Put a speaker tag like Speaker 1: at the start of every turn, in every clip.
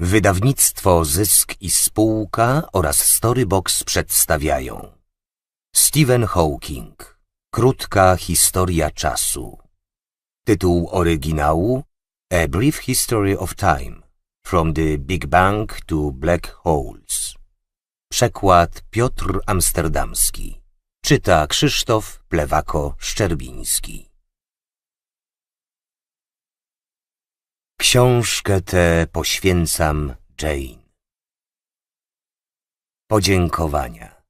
Speaker 1: Wydawnictwo Zysk i Spółka oraz Storybox przedstawiają Stephen Hawking Krótka historia czasu Tytuł oryginału A Brief History of Time From the Big Bang to Black Holes Przekład Piotr Amsterdamski Czyta Krzysztof Plewako-Szczerbiński Książkę tę poświęcam Jane. Podziękowania.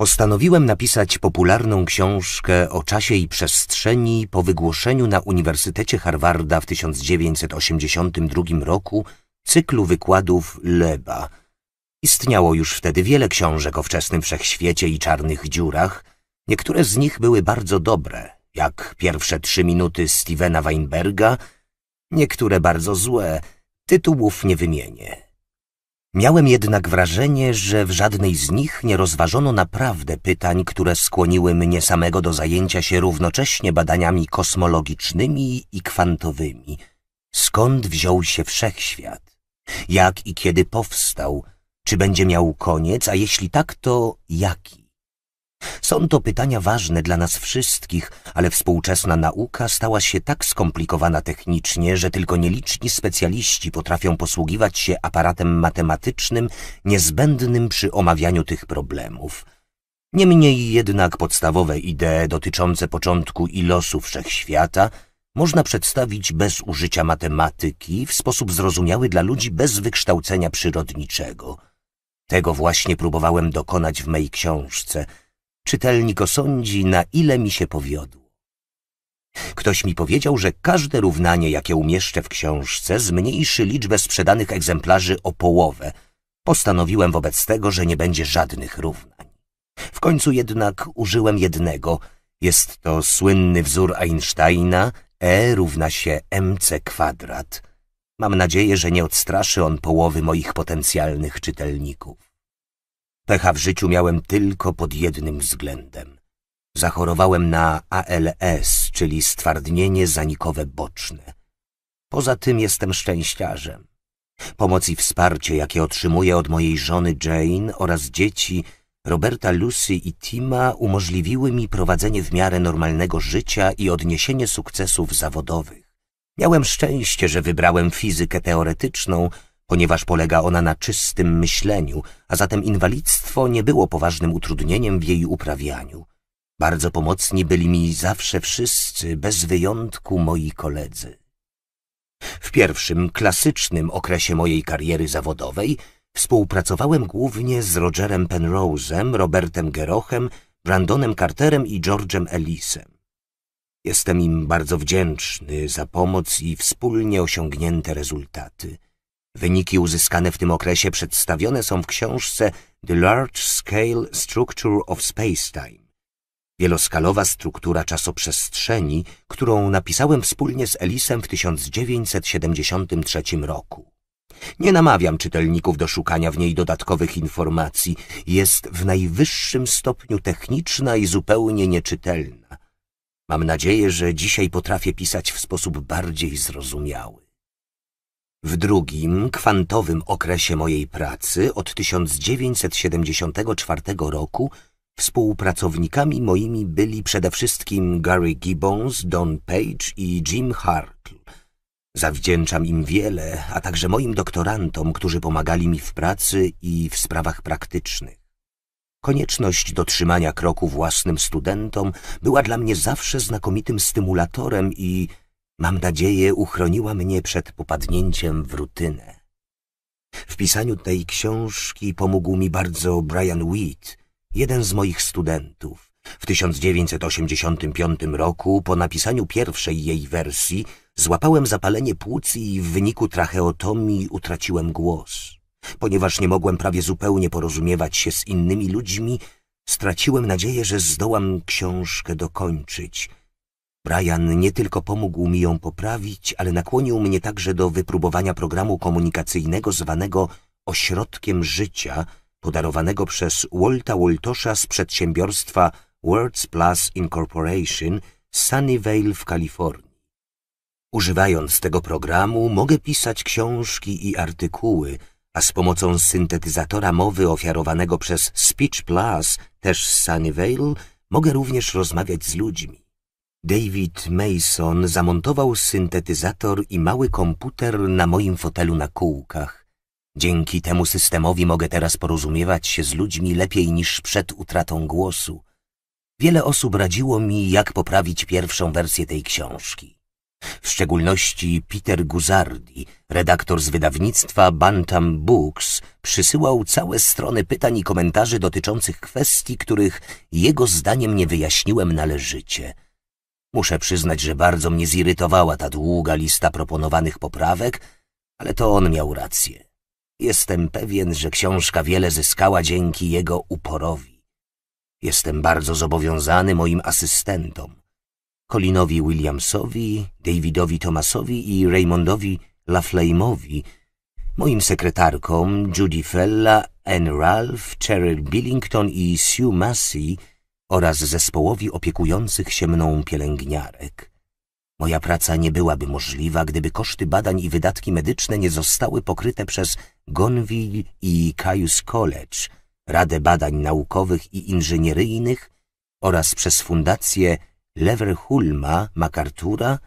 Speaker 1: Postanowiłem napisać popularną książkę o czasie i przestrzeni po wygłoszeniu na Uniwersytecie Harvarda w 1982 roku cyklu wykładów Leba. Istniało już wtedy wiele książek o wczesnym wszechświecie i czarnych dziurach. Niektóre z nich były bardzo dobre, jak pierwsze trzy minuty Stevena Weinberga – niektóre bardzo złe, tytułów nie wymienię. Miałem jednak wrażenie, że w żadnej z nich nie rozważono naprawdę pytań, które skłoniły mnie samego do zajęcia się równocześnie badaniami kosmologicznymi i kwantowymi. Skąd wziął się wszechświat? Jak i kiedy powstał? Czy będzie miał koniec, a jeśli tak, to jaki? Są to pytania ważne dla nas wszystkich, ale współczesna nauka stała się tak skomplikowana technicznie, że tylko nieliczni specjaliści potrafią posługiwać się aparatem matematycznym niezbędnym przy omawianiu tych problemów. Niemniej jednak podstawowe idee dotyczące początku i losu wszechświata można przedstawić bez użycia matematyki w sposób zrozumiały dla ludzi bez wykształcenia przyrodniczego. Tego właśnie próbowałem dokonać w mej książce – czytelnik osądzi, na ile mi się powiodło. Ktoś mi powiedział, że każde równanie, jakie umieszczę w książce, zmniejszy liczbę sprzedanych egzemplarzy o połowę. Postanowiłem wobec tego, że nie będzie żadnych równań. W końcu jednak użyłem jednego. Jest to słynny wzór Einsteina E równa się mc kwadrat. Mam nadzieję, że nie odstraszy on połowy moich potencjalnych czytelników. Pecha w życiu miałem tylko pod jednym względem. Zachorowałem na ALS, czyli stwardnienie zanikowe boczne. Poza tym jestem szczęściarzem. Pomoc i wsparcie, jakie otrzymuję od mojej żony Jane oraz dzieci Roberta, Lucy i Tima umożliwiły mi prowadzenie w miarę normalnego życia i odniesienie sukcesów zawodowych. Miałem szczęście, że wybrałem fizykę teoretyczną – ponieważ polega ona na czystym myśleniu, a zatem inwalidztwo nie było poważnym utrudnieniem w jej uprawianiu. Bardzo pomocni byli mi zawsze wszyscy, bez wyjątku moi koledzy. W pierwszym, klasycznym okresie mojej kariery zawodowej współpracowałem głównie z Rogerem Penrose'em, Robertem Gerochem, Brandonem Carterem i George'em Ellisem. Jestem im bardzo wdzięczny za pomoc i wspólnie osiągnięte rezultaty. Wyniki uzyskane w tym okresie przedstawione są w książce The Large Scale Structure of Spacetime. Wieloskalowa struktura czasoprzestrzeni, którą napisałem wspólnie z Elisem w 1973 roku. Nie namawiam czytelników do szukania w niej dodatkowych informacji. Jest w najwyższym stopniu techniczna i zupełnie nieczytelna. Mam nadzieję, że dzisiaj potrafię pisać w sposób bardziej zrozumiały. W drugim, kwantowym okresie mojej pracy od 1974 roku współpracownikami moimi byli przede wszystkim Gary Gibbons, Don Page i Jim Hartle. Zawdzięczam im wiele, a także moim doktorantom, którzy pomagali mi w pracy i w sprawach praktycznych. Konieczność dotrzymania kroku własnym studentom była dla mnie zawsze znakomitym stymulatorem i mam nadzieję, uchroniła mnie przed popadnięciem w rutynę. W pisaniu tej książki pomógł mi bardzo Brian Wheat, jeden z moich studentów. W 1985 roku, po napisaniu pierwszej jej wersji, złapałem zapalenie płuc i w wyniku tracheotomii utraciłem głos. Ponieważ nie mogłem prawie zupełnie porozumiewać się z innymi ludźmi, straciłem nadzieję, że zdołam książkę dokończyć – Brian nie tylko pomógł mi ją poprawić, ale nakłonił mnie także do wypróbowania programu komunikacyjnego zwanego Ośrodkiem Życia, podarowanego przez Walta Woltosa z przedsiębiorstwa Words Plus Incorporation Sunnyvale w Kalifornii. Używając tego programu mogę pisać książki i artykuły, a z pomocą syntetyzatora mowy ofiarowanego przez Speech Plus, też z Sunnyvale, mogę również rozmawiać z ludźmi. David Mason zamontował syntetyzator i mały komputer na moim fotelu na kółkach. Dzięki temu systemowi mogę teraz porozumiewać się z ludźmi lepiej niż przed utratą głosu. Wiele osób radziło mi, jak poprawić pierwszą wersję tej książki. W szczególności Peter Guzardi, redaktor z wydawnictwa Bantam Books, przysyłał całe strony pytań i komentarzy dotyczących kwestii, których jego zdaniem nie wyjaśniłem należycie – Muszę przyznać, że bardzo mnie zirytowała ta długa lista proponowanych poprawek, ale to on miał rację. Jestem pewien, że książka wiele zyskała dzięki jego uporowi. Jestem bardzo zobowiązany moim asystentom. Colinowi Williamsowi, Davidowi Thomasowi i Raymondowi Laflame'owi, moim sekretarkom Judy Fella, Anne Ralph, Cheryl Billington i Sue Massey – oraz zespołowi opiekujących się mną pielęgniarek. Moja praca nie byłaby możliwa, gdyby koszty badań i wydatki medyczne nie zostały pokryte przez Gonville i Caius College, Radę Badań Naukowych i Inżynieryjnych oraz przez fundacje Leverhulma, MacArthur'a,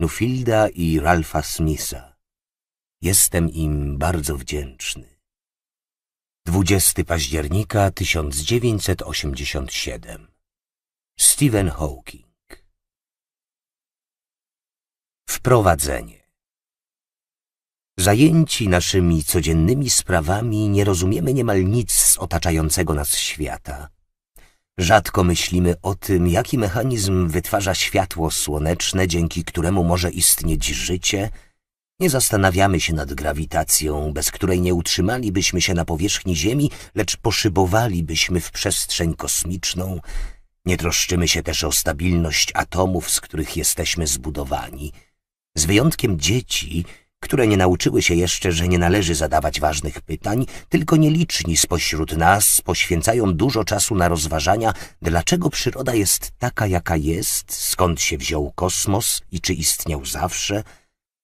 Speaker 1: Nufilda i Ralpha Smitha. Jestem im bardzo wdzięczny. 20 października 1987 Stephen Hawking Wprowadzenie Zajęci naszymi codziennymi sprawami nie rozumiemy niemal nic z otaczającego nas świata. Rzadko myślimy o tym, jaki mechanizm wytwarza światło słoneczne, dzięki któremu może istnieć życie. Nie zastanawiamy się nad grawitacją, bez której nie utrzymalibyśmy się na powierzchni Ziemi, lecz poszybowalibyśmy w przestrzeń kosmiczną – nie troszczymy się też o stabilność atomów, z których jesteśmy zbudowani, z wyjątkiem dzieci, które nie nauczyły się jeszcze, że nie należy zadawać ważnych pytań, tylko nieliczni spośród nas poświęcają dużo czasu na rozważania, dlaczego przyroda jest taka, jaka jest, skąd się wziął kosmos i czy istniał zawsze,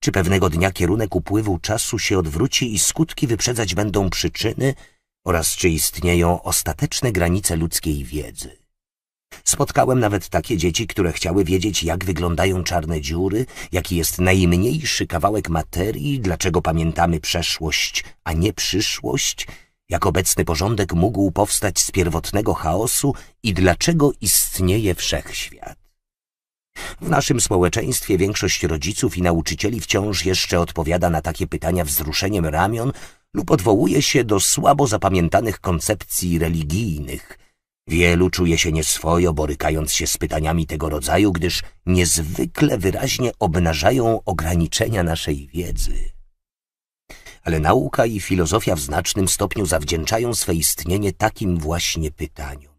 Speaker 1: czy pewnego dnia kierunek upływu czasu się odwróci i skutki wyprzedzać będą przyczyny oraz czy istnieją ostateczne granice ludzkiej wiedzy. Spotkałem nawet takie dzieci, które chciały wiedzieć, jak wyglądają czarne dziury, jaki jest najmniejszy kawałek materii, dlaczego pamiętamy przeszłość, a nie przyszłość, jak obecny porządek mógł powstać z pierwotnego chaosu i dlaczego istnieje wszechświat. W naszym społeczeństwie większość rodziców i nauczycieli wciąż jeszcze odpowiada na takie pytania wzruszeniem ramion lub odwołuje się do słabo zapamiętanych koncepcji religijnych – Wielu czuje się nieswojo, borykając się z pytaniami tego rodzaju, gdyż niezwykle wyraźnie obnażają ograniczenia naszej wiedzy. Ale nauka i filozofia w znacznym stopniu zawdzięczają swe istnienie takim właśnie pytaniom.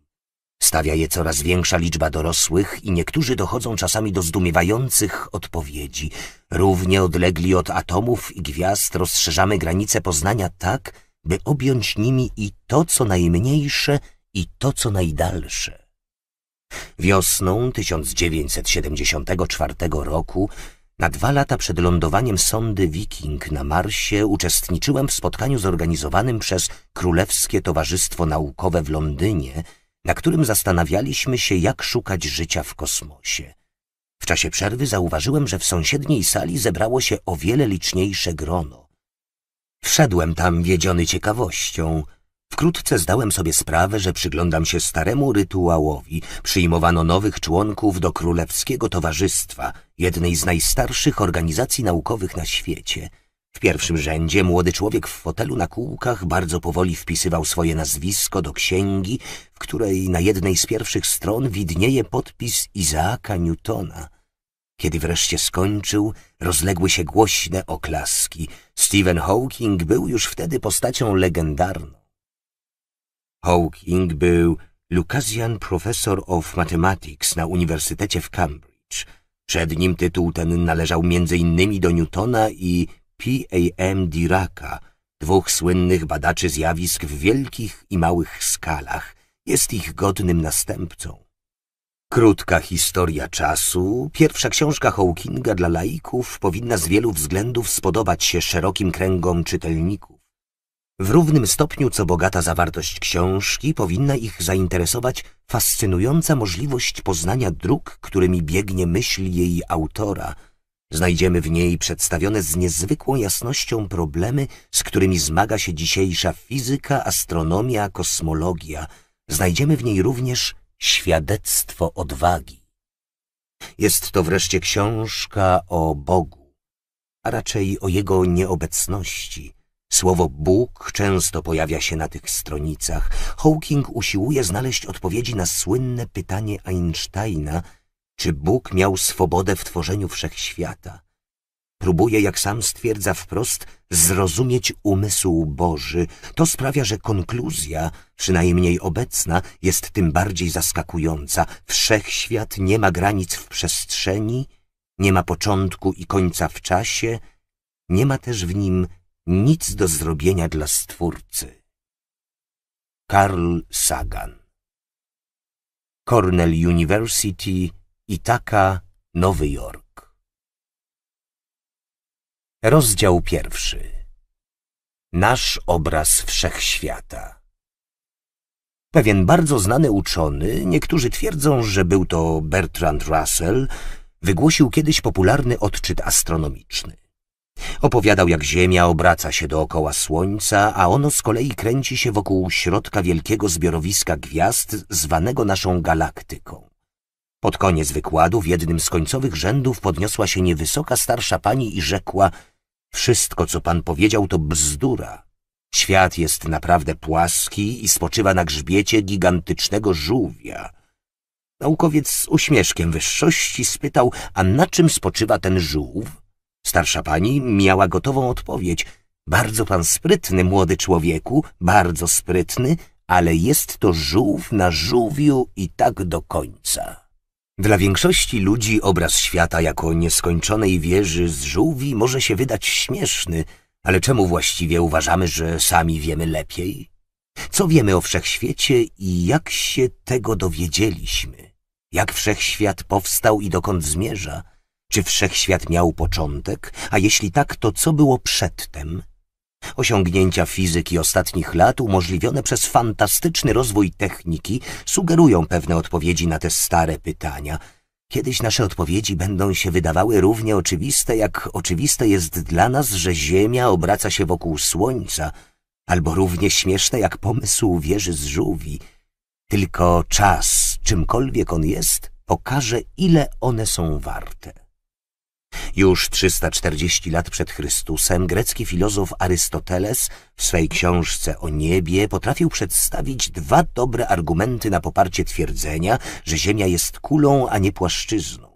Speaker 1: Stawia je coraz większa liczba dorosłych i niektórzy dochodzą czasami do zdumiewających odpowiedzi. Równie odlegli od atomów i gwiazd rozszerzamy granice poznania tak, by objąć nimi i to, co najmniejsze i to, co najdalsze. Wiosną 1974 roku, na dwa lata przed lądowaniem sondy Viking na Marsie, uczestniczyłem w spotkaniu zorganizowanym przez Królewskie Towarzystwo Naukowe w Londynie, na którym zastanawialiśmy się, jak szukać życia w kosmosie. W czasie przerwy zauważyłem, że w sąsiedniej sali zebrało się o wiele liczniejsze grono. Wszedłem tam wiedziony ciekawością – Wkrótce zdałem sobie sprawę, że przyglądam się staremu rytuałowi. Przyjmowano nowych członków do Królewskiego Towarzystwa, jednej z najstarszych organizacji naukowych na świecie. W pierwszym rzędzie młody człowiek w fotelu na kółkach bardzo powoli wpisywał swoje nazwisko do księgi, w której na jednej z pierwszych stron widnieje podpis Izaaka Newtona. Kiedy wreszcie skończył, rozległy się głośne oklaski. Stephen Hawking był już wtedy postacią legendarną. Hawking był Lucasian Professor of Mathematics na Uniwersytecie w Cambridge. Przed nim tytuł ten należał m.in. do Newtona i P.A.M. Diraca, dwóch słynnych badaczy zjawisk w wielkich i małych skalach. Jest ich godnym następcą. Krótka historia czasu, pierwsza książka Hawkinga dla laików powinna z wielu względów spodobać się szerokim kręgom czytelników. W równym stopniu co bogata zawartość książki powinna ich zainteresować fascynująca możliwość poznania dróg, którymi biegnie myśl jej autora. Znajdziemy w niej przedstawione z niezwykłą jasnością problemy, z którymi zmaga się dzisiejsza fizyka, astronomia, kosmologia. Znajdziemy w niej również świadectwo odwagi. Jest to wreszcie książka o Bogu, a raczej o Jego nieobecności – Słowo Bóg często pojawia się na tych stronicach. Hawking usiłuje znaleźć odpowiedzi na słynne pytanie Einsteina, czy Bóg miał swobodę w tworzeniu wszechświata. Próbuje, jak sam stwierdza wprost, zrozumieć umysł Boży. To sprawia, że konkluzja, przynajmniej obecna, jest tym bardziej zaskakująca. Wszechświat nie ma granic w przestrzeni, nie ma początku i końca w czasie, nie ma też w nim nic do zrobienia dla Stwórcy. Karl Sagan Cornell University, Ithaca, Nowy Jork Rozdział pierwszy Nasz obraz wszechświata Pewien bardzo znany uczony, niektórzy twierdzą, że był to Bertrand Russell, wygłosił kiedyś popularny odczyt astronomiczny. Opowiadał, jak Ziemia obraca się dookoła Słońca, a ono z kolei kręci się wokół środka wielkiego zbiorowiska gwiazd zwanego naszą galaktyką. Pod koniec wykładu w jednym z końcowych rzędów podniosła się niewysoka starsza pani i rzekła Wszystko, co pan powiedział, to bzdura. Świat jest naprawdę płaski i spoczywa na grzbiecie gigantycznego żółwia. Naukowiec z uśmieszkiem wyższości spytał, a na czym spoczywa ten żółw? Starsza pani miała gotową odpowiedź. Bardzo pan sprytny, młody człowieku, bardzo sprytny, ale jest to żółw na żółwiu i tak do końca. Dla większości ludzi obraz świata jako nieskończonej wieży z żółwi może się wydać śmieszny, ale czemu właściwie uważamy, że sami wiemy lepiej? Co wiemy o wszechświecie i jak się tego dowiedzieliśmy? Jak wszechświat powstał i dokąd zmierza? Czy wszechświat miał początek, a jeśli tak, to co było przedtem? Osiągnięcia fizyki ostatnich lat, umożliwione przez fantastyczny rozwój techniki, sugerują pewne odpowiedzi na te stare pytania. Kiedyś nasze odpowiedzi będą się wydawały równie oczywiste, jak oczywiste jest dla nas, że Ziemia obraca się wokół Słońca, albo równie śmieszne jak pomysł wieży z żółwi. Tylko czas, czymkolwiek on jest, pokaże, ile one są warte. Już 340 lat przed Chrystusem grecki filozof Arystoteles w swej książce o niebie potrafił przedstawić dwa dobre argumenty na poparcie twierdzenia, że Ziemia jest kulą, a nie płaszczyzną.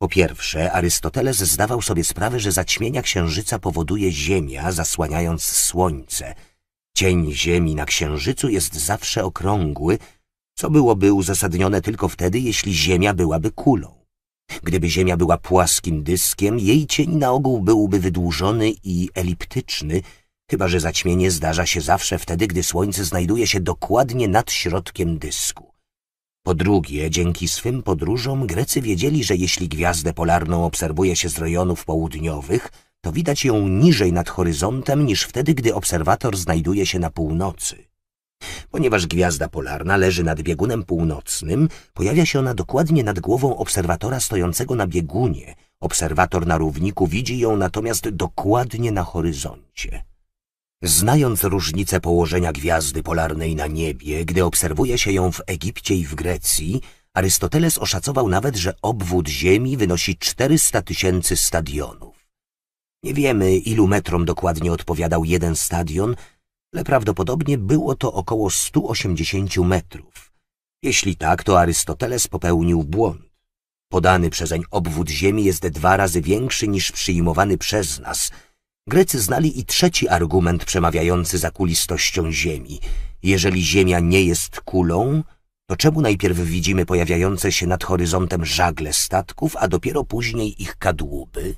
Speaker 1: Po pierwsze, Arystoteles zdawał sobie sprawę, że zaćmienia księżyca powoduje Ziemia, zasłaniając Słońce. Cień Ziemi na księżycu jest zawsze okrągły, co byłoby uzasadnione tylko wtedy, jeśli Ziemia byłaby kulą. Gdyby Ziemia była płaskim dyskiem, jej cień na ogół byłby wydłużony i eliptyczny, chyba że zaćmienie zdarza się zawsze wtedy, gdy Słońce znajduje się dokładnie nad środkiem dysku. Po drugie, dzięki swym podróżom Grecy wiedzieli, że jeśli gwiazdę polarną obserwuje się z rejonów południowych, to widać ją niżej nad horyzontem niż wtedy, gdy obserwator znajduje się na północy. Ponieważ gwiazda polarna leży nad biegunem północnym, pojawia się ona dokładnie nad głową obserwatora stojącego na biegunie. Obserwator na równiku widzi ją natomiast dokładnie na horyzoncie. Znając różnicę położenia gwiazdy polarnej na niebie, gdy obserwuje się ją w Egipcie i w Grecji, Arystoteles oszacował nawet, że obwód Ziemi wynosi 400 tysięcy stadionów. Nie wiemy, ilu metrom dokładnie odpowiadał jeden stadion, ale prawdopodobnie było to około 180 metrów. Jeśli tak, to Arystoteles popełnił błąd. Podany przezeń obwód Ziemi jest dwa razy większy niż przyjmowany przez nas. Grecy znali i trzeci argument przemawiający za kulistością Ziemi. Jeżeli Ziemia nie jest kulą, to czemu najpierw widzimy pojawiające się nad horyzontem żagle statków, a dopiero później ich kadłuby?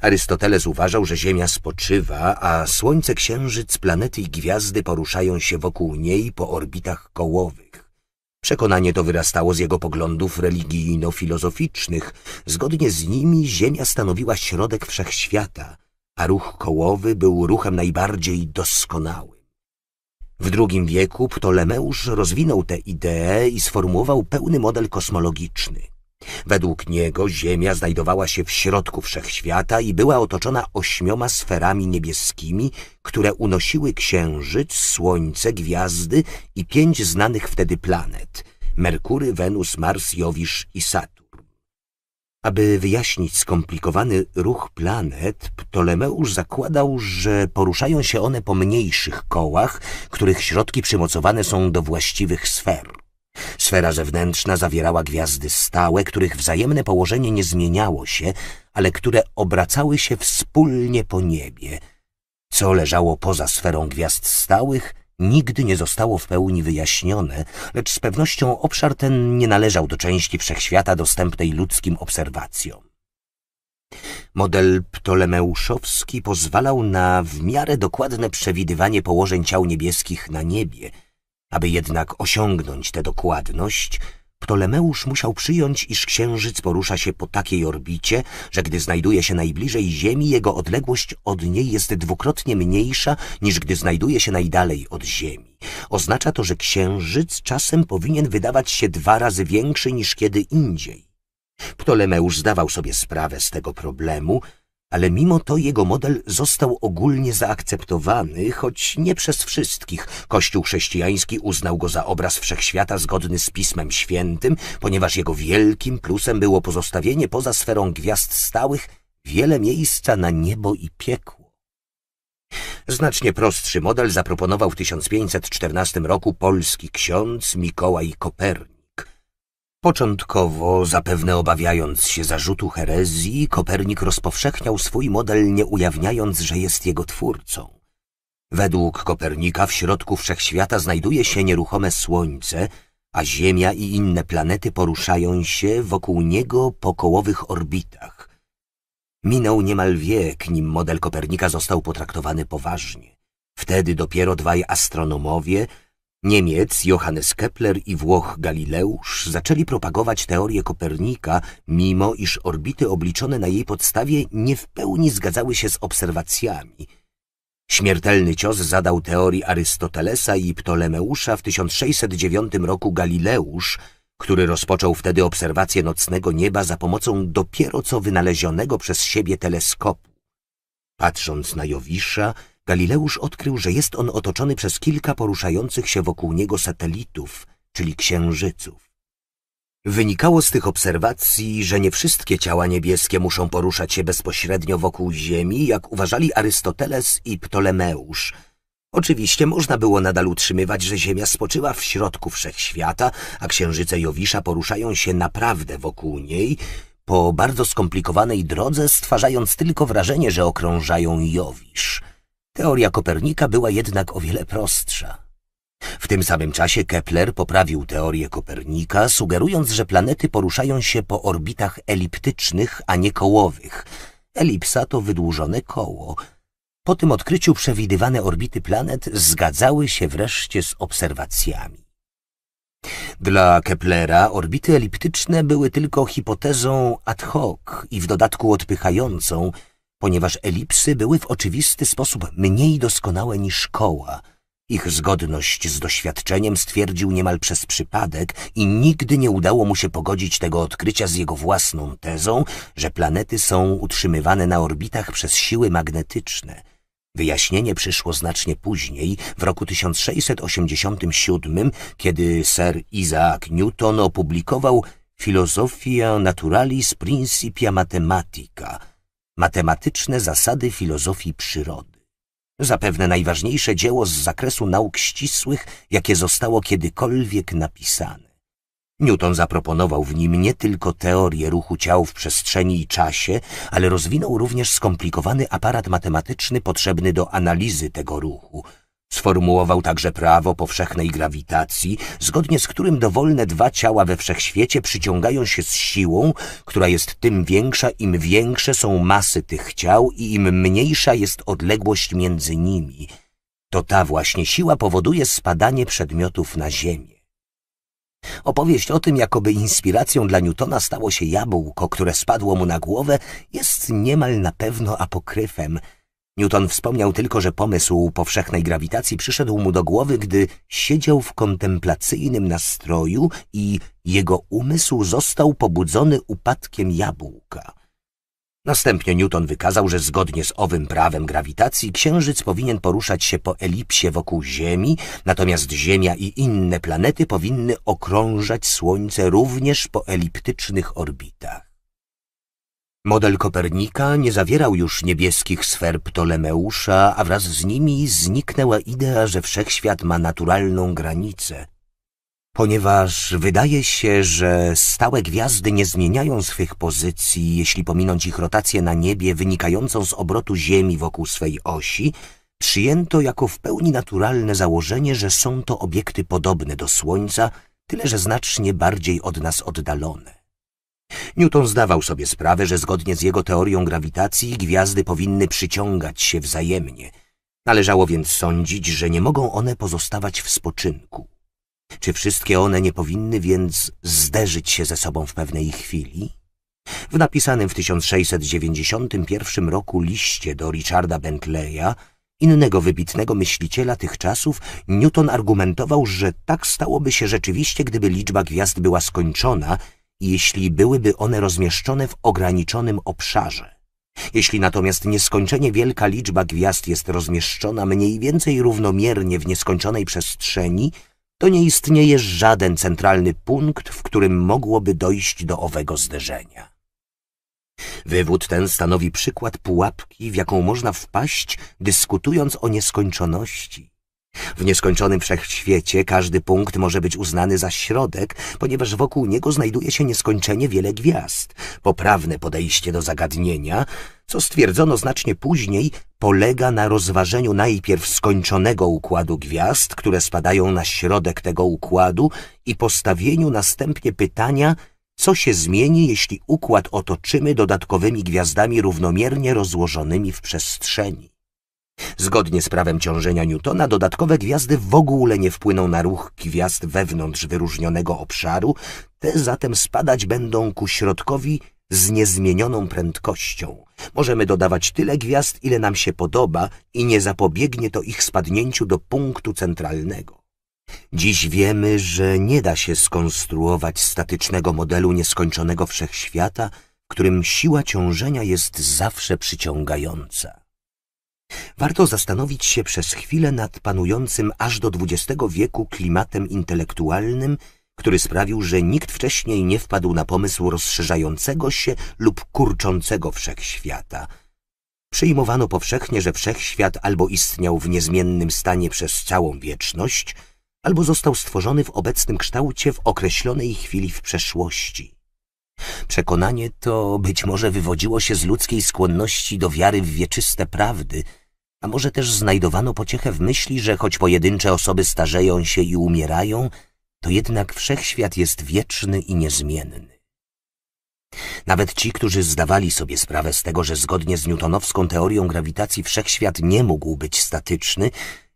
Speaker 1: Arystoteles uważał, że Ziemia spoczywa, a Słońce, Księżyc, planety i gwiazdy poruszają się wokół niej po orbitach kołowych. Przekonanie to wyrastało z jego poglądów religijno-filozoficznych. Zgodnie z nimi Ziemia stanowiła środek wszechświata, a ruch kołowy był ruchem najbardziej doskonałym. W II wieku Ptolemeusz rozwinął tę ideę i sformułował pełny model kosmologiczny – Według niego Ziemia znajdowała się w środku wszechświata i była otoczona ośmioma sferami niebieskimi, które unosiły księżyc, słońce, gwiazdy i pięć znanych wtedy planet – Merkury, Wenus, Mars, Jowisz i Saturn. Aby wyjaśnić skomplikowany ruch planet, Ptolemeusz zakładał, że poruszają się one po mniejszych kołach, których środki przymocowane są do właściwych sfer – Sfera zewnętrzna zawierała gwiazdy stałe, których wzajemne położenie nie zmieniało się, ale które obracały się wspólnie po niebie. Co leżało poza sferą gwiazd stałych, nigdy nie zostało w pełni wyjaśnione, lecz z pewnością obszar ten nie należał do części wszechświata dostępnej ludzkim obserwacjom. Model ptolemeuszowski pozwalał na w miarę dokładne przewidywanie położeń ciał niebieskich na niebie – aby jednak osiągnąć tę dokładność, Ptolemeusz musiał przyjąć, iż Księżyc porusza się po takiej orbicie, że gdy znajduje się najbliżej Ziemi, jego odległość od niej jest dwukrotnie mniejsza niż gdy znajduje się najdalej od Ziemi. Oznacza to, że Księżyc czasem powinien wydawać się dwa razy większy niż kiedy indziej. Ptolemeusz zdawał sobie sprawę z tego problemu, ale mimo to jego model został ogólnie zaakceptowany, choć nie przez wszystkich. Kościół chrześcijański uznał go za obraz wszechświata zgodny z Pismem Świętym, ponieważ jego wielkim plusem było pozostawienie poza sferą gwiazd stałych wiele miejsca na niebo i piekło. Znacznie prostszy model zaproponował w 1514 roku polski ksiądz Mikołaj Kopernik. Początkowo, zapewne obawiając się zarzutu herezji, Kopernik rozpowszechniał swój model, nie ujawniając, że jest jego twórcą. Według Kopernika w środku wszechświata znajduje się nieruchome Słońce, a Ziemia i inne planety poruszają się wokół niego po kołowych orbitach. Minął niemal wiek, nim model Kopernika został potraktowany poważnie. Wtedy dopiero dwaj astronomowie – Niemiec Johannes Kepler i Włoch Galileusz zaczęli propagować teorię Kopernika, mimo iż orbity obliczone na jej podstawie nie w pełni zgadzały się z obserwacjami. Śmiertelny cios zadał teorii Arystotelesa i Ptolemeusza w 1609 roku Galileusz, który rozpoczął wtedy obserwację nocnego nieba za pomocą dopiero co wynalezionego przez siebie teleskopu. Patrząc na Jowisza, Galileusz odkrył, że jest on otoczony przez kilka poruszających się wokół niego satelitów, czyli księżyców. Wynikało z tych obserwacji, że nie wszystkie ciała niebieskie muszą poruszać się bezpośrednio wokół Ziemi, jak uważali Arystoteles i Ptolemeusz. Oczywiście można było nadal utrzymywać, że Ziemia spoczywa w środku wszechświata, a księżyce Jowisza poruszają się naprawdę wokół niej, po bardzo skomplikowanej drodze, stwarzając tylko wrażenie, że okrążają Jowisz – Teoria Kopernika była jednak o wiele prostsza. W tym samym czasie Kepler poprawił teorię Kopernika, sugerując, że planety poruszają się po orbitach eliptycznych, a nie kołowych. Elipsa to wydłużone koło. Po tym odkryciu przewidywane orbity planet zgadzały się wreszcie z obserwacjami. Dla Keplera orbity eliptyczne były tylko hipotezą ad hoc i w dodatku odpychającą – ponieważ elipsy były w oczywisty sposób mniej doskonałe niż koła. Ich zgodność z doświadczeniem stwierdził niemal przez przypadek i nigdy nie udało mu się pogodzić tego odkrycia z jego własną tezą, że planety są utrzymywane na orbitach przez siły magnetyczne. Wyjaśnienie przyszło znacznie później, w roku 1687, kiedy Sir Isaac Newton opublikował Filozofia Naturalis Principia Mathematica – matematyczne zasady filozofii przyrody. Zapewne najważniejsze dzieło z zakresu nauk ścisłych, jakie zostało kiedykolwiek napisane. Newton zaproponował w nim nie tylko teorię ruchu ciał w przestrzeni i czasie, ale rozwinął również skomplikowany aparat matematyczny potrzebny do analizy tego ruchu – Sformułował także prawo powszechnej grawitacji, zgodnie z którym dowolne dwa ciała we wszechświecie przyciągają się z siłą, która jest tym większa, im większe są masy tych ciał i im mniejsza jest odległość między nimi. To ta właśnie siła powoduje spadanie przedmiotów na Ziemię. Opowieść o tym, jakoby inspiracją dla Newtona stało się jabłko, które spadło mu na głowę, jest niemal na pewno apokryfem – Newton wspomniał tylko, że pomysł powszechnej grawitacji przyszedł mu do głowy, gdy siedział w kontemplacyjnym nastroju i jego umysł został pobudzony upadkiem jabłka. Następnie Newton wykazał, że zgodnie z owym prawem grawitacji Księżyc powinien poruszać się po elipsie wokół Ziemi, natomiast Ziemia i inne planety powinny okrążać Słońce również po eliptycznych orbitach. Model Kopernika nie zawierał już niebieskich sfer Ptolemeusza, a wraz z nimi zniknęła idea, że wszechświat ma naturalną granicę. Ponieważ wydaje się, że stałe gwiazdy nie zmieniają swych pozycji, jeśli pominąć ich rotację na niebie wynikającą z obrotu Ziemi wokół swej osi, przyjęto jako w pełni naturalne założenie, że są to obiekty podobne do Słońca, tyle że znacznie bardziej od nas oddalone. Newton zdawał sobie sprawę, że zgodnie z jego teorią grawitacji gwiazdy powinny przyciągać się wzajemnie. Należało więc sądzić, że nie mogą one pozostawać w spoczynku. Czy wszystkie one nie powinny więc zderzyć się ze sobą w pewnej chwili? W napisanym w 1691 roku liście do Richarda Bentleya, innego wybitnego myśliciela tych czasów, Newton argumentował, że tak stałoby się rzeczywiście, gdyby liczba gwiazd była skończona – jeśli byłyby one rozmieszczone w ograniczonym obszarze. Jeśli natomiast nieskończenie wielka liczba gwiazd jest rozmieszczona mniej więcej równomiernie w nieskończonej przestrzeni, to nie istnieje żaden centralny punkt, w którym mogłoby dojść do owego zderzenia. Wywód ten stanowi przykład pułapki, w jaką można wpaść, dyskutując o nieskończoności w nieskończonym wszechświecie każdy punkt może być uznany za środek, ponieważ wokół niego znajduje się nieskończenie wiele gwiazd. Poprawne podejście do zagadnienia, co stwierdzono znacznie później, polega na rozważeniu najpierw skończonego układu gwiazd, które spadają na środek tego układu i postawieniu następnie pytania, co się zmieni, jeśli układ otoczymy dodatkowymi gwiazdami równomiernie rozłożonymi w przestrzeni. Zgodnie z prawem ciążenia Newtona dodatkowe gwiazdy w ogóle nie wpłyną na ruch gwiazd wewnątrz wyróżnionego obszaru, te zatem spadać będą ku środkowi z niezmienioną prędkością. Możemy dodawać tyle gwiazd, ile nam się podoba i nie zapobiegnie to ich spadnięciu do punktu centralnego. Dziś wiemy, że nie da się skonstruować statycznego modelu nieskończonego wszechświata, w którym siła ciążenia jest zawsze przyciągająca. Warto zastanowić się przez chwilę nad panującym aż do XX wieku klimatem intelektualnym, który sprawił, że nikt wcześniej nie wpadł na pomysł rozszerzającego się lub kurczącego wszechświata. Przyjmowano powszechnie, że wszechświat albo istniał w niezmiennym stanie przez całą wieczność, albo został stworzony w obecnym kształcie w określonej chwili w przeszłości. Przekonanie to być może wywodziło się z ludzkiej skłonności do wiary w wieczyste prawdy, a może też znajdowano pociechę w myśli, że choć pojedyncze osoby starzeją się i umierają, to jednak wszechświat jest wieczny i niezmienny. Nawet ci, którzy zdawali sobie sprawę z tego, że zgodnie z newtonowską teorią grawitacji wszechświat nie mógł być statyczny,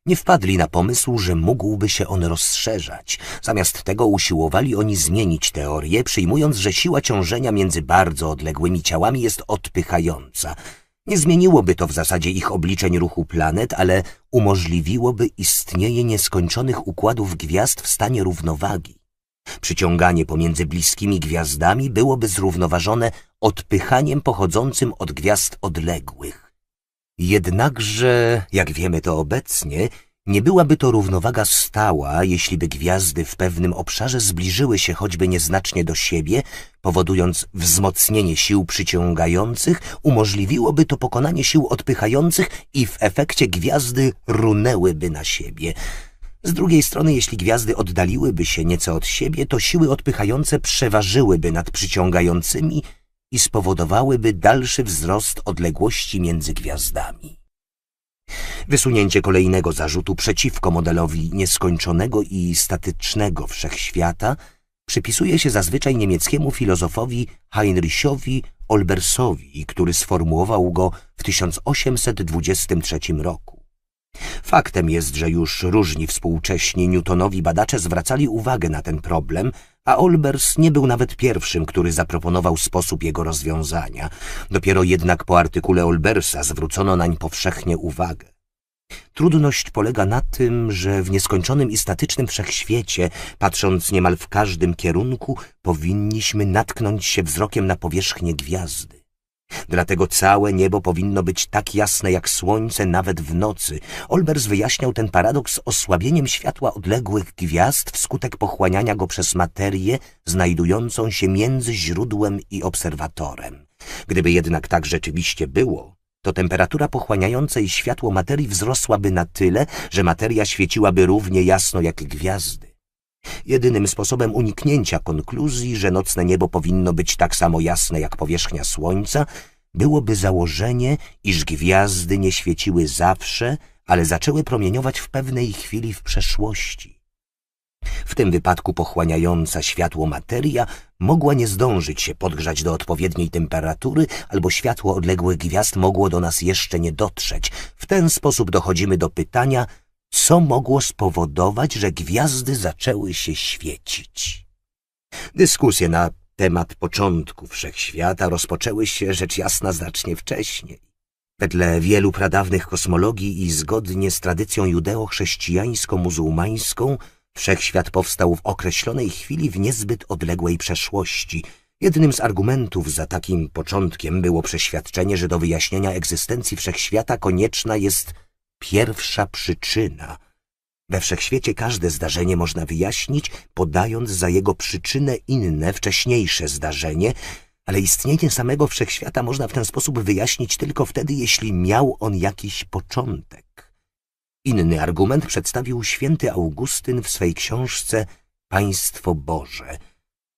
Speaker 1: nie wpadli na pomysł, że mógłby się on rozszerzać. Zamiast tego usiłowali oni zmienić teorię, przyjmując, że siła ciążenia między bardzo odległymi ciałami jest odpychająca. Nie zmieniłoby to w zasadzie ich obliczeń ruchu planet, ale umożliwiłoby istnienie nieskończonych układów gwiazd w stanie równowagi. Przyciąganie pomiędzy bliskimi gwiazdami byłoby zrównoważone odpychaniem pochodzącym od gwiazd odległych. Jednakże, jak wiemy to obecnie, nie byłaby to równowaga stała, jeśli by gwiazdy w pewnym obszarze zbliżyły się choćby nieznacznie do siebie, powodując wzmocnienie sił przyciągających, umożliwiłoby to pokonanie sił odpychających i w efekcie gwiazdy runęłyby na siebie. Z drugiej strony, jeśli gwiazdy oddaliłyby się nieco od siebie, to siły odpychające przeważyłyby nad przyciągającymi i spowodowałyby dalszy wzrost odległości między gwiazdami. Wysunięcie kolejnego zarzutu przeciwko modelowi nieskończonego i statycznego wszechświata przypisuje się zazwyczaj niemieckiemu filozofowi Heinrichowi Olbersowi, który sformułował go w 1823 roku. Faktem jest, że już różni współcześni Newtonowi badacze zwracali uwagę na ten problem, a Olbers nie był nawet pierwszym, który zaproponował sposób jego rozwiązania. Dopiero jednak po artykule Olbersa zwrócono nań powszechnie uwagę. Trudność polega na tym, że w nieskończonym i statycznym wszechświecie, patrząc niemal w każdym kierunku, powinniśmy natknąć się wzrokiem na powierzchnię gwiazdy. Dlatego całe niebo powinno być tak jasne jak słońce nawet w nocy. Olbers wyjaśniał ten paradoks osłabieniem światła odległych gwiazd wskutek pochłaniania go przez materię znajdującą się między źródłem i obserwatorem. Gdyby jednak tak rzeczywiście było, to temperatura pochłaniającej światło materii wzrosłaby na tyle, że materia świeciłaby równie jasno jak gwiazdy. Jedynym sposobem uniknięcia konkluzji, że nocne niebo powinno być tak samo jasne jak powierzchnia Słońca, byłoby założenie, iż gwiazdy nie świeciły zawsze, ale zaczęły promieniować w pewnej chwili w przeszłości. W tym wypadku pochłaniająca światło materia mogła nie zdążyć się podgrzać do odpowiedniej temperatury, albo światło odległych gwiazd mogło do nas jeszcze nie dotrzeć. W ten sposób dochodzimy do pytania – co mogło spowodować, że gwiazdy zaczęły się świecić. Dyskusje na temat początku wszechświata rozpoczęły się rzecz jasna znacznie wcześniej. Wedle wielu pradawnych kosmologii i zgodnie z tradycją judeo-chrześcijańsko-muzułmańską, wszechświat powstał w określonej chwili w niezbyt odległej przeszłości. Jednym z argumentów za takim początkiem było przeświadczenie, że do wyjaśnienia egzystencji wszechświata konieczna jest pierwsza przyczyna. We wszechświecie każde zdarzenie można wyjaśnić, podając za jego przyczynę inne, wcześniejsze zdarzenie, ale istnienie samego wszechświata można w ten sposób wyjaśnić tylko wtedy, jeśli miał on jakiś początek. Inny argument przedstawił święty Augustyn w swej książce Państwo Boże.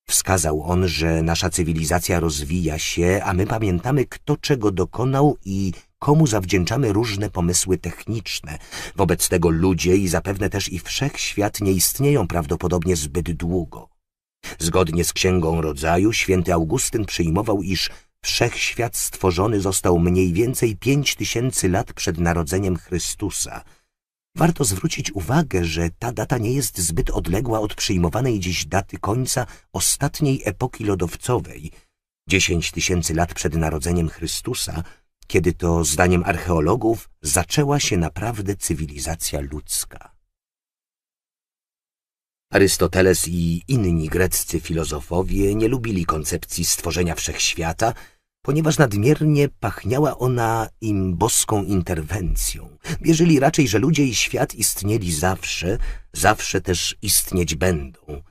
Speaker 1: Wskazał on, że nasza cywilizacja rozwija się, a my pamiętamy, kto czego dokonał i komu zawdzięczamy różne pomysły techniczne. Wobec tego ludzie i zapewne też i wszechświat nie istnieją prawdopodobnie zbyt długo. Zgodnie z Księgą Rodzaju święty Augustyn przyjmował, iż wszechświat stworzony został mniej więcej pięć tysięcy lat przed narodzeniem Chrystusa. Warto zwrócić uwagę, że ta data nie jest zbyt odległa od przyjmowanej dziś daty końca ostatniej epoki lodowcowej. Dziesięć tysięcy lat przed narodzeniem Chrystusa – kiedy to, zdaniem archeologów, zaczęła się naprawdę cywilizacja ludzka. Arystoteles i inni greccy filozofowie nie lubili koncepcji stworzenia wszechświata, ponieważ nadmiernie pachniała ona im boską interwencją. Wierzyli raczej, że ludzie i świat istnieli zawsze, zawsze też istnieć będą,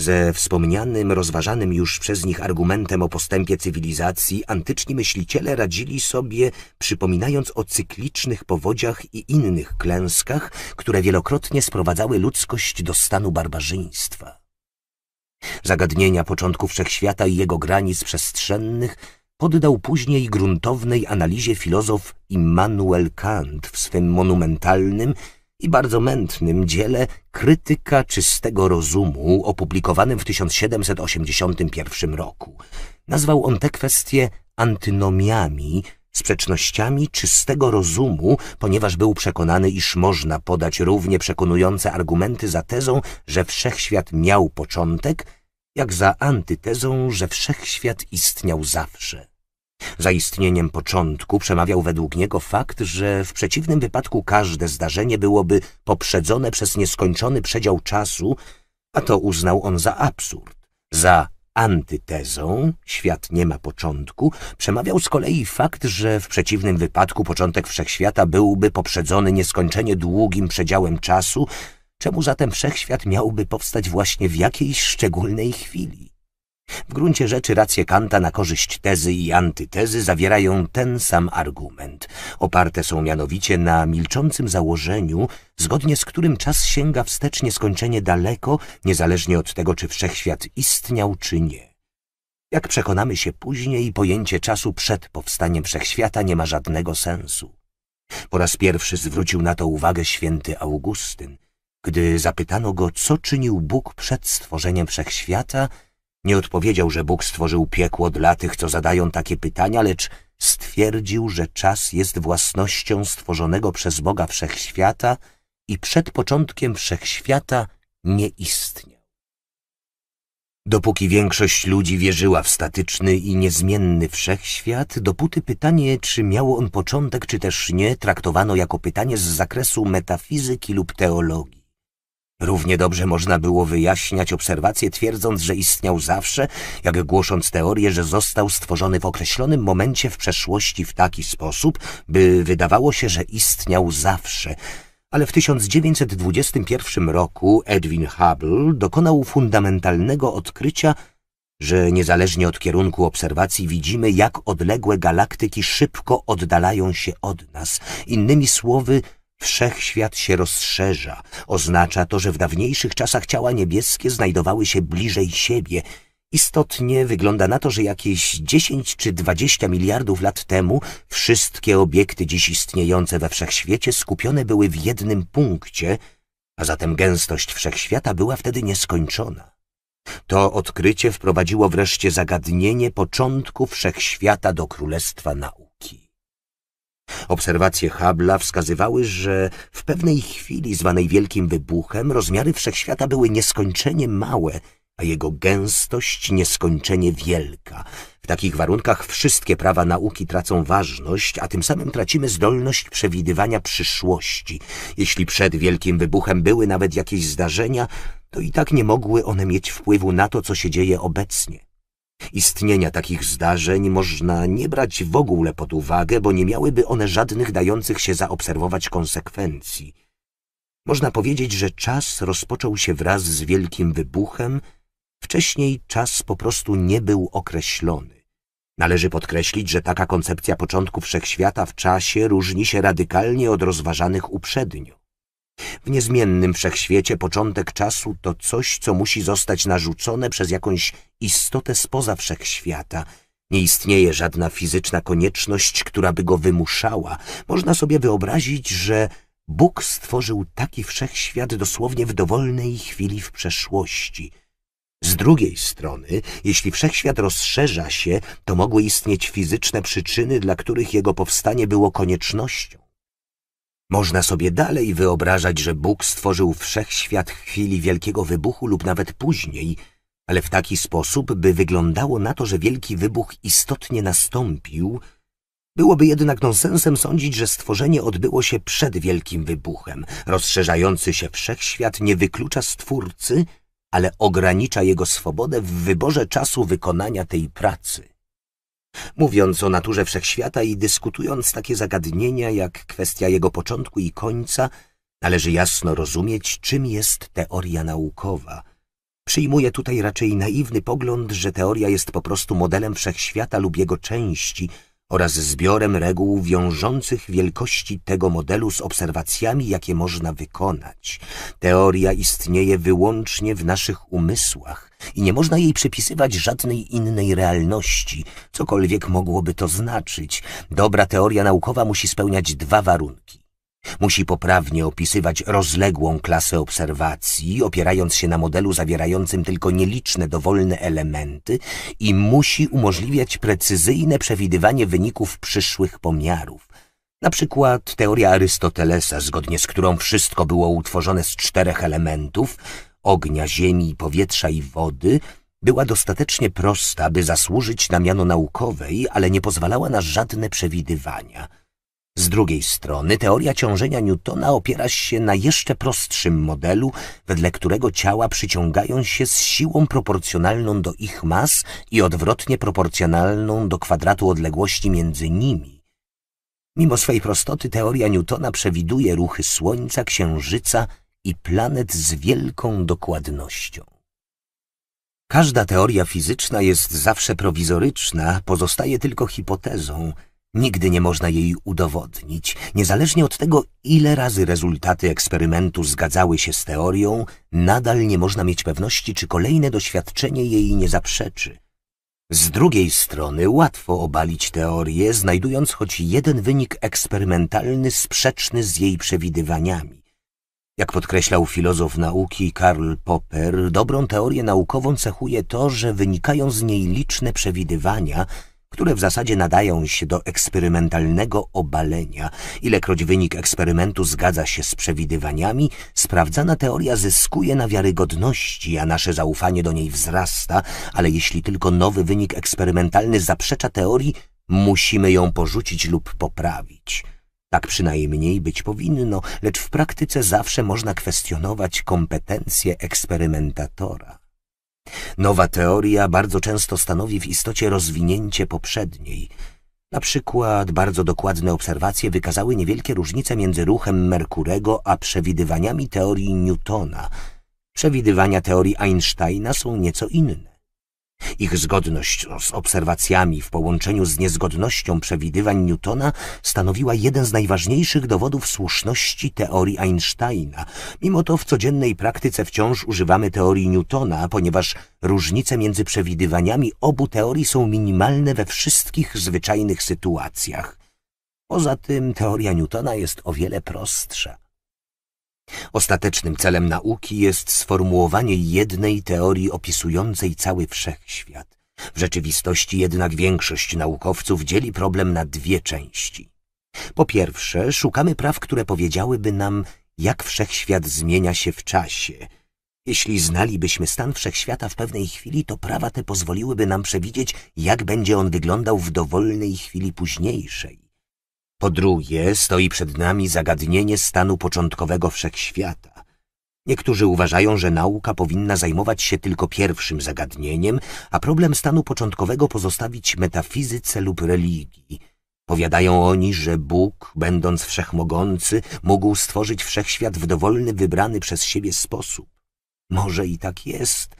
Speaker 1: ze wspomnianym, rozważanym już przez nich argumentem o postępie cywilizacji, antyczni myśliciele radzili sobie, przypominając o cyklicznych powodziach i innych klęskach, które wielokrotnie sprowadzały ludzkość do stanu barbarzyństwa. Zagadnienia początku wszechświata i jego granic przestrzennych poddał później gruntownej analizie filozof Immanuel Kant w swym monumentalnym i bardzo mętnym dziele Krytyka czystego rozumu opublikowanym w 1781 roku. Nazwał on te kwestie antynomiami, sprzecznościami czystego rozumu, ponieważ był przekonany, iż można podać równie przekonujące argumenty za tezą, że wszechświat miał początek, jak za antytezą, że wszechświat istniał zawsze. Za istnieniem początku przemawiał według niego fakt, że w przeciwnym wypadku każde zdarzenie byłoby poprzedzone przez nieskończony przedział czasu, a to uznał on za absurd. Za antytezą, świat nie ma początku, przemawiał z kolei fakt, że w przeciwnym wypadku początek wszechświata byłby poprzedzony nieskończenie długim przedziałem czasu, czemu zatem wszechświat miałby powstać właśnie w jakiejś szczególnej chwili. W gruncie rzeczy racje Kanta na korzyść tezy i antytezy zawierają ten sam argument. Oparte są mianowicie na milczącym założeniu, zgodnie z którym czas sięga wstecznie skończenie daleko, niezależnie od tego, czy wszechświat istniał, czy nie. Jak przekonamy się później, pojęcie czasu przed powstaniem wszechświata nie ma żadnego sensu. Po raz pierwszy zwrócił na to uwagę święty Augustyn. Gdy zapytano go, co czynił Bóg przed stworzeniem wszechświata – nie odpowiedział, że Bóg stworzył piekło dla tych, co zadają takie pytania, lecz stwierdził, że czas jest własnością stworzonego przez Boga wszechświata i przed początkiem wszechświata nie istniał. Dopóki większość ludzi wierzyła w statyczny i niezmienny wszechświat, dopóty pytanie, czy miało on początek, czy też nie, traktowano jako pytanie z zakresu metafizyki lub teologii. Równie dobrze można było wyjaśniać obserwacje twierdząc, że istniał zawsze, jak głosząc teorię, że został stworzony w określonym momencie w przeszłości w taki sposób, by wydawało się, że istniał zawsze. Ale w 1921 roku Edwin Hubble dokonał fundamentalnego odkrycia, że niezależnie od kierunku obserwacji widzimy, jak odległe galaktyki szybko oddalają się od nas. Innymi słowy – Wszechświat się rozszerza. Oznacza to, że w dawniejszych czasach ciała niebieskie znajdowały się bliżej siebie. Istotnie wygląda na to, że jakieś 10 czy 20 miliardów lat temu wszystkie obiekty dziś istniejące we wszechświecie skupione były w jednym punkcie, a zatem gęstość wszechświata była wtedy nieskończona. To odkrycie wprowadziło wreszcie zagadnienie początku wszechświata do Królestwa Nauk. Obserwacje Habla wskazywały, że w pewnej chwili zwanej Wielkim Wybuchem rozmiary Wszechświata były nieskończenie małe, a jego gęstość nieskończenie wielka. W takich warunkach wszystkie prawa nauki tracą ważność, a tym samym tracimy zdolność przewidywania przyszłości. Jeśli przed Wielkim Wybuchem były nawet jakieś zdarzenia, to i tak nie mogły one mieć wpływu na to, co się dzieje obecnie. Istnienia takich zdarzeń można nie brać w ogóle pod uwagę, bo nie miałyby one żadnych dających się zaobserwować konsekwencji. Można powiedzieć, że czas rozpoczął się wraz z wielkim wybuchem, wcześniej czas po prostu nie był określony. Należy podkreślić, że taka koncepcja początku wszechświata w czasie różni się radykalnie od rozważanych uprzednio. W niezmiennym wszechświecie początek czasu to coś, co musi zostać narzucone przez jakąś istotę spoza wszechświata. Nie istnieje żadna fizyczna konieczność, która by go wymuszała. Można sobie wyobrazić, że Bóg stworzył taki wszechświat dosłownie w dowolnej chwili w przeszłości. Z drugiej strony, jeśli wszechświat rozszerza się, to mogły istnieć fizyczne przyczyny, dla których jego powstanie było koniecznością. Można sobie dalej wyobrażać, że Bóg stworzył wszechświat w chwili wielkiego wybuchu lub nawet później, ale w taki sposób, by wyglądało na to, że wielki wybuch istotnie nastąpił. Byłoby jednak nonsensem sądzić, że stworzenie odbyło się przed wielkim wybuchem. Rozszerzający się wszechświat nie wyklucza stwórcy, ale ogranicza jego swobodę w wyborze czasu wykonania tej pracy mówiąc o naturze wszechświata i dyskutując takie zagadnienia jak kwestia jego początku i końca, należy jasno rozumieć, czym jest teoria naukowa. Przyjmuje tutaj raczej naiwny pogląd, że teoria jest po prostu modelem wszechświata lub jego części oraz zbiorem reguł wiążących wielkości tego modelu z obserwacjami, jakie można wykonać. Teoria istnieje wyłącznie w naszych umysłach, i nie można jej przypisywać żadnej innej realności, cokolwiek mogłoby to znaczyć. Dobra teoria naukowa musi spełniać dwa warunki. Musi poprawnie opisywać rozległą klasę obserwacji, opierając się na modelu zawierającym tylko nieliczne dowolne elementy i musi umożliwiać precyzyjne przewidywanie wyników przyszłych pomiarów. Na przykład teoria Arystotelesa, zgodnie z którą wszystko było utworzone z czterech elementów – ognia, ziemi, powietrza i wody, była dostatecznie prosta, by zasłużyć na miano naukowej, ale nie pozwalała na żadne przewidywania. Z drugiej strony teoria ciążenia Newtona opiera się na jeszcze prostszym modelu, wedle którego ciała przyciągają się z siłą proporcjonalną do ich mas i odwrotnie proporcjonalną do kwadratu odległości między nimi. Mimo swej prostoty teoria Newtona przewiduje ruchy Słońca, Księżyca i planet z wielką dokładnością. Każda teoria fizyczna jest zawsze prowizoryczna, pozostaje tylko hipotezą. Nigdy nie można jej udowodnić, niezależnie od tego, ile razy rezultaty eksperymentu zgadzały się z teorią, nadal nie można mieć pewności, czy kolejne doświadczenie jej nie zaprzeczy. Z drugiej strony łatwo obalić teorię, znajdując choć jeden wynik eksperymentalny sprzeczny z jej przewidywaniami. Jak podkreślał filozof nauki Karl Popper, dobrą teorię naukową cechuje to, że wynikają z niej liczne przewidywania, które w zasadzie nadają się do eksperymentalnego obalenia. Ilekroć wynik eksperymentu zgadza się z przewidywaniami, sprawdzana teoria zyskuje na wiarygodności, a nasze zaufanie do niej wzrasta, ale jeśli tylko nowy wynik eksperymentalny zaprzecza teorii, musimy ją porzucić lub poprawić. Tak przynajmniej być powinno, lecz w praktyce zawsze można kwestionować kompetencje eksperymentatora. Nowa teoria bardzo często stanowi w istocie rozwinięcie poprzedniej. Na przykład bardzo dokładne obserwacje wykazały niewielkie różnice między ruchem Merkurego a przewidywaniami teorii Newtona. Przewidywania teorii Einsteina są nieco inne. Ich zgodność z obserwacjami w połączeniu z niezgodnością przewidywań Newtona stanowiła jeden z najważniejszych dowodów słuszności teorii Einsteina. Mimo to w codziennej praktyce wciąż używamy teorii Newtona, ponieważ różnice między przewidywaniami obu teorii są minimalne we wszystkich zwyczajnych sytuacjach. Poza tym teoria Newtona jest o wiele prostsza. Ostatecznym celem nauki jest sformułowanie jednej teorii opisującej cały wszechświat. W rzeczywistości jednak większość naukowców dzieli problem na dwie części. Po pierwsze, szukamy praw, które powiedziałyby nam, jak wszechświat zmienia się w czasie. Jeśli znalibyśmy stan wszechświata w pewnej chwili, to prawa te pozwoliłyby nam przewidzieć, jak będzie on wyglądał w dowolnej chwili późniejszej. Po drugie, stoi przed nami zagadnienie stanu początkowego wszechświata. Niektórzy uważają, że nauka powinna zajmować się tylko pierwszym zagadnieniem, a problem stanu początkowego pozostawić metafizyce lub religii. Powiadają oni, że Bóg, będąc wszechmogący, mógł stworzyć wszechświat w dowolny, wybrany przez siebie sposób. Może i tak jest,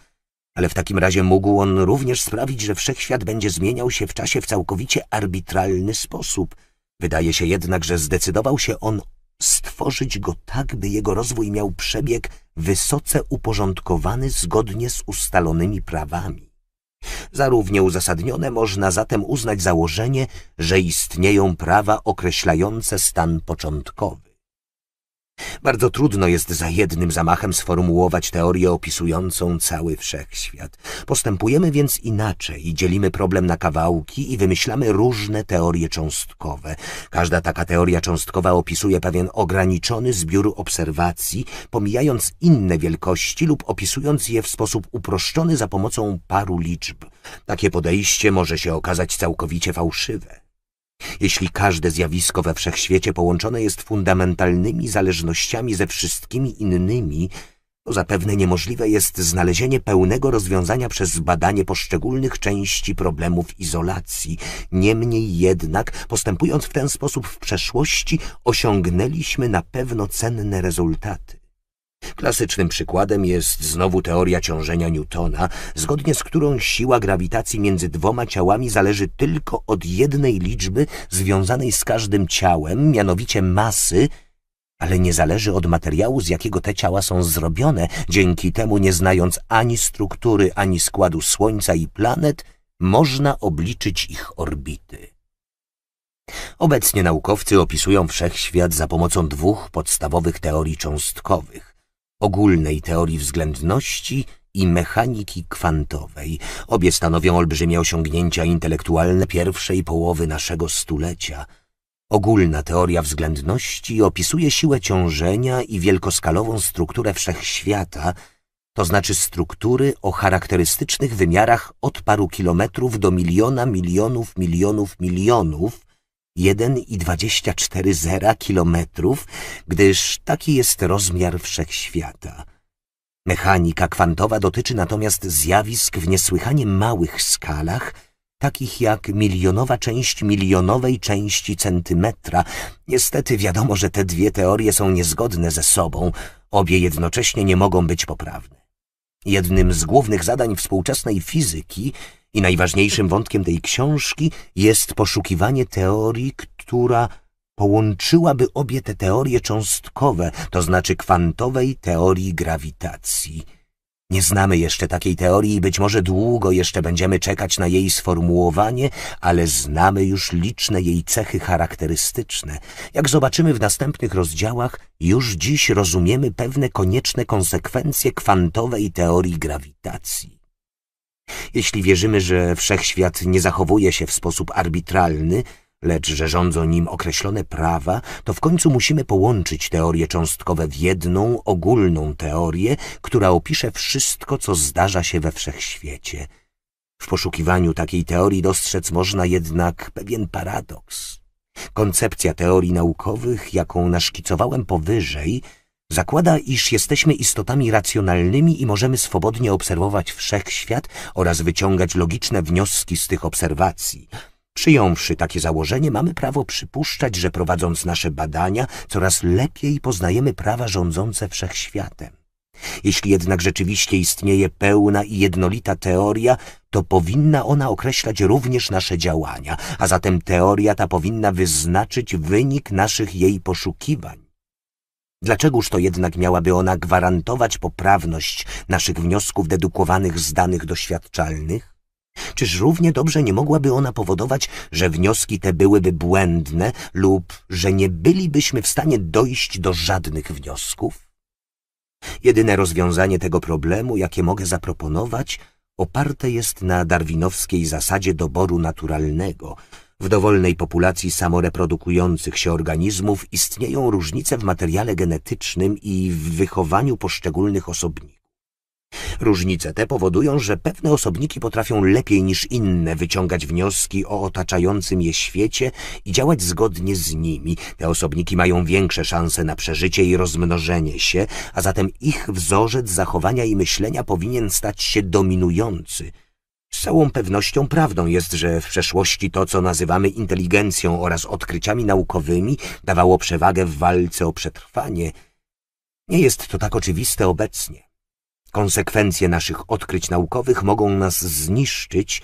Speaker 1: ale w takim razie mógł on również sprawić, że wszechświat będzie zmieniał się w czasie w całkowicie arbitralny sposób – Wydaje się jednak, że zdecydował się on stworzyć go tak, by jego rozwój miał przebieg wysoce uporządkowany zgodnie z ustalonymi prawami. Zarównie uzasadnione można zatem uznać założenie, że istnieją prawa określające stan początkowy. Bardzo trudno jest za jednym zamachem sformułować teorię opisującą cały wszechświat. Postępujemy więc inaczej i dzielimy problem na kawałki i wymyślamy różne teorie cząstkowe. Każda taka teoria cząstkowa opisuje pewien ograniczony zbiór obserwacji, pomijając inne wielkości lub opisując je w sposób uproszczony za pomocą paru liczb. Takie podejście może się okazać całkowicie fałszywe. Jeśli każde zjawisko we wszechświecie połączone jest fundamentalnymi zależnościami ze wszystkimi innymi, to zapewne niemożliwe jest znalezienie pełnego rozwiązania przez badanie poszczególnych części problemów izolacji. Niemniej jednak, postępując w ten sposób w przeszłości, osiągnęliśmy na pewno cenne rezultaty. Klasycznym przykładem jest znowu teoria ciążenia Newtona, zgodnie z którą siła grawitacji między dwoma ciałami zależy tylko od jednej liczby związanej z każdym ciałem, mianowicie masy, ale nie zależy od materiału, z jakiego te ciała są zrobione. Dzięki temu, nie znając ani struktury, ani składu Słońca i planet, można obliczyć ich orbity. Obecnie naukowcy opisują wszechświat za pomocą dwóch podstawowych teorii cząstkowych ogólnej teorii względności i mechaniki kwantowej. Obie stanowią olbrzymie osiągnięcia intelektualne pierwszej połowy naszego stulecia. Ogólna teoria względności opisuje siłę ciążenia i wielkoskalową strukturę wszechświata, to znaczy struktury o charakterystycznych wymiarach od paru kilometrów do miliona, milionów, milionów, milionów, 1,24 zera kilometrów, gdyż taki jest rozmiar wszechświata. Mechanika kwantowa dotyczy natomiast zjawisk w niesłychanie małych skalach, takich jak milionowa część milionowej części centymetra. Niestety wiadomo, że te dwie teorie są niezgodne ze sobą, obie jednocześnie nie mogą być poprawne. Jednym z głównych zadań współczesnej fizyki i najważniejszym wątkiem tej książki jest poszukiwanie teorii, która połączyłaby obie te teorie cząstkowe, to znaczy kwantowej teorii grawitacji. Nie znamy jeszcze takiej teorii i być może długo jeszcze będziemy czekać na jej sformułowanie, ale znamy już liczne jej cechy charakterystyczne. Jak zobaczymy w następnych rozdziałach, już dziś rozumiemy pewne konieczne konsekwencje kwantowej teorii grawitacji. Jeśli wierzymy, że wszechświat nie zachowuje się w sposób arbitralny, lecz że rządzą nim określone prawa, to w końcu musimy połączyć teorie cząstkowe w jedną ogólną teorię, która opisze wszystko, co zdarza się we wszechświecie. W poszukiwaniu takiej teorii dostrzec można jednak pewien paradoks. Koncepcja teorii naukowych, jaką naszkicowałem powyżej, zakłada, iż jesteśmy istotami racjonalnymi i możemy swobodnie obserwować wszechświat oraz wyciągać logiczne wnioski z tych obserwacji – Przyjąwszy takie założenie, mamy prawo przypuszczać, że prowadząc nasze badania, coraz lepiej poznajemy prawa rządzące wszechświatem. Jeśli jednak rzeczywiście istnieje pełna i jednolita teoria, to powinna ona określać również nasze działania, a zatem teoria ta powinna wyznaczyć wynik naszych jej poszukiwań. Dlaczegoż to jednak miałaby ona gwarantować poprawność naszych wniosków dedukowanych z danych doświadczalnych? Czyż równie dobrze nie mogłaby ona powodować, że wnioski te byłyby błędne lub że nie bylibyśmy w stanie dojść do żadnych wniosków? Jedyne rozwiązanie tego problemu, jakie mogę zaproponować, oparte jest na darwinowskiej zasadzie doboru naturalnego. W dowolnej populacji samoreprodukujących się organizmów istnieją różnice w materiale genetycznym i w wychowaniu poszczególnych osobników. Różnice te powodują, że pewne osobniki potrafią lepiej niż inne wyciągać wnioski o otaczającym je świecie i działać zgodnie z nimi. Te osobniki mają większe szanse na przeżycie i rozmnożenie się, a zatem ich wzorzec zachowania i myślenia powinien stać się dominujący. Z całą pewnością prawdą jest, że w przeszłości to, co nazywamy inteligencją oraz odkryciami naukowymi, dawało przewagę w walce o przetrwanie. Nie jest to tak oczywiste obecnie. Konsekwencje naszych odkryć naukowych mogą nas zniszczyć,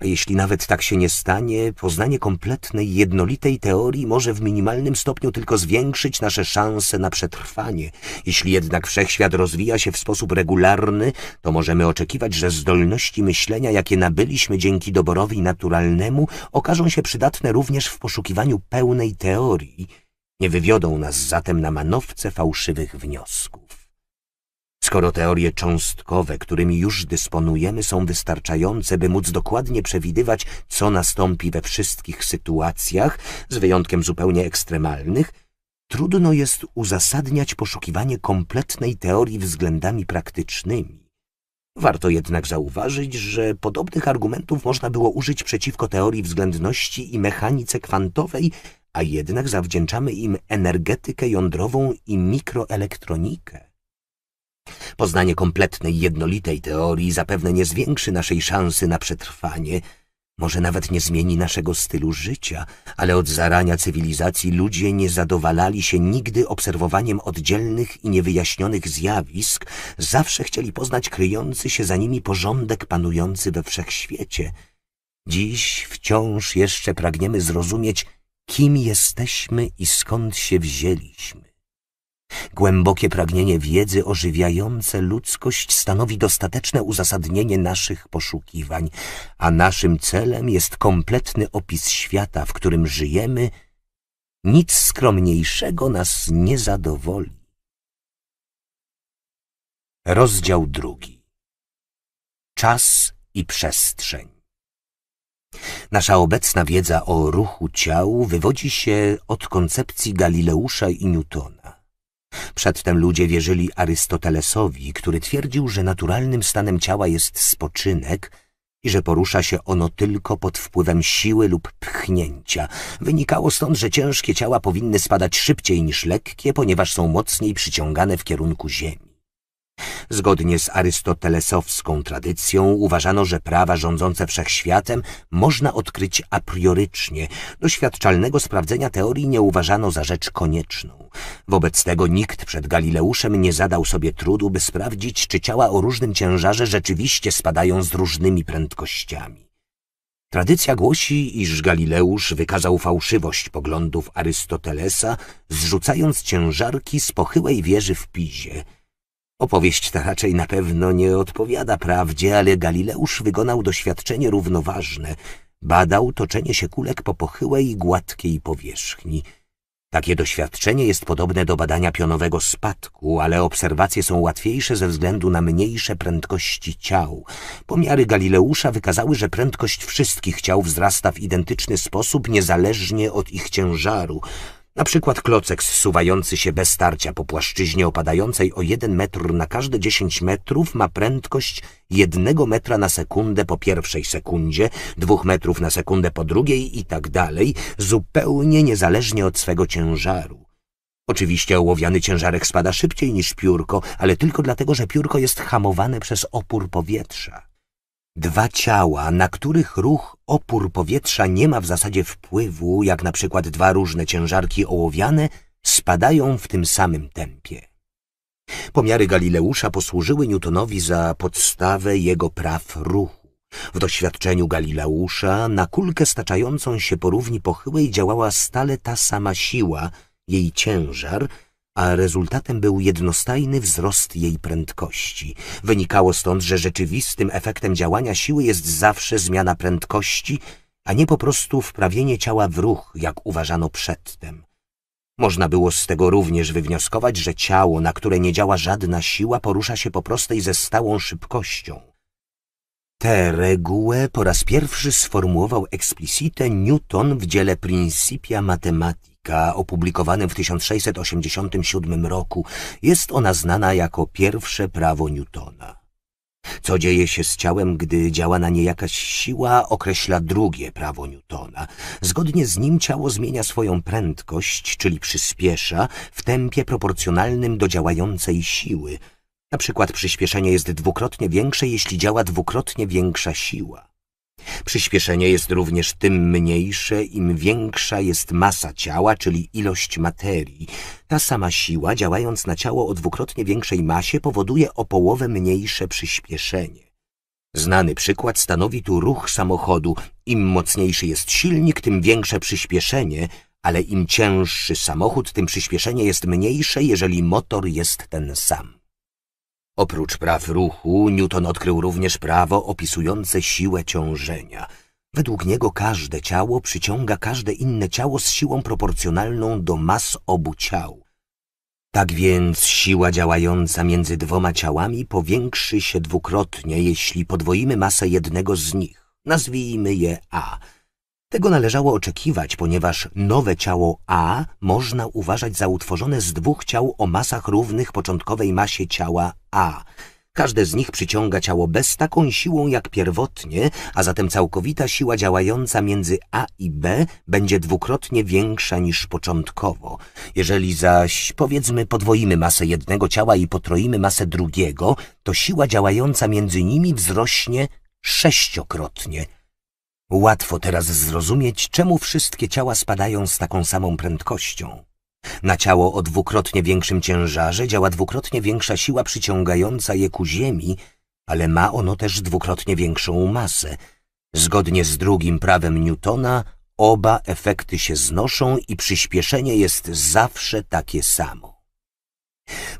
Speaker 1: a jeśli nawet tak się nie stanie, poznanie kompletnej, jednolitej teorii może w minimalnym stopniu tylko zwiększyć nasze szanse na przetrwanie. Jeśli jednak wszechświat rozwija się w sposób regularny, to możemy oczekiwać, że zdolności myślenia, jakie nabyliśmy dzięki doborowi naturalnemu, okażą się przydatne również w poszukiwaniu pełnej teorii. Nie wywiodą nas zatem na manowce fałszywych wniosków. Skoro teorie cząstkowe, którymi już dysponujemy, są wystarczające, by móc dokładnie przewidywać, co nastąpi we wszystkich sytuacjach, z wyjątkiem zupełnie ekstremalnych, trudno jest uzasadniać poszukiwanie kompletnej teorii względami praktycznymi. Warto jednak zauważyć, że podobnych argumentów można było użyć przeciwko teorii względności i mechanice kwantowej, a jednak zawdzięczamy im energetykę jądrową i mikroelektronikę. Poznanie kompletnej, jednolitej teorii zapewne nie zwiększy naszej szansy na przetrwanie, może nawet nie zmieni naszego stylu życia, ale od zarania cywilizacji ludzie nie zadowalali się nigdy obserwowaniem oddzielnych i niewyjaśnionych zjawisk, zawsze chcieli poznać kryjący się za nimi porządek panujący we wszechświecie. Dziś wciąż jeszcze pragniemy zrozumieć, kim jesteśmy i skąd się wzięliśmy. Głębokie pragnienie wiedzy ożywiające ludzkość stanowi dostateczne uzasadnienie naszych poszukiwań, a naszym celem jest kompletny opis świata, w którym żyjemy. Nic skromniejszego nas nie zadowoli. Rozdział drugi. Czas i przestrzeń. Nasza obecna wiedza o ruchu ciał wywodzi się od koncepcji Galileusza i Newtona. Przedtem ludzie wierzyli Arystotelesowi, który twierdził, że naturalnym stanem ciała jest spoczynek i że porusza się ono tylko pod wpływem siły lub pchnięcia. Wynikało stąd, że ciężkie ciała powinny spadać szybciej niż lekkie, ponieważ są mocniej przyciągane w kierunku ziemi. Zgodnie z arystotelesowską tradycją uważano, że prawa rządzące wszechświatem można odkryć a priorycznie. Doświadczalnego sprawdzenia teorii nie uważano za rzecz konieczną. Wobec tego nikt przed Galileuszem nie zadał sobie trudu, by sprawdzić, czy ciała o różnym ciężarze rzeczywiście spadają z różnymi prędkościami. Tradycja głosi, iż Galileusz wykazał fałszywość poglądów Arystotelesa, zrzucając ciężarki z pochyłej wieży w Pizie – Opowieść ta raczej na pewno nie odpowiada prawdzie, ale Galileusz wykonał doświadczenie równoważne. Badał toczenie się kulek po pochyłej, gładkiej powierzchni. Takie doświadczenie jest podobne do badania pionowego spadku, ale obserwacje są łatwiejsze ze względu na mniejsze prędkości ciał. Pomiary Galileusza wykazały, że prędkość wszystkich ciał wzrasta w identyczny sposób, niezależnie od ich ciężaru – na przykład klocek zsuwający się bez starcia po płaszczyźnie opadającej o jeden metr na każde dziesięć metrów ma prędkość jednego metra na sekundę po pierwszej sekundzie, dwóch metrów na sekundę po drugiej i tak dalej, zupełnie niezależnie od swego ciężaru. Oczywiście ołowiany ciężarek spada szybciej niż piórko, ale tylko dlatego, że piórko jest hamowane przez opór powietrza. Dwa ciała, na których ruch opór powietrza nie ma w zasadzie wpływu, jak na przykład dwa różne ciężarki ołowiane, spadają w tym samym tempie. Pomiary Galileusza posłużyły Newtonowi za podstawę jego praw ruchu. W doświadczeniu Galileusza na kulkę staczającą się po równi pochyłej działała stale ta sama siła, jej ciężar – a rezultatem był jednostajny wzrost jej prędkości. Wynikało stąd, że rzeczywistym efektem działania siły jest zawsze zmiana prędkości, a nie po prostu wprawienie ciała w ruch, jak uważano przedtem. Można było z tego również wywnioskować, że ciało, na które nie działa żadna siła, porusza się po prostej ze stałą szybkością. Tę regułę po raz pierwszy sformułował eksplicite Newton w dziele Principia Mathematici. Pika, opublikowanym w 1687 roku, jest ona znana jako pierwsze prawo Newtona. Co dzieje się z ciałem, gdy działa na nie jakaś siła, określa drugie prawo Newtona. Zgodnie z nim ciało zmienia swoją prędkość, czyli przyspiesza, w tempie proporcjonalnym do działającej siły. Na przykład przyspieszenie jest dwukrotnie większe, jeśli działa dwukrotnie większa siła. Przyspieszenie jest również tym mniejsze, im większa jest masa ciała, czyli ilość materii. Ta sama siła, działając na ciało o dwukrotnie większej masie, powoduje o połowę mniejsze przyspieszenie. Znany przykład stanowi tu ruch samochodu. Im mocniejszy jest silnik, tym większe przyspieszenie, ale im cięższy samochód, tym przyspieszenie jest mniejsze, jeżeli motor jest ten sam. Oprócz praw ruchu, Newton odkrył również prawo opisujące siłę ciążenia. Według niego każde ciało przyciąga każde inne ciało z siłą proporcjonalną do mas obu ciał. Tak więc siła działająca między dwoma ciałami powiększy się dwukrotnie, jeśli podwoimy masę jednego z nich. Nazwijmy je A – tego należało oczekiwać, ponieważ nowe ciało A można uważać za utworzone z dwóch ciał o masach równych początkowej masie ciała A. Każde z nich przyciąga ciało B z taką siłą jak pierwotnie, a zatem całkowita siła działająca między A i B będzie dwukrotnie większa niż początkowo. Jeżeli zaś, powiedzmy, podwoimy masę jednego ciała i potroimy masę drugiego, to siła działająca między nimi wzrośnie sześciokrotnie. Łatwo teraz zrozumieć, czemu wszystkie ciała spadają z taką samą prędkością. Na ciało o dwukrotnie większym ciężarze działa dwukrotnie większa siła przyciągająca je ku ziemi, ale ma ono też dwukrotnie większą masę. Zgodnie z drugim prawem Newtona oba efekty się znoszą i przyspieszenie jest zawsze takie samo.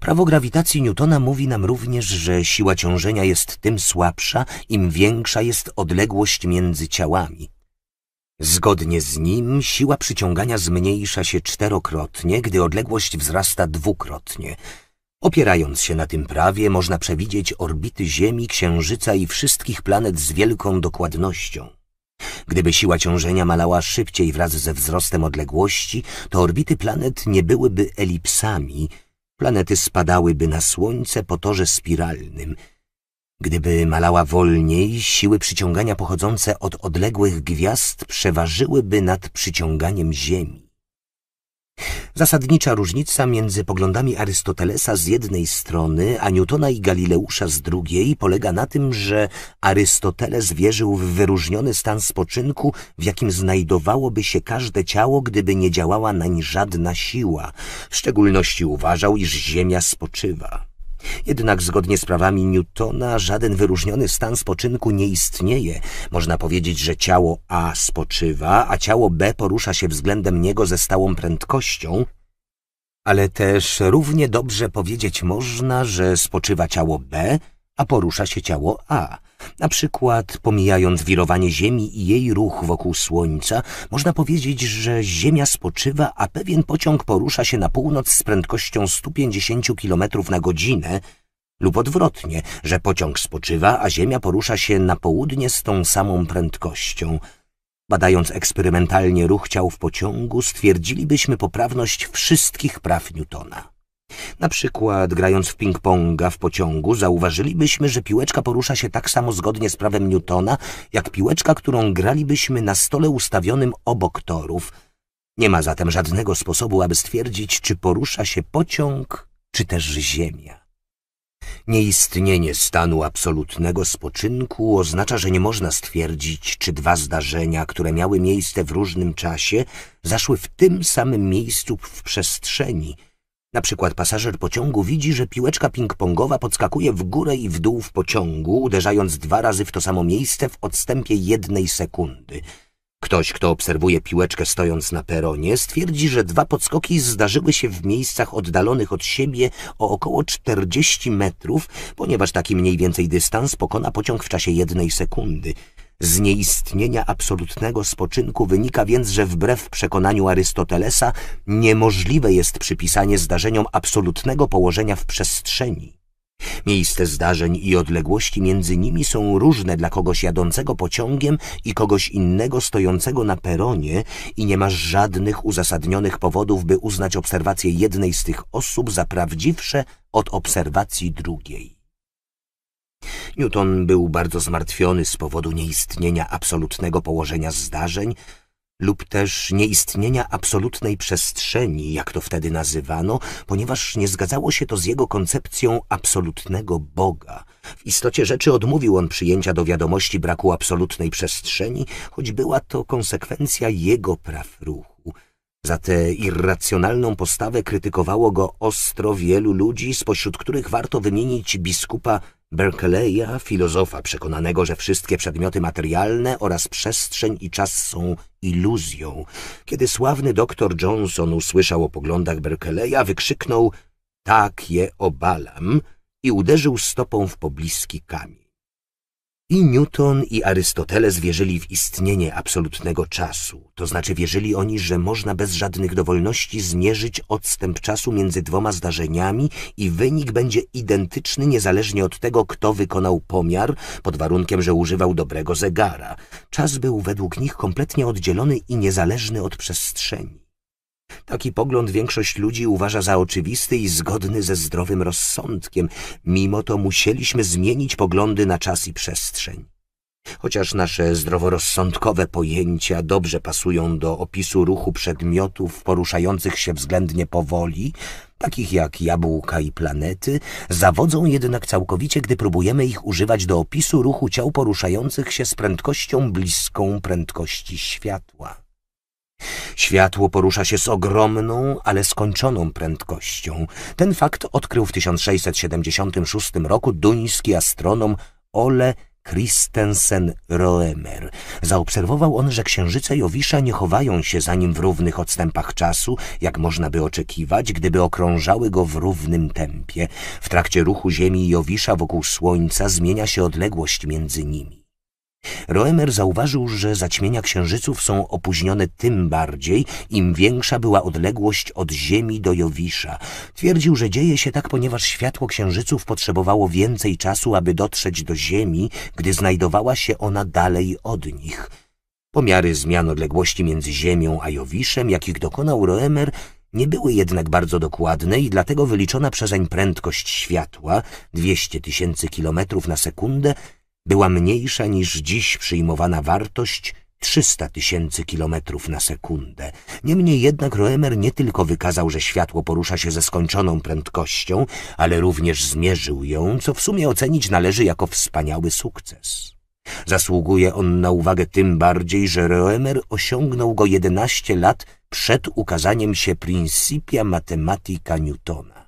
Speaker 1: Prawo grawitacji Newtona mówi nam również, że siła ciążenia jest tym słabsza, im większa jest odległość między ciałami. Zgodnie z nim siła przyciągania zmniejsza się czterokrotnie, gdy odległość wzrasta dwukrotnie. Opierając się na tym prawie, można przewidzieć orbity Ziemi, Księżyca i wszystkich planet z wielką dokładnością. Gdyby siła ciążenia malała szybciej wraz ze wzrostem odległości, to orbity planet nie byłyby elipsami – planety spadałyby na Słońce po torze spiralnym. Gdyby malała wolniej, siły przyciągania pochodzące od odległych gwiazd przeważyłyby nad przyciąganiem Ziemi. Zasadnicza różnica między poglądami Arystotelesa z jednej strony, a Newtona i Galileusza z drugiej polega na tym, że Arystoteles wierzył w wyróżniony stan spoczynku, w jakim znajdowałoby się każde ciało, gdyby nie działała nań żadna siła. W szczególności uważał, iż ziemia spoczywa. Jednak zgodnie z prawami Newtona żaden wyróżniony stan spoczynku nie istnieje. Można powiedzieć, że ciało A spoczywa, a ciało B porusza się względem niego ze stałą prędkością, ale też równie dobrze powiedzieć można, że spoczywa ciało B, a porusza się ciało A. Na przykład, pomijając wirowanie Ziemi i jej ruch wokół Słońca, można powiedzieć, że Ziemia spoczywa, a pewien pociąg porusza się na północ z prędkością 150 km na godzinę, lub odwrotnie, że pociąg spoczywa, a Ziemia porusza się na południe z tą samą prędkością. Badając eksperymentalnie ruch ciał w pociągu, stwierdzilibyśmy poprawność wszystkich praw Newtona. Na przykład grając w ping-ponga w pociągu zauważylibyśmy, że piłeczka porusza się tak samo zgodnie z prawem Newtona, jak piłeczka, którą gralibyśmy na stole ustawionym obok torów. Nie ma zatem żadnego sposobu, aby stwierdzić, czy porusza się pociąg, czy też ziemia. Nieistnienie stanu absolutnego spoczynku oznacza, że nie można stwierdzić, czy dwa zdarzenia, które miały miejsce w różnym czasie, zaszły w tym samym miejscu w przestrzeni – na przykład pasażer pociągu widzi, że piłeczka ping-pongowa podskakuje w górę i w dół w pociągu, uderzając dwa razy w to samo miejsce w odstępie jednej sekundy. Ktoś, kto obserwuje piłeczkę stojąc na peronie, stwierdzi, że dwa podskoki zdarzyły się w miejscach oddalonych od siebie o około 40 metrów, ponieważ taki mniej więcej dystans pokona pociąg w czasie jednej sekundy. Z nieistnienia absolutnego spoczynku wynika więc, że wbrew przekonaniu Arystotelesa niemożliwe jest przypisanie zdarzeniom absolutnego położenia w przestrzeni. Miejsce zdarzeń i odległości między nimi są różne dla kogoś jadącego pociągiem i kogoś innego stojącego na peronie i nie masz żadnych uzasadnionych powodów, by uznać obserwacje jednej z tych osób za prawdziwsze od obserwacji drugiej. Newton był bardzo zmartwiony z powodu nieistnienia absolutnego położenia zdarzeń lub też nieistnienia absolutnej przestrzeni, jak to wtedy nazywano, ponieważ nie zgadzało się to z jego koncepcją absolutnego Boga. W istocie rzeczy odmówił on przyjęcia do wiadomości braku absolutnej przestrzeni, choć była to konsekwencja jego praw ruchu. Za tę irracjonalną postawę krytykowało go ostro wielu ludzi, spośród których warto wymienić biskupa Berkeleya, filozofa przekonanego, że wszystkie przedmioty materialne oraz przestrzeń i czas są iluzją. Kiedy sławny doktor Johnson usłyszał o poglądach Berkeleya, wykrzyknął – tak je obalam – i uderzył stopą w pobliski kamień. I Newton, i Arystoteles wierzyli w istnienie absolutnego czasu, to znaczy wierzyli oni, że można bez żadnych dowolności zmierzyć odstęp czasu między dwoma zdarzeniami i wynik będzie identyczny niezależnie od tego, kto wykonał pomiar, pod warunkiem, że używał dobrego zegara. Czas był według nich kompletnie oddzielony i niezależny od przestrzeni. Taki pogląd większość ludzi uważa za oczywisty i zgodny ze zdrowym rozsądkiem. Mimo to musieliśmy zmienić poglądy na czas i przestrzeń. Chociaż nasze zdroworozsądkowe pojęcia dobrze pasują do opisu ruchu przedmiotów poruszających się względnie powoli, takich jak jabłka i planety, zawodzą jednak całkowicie, gdy próbujemy ich używać do opisu ruchu ciał poruszających się z prędkością bliską prędkości światła. Światło porusza się z ogromną, ale skończoną prędkością. Ten fakt odkrył w 1676 roku duński astronom Ole Christensen Roemer. Zaobserwował on, że księżyce Jowisza nie chowają się za nim w równych odstępach czasu, jak można by oczekiwać, gdyby okrążały go w równym tempie. W trakcie ruchu Ziemi i Jowisza wokół Słońca zmienia się odległość między nimi. Roemer zauważył, że zaćmienia księżyców są opóźnione tym bardziej, im większa była odległość od Ziemi do Jowisza. Twierdził, że dzieje się tak, ponieważ światło księżyców potrzebowało więcej czasu, aby dotrzeć do Ziemi, gdy znajdowała się ona dalej od nich. Pomiary zmian odległości między Ziemią a Jowiszem, jakich dokonał Roemer, nie były jednak bardzo dokładne i dlatego wyliczona przezeń prędkość światła, 200 tysięcy kilometrów na sekundę, była mniejsza niż dziś przyjmowana wartość 300 tysięcy kilometrów na sekundę. Niemniej jednak Roemer nie tylko wykazał, że światło porusza się ze skończoną prędkością, ale również zmierzył ją, co w sumie ocenić należy jako wspaniały sukces. Zasługuje on na uwagę tym bardziej, że Roemer osiągnął go 11 lat przed ukazaniem się Principia Matematica Newtona.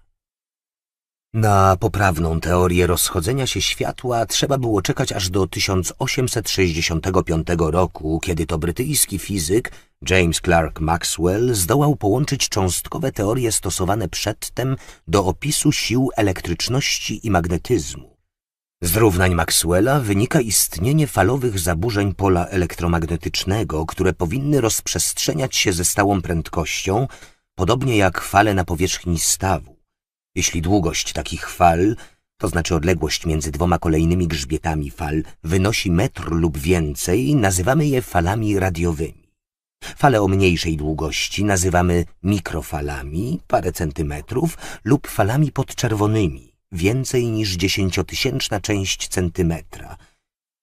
Speaker 1: Na poprawną teorię rozchodzenia się światła trzeba było czekać aż do 1865 roku, kiedy to brytyjski fizyk James Clerk Maxwell zdołał połączyć cząstkowe teorie stosowane przedtem do opisu sił elektryczności i magnetyzmu. Z równań Maxwella wynika istnienie falowych zaburzeń pola elektromagnetycznego, które powinny rozprzestrzeniać się ze stałą prędkością, podobnie jak fale na powierzchni stawu. Jeśli długość takich fal, to znaczy odległość między dwoma kolejnymi grzbietami fal, wynosi metr lub więcej, nazywamy je falami radiowymi. Fale o mniejszej długości nazywamy mikrofalami, parę centymetrów, lub falami podczerwonymi, więcej niż dziesięciotysięczna część centymetra.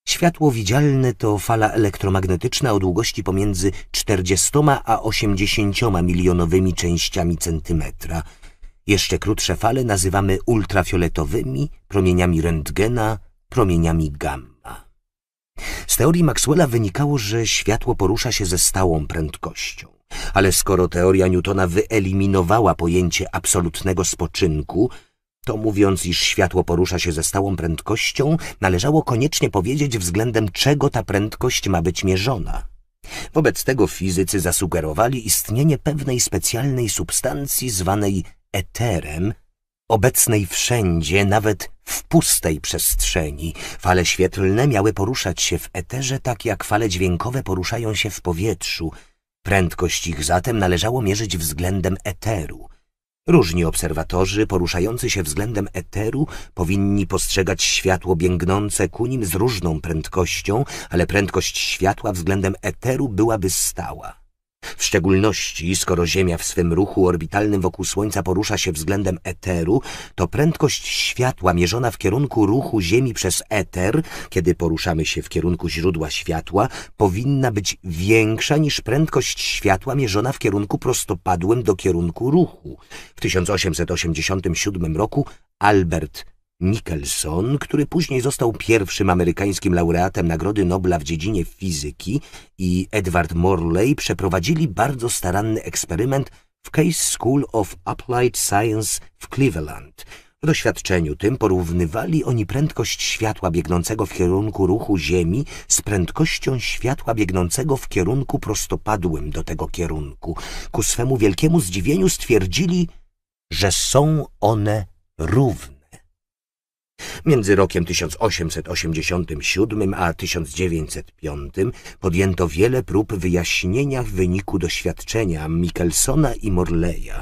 Speaker 1: Światło widzialne to fala elektromagnetyczna o długości pomiędzy 40 a 80 milionowymi częściami centymetra – jeszcze krótsze fale nazywamy ultrafioletowymi, promieniami rentgena, promieniami gamma. Z teorii Maxwella wynikało, że światło porusza się ze stałą prędkością. Ale skoro teoria Newtona wyeliminowała pojęcie absolutnego spoczynku, to mówiąc, iż światło porusza się ze stałą prędkością, należało koniecznie powiedzieć względem czego ta prędkość ma być mierzona. Wobec tego fizycy zasugerowali istnienie pewnej specjalnej substancji zwanej eterem, obecnej wszędzie, nawet w pustej przestrzeni. Fale świetlne miały poruszać się w eterze tak, jak fale dźwiękowe poruszają się w powietrzu. Prędkość ich zatem należało mierzyć względem eteru. Różni obserwatorzy poruszający się względem eteru powinni postrzegać światło biegnące ku nim z różną prędkością, ale prędkość światła względem eteru byłaby stała. W szczególności, skoro Ziemia w swym ruchu orbitalnym wokół Słońca porusza się względem eteru, to prędkość światła mierzona w kierunku ruchu Ziemi przez eter, kiedy poruszamy się w kierunku źródła światła, powinna być większa niż prędkość światła mierzona w kierunku prostopadłym do kierunku ruchu. W 1887 roku Albert Nicholson, który później został pierwszym amerykańskim laureatem Nagrody Nobla w dziedzinie fizyki i Edward Morley przeprowadzili bardzo staranny eksperyment w Case School of Applied Science w Cleveland. W doświadczeniu tym porównywali oni prędkość światła biegnącego w kierunku ruchu Ziemi z prędkością światła biegnącego w kierunku prostopadłym do tego kierunku. Ku swemu wielkiemu zdziwieniu stwierdzili, że są one równe. Między rokiem 1887 a 1905 podjęto wiele prób wyjaśnienia w wyniku doświadczenia Michelsona i Morleya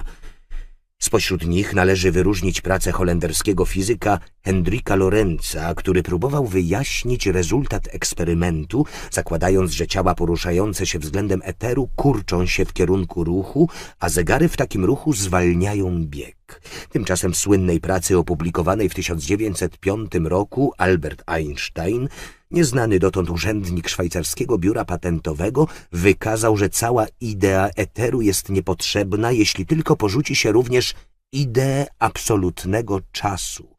Speaker 1: Spośród nich należy wyróżnić pracę holenderskiego fizyka Hendrika Lorenza, który próbował wyjaśnić rezultat eksperymentu, zakładając, że ciała poruszające się względem eteru kurczą się w kierunku ruchu, a zegary w takim ruchu zwalniają bieg. Tymczasem w słynnej pracy opublikowanej w 1905 roku Albert Einstein Nieznany dotąd urzędnik szwajcarskiego biura patentowego wykazał, że cała idea eteru jest niepotrzebna, jeśli tylko porzuci się również ideę absolutnego czasu.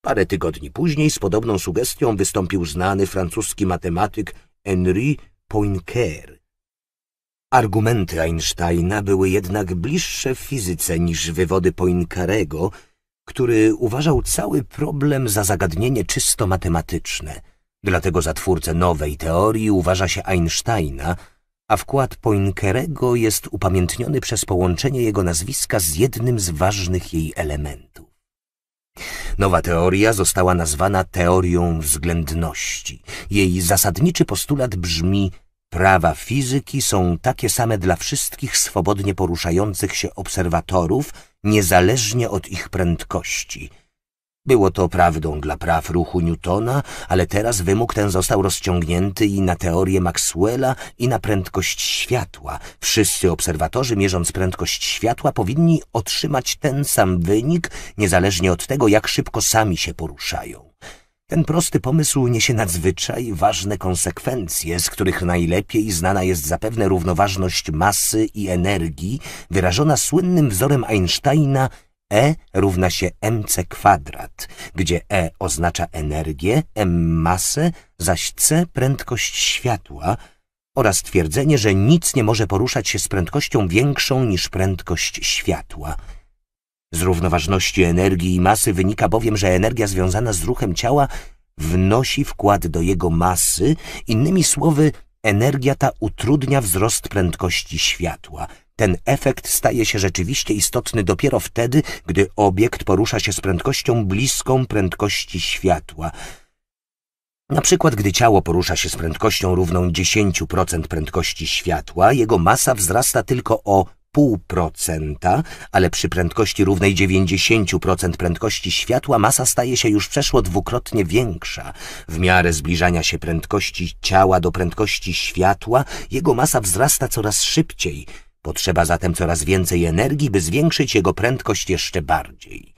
Speaker 1: Parę tygodni później z podobną sugestią wystąpił znany francuski matematyk Henri Poincaré. Argumenty Einsteina były jednak bliższe fizyce niż wywody Poincarego, który uważał cały problem za zagadnienie czysto matematyczne – Dlatego za twórcę nowej teorii uważa się Einsteina, a wkład Poincarego jest upamiętniony przez połączenie jego nazwiska z jednym z ważnych jej elementów. Nowa teoria została nazwana teorią względności. Jej zasadniczy postulat brzmi prawa fizyki są takie same dla wszystkich swobodnie poruszających się obserwatorów, niezależnie od ich prędkości – było to prawdą dla praw ruchu Newtona, ale teraz wymóg ten został rozciągnięty i na teorię Maxwella i na prędkość światła. Wszyscy obserwatorzy mierząc prędkość światła powinni otrzymać ten sam wynik, niezależnie od tego, jak szybko sami się poruszają. Ten prosty pomysł niesie nadzwyczaj ważne konsekwencje, z których najlepiej znana jest zapewne równoważność masy i energii, wyrażona słynnym wzorem Einsteina – E równa się mc kwadrat, gdzie E oznacza energię, m masę, zaś c prędkość światła oraz twierdzenie, że nic nie może poruszać się z prędkością większą niż prędkość światła. Z równoważności energii i masy wynika bowiem, że energia związana z ruchem ciała wnosi wkład do jego masy, innymi słowy energia ta utrudnia wzrost prędkości światła – ten efekt staje się rzeczywiście istotny dopiero wtedy, gdy obiekt porusza się z prędkością bliską prędkości światła. Na przykład, gdy ciało porusza się z prędkością równą 10% prędkości światła, jego masa wzrasta tylko o 0,5%, ale przy prędkości równej 90% prędkości światła masa staje się już przeszło dwukrotnie większa. W miarę zbliżania się prędkości ciała do prędkości światła, jego masa wzrasta coraz szybciej – Potrzeba zatem coraz więcej energii, by zwiększyć jego prędkość jeszcze bardziej.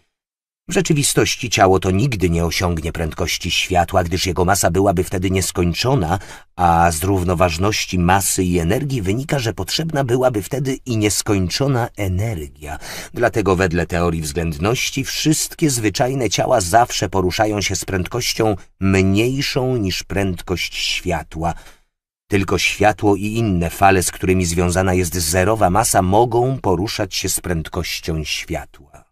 Speaker 1: W rzeczywistości ciało to nigdy nie osiągnie prędkości światła, gdyż jego masa byłaby wtedy nieskończona, a z równoważności masy i energii wynika, że potrzebna byłaby wtedy i nieskończona energia. Dlatego wedle teorii względności wszystkie zwyczajne ciała zawsze poruszają się z prędkością mniejszą niż prędkość światła – tylko światło i inne fale, z którymi związana jest zerowa masa, mogą poruszać się z prędkością światła.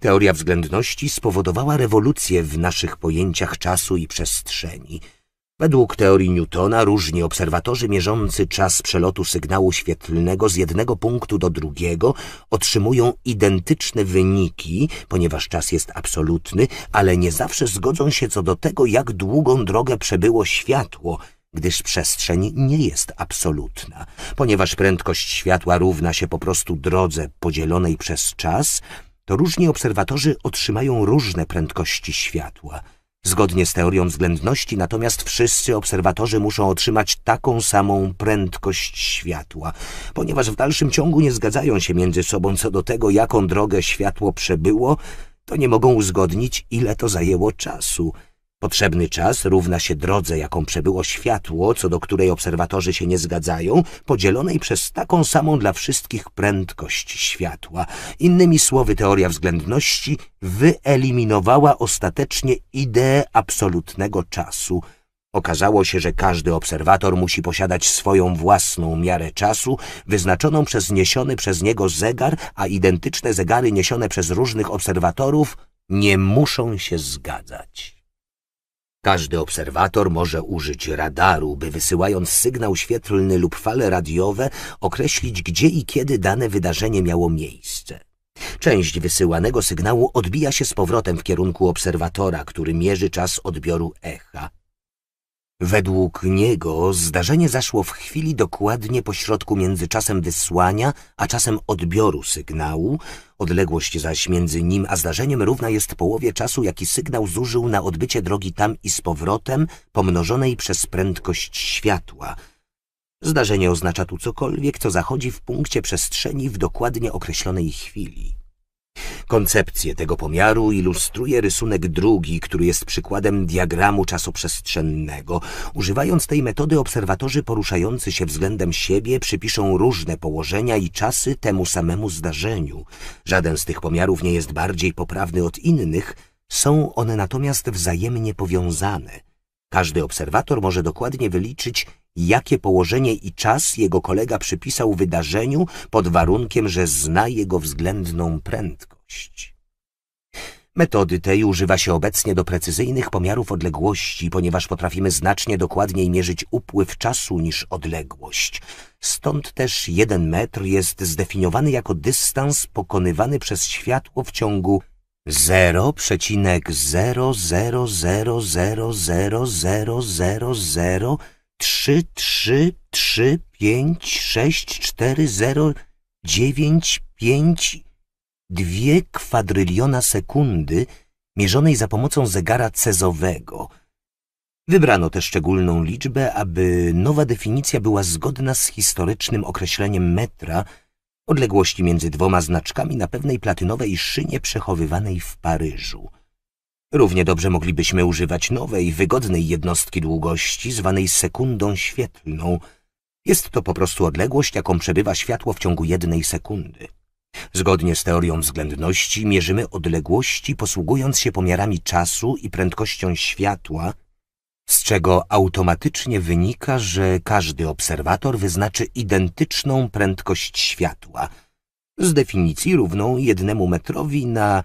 Speaker 1: Teoria względności spowodowała rewolucję w naszych pojęciach czasu i przestrzeni. Według teorii Newtona różni obserwatorzy mierzący czas przelotu sygnału świetlnego z jednego punktu do drugiego otrzymują identyczne wyniki, ponieważ czas jest absolutny, ale nie zawsze zgodzą się co do tego, jak długą drogę przebyło światło – gdyż przestrzeń nie jest absolutna. Ponieważ prędkość światła równa się po prostu drodze podzielonej przez czas, to różni obserwatorzy otrzymają różne prędkości światła. Zgodnie z teorią względności natomiast wszyscy obserwatorzy muszą otrzymać taką samą prędkość światła, ponieważ w dalszym ciągu nie zgadzają się między sobą co do tego, jaką drogę światło przebyło, to nie mogą uzgodnić, ile to zajęło czasu – Potrzebny czas równa się drodze, jaką przebyło światło, co do której obserwatorzy się nie zgadzają, podzielonej przez taką samą dla wszystkich prędkość światła. Innymi słowy, teoria względności wyeliminowała ostatecznie ideę absolutnego czasu. Okazało się, że każdy obserwator musi posiadać swoją własną miarę czasu, wyznaczoną przez niesiony przez niego zegar, a identyczne zegary niesione przez różnych obserwatorów nie muszą się zgadzać. Każdy obserwator może użyć radaru, by wysyłając sygnał świetlny lub fale radiowe określić, gdzie i kiedy dane wydarzenie miało miejsce. Część wysyłanego sygnału odbija się z powrotem w kierunku obserwatora, który mierzy czas odbioru echa. Według niego zdarzenie zaszło w chwili dokładnie pośrodku między czasem wysłania a czasem odbioru sygnału, Odległość zaś między nim a zdarzeniem równa jest połowie czasu, jaki sygnał zużył na odbycie drogi tam i z powrotem, pomnożonej przez prędkość światła. Zdarzenie oznacza tu cokolwiek, co zachodzi w punkcie przestrzeni w dokładnie określonej chwili. Koncepcję tego pomiaru ilustruje rysunek drugi, który jest przykładem diagramu czasoprzestrzennego. Używając tej metody obserwatorzy poruszający się względem siebie przypiszą różne położenia i czasy temu samemu zdarzeniu. Żaden z tych pomiarów nie jest bardziej poprawny od innych, są one natomiast wzajemnie powiązane. Każdy obserwator może dokładnie wyliczyć, jakie położenie i czas jego kolega przypisał wydarzeniu pod warunkiem, że zna jego względną prędkość. Metody tej używa się obecnie do precyzyjnych pomiarów odległości, ponieważ potrafimy znacznie dokładniej mierzyć upływ czasu niż odległość. Stąd też jeden metr jest zdefiniowany jako dystans pokonywany przez światło w ciągu 0,000000000 trzy, trzy, trzy, pięć, sześć, cztery, zero, dziewięć, pięć, dwie kwadryliona sekundy mierzonej za pomocą zegara cezowego. Wybrano tę szczególną liczbę, aby nowa definicja była zgodna z historycznym określeniem metra, odległości między dwoma znaczkami na pewnej platynowej szynie przechowywanej w Paryżu. Równie dobrze moglibyśmy używać nowej, wygodnej jednostki długości, zwanej sekundą świetlną. Jest to po prostu odległość, jaką przebywa światło w ciągu jednej sekundy. Zgodnie z teorią względności mierzymy odległości, posługując się pomiarami czasu i prędkością światła, z czego automatycznie wynika, że każdy obserwator wyznaczy identyczną prędkość światła, z definicji równą jednemu metrowi na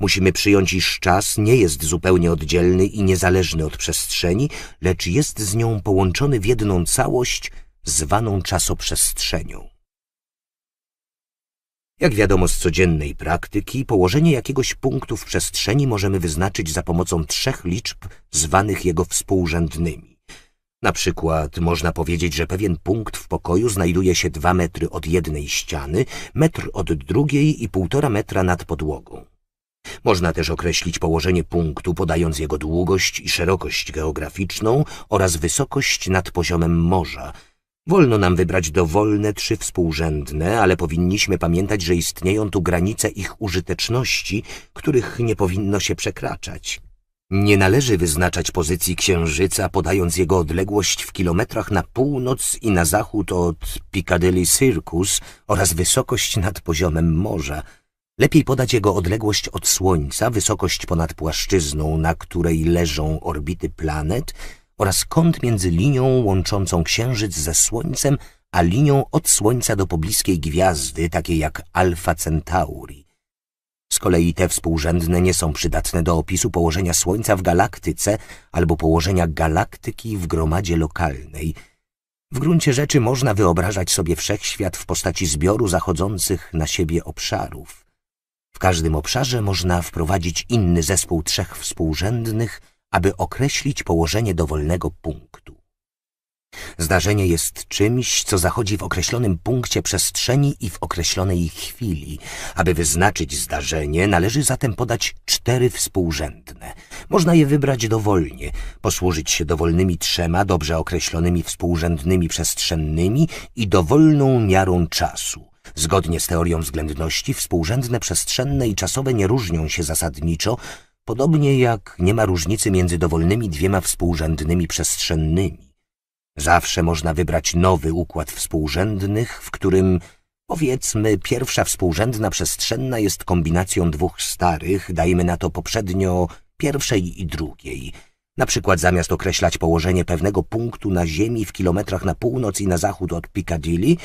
Speaker 1: Musimy przyjąć, iż czas nie jest zupełnie oddzielny i niezależny od przestrzeni, lecz jest z nią połączony w jedną całość, zwaną czasoprzestrzenią. Jak wiadomo z codziennej praktyki, położenie jakiegoś punktu w przestrzeni możemy wyznaczyć za pomocą trzech liczb zwanych jego współrzędnymi. Na przykład można powiedzieć, że pewien punkt w pokoju znajduje się dwa metry od jednej ściany, metr od drugiej i półtora metra nad podłogą. Można też określić położenie punktu, podając jego długość i szerokość geograficzną oraz wysokość nad poziomem morza. Wolno nam wybrać dowolne trzy współrzędne, ale powinniśmy pamiętać, że istnieją tu granice ich użyteczności, których nie powinno się przekraczać. Nie należy wyznaczać pozycji księżyca, podając jego odległość w kilometrach na północ i na zachód od Piccadilly Circus oraz wysokość nad poziomem morza – Lepiej podać jego odległość od Słońca, wysokość ponad płaszczyzną, na której leżą orbity planet oraz kąt między linią łączącą Księżyc ze Słońcem, a linią od Słońca do pobliskiej gwiazdy, takiej jak Alfa Centauri. Z kolei te współrzędne nie są przydatne do opisu położenia Słońca w galaktyce albo położenia galaktyki w gromadzie lokalnej – w gruncie rzeczy można wyobrażać sobie wszechświat w postaci zbioru zachodzących na siebie obszarów każdym obszarze można wprowadzić inny zespół trzech współrzędnych, aby określić położenie dowolnego punktu. Zdarzenie jest czymś, co zachodzi w określonym punkcie przestrzeni i w określonej chwili. Aby wyznaczyć zdarzenie, należy zatem podać cztery współrzędne. Można je wybrać dowolnie, posłużyć się dowolnymi trzema dobrze określonymi współrzędnymi przestrzennymi i dowolną miarą czasu. Zgodnie z teorią względności współrzędne przestrzenne i czasowe nie różnią się zasadniczo, podobnie jak nie ma różnicy między dowolnymi dwiema współrzędnymi przestrzennymi. Zawsze można wybrać nowy układ współrzędnych, w którym, powiedzmy, pierwsza współrzędna przestrzenna jest kombinacją dwóch starych, dajmy na to poprzednio pierwszej i drugiej. Na przykład zamiast określać położenie pewnego punktu na Ziemi w kilometrach na północ i na zachód od Piccadilly,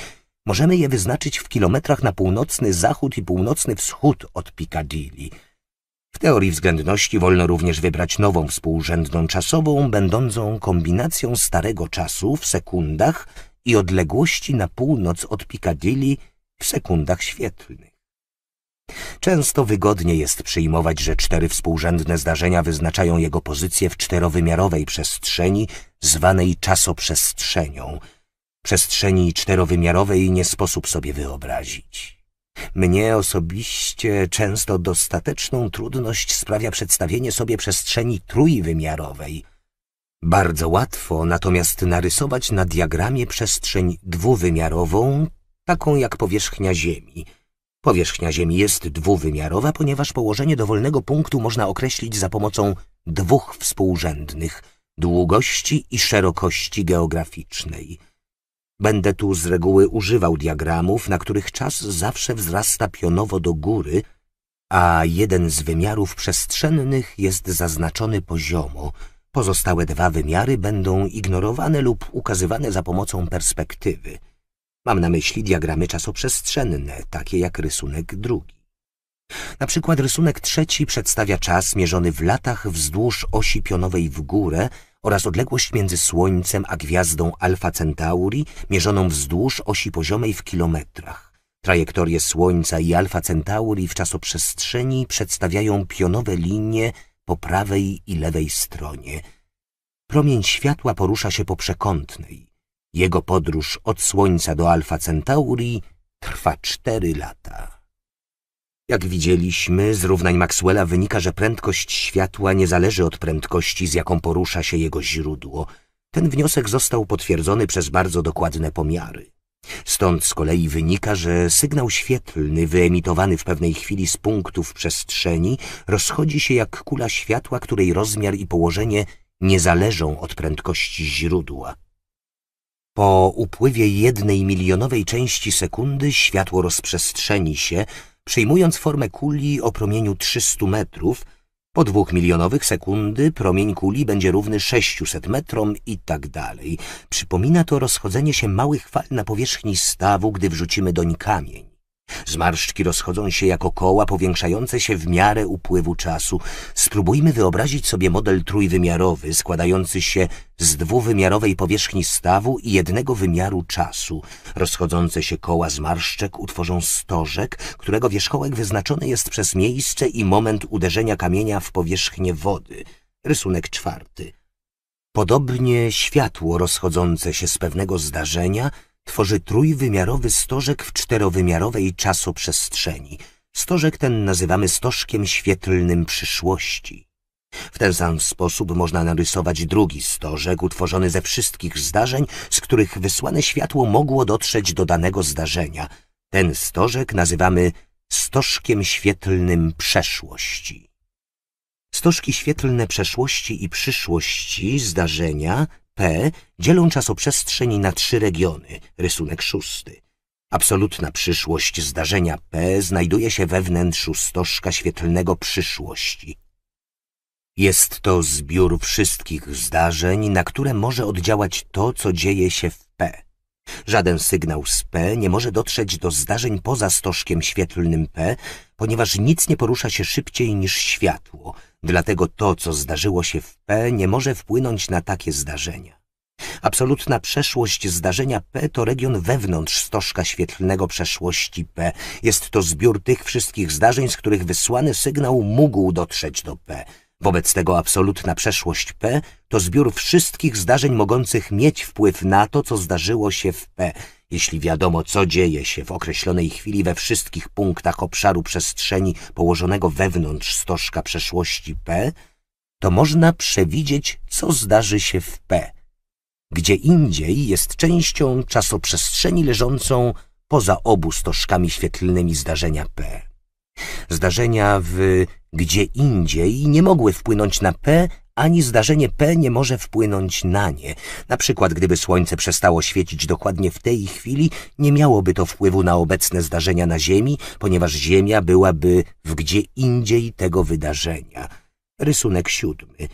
Speaker 1: Możemy je wyznaczyć w kilometrach na północny zachód i północny wschód od Piccadilly. W teorii względności wolno również wybrać nową współrzędną czasową, będącą kombinacją starego czasu w sekundach i odległości na północ od Piccadilly w sekundach świetlnych. Często wygodnie jest przyjmować, że cztery współrzędne zdarzenia wyznaczają jego pozycję w czterowymiarowej przestrzeni, zwanej czasoprzestrzenią – przestrzeni czterowymiarowej nie sposób sobie wyobrazić. Mnie osobiście często dostateczną trudność sprawia przedstawienie sobie przestrzeni trójwymiarowej. Bardzo łatwo natomiast narysować na diagramie przestrzeń dwuwymiarową, taką jak powierzchnia Ziemi. Powierzchnia Ziemi jest dwuwymiarowa, ponieważ położenie dowolnego punktu można określić za pomocą dwóch współrzędnych – długości i szerokości geograficznej – Będę tu z reguły używał diagramów, na których czas zawsze wzrasta pionowo do góry, a jeden z wymiarów przestrzennych jest zaznaczony poziomo. Pozostałe dwa wymiary będą ignorowane lub ukazywane za pomocą perspektywy. Mam na myśli diagramy czasoprzestrzenne, takie jak rysunek drugi. Na przykład rysunek trzeci przedstawia czas mierzony w latach wzdłuż osi pionowej w górę, oraz odległość między Słońcem a gwiazdą Alfa Centauri mierzoną wzdłuż osi poziomej w kilometrach. Trajektorie Słońca i Alfa Centauri w czasoprzestrzeni przedstawiają pionowe linie po prawej i lewej stronie. Promień światła porusza się po przekątnej. Jego podróż od Słońca do Alfa Centauri trwa cztery lata. Jak widzieliśmy, z równań Maxwella wynika, że prędkość światła nie zależy od prędkości, z jaką porusza się jego źródło. Ten wniosek został potwierdzony przez bardzo dokładne pomiary. Stąd z kolei wynika, że sygnał świetlny wyemitowany w pewnej chwili z punktów przestrzeni rozchodzi się jak kula światła, której rozmiar i położenie nie zależą od prędkości źródła. Po upływie jednej milionowej części sekundy światło rozprzestrzeni się, przyjmując formę kuli o promieniu 300 metrów, po dwóch milionowych sekundy promień kuli będzie równy 600 metrom i tak dalej. Przypomina to rozchodzenie się małych fal na powierzchni stawu, gdy wrzucimy doń kamień. Zmarszczki rozchodzą się jako koła powiększające się w miarę upływu czasu. Spróbujmy wyobrazić sobie model trójwymiarowy składający się z dwuwymiarowej powierzchni stawu i jednego wymiaru czasu. Rozchodzące się koła zmarszczek utworzą stożek, którego wierzchołek wyznaczony jest przez miejsce i moment uderzenia kamienia w powierzchnię wody. Rysunek czwarty. Podobnie światło rozchodzące się z pewnego zdarzenia – tworzy trójwymiarowy stożek w czterowymiarowej czasoprzestrzeni. Stożek ten nazywamy stożkiem świetlnym przyszłości. W ten sam sposób można narysować drugi stożek utworzony ze wszystkich zdarzeń, z których wysłane światło mogło dotrzeć do danego zdarzenia. Ten stożek nazywamy stożkiem świetlnym przeszłości. Stożki świetlne przeszłości i przyszłości zdarzenia P dzielą czasoprzestrzeń na trzy regiony, rysunek szósty. Absolutna przyszłość zdarzenia P znajduje się we wnętrzu stożka świetlnego przyszłości. Jest to zbiór wszystkich zdarzeń, na które może oddziałać to, co dzieje się w P. Żaden sygnał z P nie może dotrzeć do zdarzeń poza stożkiem świetlnym P, ponieważ nic nie porusza się szybciej niż światło – Dlatego to, co zdarzyło się w P, nie może wpłynąć na takie zdarzenia. Absolutna przeszłość zdarzenia P to region wewnątrz stożka świetlnego przeszłości P. Jest to zbiór tych wszystkich zdarzeń, z których wysłany sygnał mógł dotrzeć do P. Wobec tego absolutna przeszłość P to zbiór wszystkich zdarzeń mogących mieć wpływ na to, co zdarzyło się w P. Jeśli wiadomo, co dzieje się w określonej chwili we wszystkich punktach obszaru przestrzeni położonego wewnątrz stożka przeszłości P, to można przewidzieć, co zdarzy się w P. Gdzie indziej jest częścią czasoprzestrzeni leżącą poza obu stożkami świetlnymi zdarzenia P. Zdarzenia w gdzie indziej nie mogły wpłynąć na P ani zdarzenie P nie może wpłynąć na nie. Na przykład, gdyby słońce przestało świecić dokładnie w tej chwili, nie miałoby to wpływu na obecne zdarzenia na Ziemi, ponieważ Ziemia byłaby w gdzie indziej tego wydarzenia. Rysunek siódmy.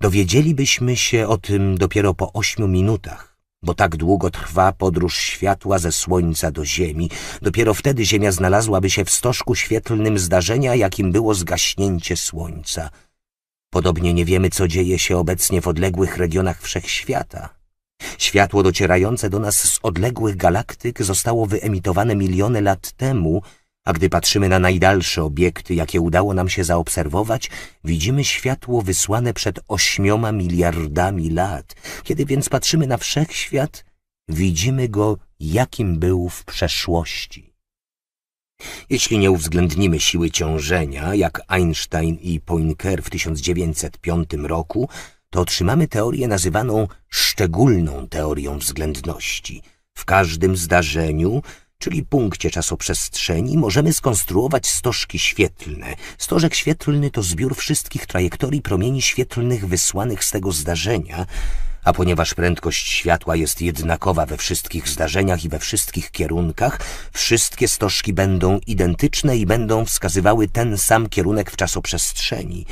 Speaker 1: Dowiedzielibyśmy się o tym dopiero po ośmiu minutach, bo tak długo trwa podróż światła ze Słońca do Ziemi. Dopiero wtedy Ziemia znalazłaby się w stożku świetlnym zdarzenia, jakim było zgaśnięcie Słońca. Podobnie nie wiemy, co dzieje się obecnie w odległych regionach wszechświata. Światło docierające do nas z odległych galaktyk zostało wyemitowane miliony lat temu, a gdy patrzymy na najdalsze obiekty, jakie udało nam się zaobserwować, widzimy światło wysłane przed ośmioma miliardami lat. Kiedy więc patrzymy na wszechświat, widzimy go, jakim był w przeszłości. Jeśli nie uwzględnimy siły ciążenia, jak Einstein i Poincare w 1905 roku, to otrzymamy teorię nazywaną szczególną teorią względności. W każdym zdarzeniu, czyli punkcie czasoprzestrzeni, możemy skonstruować stożki świetlne. Stożek świetlny to zbiór wszystkich trajektorii promieni świetlnych wysłanych z tego zdarzenia, a ponieważ prędkość światła jest jednakowa we wszystkich zdarzeniach i we wszystkich kierunkach, wszystkie stożki będą identyczne i będą wskazywały ten sam kierunek w czasoprzestrzeni.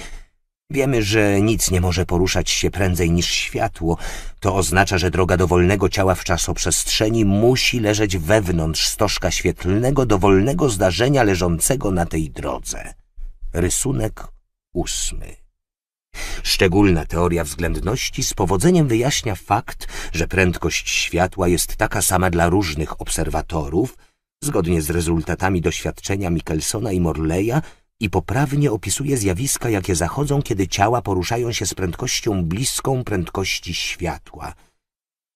Speaker 1: Wiemy, że nic nie może poruszać się prędzej niż światło. To oznacza, że droga dowolnego ciała w czasoprzestrzeni musi leżeć wewnątrz stożka świetlnego dowolnego zdarzenia leżącego na tej drodze. Rysunek ósmy. Szczególna teoria względności z powodzeniem wyjaśnia fakt, że prędkość światła jest taka sama dla różnych obserwatorów, zgodnie z rezultatami doświadczenia Michelsona i Morleya i poprawnie opisuje zjawiska, jakie zachodzą, kiedy ciała poruszają się z prędkością bliską prędkości światła.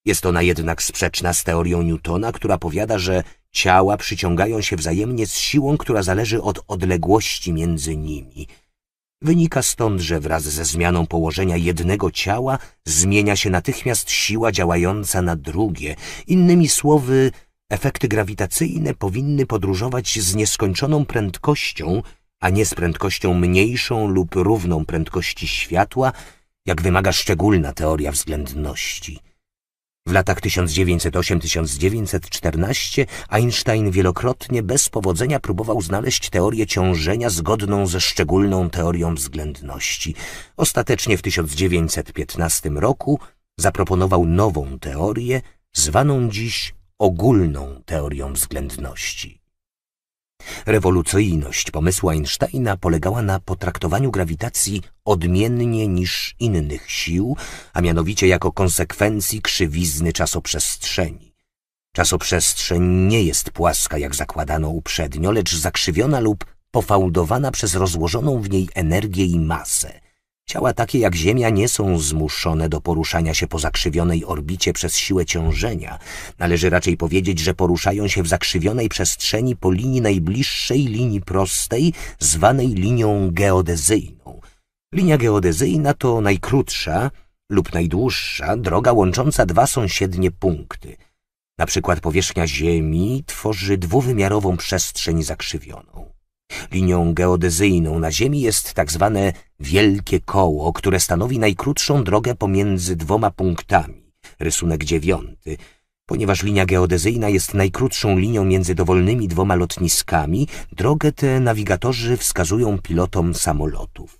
Speaker 1: Jest ona jednak sprzeczna z teorią Newtona, która powiada, że ciała przyciągają się wzajemnie z siłą, która zależy od odległości między nimi – Wynika stąd, że wraz ze zmianą położenia jednego ciała zmienia się natychmiast siła działająca na drugie. Innymi słowy, efekty grawitacyjne powinny podróżować z nieskończoną prędkością, a nie z prędkością mniejszą lub równą prędkości światła, jak wymaga szczególna teoria względności. W latach 1908-1914 Einstein wielokrotnie bez powodzenia próbował znaleźć teorię ciążenia zgodną ze szczególną teorią względności. Ostatecznie w 1915 roku zaproponował nową teorię, zwaną dziś ogólną teorią względności. Rewolucyjność pomysłu Einsteina polegała na potraktowaniu grawitacji odmiennie niż innych sił, a mianowicie jako konsekwencji krzywizny czasoprzestrzeni. Czasoprzestrzeń nie jest płaska, jak zakładano uprzednio, lecz zakrzywiona lub pofałdowana przez rozłożoną w niej energię i masę. Ciała takie jak Ziemia nie są zmuszone do poruszania się po zakrzywionej orbicie przez siłę ciążenia. Należy raczej powiedzieć, że poruszają się w zakrzywionej przestrzeni po linii najbliższej linii prostej, zwanej linią geodezyjną. Linia geodezyjna to najkrótsza lub najdłuższa droga łącząca dwa sąsiednie punkty. Na przykład powierzchnia Ziemi tworzy dwuwymiarową przestrzeń zakrzywioną. Linią geodezyjną na Ziemi jest tak zwane wielkie koło, które stanowi najkrótszą drogę pomiędzy dwoma punktami, rysunek dziewiąty, Ponieważ linia geodezyjna jest najkrótszą linią między dowolnymi dwoma lotniskami, drogę tę nawigatorzy wskazują pilotom samolotów.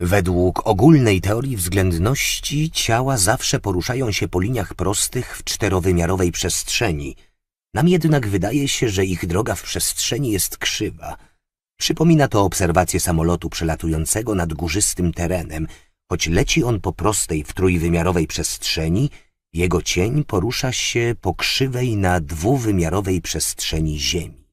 Speaker 1: Według ogólnej teorii względności ciała zawsze poruszają się po liniach prostych w czterowymiarowej przestrzeni. Nam jednak wydaje się, że ich droga w przestrzeni jest krzywa – Przypomina to obserwację samolotu przelatującego nad górzystym terenem. Choć leci on po prostej, w trójwymiarowej przestrzeni, jego cień porusza się po krzywej na dwuwymiarowej przestrzeni Ziemi.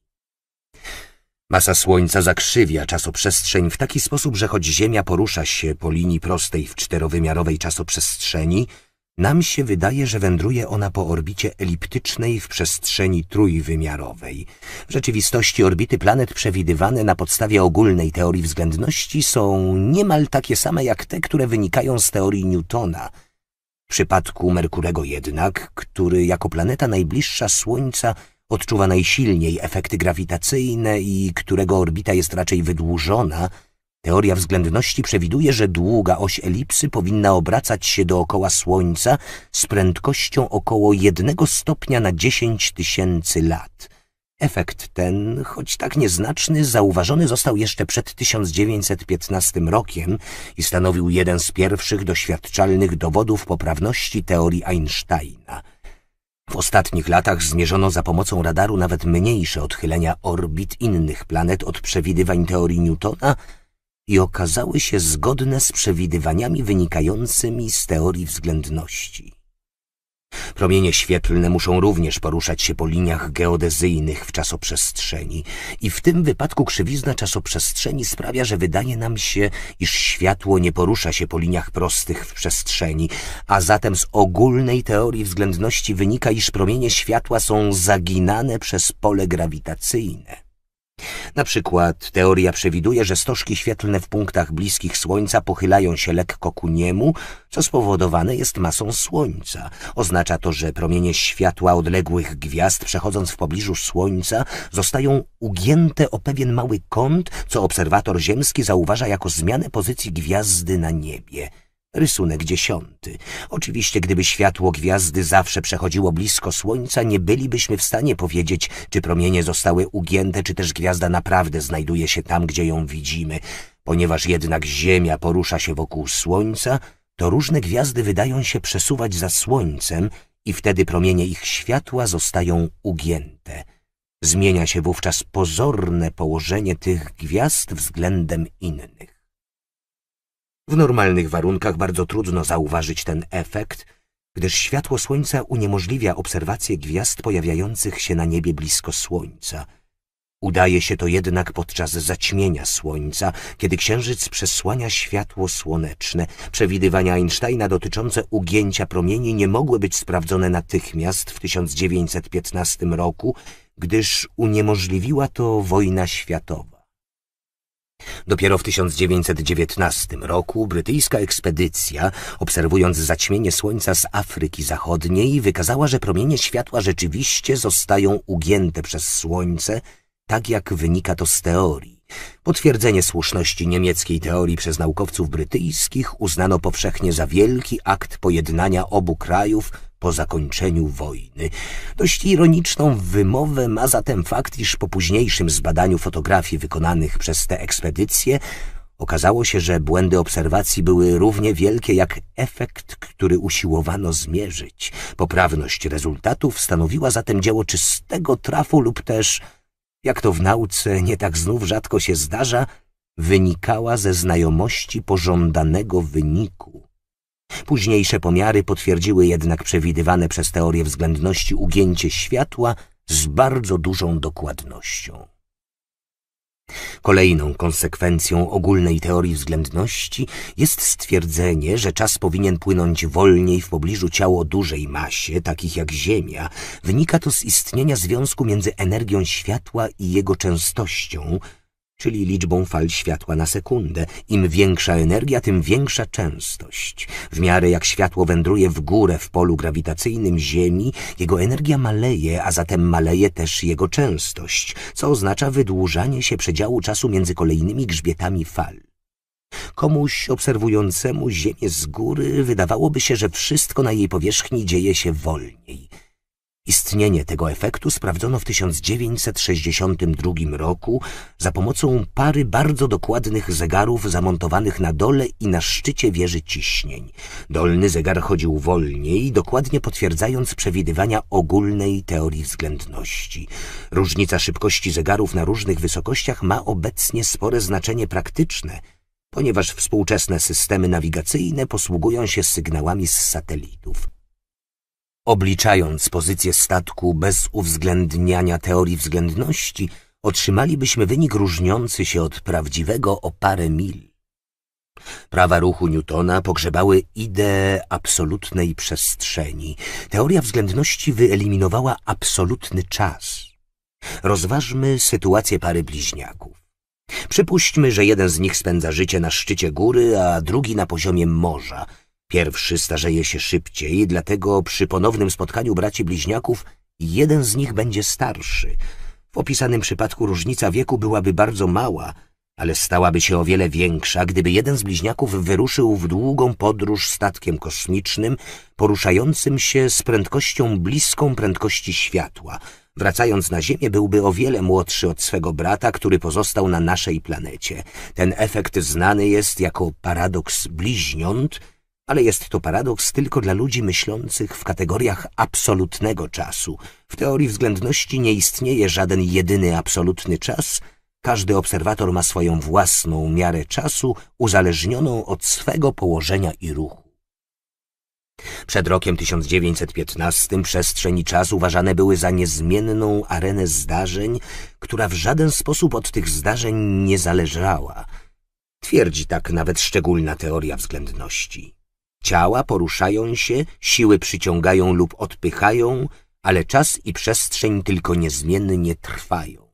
Speaker 1: Masa Słońca zakrzywia czasoprzestrzeń w taki sposób, że choć Ziemia porusza się po linii prostej w czterowymiarowej czasoprzestrzeni, nam się wydaje, że wędruje ona po orbicie eliptycznej w przestrzeni trójwymiarowej. W rzeczywistości orbity planet przewidywane na podstawie ogólnej teorii względności są niemal takie same jak te, które wynikają z teorii Newtona. W przypadku Merkurego jednak, który jako planeta najbliższa Słońca odczuwa najsilniej efekty grawitacyjne i którego orbita jest raczej wydłużona – Teoria względności przewiduje, że długa oś elipsy powinna obracać się dookoła Słońca z prędkością około jednego stopnia na 10 tysięcy lat. Efekt ten, choć tak nieznaczny, zauważony został jeszcze przed 1915 rokiem i stanowił jeden z pierwszych doświadczalnych dowodów poprawności teorii Einsteina. W ostatnich latach zmierzono za pomocą radaru nawet mniejsze odchylenia orbit innych planet od przewidywań teorii Newtona – i okazały się zgodne z przewidywaniami wynikającymi z teorii względności. Promienie świetlne muszą również poruszać się po liniach geodezyjnych w czasoprzestrzeni i w tym wypadku krzywizna czasoprzestrzeni sprawia, że wydaje nam się, iż światło nie porusza się po liniach prostych w przestrzeni, a zatem z ogólnej teorii względności wynika, iż promienie światła są zaginane przez pole grawitacyjne. Na przykład teoria przewiduje, że stożki świetlne w punktach bliskich Słońca pochylają się lekko ku niemu, co spowodowane jest masą Słońca. Oznacza to, że promienie światła odległych gwiazd przechodząc w pobliżu Słońca zostają ugięte o pewien mały kąt, co obserwator ziemski zauważa jako zmianę pozycji gwiazdy na niebie – Rysunek dziesiąty. Oczywiście, gdyby światło gwiazdy zawsze przechodziło blisko słońca, nie bylibyśmy w stanie powiedzieć, czy promienie zostały ugięte, czy też gwiazda naprawdę znajduje się tam, gdzie ją widzimy. Ponieważ jednak Ziemia porusza się wokół słońca, to różne gwiazdy wydają się przesuwać za słońcem i wtedy promienie ich światła zostają ugięte. Zmienia się wówczas pozorne położenie tych gwiazd względem innych. W normalnych warunkach bardzo trudno zauważyć ten efekt, gdyż światło Słońca uniemożliwia obserwację gwiazd pojawiających się na niebie blisko Słońca. Udaje się to jednak podczas zaćmienia Słońca, kiedy Księżyc przesłania światło słoneczne. Przewidywania Einsteina dotyczące ugięcia promieni nie mogły być sprawdzone natychmiast w 1915 roku, gdyż uniemożliwiła to wojna światowa. Dopiero w 1919 roku brytyjska ekspedycja, obserwując zaćmienie słońca z Afryki Zachodniej, wykazała, że promienie światła rzeczywiście zostają ugięte przez słońce, tak jak wynika to z teorii. Potwierdzenie słuszności niemieckiej teorii przez naukowców brytyjskich uznano powszechnie za wielki akt pojednania obu krajów po zakończeniu wojny. Dość ironiczną wymowę ma zatem fakt, iż po późniejszym zbadaniu fotografii wykonanych przez te ekspedycje okazało się, że błędy obserwacji były równie wielkie jak efekt, który usiłowano zmierzyć. Poprawność rezultatów stanowiła zatem dzieło czystego trafu lub też, jak to w nauce nie tak znów rzadko się zdarza, wynikała ze znajomości pożądanego wyniku. Późniejsze pomiary potwierdziły jednak przewidywane przez teorię względności ugięcie światła z bardzo dużą dokładnością. Kolejną konsekwencją ogólnej teorii względności jest stwierdzenie, że czas powinien płynąć wolniej w pobliżu ciała o dużej masie, takich jak Ziemia. Wynika to z istnienia związku między energią światła i jego częstością, czyli liczbą fal światła na sekundę. Im większa energia, tym większa częstość. W miarę jak światło wędruje w górę w polu grawitacyjnym Ziemi, jego energia maleje, a zatem maleje też jego częstość, co oznacza wydłużanie się przedziału czasu między kolejnymi grzbietami fal. Komuś obserwującemu Ziemię z góry wydawałoby się, że wszystko na jej powierzchni dzieje się wolniej – Istnienie tego efektu sprawdzono w 1962 roku za pomocą pary bardzo dokładnych zegarów zamontowanych na dole i na szczycie wieży ciśnień. Dolny zegar chodził wolniej, dokładnie potwierdzając przewidywania ogólnej teorii względności. Różnica szybkości zegarów na różnych wysokościach ma obecnie spore znaczenie praktyczne, ponieważ współczesne systemy nawigacyjne posługują się sygnałami z satelitów. Obliczając pozycję statku bez uwzględniania teorii względności, otrzymalibyśmy wynik różniący się od prawdziwego o parę mil. Prawa ruchu Newtona pogrzebały ideę absolutnej przestrzeni. Teoria względności wyeliminowała absolutny czas. Rozważmy sytuację pary bliźniaków. Przypuśćmy, że jeden z nich spędza życie na szczycie góry, a drugi na poziomie morza – Pierwszy starzeje się szybciej, dlatego przy ponownym spotkaniu braci bliźniaków jeden z nich będzie starszy. W opisanym przypadku różnica wieku byłaby bardzo mała, ale stałaby się o wiele większa, gdyby jeden z bliźniaków wyruszył w długą podróż statkiem kosmicznym, poruszającym się z prędkością bliską prędkości światła. Wracając na Ziemię byłby o wiele młodszy od swego brata, który pozostał na naszej planecie. Ten efekt znany jest jako paradoks bliźniąt – ale jest to paradoks tylko dla ludzi myślących w kategoriach absolutnego czasu. W teorii względności nie istnieje żaden jedyny absolutny czas. Każdy obserwator ma swoją własną miarę czasu, uzależnioną od swego położenia i ruchu. Przed rokiem 1915 przestrzeń i czas uważane były za niezmienną arenę zdarzeń, która w żaden sposób od tych zdarzeń nie zależała. Twierdzi tak nawet szczególna teoria względności. Ciała poruszają się, siły przyciągają lub odpychają, ale czas i przestrzeń tylko niezmiennie trwają.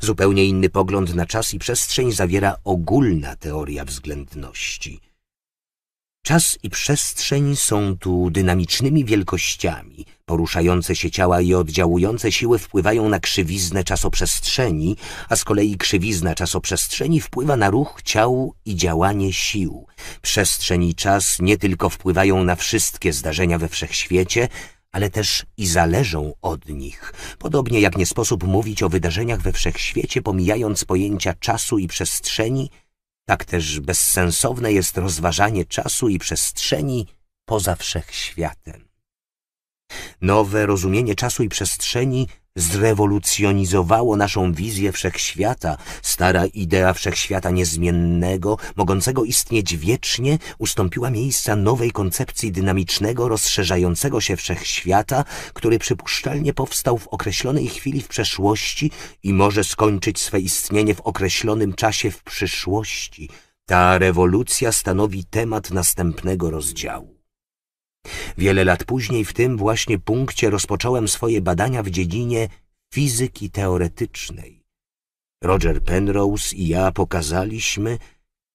Speaker 1: Zupełnie inny pogląd na czas i przestrzeń zawiera ogólna teoria względności. Czas i przestrzeń są tu dynamicznymi wielkościami, Poruszające się ciała i oddziałujące siły wpływają na krzywiznę czasoprzestrzeni, a z kolei krzywizna czasoprzestrzeni wpływa na ruch ciał i działanie sił. Przestrzeń i czas nie tylko wpływają na wszystkie zdarzenia we wszechświecie, ale też i zależą od nich. Podobnie jak nie sposób mówić o wydarzeniach we wszechświecie, pomijając pojęcia czasu i przestrzeni, tak też bezsensowne jest rozważanie czasu i przestrzeni poza wszechświatem. Nowe rozumienie czasu i przestrzeni zrewolucjonizowało naszą wizję wszechświata. Stara idea wszechświata niezmiennego, mogącego istnieć wiecznie, ustąpiła miejsca nowej koncepcji dynamicznego, rozszerzającego się wszechświata, który przypuszczalnie powstał w określonej chwili w przeszłości i może skończyć swe istnienie w określonym czasie w przyszłości. Ta rewolucja stanowi temat następnego rozdziału. Wiele lat później w tym właśnie punkcie rozpocząłem swoje badania w dziedzinie fizyki teoretycznej. Roger Penrose i ja pokazaliśmy,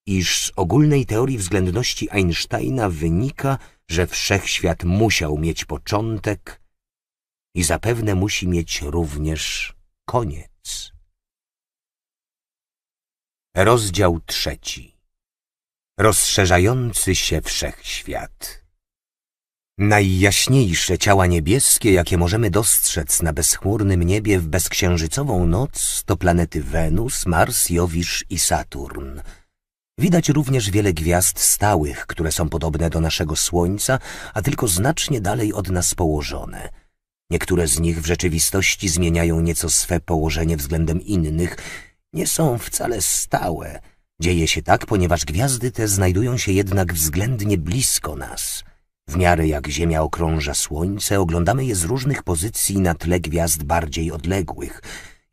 Speaker 1: iż z ogólnej teorii względności Einsteina wynika, że wszechświat musiał mieć początek i zapewne musi mieć również koniec. Rozdział trzeci Rozszerzający się wszechświat Najjaśniejsze ciała niebieskie, jakie możemy dostrzec na bezchmurnym niebie w bezksiężycową noc, to planety Wenus, Mars, Jowisz i Saturn. Widać również wiele gwiazd stałych, które są podobne do naszego Słońca, a tylko znacznie dalej od nas położone. Niektóre z nich w rzeczywistości zmieniają nieco swe położenie względem innych. Nie są wcale stałe. Dzieje się tak, ponieważ gwiazdy te znajdują się jednak względnie blisko nas – w miarę jak Ziemia okrąża Słońce, oglądamy je z różnych pozycji na tle gwiazd bardziej odległych.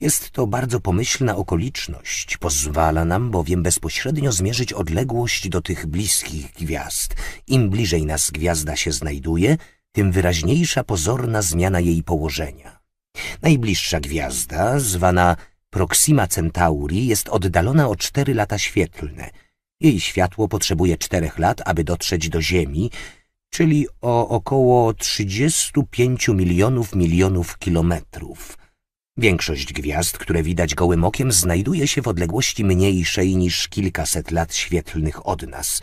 Speaker 1: Jest to bardzo pomyślna okoliczność, pozwala nam bowiem bezpośrednio zmierzyć odległość do tych bliskich gwiazd. Im bliżej nas gwiazda się znajduje, tym wyraźniejsza pozorna zmiana jej położenia. Najbliższa gwiazda, zwana Proxima Centauri, jest oddalona o cztery lata świetlne. Jej światło potrzebuje czterech lat, aby dotrzeć do Ziemi, czyli o około 35 milionów milionów kilometrów. Większość gwiazd, które widać gołym okiem, znajduje się w odległości mniejszej niż kilkaset lat świetlnych od nas.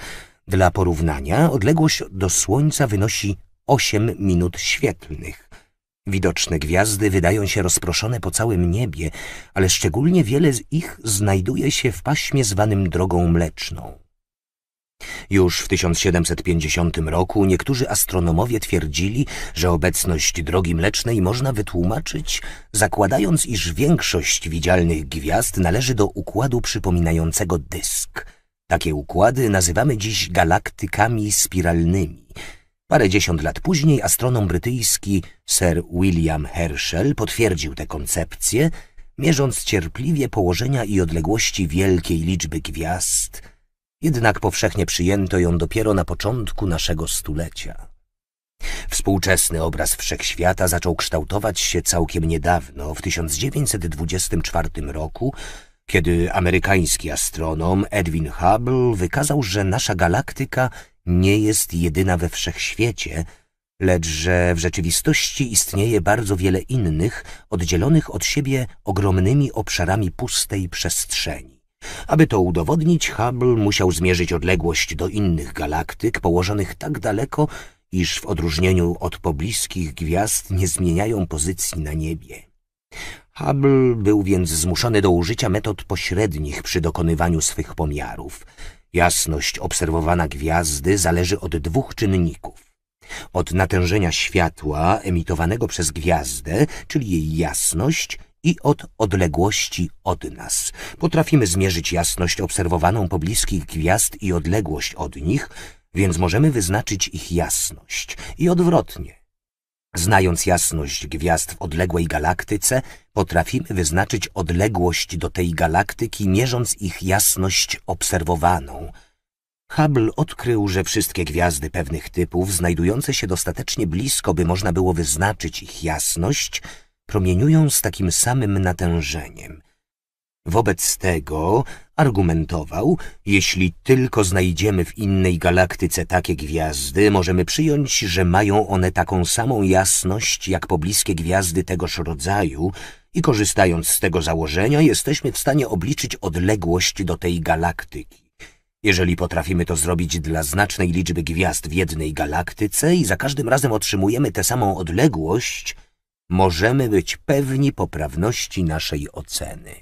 Speaker 1: Dla porównania odległość do Słońca wynosi 8 minut świetlnych. Widoczne gwiazdy wydają się rozproszone po całym niebie, ale szczególnie wiele z ich znajduje się w paśmie zwanym Drogą Mleczną. Już w 1750 roku niektórzy astronomowie twierdzili, że obecność drogi mlecznej można wytłumaczyć, zakładając, iż większość widzialnych gwiazd należy do układu przypominającego dysk. Takie układy nazywamy dziś galaktykami spiralnymi. Parę dziesiąt lat później astronom brytyjski Sir William Herschel potwierdził tę koncepcję, mierząc cierpliwie położenia i odległości wielkiej liczby gwiazd – jednak powszechnie przyjęto ją dopiero na początku naszego stulecia. Współczesny obraz wszechświata zaczął kształtować się całkiem niedawno, w 1924 roku, kiedy amerykański astronom Edwin Hubble wykazał, że nasza galaktyka nie jest jedyna we wszechświecie, lecz że w rzeczywistości istnieje bardzo wiele innych, oddzielonych od siebie ogromnymi obszarami pustej przestrzeni. Aby to udowodnić, Hubble musiał zmierzyć odległość do innych galaktyk położonych tak daleko, iż w odróżnieniu od pobliskich gwiazd nie zmieniają pozycji na niebie. Hubble był więc zmuszony do użycia metod pośrednich przy dokonywaniu swych pomiarów. Jasność obserwowana gwiazdy zależy od dwóch czynników. Od natężenia światła emitowanego przez gwiazdę, czyli jej jasność i od odległości od nas. Potrafimy zmierzyć jasność obserwowaną pobliskich gwiazd i odległość od nich, więc możemy wyznaczyć ich jasność. I odwrotnie. Znając jasność gwiazd w odległej galaktyce, potrafimy wyznaczyć odległość do tej galaktyki, mierząc ich jasność obserwowaną. Hubble odkrył, że wszystkie gwiazdy pewnych typów, znajdujące się dostatecznie blisko, by można było wyznaczyć ich jasność, promieniują z takim samym natężeniem. Wobec tego, argumentował, jeśli tylko znajdziemy w innej galaktyce takie gwiazdy, możemy przyjąć, że mają one taką samą jasność jak pobliskie gwiazdy tegoż rodzaju i korzystając z tego założenia jesteśmy w stanie obliczyć odległość do tej galaktyki. Jeżeli potrafimy to zrobić dla znacznej liczby gwiazd w jednej galaktyce i za każdym razem otrzymujemy tę samą odległość – możemy być pewni poprawności naszej oceny.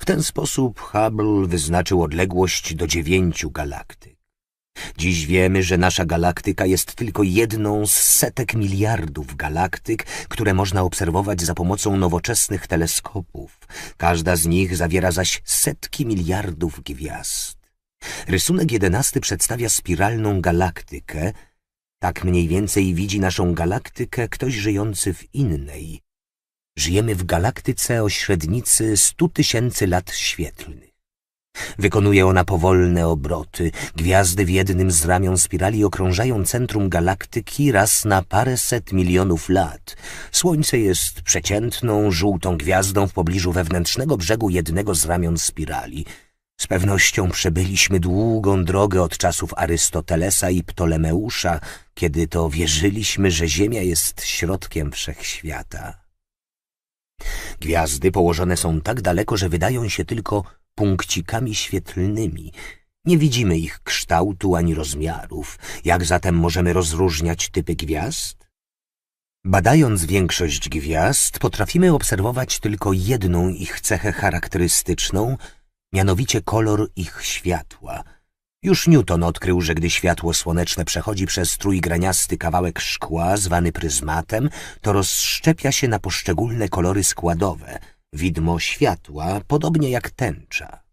Speaker 1: W ten sposób Hubble wyznaczył odległość do dziewięciu galaktyk. Dziś wiemy, że nasza galaktyka jest tylko jedną z setek miliardów galaktyk, które można obserwować za pomocą nowoczesnych teleskopów. Każda z nich zawiera zaś setki miliardów gwiazd. Rysunek jedenasty przedstawia spiralną galaktykę, tak mniej więcej widzi naszą galaktykę ktoś żyjący w innej. Żyjemy w galaktyce o średnicy stu tysięcy lat świetlnych. Wykonuje ona powolne obroty. Gwiazdy w jednym z ramion spirali okrążają centrum galaktyki raz na paręset milionów lat. Słońce jest przeciętną, żółtą gwiazdą w pobliżu wewnętrznego brzegu jednego z ramion spirali – z pewnością przebyliśmy długą drogę od czasów Arystotelesa i Ptolemeusza, kiedy to wierzyliśmy, że Ziemia jest środkiem wszechświata. Gwiazdy położone są tak daleko, że wydają się tylko punkcikami świetlnymi. Nie widzimy ich kształtu ani rozmiarów. Jak zatem możemy rozróżniać typy gwiazd? Badając większość gwiazd, potrafimy obserwować tylko jedną ich cechę charakterystyczną – mianowicie kolor ich światła. Już Newton odkrył, że gdy światło słoneczne przechodzi przez trójgraniasty kawałek szkła, zwany pryzmatem, to rozszczepia się na poszczególne kolory składowe, widmo światła, podobnie jak tęcza.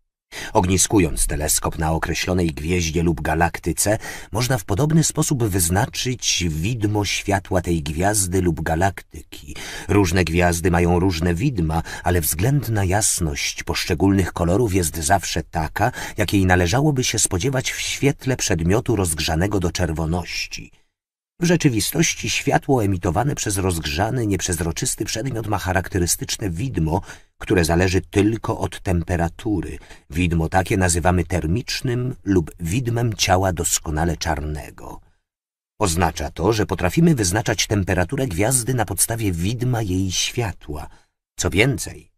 Speaker 1: Ogniskując teleskop na określonej gwieździe lub galaktyce, można w podobny sposób wyznaczyć widmo światła tej gwiazdy lub galaktyki. Różne gwiazdy mają różne widma, ale względna jasność poszczególnych kolorów jest zawsze taka, jakiej należałoby się spodziewać w świetle przedmiotu rozgrzanego do czerwoności. W rzeczywistości światło emitowane przez rozgrzany, nieprzezroczysty przedmiot ma charakterystyczne widmo, które zależy tylko od temperatury. Widmo takie nazywamy termicznym lub widmem ciała doskonale czarnego. Oznacza to, że potrafimy wyznaczać temperaturę gwiazdy na podstawie widma jej światła. Co więcej,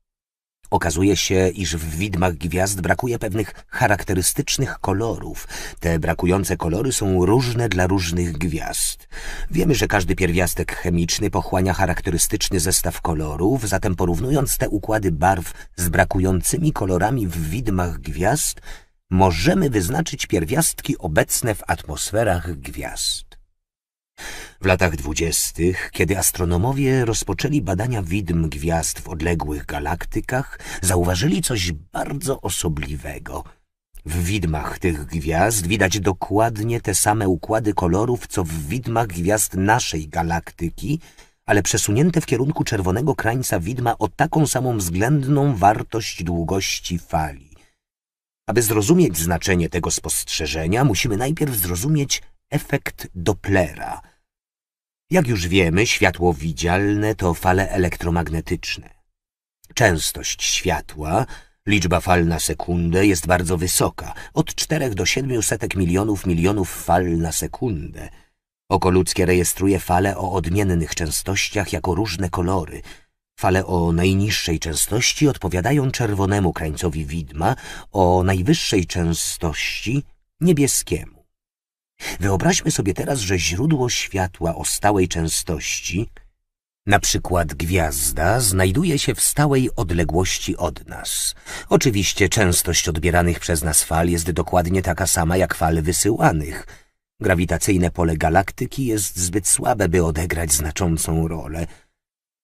Speaker 1: Okazuje się, iż w widmach gwiazd brakuje pewnych charakterystycznych kolorów. Te brakujące kolory są różne dla różnych gwiazd. Wiemy, że każdy pierwiastek chemiczny pochłania charakterystyczny zestaw kolorów, zatem porównując te układy barw z brakującymi kolorami w widmach gwiazd, możemy wyznaczyć pierwiastki obecne w atmosferach gwiazd. W latach dwudziestych, kiedy astronomowie rozpoczęli badania widm gwiazd w odległych galaktykach, zauważyli coś bardzo osobliwego. W widmach tych gwiazd widać dokładnie te same układy kolorów, co w widmach gwiazd naszej galaktyki, ale przesunięte w kierunku czerwonego krańca widma o taką samą względną wartość długości fali. Aby zrozumieć znaczenie tego spostrzeżenia, musimy najpierw zrozumieć efekt Dopplera – jak już wiemy, światło widzialne to fale elektromagnetyczne. Częstość światła, liczba fal na sekundę jest bardzo wysoka, od 4 do 700 milionów milionów fal na sekundę. Oko ludzkie rejestruje fale o odmiennych częstościach jako różne kolory. Fale o najniższej częstości odpowiadają czerwonemu krańcowi widma, o najwyższej częstości niebieskiemu. Wyobraźmy sobie teraz, że źródło światła o stałej częstości, na przykład gwiazda, znajduje się w stałej odległości od nas. Oczywiście częstość odbieranych przez nas fal jest dokładnie taka sama jak fal wysyłanych. Grawitacyjne pole galaktyki jest zbyt słabe, by odegrać znaczącą rolę –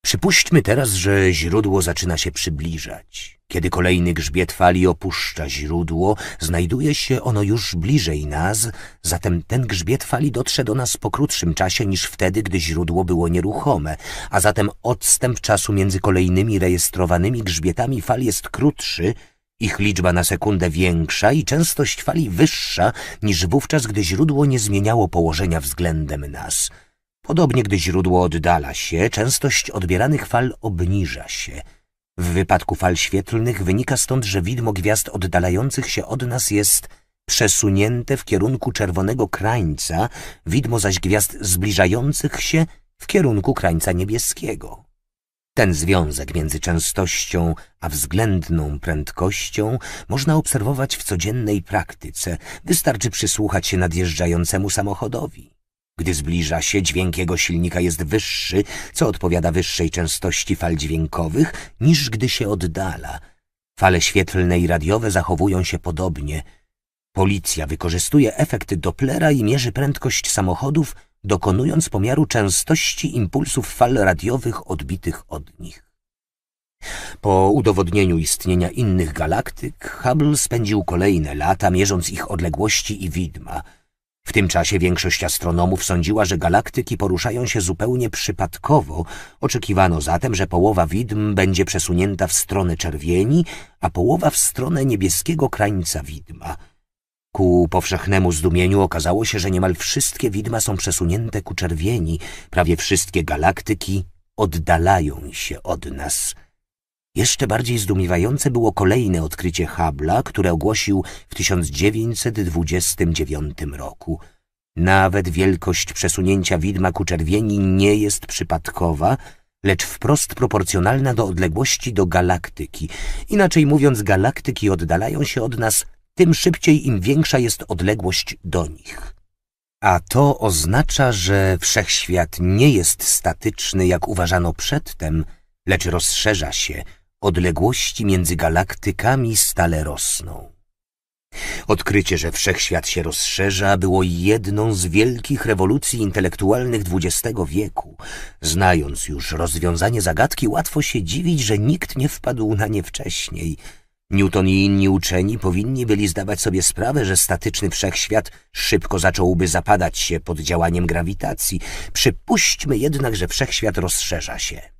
Speaker 1: Przypuśćmy teraz, że źródło zaczyna się przybliżać. Kiedy kolejny grzbiet fali opuszcza źródło, znajduje się ono już bliżej nas, zatem ten grzbiet fali dotrze do nas po krótszym czasie niż wtedy, gdy źródło było nieruchome, a zatem odstęp czasu między kolejnymi rejestrowanymi grzbietami fal jest krótszy, ich liczba na sekundę większa i częstość fali wyższa niż wówczas, gdy źródło nie zmieniało położenia względem nas – Podobnie, gdy źródło oddala się, częstość odbieranych fal obniża się. W wypadku fal świetlnych wynika stąd, że widmo gwiazd oddalających się od nas jest przesunięte w kierunku czerwonego krańca, widmo zaś gwiazd zbliżających się w kierunku krańca niebieskiego. Ten związek między częstością a względną prędkością można obserwować w codziennej praktyce. Wystarczy przysłuchać się nadjeżdżającemu samochodowi. Gdy zbliża się, dźwięk jego silnika jest wyższy, co odpowiada wyższej częstości fal dźwiękowych, niż gdy się oddala. Fale świetlne i radiowe zachowują się podobnie. Policja wykorzystuje efekt Dopplera i mierzy prędkość samochodów, dokonując pomiaru częstości impulsów fal radiowych odbitych od nich. Po udowodnieniu istnienia innych galaktyk, Hubble spędził kolejne lata mierząc ich odległości i widma – w tym czasie większość astronomów sądziła, że galaktyki poruszają się zupełnie przypadkowo. Oczekiwano zatem, że połowa widm będzie przesunięta w stronę czerwieni, a połowa w stronę niebieskiego krańca widma. Ku powszechnemu zdumieniu okazało się, że niemal wszystkie widma są przesunięte ku czerwieni, prawie wszystkie galaktyki oddalają się od nas – jeszcze bardziej zdumiewające było kolejne odkrycie Habla, które ogłosił w 1929 roku. Nawet wielkość przesunięcia widma ku czerwieni nie jest przypadkowa, lecz wprost proporcjonalna do odległości do galaktyki. Inaczej mówiąc, galaktyki oddalają się od nas, tym szybciej im większa jest odległość do nich. A to oznacza, że wszechświat nie jest statyczny, jak uważano przedtem, lecz rozszerza się, odległości między galaktykami stale rosną. Odkrycie, że wszechświat się rozszerza, było jedną z wielkich rewolucji intelektualnych XX wieku. Znając już rozwiązanie zagadki, łatwo się dziwić, że nikt nie wpadł na nie wcześniej. Newton i inni uczeni powinni byli zdawać sobie sprawę, że statyczny wszechświat szybko zacząłby zapadać się pod działaniem grawitacji. Przypuśćmy jednak, że wszechświat rozszerza się.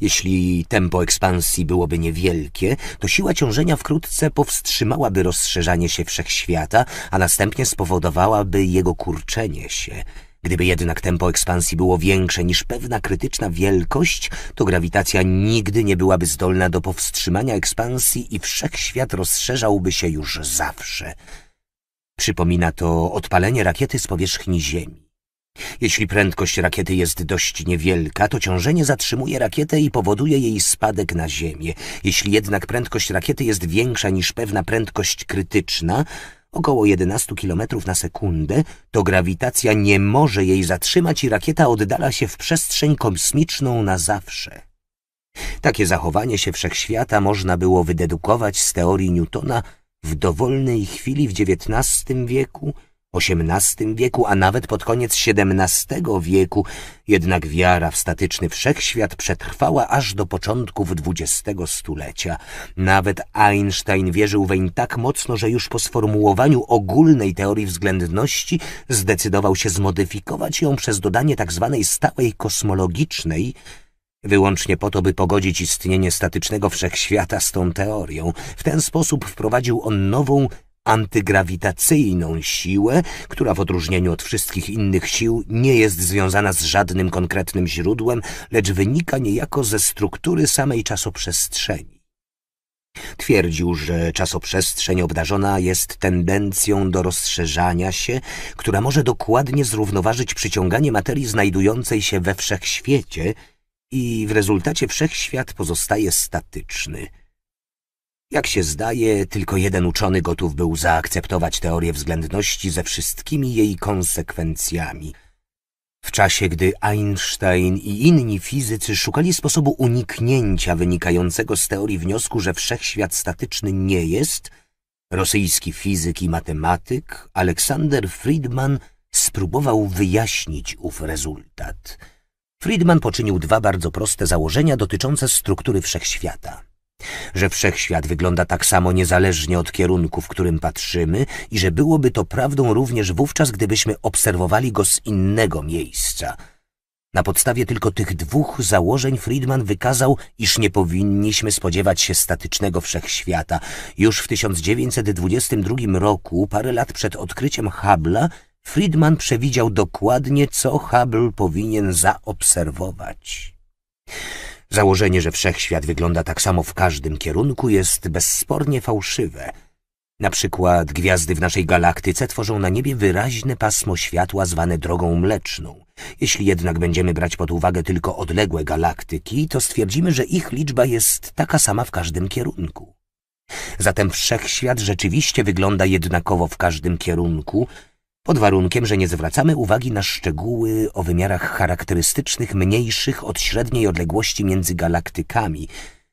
Speaker 1: Jeśli tempo ekspansji byłoby niewielkie, to siła ciążenia wkrótce powstrzymałaby rozszerzanie się wszechświata, a następnie spowodowałaby jego kurczenie się. Gdyby jednak tempo ekspansji było większe niż pewna krytyczna wielkość, to grawitacja nigdy nie byłaby zdolna do powstrzymania ekspansji i wszechświat rozszerzałby się już zawsze. Przypomina to odpalenie rakiety z powierzchni Ziemi. Jeśli prędkość rakiety jest dość niewielka, to ciążenie zatrzymuje rakietę i powoduje jej spadek na ziemię. Jeśli jednak prędkość rakiety jest większa niż pewna prędkość krytyczna, około 11 km na sekundę, to grawitacja nie może jej zatrzymać i rakieta oddala się w przestrzeń kosmiczną na zawsze. Takie zachowanie się wszechświata można było wydedukować z teorii Newtona w dowolnej chwili w XIX wieku – XVIII wieku, a nawet pod koniec XVII wieku, jednak wiara w statyczny wszechświat przetrwała aż do początków XX stulecia. Nawet Einstein wierzył weń tak mocno, że już po sformułowaniu ogólnej teorii względności zdecydował się zmodyfikować ją przez dodanie tzw. Tak stałej kosmologicznej, wyłącznie po to, by pogodzić istnienie statycznego wszechświata z tą teorią. W ten sposób wprowadził on nową antygrawitacyjną siłę, która w odróżnieniu od wszystkich innych sił nie jest związana z żadnym konkretnym źródłem, lecz wynika niejako ze struktury samej czasoprzestrzeni. Twierdził, że czasoprzestrzeń obdarzona jest tendencją do rozszerzania się, która może dokładnie zrównoważyć przyciąganie materii znajdującej się we wszechświecie i w rezultacie wszechświat pozostaje statyczny – jak się zdaje, tylko jeden uczony gotów był zaakceptować teorię względności ze wszystkimi jej konsekwencjami. W czasie, gdy Einstein i inni fizycy szukali sposobu uniknięcia wynikającego z teorii wniosku, że wszechświat statyczny nie jest, rosyjski fizyk i matematyk Aleksander Friedman spróbował wyjaśnić ów rezultat. Friedman poczynił dwa bardzo proste założenia dotyczące struktury wszechświata że wszechświat wygląda tak samo niezależnie od kierunku, w którym patrzymy i że byłoby to prawdą również wówczas, gdybyśmy obserwowali go z innego miejsca. Na podstawie tylko tych dwóch założeń Friedman wykazał, iż nie powinniśmy spodziewać się statycznego wszechświata. Już w 1922 roku, parę lat przed odkryciem Hubble'a, Friedman przewidział dokładnie, co Hubble powinien zaobserwować. Założenie, że wszechświat wygląda tak samo w każdym kierunku jest bezspornie fałszywe. Na przykład gwiazdy w naszej galaktyce tworzą na niebie wyraźne pasmo światła zwane drogą mleczną. Jeśli jednak będziemy brać pod uwagę tylko odległe galaktyki, to stwierdzimy, że ich liczba jest taka sama w każdym kierunku. Zatem wszechświat rzeczywiście wygląda jednakowo w każdym kierunku, pod warunkiem, że nie zwracamy uwagi na szczegóły o wymiarach charakterystycznych mniejszych od średniej odległości między galaktykami.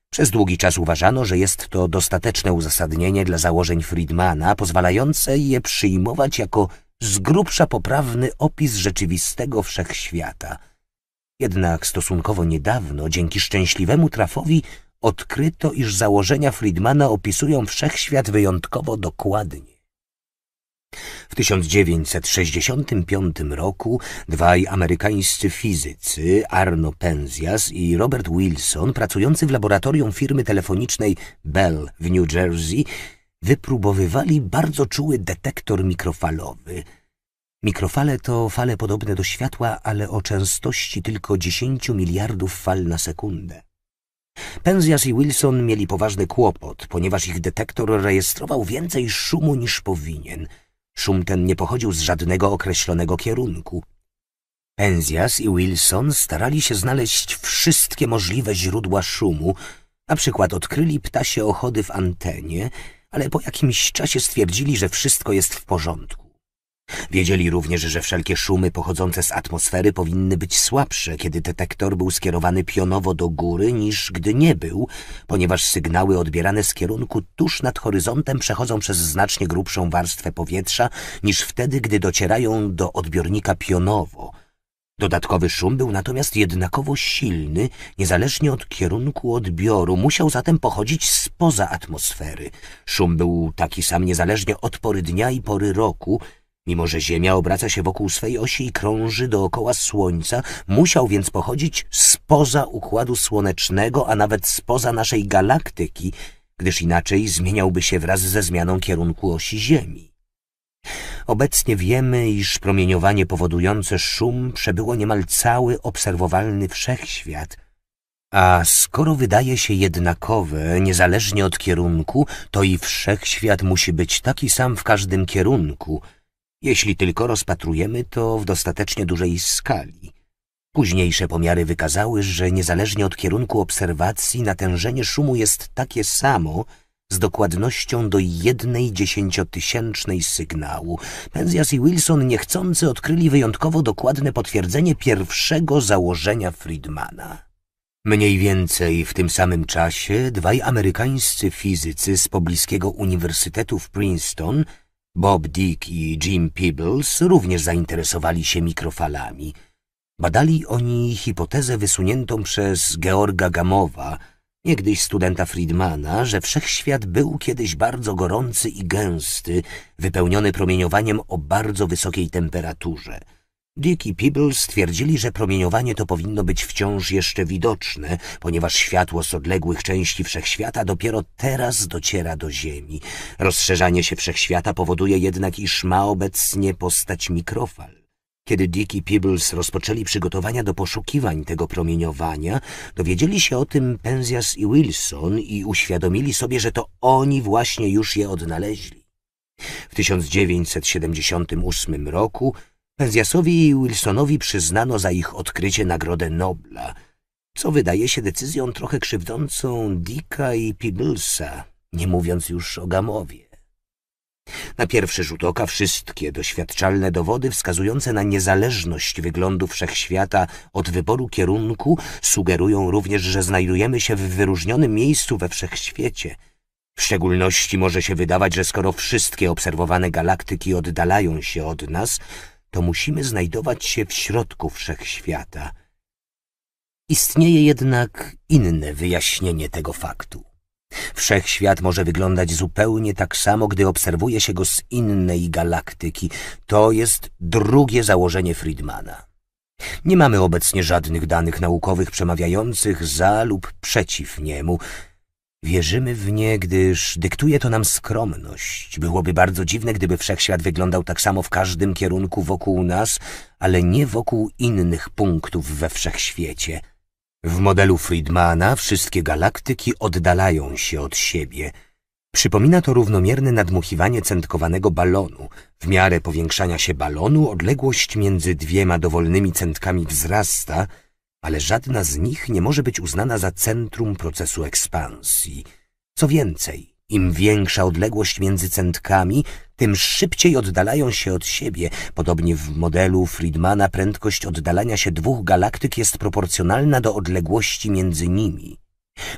Speaker 1: Przez długi czas uważano, że jest to dostateczne uzasadnienie dla założeń Friedmana, pozwalające je przyjmować jako z grubsza poprawny opis rzeczywistego wszechświata. Jednak stosunkowo niedawno, dzięki szczęśliwemu trafowi, odkryto, iż założenia Friedmana opisują wszechświat wyjątkowo dokładnie. W 1965 roku dwaj amerykańscy fizycy, Arno Penzias i Robert Wilson, pracujący w laboratorium firmy telefonicznej Bell w New Jersey, wypróbowywali bardzo czuły detektor mikrofalowy. Mikrofale to fale podobne do światła, ale o częstości tylko 10 miliardów fal na sekundę. Penzias i Wilson mieli poważny kłopot, ponieważ ich detektor rejestrował więcej szumu niż powinien – Szum ten nie pochodził z żadnego określonego kierunku. Penzias i Wilson starali się znaleźć wszystkie możliwe źródła szumu, na przykład odkryli ptasie ochody w antenie, ale po jakimś czasie stwierdzili, że wszystko jest w porządku. Wiedzieli również, że wszelkie szumy pochodzące z atmosfery powinny być słabsze, kiedy detektor był skierowany pionowo do góry niż gdy nie był, ponieważ sygnały odbierane z kierunku tuż nad horyzontem przechodzą przez znacznie grubszą warstwę powietrza niż wtedy, gdy docierają do odbiornika pionowo. Dodatkowy szum był natomiast jednakowo silny, niezależnie od kierunku odbioru, musiał zatem pochodzić spoza atmosfery. Szum był taki sam niezależnie od pory dnia i pory roku – Mimo, że Ziemia obraca się wokół swej osi i krąży dookoła Słońca, musiał więc pochodzić spoza Układu Słonecznego, a nawet spoza naszej galaktyki, gdyż inaczej zmieniałby się wraz ze zmianą kierunku osi Ziemi. Obecnie wiemy, iż promieniowanie powodujące szum przebyło niemal cały obserwowalny wszechświat, a skoro wydaje się jednakowe, niezależnie od kierunku, to i wszechświat musi być taki sam w każdym kierunku – jeśli tylko rozpatrujemy to w dostatecznie dużej skali. Późniejsze pomiary wykazały, że niezależnie od kierunku obserwacji natężenie szumu jest takie samo z dokładnością do jednej dziesięciotysięcznej sygnału. Penzias i Wilson niechcący odkryli wyjątkowo dokładne potwierdzenie pierwszego założenia Friedmana. Mniej więcej w tym samym czasie dwaj amerykańscy fizycy z pobliskiego Uniwersytetu w Princeton – Bob Dick i Jim Peebles również zainteresowali się mikrofalami. Badali oni hipotezę wysuniętą przez Georga Gamowa, niegdyś studenta Friedmana, że wszechświat był kiedyś bardzo gorący i gęsty, wypełniony promieniowaniem o bardzo wysokiej temperaturze – Dick i Peeble stwierdzili, że promieniowanie to powinno być wciąż jeszcze widoczne, ponieważ światło z odległych części wszechświata dopiero teraz dociera do Ziemi. Rozszerzanie się wszechświata powoduje jednak, iż ma obecnie postać mikrofal. Kiedy Dick i Peebles rozpoczęli przygotowania do poszukiwań tego promieniowania, dowiedzieli się o tym Penzias i Wilson i uświadomili sobie, że to oni właśnie już je odnaleźli. W 1978 roku Penziasowi i Wilsonowi przyznano za ich odkrycie Nagrodę Nobla, co wydaje się decyzją trochę krzywdzącą Dicka i Pibblesa, nie mówiąc już o Gamowie. Na pierwszy rzut oka wszystkie doświadczalne dowody wskazujące na niezależność wyglądu wszechświata od wyboru kierunku sugerują również, że znajdujemy się w wyróżnionym miejscu we wszechświecie. W szczególności może się wydawać, że skoro wszystkie obserwowane galaktyki oddalają się od nas – to musimy znajdować się w środku wszechświata. Istnieje jednak inne wyjaśnienie tego faktu. Wszechświat może wyglądać zupełnie tak samo, gdy obserwuje się go z innej galaktyki. To jest drugie założenie Friedmana. Nie mamy obecnie żadnych danych naukowych przemawiających za lub przeciw niemu. Wierzymy w nie, gdyż dyktuje to nam skromność. Byłoby bardzo dziwne, gdyby wszechświat wyglądał tak samo w każdym kierunku wokół nas, ale nie wokół innych punktów we wszechświecie. W modelu Friedmana wszystkie galaktyki oddalają się od siebie. Przypomina to równomierne nadmuchiwanie centkowanego balonu. W miarę powiększania się balonu odległość między dwiema dowolnymi centkami wzrasta – ale żadna z nich nie może być uznana za centrum procesu ekspansji. Co więcej, im większa odległość między centkami, tym szybciej oddalają się od siebie. Podobnie w modelu Friedmana prędkość oddalania się dwóch galaktyk jest proporcjonalna do odległości między nimi.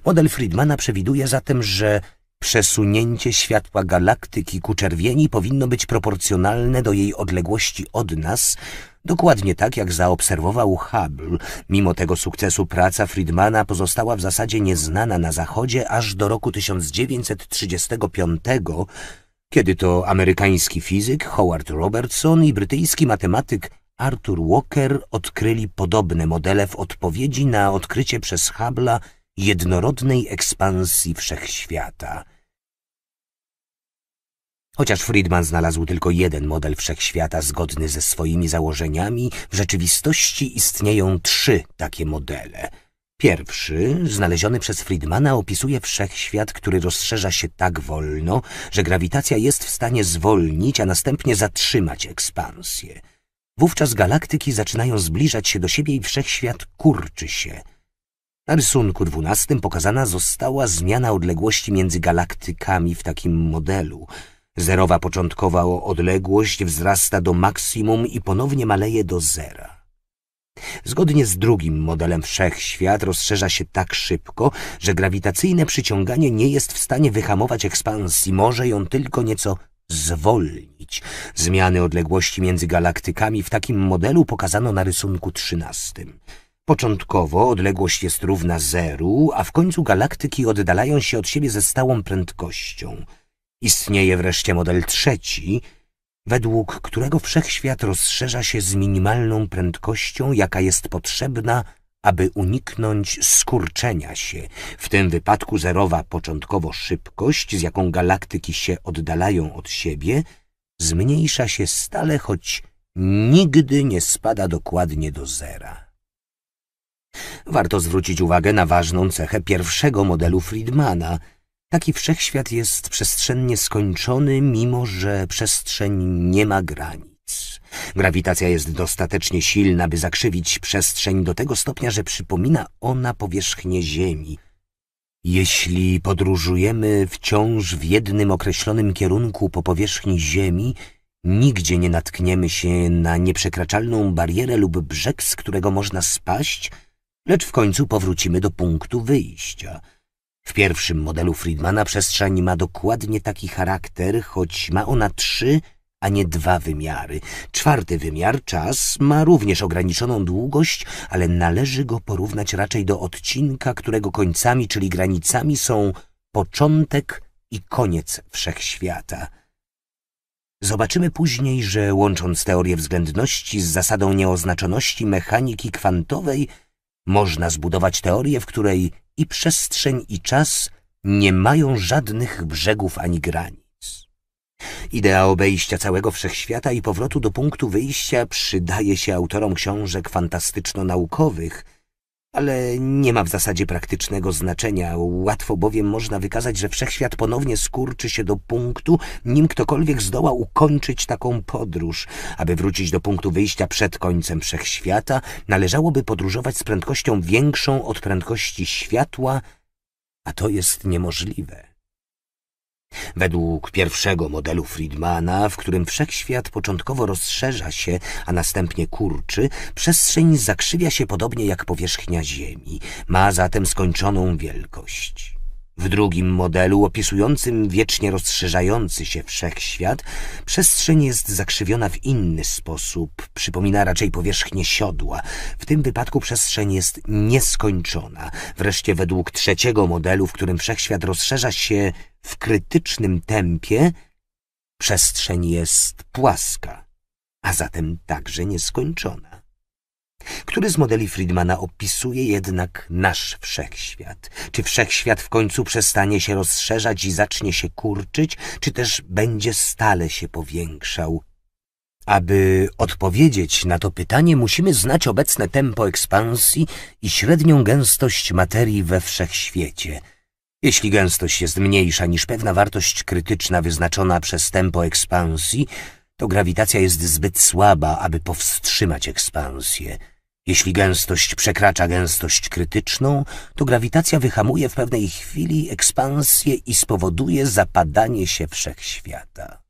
Speaker 1: Model Friedmana przewiduje zatem, że Przesunięcie światła galaktyki ku czerwieni powinno być proporcjonalne do jej odległości od nas, Dokładnie tak, jak zaobserwował Hubble. Mimo tego sukcesu praca Friedmana pozostała w zasadzie nieznana na Zachodzie aż do roku 1935, kiedy to amerykański fizyk Howard Robertson i brytyjski matematyk Arthur Walker odkryli podobne modele w odpowiedzi na odkrycie przez Hubble'a jednorodnej ekspansji wszechświata – Chociaż Friedman znalazł tylko jeden model wszechświata zgodny ze swoimi założeniami, w rzeczywistości istnieją trzy takie modele. Pierwszy, znaleziony przez Friedmana, opisuje wszechświat, który rozszerza się tak wolno, że grawitacja jest w stanie zwolnić, a następnie zatrzymać ekspansję. Wówczas galaktyki zaczynają zbliżać się do siebie i wszechświat kurczy się. Na rysunku dwunastym pokazana została zmiana odległości między galaktykami w takim modelu – Zerowa początkowa odległość wzrasta do maksimum i ponownie maleje do zera. Zgodnie z drugim modelem wszechświat rozszerza się tak szybko, że grawitacyjne przyciąganie nie jest w stanie wyhamować ekspansji, może ją tylko nieco zwolnić. Zmiany odległości między galaktykami w takim modelu pokazano na rysunku trzynastym. Początkowo odległość jest równa zeru, a w końcu galaktyki oddalają się od siebie ze stałą prędkością – Istnieje wreszcie model trzeci, według którego wszechświat rozszerza się z minimalną prędkością, jaka jest potrzebna, aby uniknąć skurczenia się. W tym wypadku zerowa początkowo szybkość, z jaką galaktyki się oddalają od siebie, zmniejsza się stale, choć nigdy nie spada dokładnie do zera. Warto zwrócić uwagę na ważną cechę pierwszego modelu Friedmana – Taki wszechświat jest przestrzennie skończony, mimo że przestrzeń nie ma granic. Grawitacja jest dostatecznie silna, by zakrzywić przestrzeń do tego stopnia, że przypomina ona powierzchnię Ziemi. Jeśli podróżujemy wciąż w jednym określonym kierunku po powierzchni Ziemi, nigdzie nie natkniemy się na nieprzekraczalną barierę lub brzeg, z którego można spaść, lecz w końcu powrócimy do punktu wyjścia – w pierwszym modelu Friedmana przestrzeń ma dokładnie taki charakter, choć ma ona trzy, a nie dwa wymiary. Czwarty wymiar, czas, ma również ograniczoną długość, ale należy go porównać raczej do odcinka, którego końcami, czyli granicami są początek i koniec wszechświata. Zobaczymy później, że łącząc teorię względności z zasadą nieoznaczoności mechaniki kwantowej, można zbudować teorię, w której i przestrzeń i czas nie mają żadnych brzegów ani granic. Idea obejścia całego wszechświata i powrotu do punktu wyjścia przydaje się autorom książek fantastyczno-naukowych – ale nie ma w zasadzie praktycznego znaczenia. Łatwo bowiem można wykazać, że wszechświat ponownie skurczy się do punktu, nim ktokolwiek zdoła ukończyć taką podróż. Aby wrócić do punktu wyjścia przed końcem wszechświata, należałoby podróżować z prędkością większą od prędkości światła, a to jest niemożliwe. Według pierwszego modelu Friedmana, w którym wszechświat początkowo rozszerza się, a następnie kurczy, przestrzeń zakrzywia się podobnie jak powierzchnia Ziemi, ma zatem skończoną wielkość. W drugim modelu, opisującym wiecznie rozszerzający się wszechświat, przestrzeń jest zakrzywiona w inny sposób, przypomina raczej powierzchnię siodła. W tym wypadku przestrzeń jest nieskończona. Wreszcie według trzeciego modelu, w którym wszechświat rozszerza się w krytycznym tempie, przestrzeń jest płaska, a zatem także nieskończona. Który z modeli Friedmana opisuje jednak nasz wszechświat? Czy wszechświat w końcu przestanie się rozszerzać i zacznie się kurczyć, czy też będzie stale się powiększał? Aby odpowiedzieć na to pytanie, musimy znać obecne tempo ekspansji i średnią gęstość materii we wszechświecie – jeśli gęstość jest mniejsza niż pewna wartość krytyczna wyznaczona przez tempo ekspansji, to grawitacja jest zbyt słaba, aby powstrzymać ekspansję. Jeśli gęstość przekracza gęstość krytyczną, to grawitacja wyhamuje w pewnej chwili ekspansję i spowoduje zapadanie się wszechświata.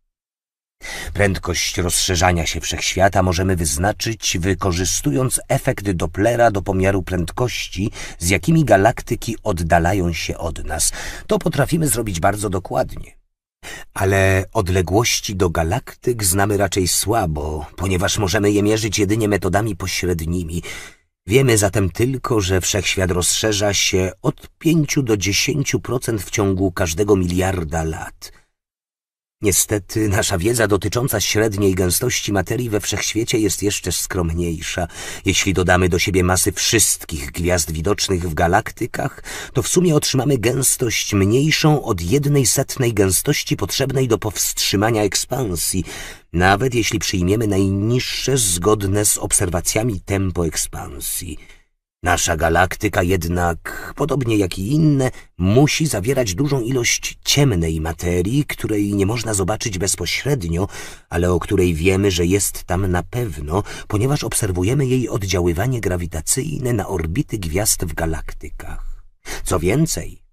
Speaker 1: Prędkość rozszerzania się wszechświata możemy wyznaczyć, wykorzystując efekt Dopplera do pomiaru prędkości, z jakimi galaktyki oddalają się od nas. To potrafimy zrobić bardzo dokładnie. Ale odległości do galaktyk znamy raczej słabo, ponieważ możemy je mierzyć jedynie metodami pośrednimi. Wiemy zatem tylko, że wszechświat rozszerza się od 5 do 10% w ciągu każdego miliarda lat – Niestety nasza wiedza dotycząca średniej gęstości materii we wszechświecie jest jeszcze skromniejsza. Jeśli dodamy do siebie masy wszystkich gwiazd widocznych w galaktykach, to w sumie otrzymamy gęstość mniejszą od jednej setnej gęstości potrzebnej do powstrzymania ekspansji, nawet jeśli przyjmiemy najniższe zgodne z obserwacjami tempo ekspansji. Nasza galaktyka jednak, podobnie jak i inne, musi zawierać dużą ilość ciemnej materii, której nie można zobaczyć bezpośrednio, ale o której wiemy, że jest tam na pewno, ponieważ obserwujemy jej oddziaływanie grawitacyjne na orbity gwiazd w galaktykach. Co więcej,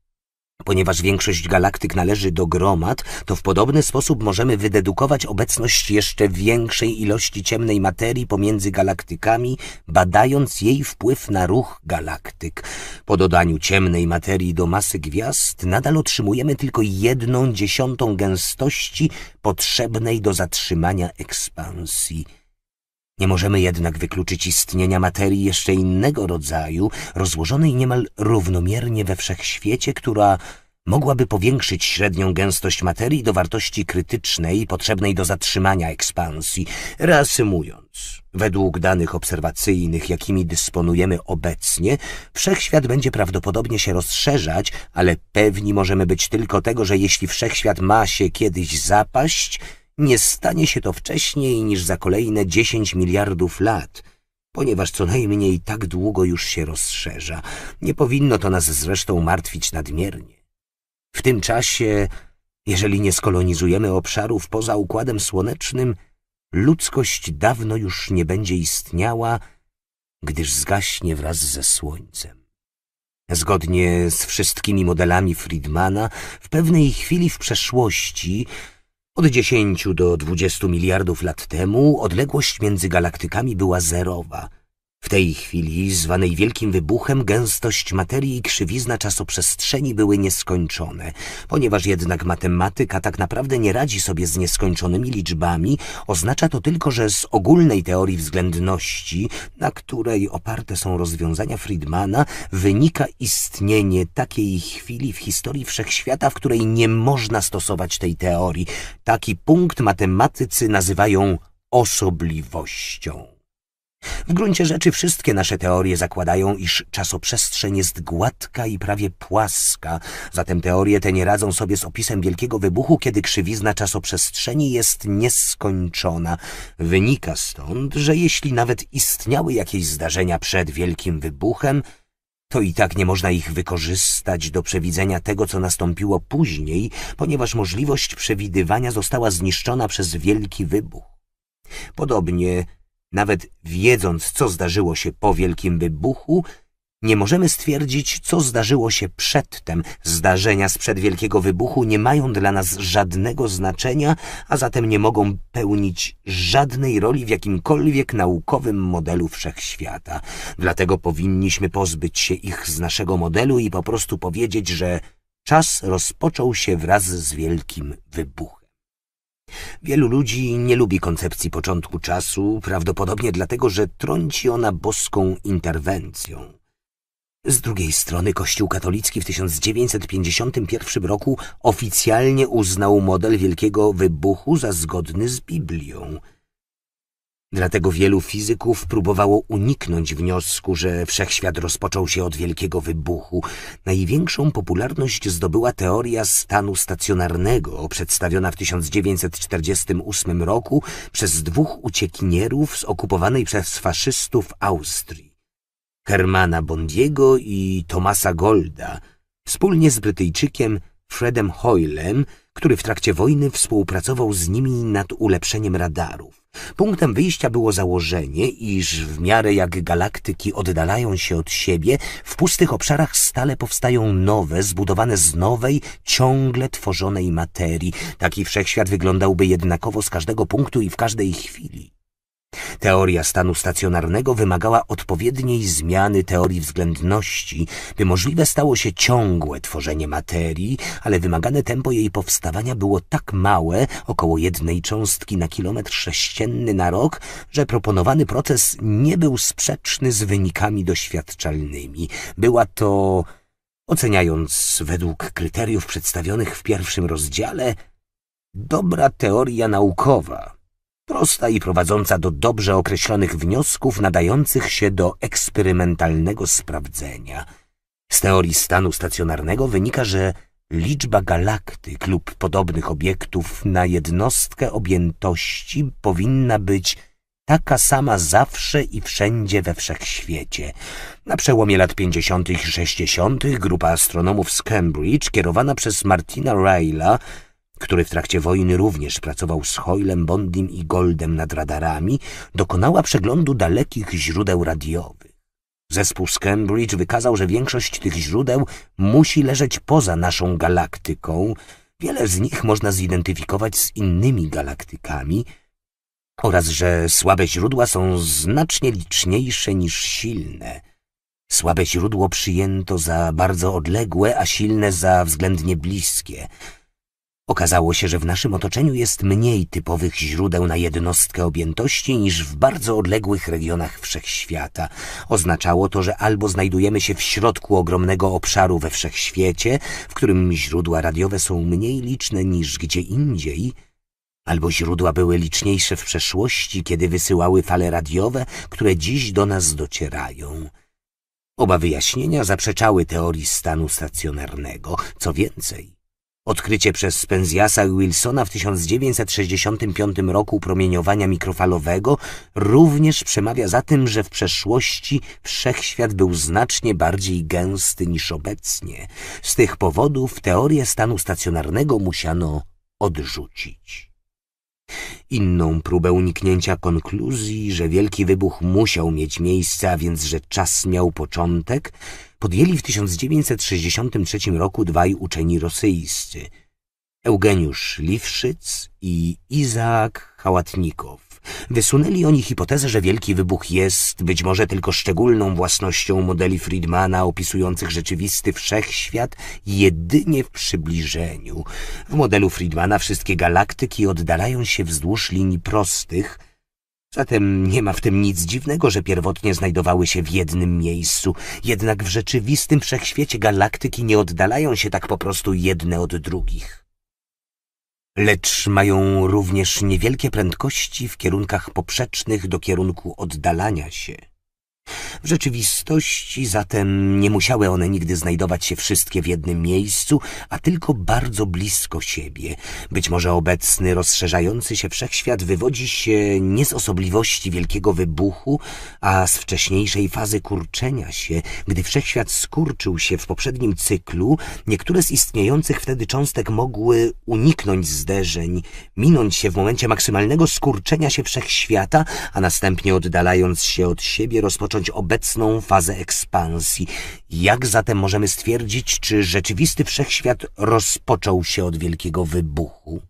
Speaker 1: Ponieważ większość galaktyk należy do gromad, to w podobny sposób możemy wydedukować obecność jeszcze większej ilości ciemnej materii pomiędzy galaktykami, badając jej wpływ na ruch galaktyk. Po dodaniu ciemnej materii do masy gwiazd nadal otrzymujemy tylko jedną dziesiątą gęstości potrzebnej do zatrzymania ekspansji. Nie możemy jednak wykluczyć istnienia materii jeszcze innego rodzaju, rozłożonej niemal równomiernie we wszechświecie, która mogłaby powiększyć średnią gęstość materii do wartości krytycznej potrzebnej do zatrzymania ekspansji. Reasymując, według danych obserwacyjnych, jakimi dysponujemy obecnie, wszechświat będzie prawdopodobnie się rozszerzać, ale pewni możemy być tylko tego, że jeśli wszechświat ma się kiedyś zapaść – nie stanie się to wcześniej niż za kolejne 10 miliardów lat, ponieważ co najmniej tak długo już się rozszerza. Nie powinno to nas zresztą martwić nadmiernie. W tym czasie, jeżeli nie skolonizujemy obszarów poza Układem Słonecznym, ludzkość dawno już nie będzie istniała, gdyż zgaśnie wraz ze Słońcem. Zgodnie z wszystkimi modelami Friedmana, w pewnej chwili w przeszłości od 10 do 20 miliardów lat temu odległość między galaktykami była zerowa – w tej chwili, zwanej wielkim wybuchem, gęstość materii i krzywizna czasoprzestrzeni były nieskończone. Ponieważ jednak matematyka tak naprawdę nie radzi sobie z nieskończonymi liczbami, oznacza to tylko, że z ogólnej teorii względności, na której oparte są rozwiązania Friedmana, wynika istnienie takiej chwili w historii wszechświata, w której nie można stosować tej teorii. Taki punkt matematycy nazywają osobliwością. W gruncie rzeczy wszystkie nasze teorie zakładają, iż czasoprzestrzeń jest gładka i prawie płaska, zatem teorie te nie radzą sobie z opisem wielkiego wybuchu, kiedy krzywizna czasoprzestrzeni jest nieskończona. Wynika stąd, że jeśli nawet istniały jakieś zdarzenia przed wielkim wybuchem, to i tak nie można ich wykorzystać do przewidzenia tego, co nastąpiło później, ponieważ możliwość przewidywania została zniszczona przez wielki wybuch. Podobnie nawet wiedząc, co zdarzyło się po wielkim wybuchu, nie możemy stwierdzić, co zdarzyło się przedtem. Zdarzenia sprzed wielkiego wybuchu nie mają dla nas żadnego znaczenia, a zatem nie mogą pełnić żadnej roli w jakimkolwiek naukowym modelu wszechświata. Dlatego powinniśmy pozbyć się ich z naszego modelu i po prostu powiedzieć, że czas rozpoczął się wraz z wielkim wybuchem. Wielu ludzi nie lubi koncepcji początku czasu, prawdopodobnie dlatego, że trąci ona boską interwencją. Z drugiej strony Kościół katolicki w 1951 roku oficjalnie uznał model Wielkiego Wybuchu za zgodny z Biblią – Dlatego wielu fizyków próbowało uniknąć wniosku, że wszechświat rozpoczął się od wielkiego wybuchu. Największą popularność zdobyła teoria stanu stacjonarnego, przedstawiona w 1948 roku przez dwóch uciekinierów z okupowanej przez faszystów Austrii. Hermana Bondiego i Tomasa Golda, wspólnie z Brytyjczykiem Fredem Hoylem, który w trakcie wojny współpracował z nimi nad ulepszeniem radarów. Punktem wyjścia było założenie, iż w miarę jak galaktyki oddalają się od siebie, w pustych obszarach stale powstają nowe, zbudowane z nowej, ciągle tworzonej materii. Taki wszechświat wyglądałby jednakowo z każdego punktu i w każdej chwili. Teoria stanu stacjonarnego wymagała odpowiedniej zmiany teorii względności, by możliwe stało się ciągłe tworzenie materii, ale wymagane tempo jej powstawania było tak małe, około jednej cząstki na kilometr sześcienny na rok, że proponowany proces nie był sprzeczny z wynikami doświadczalnymi. Była to, oceniając według kryteriów przedstawionych w pierwszym rozdziale, dobra teoria naukowa prosta i prowadząca do dobrze określonych wniosków nadających się do eksperymentalnego sprawdzenia. Z teorii stanu stacjonarnego wynika, że liczba galaktyk lub podobnych obiektów na jednostkę objętości powinna być taka sama zawsze i wszędzie we wszechświecie. Na przełomie lat 50. i 60. grupa astronomów z Cambridge, kierowana przez Martina Rayla, który w trakcie wojny również pracował z Hoylem, Bondim i Goldem nad radarami, dokonała przeglądu dalekich źródeł radiowych. Zespół z Cambridge wykazał, że większość tych źródeł musi leżeć poza naszą galaktyką. Wiele z nich można zidentyfikować z innymi galaktykami oraz, że słabe źródła są znacznie liczniejsze niż silne – Słabe źródło przyjęto za bardzo odległe, a silne za względnie bliskie. Okazało się, że w naszym otoczeniu jest mniej typowych źródeł na jednostkę objętości niż w bardzo odległych regionach wszechświata. Oznaczało to, że albo znajdujemy się w środku ogromnego obszaru we wszechświecie, w którym źródła radiowe są mniej liczne niż gdzie indziej, albo źródła były liczniejsze w przeszłości, kiedy wysyłały fale radiowe, które dziś do nas docierają. Oba wyjaśnienia zaprzeczały teorii stanu stacjonarnego. Co więcej, Odkrycie przez Spenziasa i Wilsona w 1965 roku promieniowania mikrofalowego również przemawia za tym, że w przeszłości wszechświat był znacznie bardziej gęsty niż obecnie. Z tych powodów teorię stanu stacjonarnego musiano odrzucić. Inną próbę uniknięcia konkluzji, że wielki wybuch musiał mieć miejsce, a więc że czas miał początek – podjęli w 1963 roku dwaj uczeni rosyjscy Eugeniusz Liwszyc i Izaak Hałatnikow. Wysunęli oni hipotezę, że wielki wybuch jest być może tylko szczególną własnością modeli Friedmana opisujących rzeczywisty wszechświat jedynie w przybliżeniu. W modelu Friedmana wszystkie galaktyki oddalają się wzdłuż linii prostych – Zatem nie ma w tym nic dziwnego, że pierwotnie znajdowały się w jednym miejscu, jednak w rzeczywistym wszechświecie galaktyki nie oddalają się tak po prostu jedne od drugich. Lecz mają również niewielkie prędkości w kierunkach poprzecznych do kierunku oddalania się. W rzeczywistości zatem nie musiały one nigdy znajdować się wszystkie w jednym miejscu, a tylko bardzo blisko siebie. Być może obecny, rozszerzający się wszechświat wywodzi się nie z osobliwości wielkiego wybuchu, a z wcześniejszej fazy kurczenia się. Gdy wszechświat skurczył się w poprzednim cyklu, niektóre z istniejących wtedy cząstek mogły uniknąć zderzeń, minąć się w momencie maksymalnego skurczenia się wszechświata, a następnie oddalając się od siebie rozpocząć rozpocząć obecną fazę ekspansji. Jak zatem możemy stwierdzić, czy rzeczywisty wszechświat rozpoczął się od wielkiego wybuchu?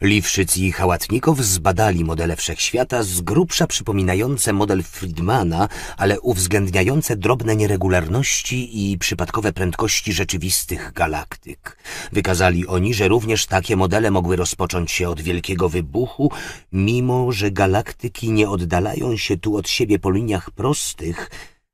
Speaker 1: Liwszyc i Hałatnikow zbadali modele wszechświata z grubsza przypominające model Friedmana, ale uwzględniające drobne nieregularności i przypadkowe prędkości rzeczywistych galaktyk. Wykazali oni, że również takie modele mogły rozpocząć się od wielkiego wybuchu, mimo że galaktyki nie oddalają się tu od siebie po liniach prostych,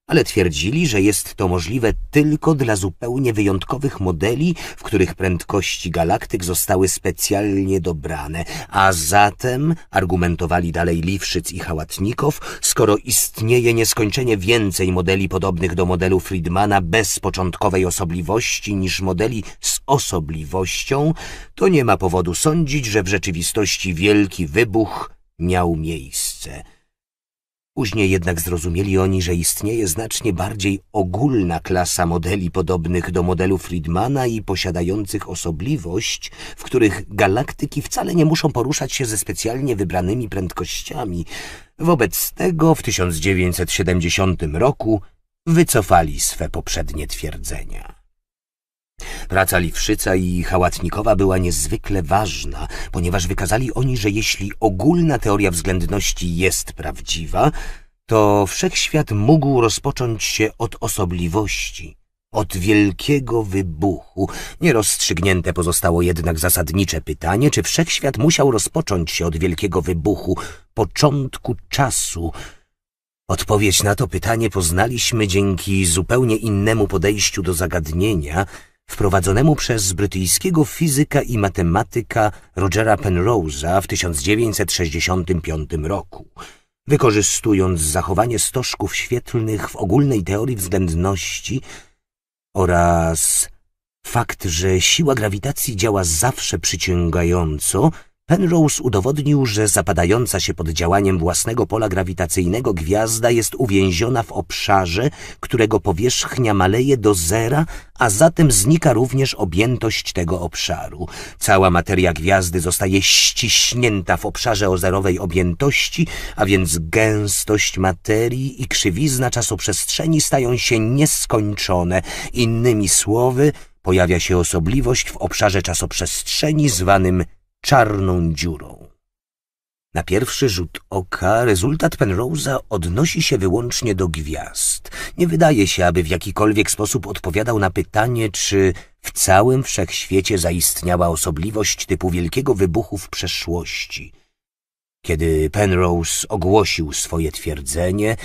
Speaker 1: ale twierdzili, że jest to możliwe tylko dla zupełnie wyjątkowych modeli, w których prędkości galaktyk zostały specjalnie dobrane, a zatem, argumentowali dalej Liwszyc i Hałatnikow, skoro istnieje nieskończenie więcej modeli podobnych do modelu Friedmana bez początkowej osobliwości niż modeli z osobliwością, to nie ma powodu sądzić, że w rzeczywistości wielki wybuch miał miejsce. Później jednak zrozumieli oni, że istnieje znacznie bardziej ogólna klasa modeli podobnych do modelu Friedmana i posiadających osobliwość, w których galaktyki wcale nie muszą poruszać się ze specjalnie wybranymi prędkościami. Wobec tego w 1970 roku wycofali swe poprzednie twierdzenia. Praca Liwszyca i Hałatnikowa była niezwykle ważna, ponieważ wykazali oni, że jeśli ogólna teoria względności jest prawdziwa, to wszechświat mógł rozpocząć się od osobliwości, od wielkiego wybuchu. Nierozstrzygnięte pozostało jednak zasadnicze pytanie, czy wszechświat musiał rozpocząć się od wielkiego wybuchu, początku czasu. Odpowiedź na to pytanie poznaliśmy dzięki zupełnie innemu podejściu do zagadnienia – wprowadzonemu przez brytyjskiego fizyka i matematyka Rogera Penrose'a w 1965 roku, wykorzystując zachowanie stożków świetlnych w ogólnej teorii względności oraz fakt, że siła grawitacji działa zawsze przyciągająco – Penrose udowodnił, że zapadająca się pod działaniem własnego pola grawitacyjnego gwiazda jest uwięziona w obszarze, którego powierzchnia maleje do zera, a zatem znika również objętość tego obszaru. Cała materia gwiazdy zostaje ściśnięta w obszarze o zerowej objętości, a więc gęstość materii i krzywizna czasoprzestrzeni stają się nieskończone. Innymi słowy, pojawia się osobliwość w obszarze czasoprzestrzeni zwanym czarną dziurą. Na pierwszy rzut oka rezultat Penrose'a odnosi się wyłącznie do gwiazd. Nie wydaje się, aby w jakikolwiek sposób odpowiadał na pytanie, czy w całym wszechświecie zaistniała osobliwość typu wielkiego wybuchu w przeszłości. Kiedy Penrose ogłosił swoje twierdzenie,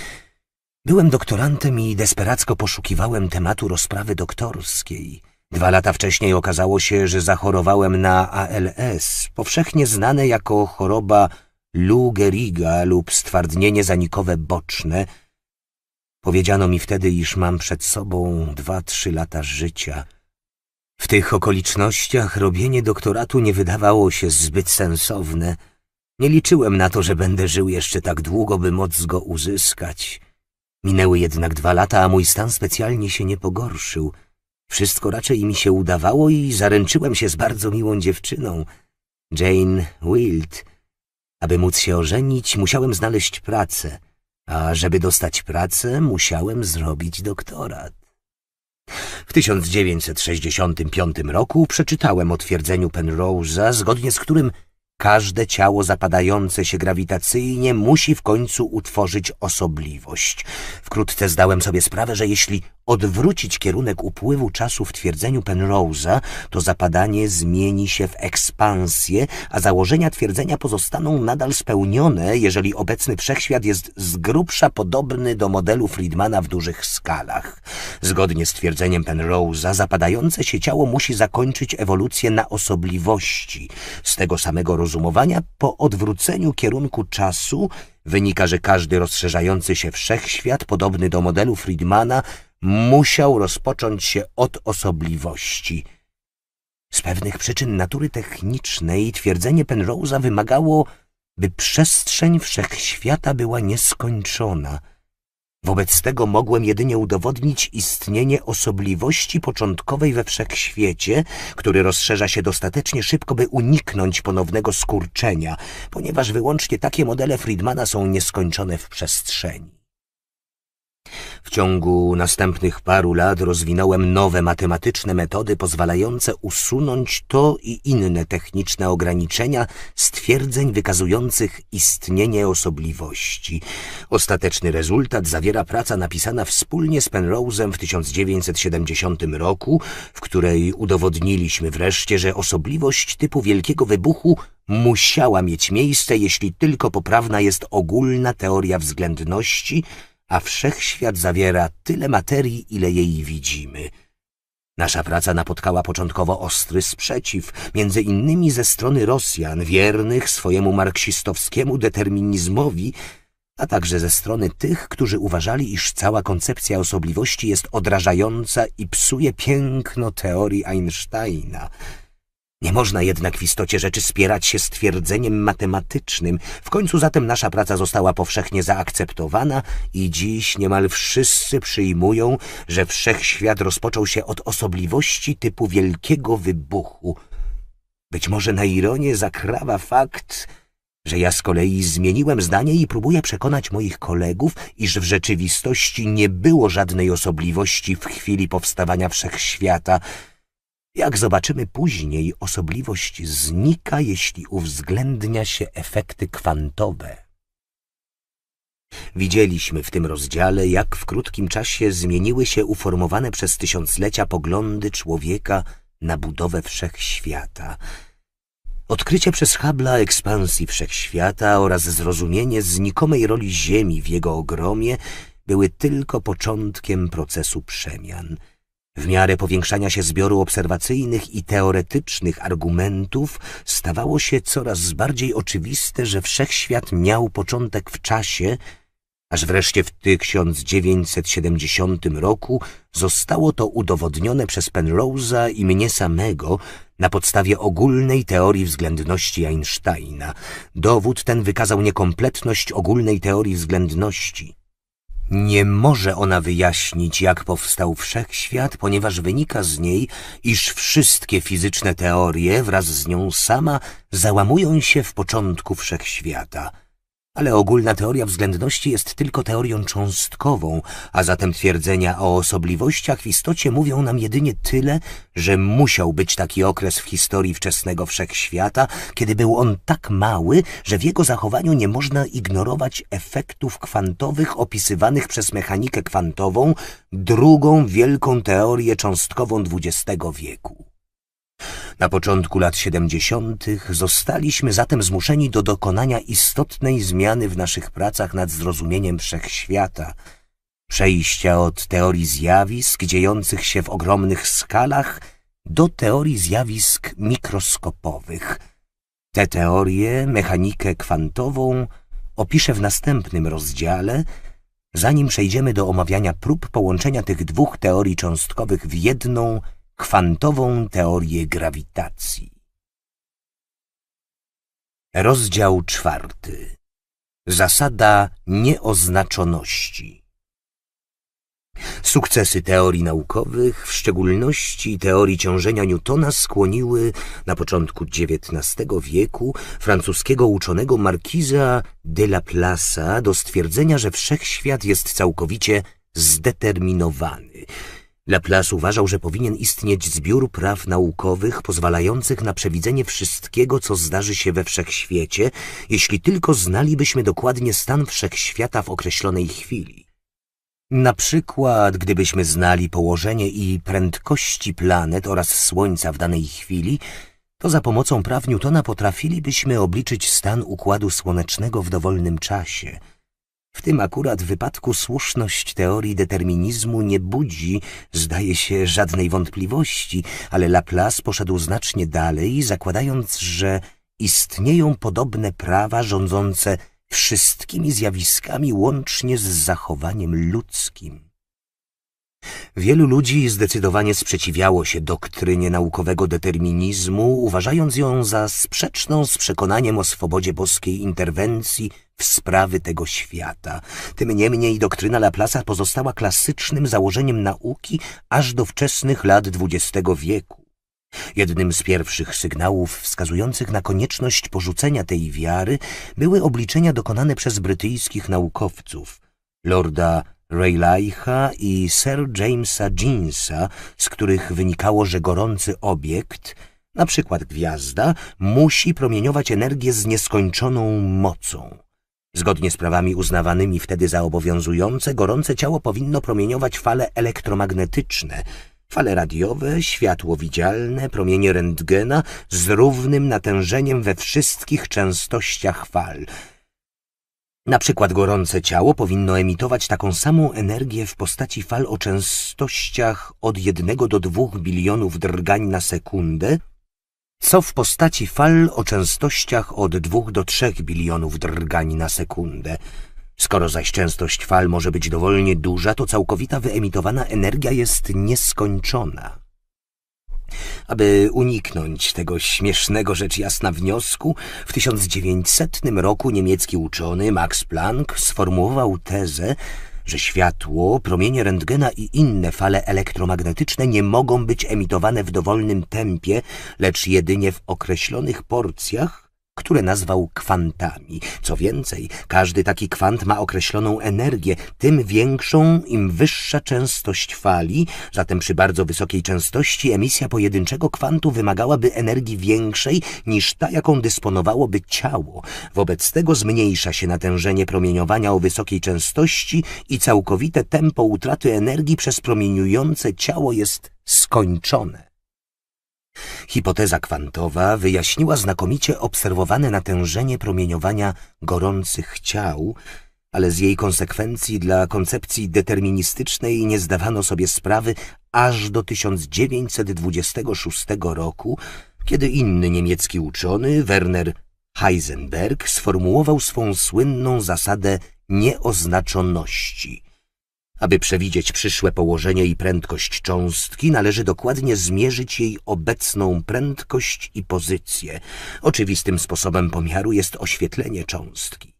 Speaker 1: byłem doktorantem i desperacko poszukiwałem tematu rozprawy doktorskiej. Dwa lata wcześniej okazało się, że zachorowałem na ALS, powszechnie znane jako choroba Lou Gehriga lub stwardnienie zanikowe boczne. Powiedziano mi wtedy, iż mam przed sobą dwa-trzy lata życia. W tych okolicznościach robienie doktoratu nie wydawało się zbyt sensowne. Nie liczyłem na to, że będę żył jeszcze tak długo, by móc go uzyskać. Minęły jednak dwa lata, a mój stan specjalnie się nie pogorszył – wszystko raczej mi się udawało i zaręczyłem się z bardzo miłą dziewczyną, Jane Wild. Aby móc się ożenić, musiałem znaleźć pracę, a żeby dostać pracę, musiałem zrobić doktorat. W 1965 roku przeczytałem o twierdzeniu Penrose'a, zgodnie z którym każde ciało zapadające się grawitacyjnie musi w końcu utworzyć osobliwość. Wkrótce zdałem sobie sprawę, że jeśli odwrócić kierunek upływu czasu w twierdzeniu Penrose'a, to zapadanie zmieni się w ekspansję, a założenia twierdzenia pozostaną nadal spełnione, jeżeli obecny wszechświat jest z grubsza podobny do modelu Friedmana w dużych skalach. Zgodnie z twierdzeniem Penrose'a zapadające się ciało musi zakończyć ewolucję na osobliwości. Z tego samego rozumowania po odwróceniu kierunku czasu wynika, że każdy rozszerzający się wszechświat, podobny do modelu Friedmana, musiał rozpocząć się od osobliwości. Z pewnych przyczyn natury technicznej twierdzenie Penrose'a wymagało, by przestrzeń wszechświata była nieskończona. Wobec tego mogłem jedynie udowodnić istnienie osobliwości początkowej we wszechświecie, który rozszerza się dostatecznie szybko, by uniknąć ponownego skurczenia, ponieważ wyłącznie takie modele Friedmana są nieskończone w przestrzeni. W ciągu następnych paru lat rozwinąłem nowe matematyczne metody pozwalające usunąć to i inne techniczne ograniczenia stwierdzeń wykazujących istnienie osobliwości. Ostateczny rezultat zawiera praca napisana wspólnie z Penrose'em w 1970 roku, w której udowodniliśmy wreszcie, że osobliwość typu Wielkiego Wybuchu musiała mieć miejsce, jeśli tylko poprawna jest ogólna teoria względności – a wszechświat zawiera tyle materii, ile jej widzimy. Nasza praca napotkała początkowo ostry sprzeciw, między innymi ze strony Rosjan, wiernych swojemu marksistowskiemu determinizmowi, a także ze strony tych, którzy uważali, iż cała koncepcja osobliwości jest odrażająca i psuje piękno teorii Einsteina – nie można jednak w istocie rzeczy spierać się stwierdzeniem matematycznym. W końcu zatem nasza praca została powszechnie zaakceptowana i dziś niemal wszyscy przyjmują, że wszechświat rozpoczął się od osobliwości typu wielkiego wybuchu. Być może na ironię zakrawa fakt, że ja z kolei zmieniłem zdanie i próbuję przekonać moich kolegów, iż w rzeczywistości nie było żadnej osobliwości w chwili powstawania wszechświata – jak zobaczymy później, osobliwość znika, jeśli uwzględnia się efekty kwantowe. Widzieliśmy w tym rozdziale, jak w krótkim czasie zmieniły się uformowane przez tysiąclecia poglądy człowieka na budowę wszechświata. Odkrycie przez Habla ekspansji wszechświata oraz zrozumienie znikomej roli Ziemi w jego ogromie były tylko początkiem procesu przemian – w miarę powiększania się zbioru obserwacyjnych i teoretycznych argumentów stawało się coraz bardziej oczywiste, że wszechświat miał początek w czasie, aż wreszcie w 1970 roku zostało to udowodnione przez Penrose'a i mnie samego na podstawie ogólnej teorii względności Einsteina. Dowód ten wykazał niekompletność ogólnej teorii względności. Nie może ona wyjaśnić, jak powstał wszechświat, ponieważ wynika z niej, iż wszystkie fizyczne teorie wraz z nią sama załamują się w początku wszechświata – ale ogólna teoria względności jest tylko teorią cząstkową, a zatem twierdzenia o osobliwościach w istocie mówią nam jedynie tyle, że musiał być taki okres w historii wczesnego wszechświata, kiedy był on tak mały, że w jego zachowaniu nie można ignorować efektów kwantowych opisywanych przez mechanikę kwantową, drugą wielką teorię cząstkową XX wieku. Na początku lat 70. zostaliśmy zatem zmuszeni do dokonania istotnej zmiany w naszych pracach nad zrozumieniem wszechświata, przejścia od teorii zjawisk dziejących się w ogromnych skalach do teorii zjawisk mikroskopowych. Te teorie, mechanikę kwantową, opiszę w następnym rozdziale, zanim przejdziemy do omawiania prób połączenia tych dwóch teorii cząstkowych w jedną – kwantową teorię grawitacji. Rozdział czwarty. Zasada nieoznaczoności. Sukcesy teorii naukowych, w szczególności teorii ciążenia Newtona, skłoniły na początku XIX wieku francuskiego uczonego markiza de Laplace'a do stwierdzenia, że wszechświat jest całkowicie zdeterminowany – Laplace uważał, że powinien istnieć zbiór praw naukowych pozwalających na przewidzenie wszystkiego, co zdarzy się we wszechświecie, jeśli tylko znalibyśmy dokładnie stan wszechświata w określonej chwili. Na przykład, gdybyśmy znali położenie i prędkości planet oraz Słońca w danej chwili, to za pomocą praw Newtona potrafilibyśmy obliczyć stan układu słonecznego w dowolnym czasie – w tym akurat wypadku słuszność teorii determinizmu nie budzi, zdaje się, żadnej wątpliwości, ale Laplace poszedł znacznie dalej, zakładając, że istnieją podobne prawa rządzące wszystkimi zjawiskami łącznie z zachowaniem ludzkim. Wielu ludzi zdecydowanie sprzeciwiało się doktrynie naukowego determinizmu, uważając ją za sprzeczną z przekonaniem o swobodzie boskiej interwencji w sprawy tego świata. Tym niemniej doktryna Laplace'a pozostała klasycznym założeniem nauki aż do wczesnych lat XX wieku. Jednym z pierwszych sygnałów wskazujących na konieczność porzucenia tej wiary były obliczenia dokonane przez brytyjskich naukowców, lorda Laicha i Sir Jamesa Jeansa, z których wynikało, że gorący obiekt, na przykład gwiazda, musi promieniować energię z nieskończoną mocą. Zgodnie z prawami uznawanymi wtedy za obowiązujące, gorące ciało powinno promieniować fale elektromagnetyczne, fale radiowe, światło widzialne, promienie rentgena z równym natężeniem we wszystkich częstościach fal – na przykład gorące ciało powinno emitować taką samą energię w postaci fal o częstościach od 1 do 2 bilionów drgań na sekundę, co w postaci fal o częstościach od 2 do 3 bilionów drgań na sekundę. Skoro zaś częstość fal może być dowolnie duża, to całkowita wyemitowana energia jest nieskończona. Aby uniknąć tego śmiesznego rzecz jasna wniosku, w 1900 roku niemiecki uczony Max Planck sformułował tezę, że światło, promienie rentgena i inne fale elektromagnetyczne nie mogą być emitowane w dowolnym tempie, lecz jedynie w określonych porcjach które nazwał kwantami. Co więcej, każdy taki kwant ma określoną energię, tym większą, im wyższa częstość fali, zatem przy bardzo wysokiej częstości emisja pojedynczego kwantu wymagałaby energii większej niż ta, jaką dysponowałoby ciało. Wobec tego zmniejsza się natężenie promieniowania o wysokiej częstości i całkowite tempo utraty energii przez promieniujące ciało jest skończone. Hipoteza kwantowa wyjaśniła znakomicie obserwowane natężenie promieniowania gorących ciał, ale z jej konsekwencji dla koncepcji deterministycznej nie zdawano sobie sprawy aż do 1926 roku, kiedy inny niemiecki uczony, Werner Heisenberg, sformułował swą słynną zasadę nieoznaczoności. Aby przewidzieć przyszłe położenie i prędkość cząstki, należy dokładnie zmierzyć jej obecną prędkość i pozycję. Oczywistym sposobem pomiaru jest oświetlenie cząstki.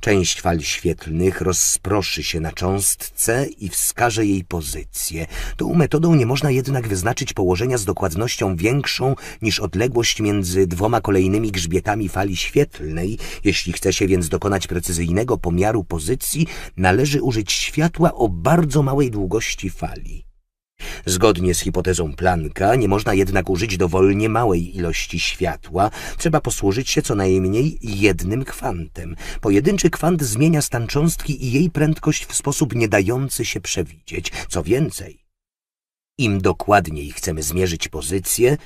Speaker 1: Część fal świetlnych rozproszy się na cząstce i wskaże jej pozycję. Tą metodą nie można jednak wyznaczyć położenia z dokładnością większą niż odległość między dwoma kolejnymi grzbietami fali świetlnej. Jeśli chce się więc dokonać precyzyjnego pomiaru pozycji, należy użyć światła o bardzo małej długości fali. Zgodnie z hipotezą Plancka nie można jednak użyć dowolnie małej ilości światła, trzeba posłużyć się co najmniej jednym kwantem. Pojedynczy kwant zmienia stan cząstki i jej prędkość w sposób nie dający się przewidzieć. Co więcej, im dokładniej chcemy zmierzyć pozycję,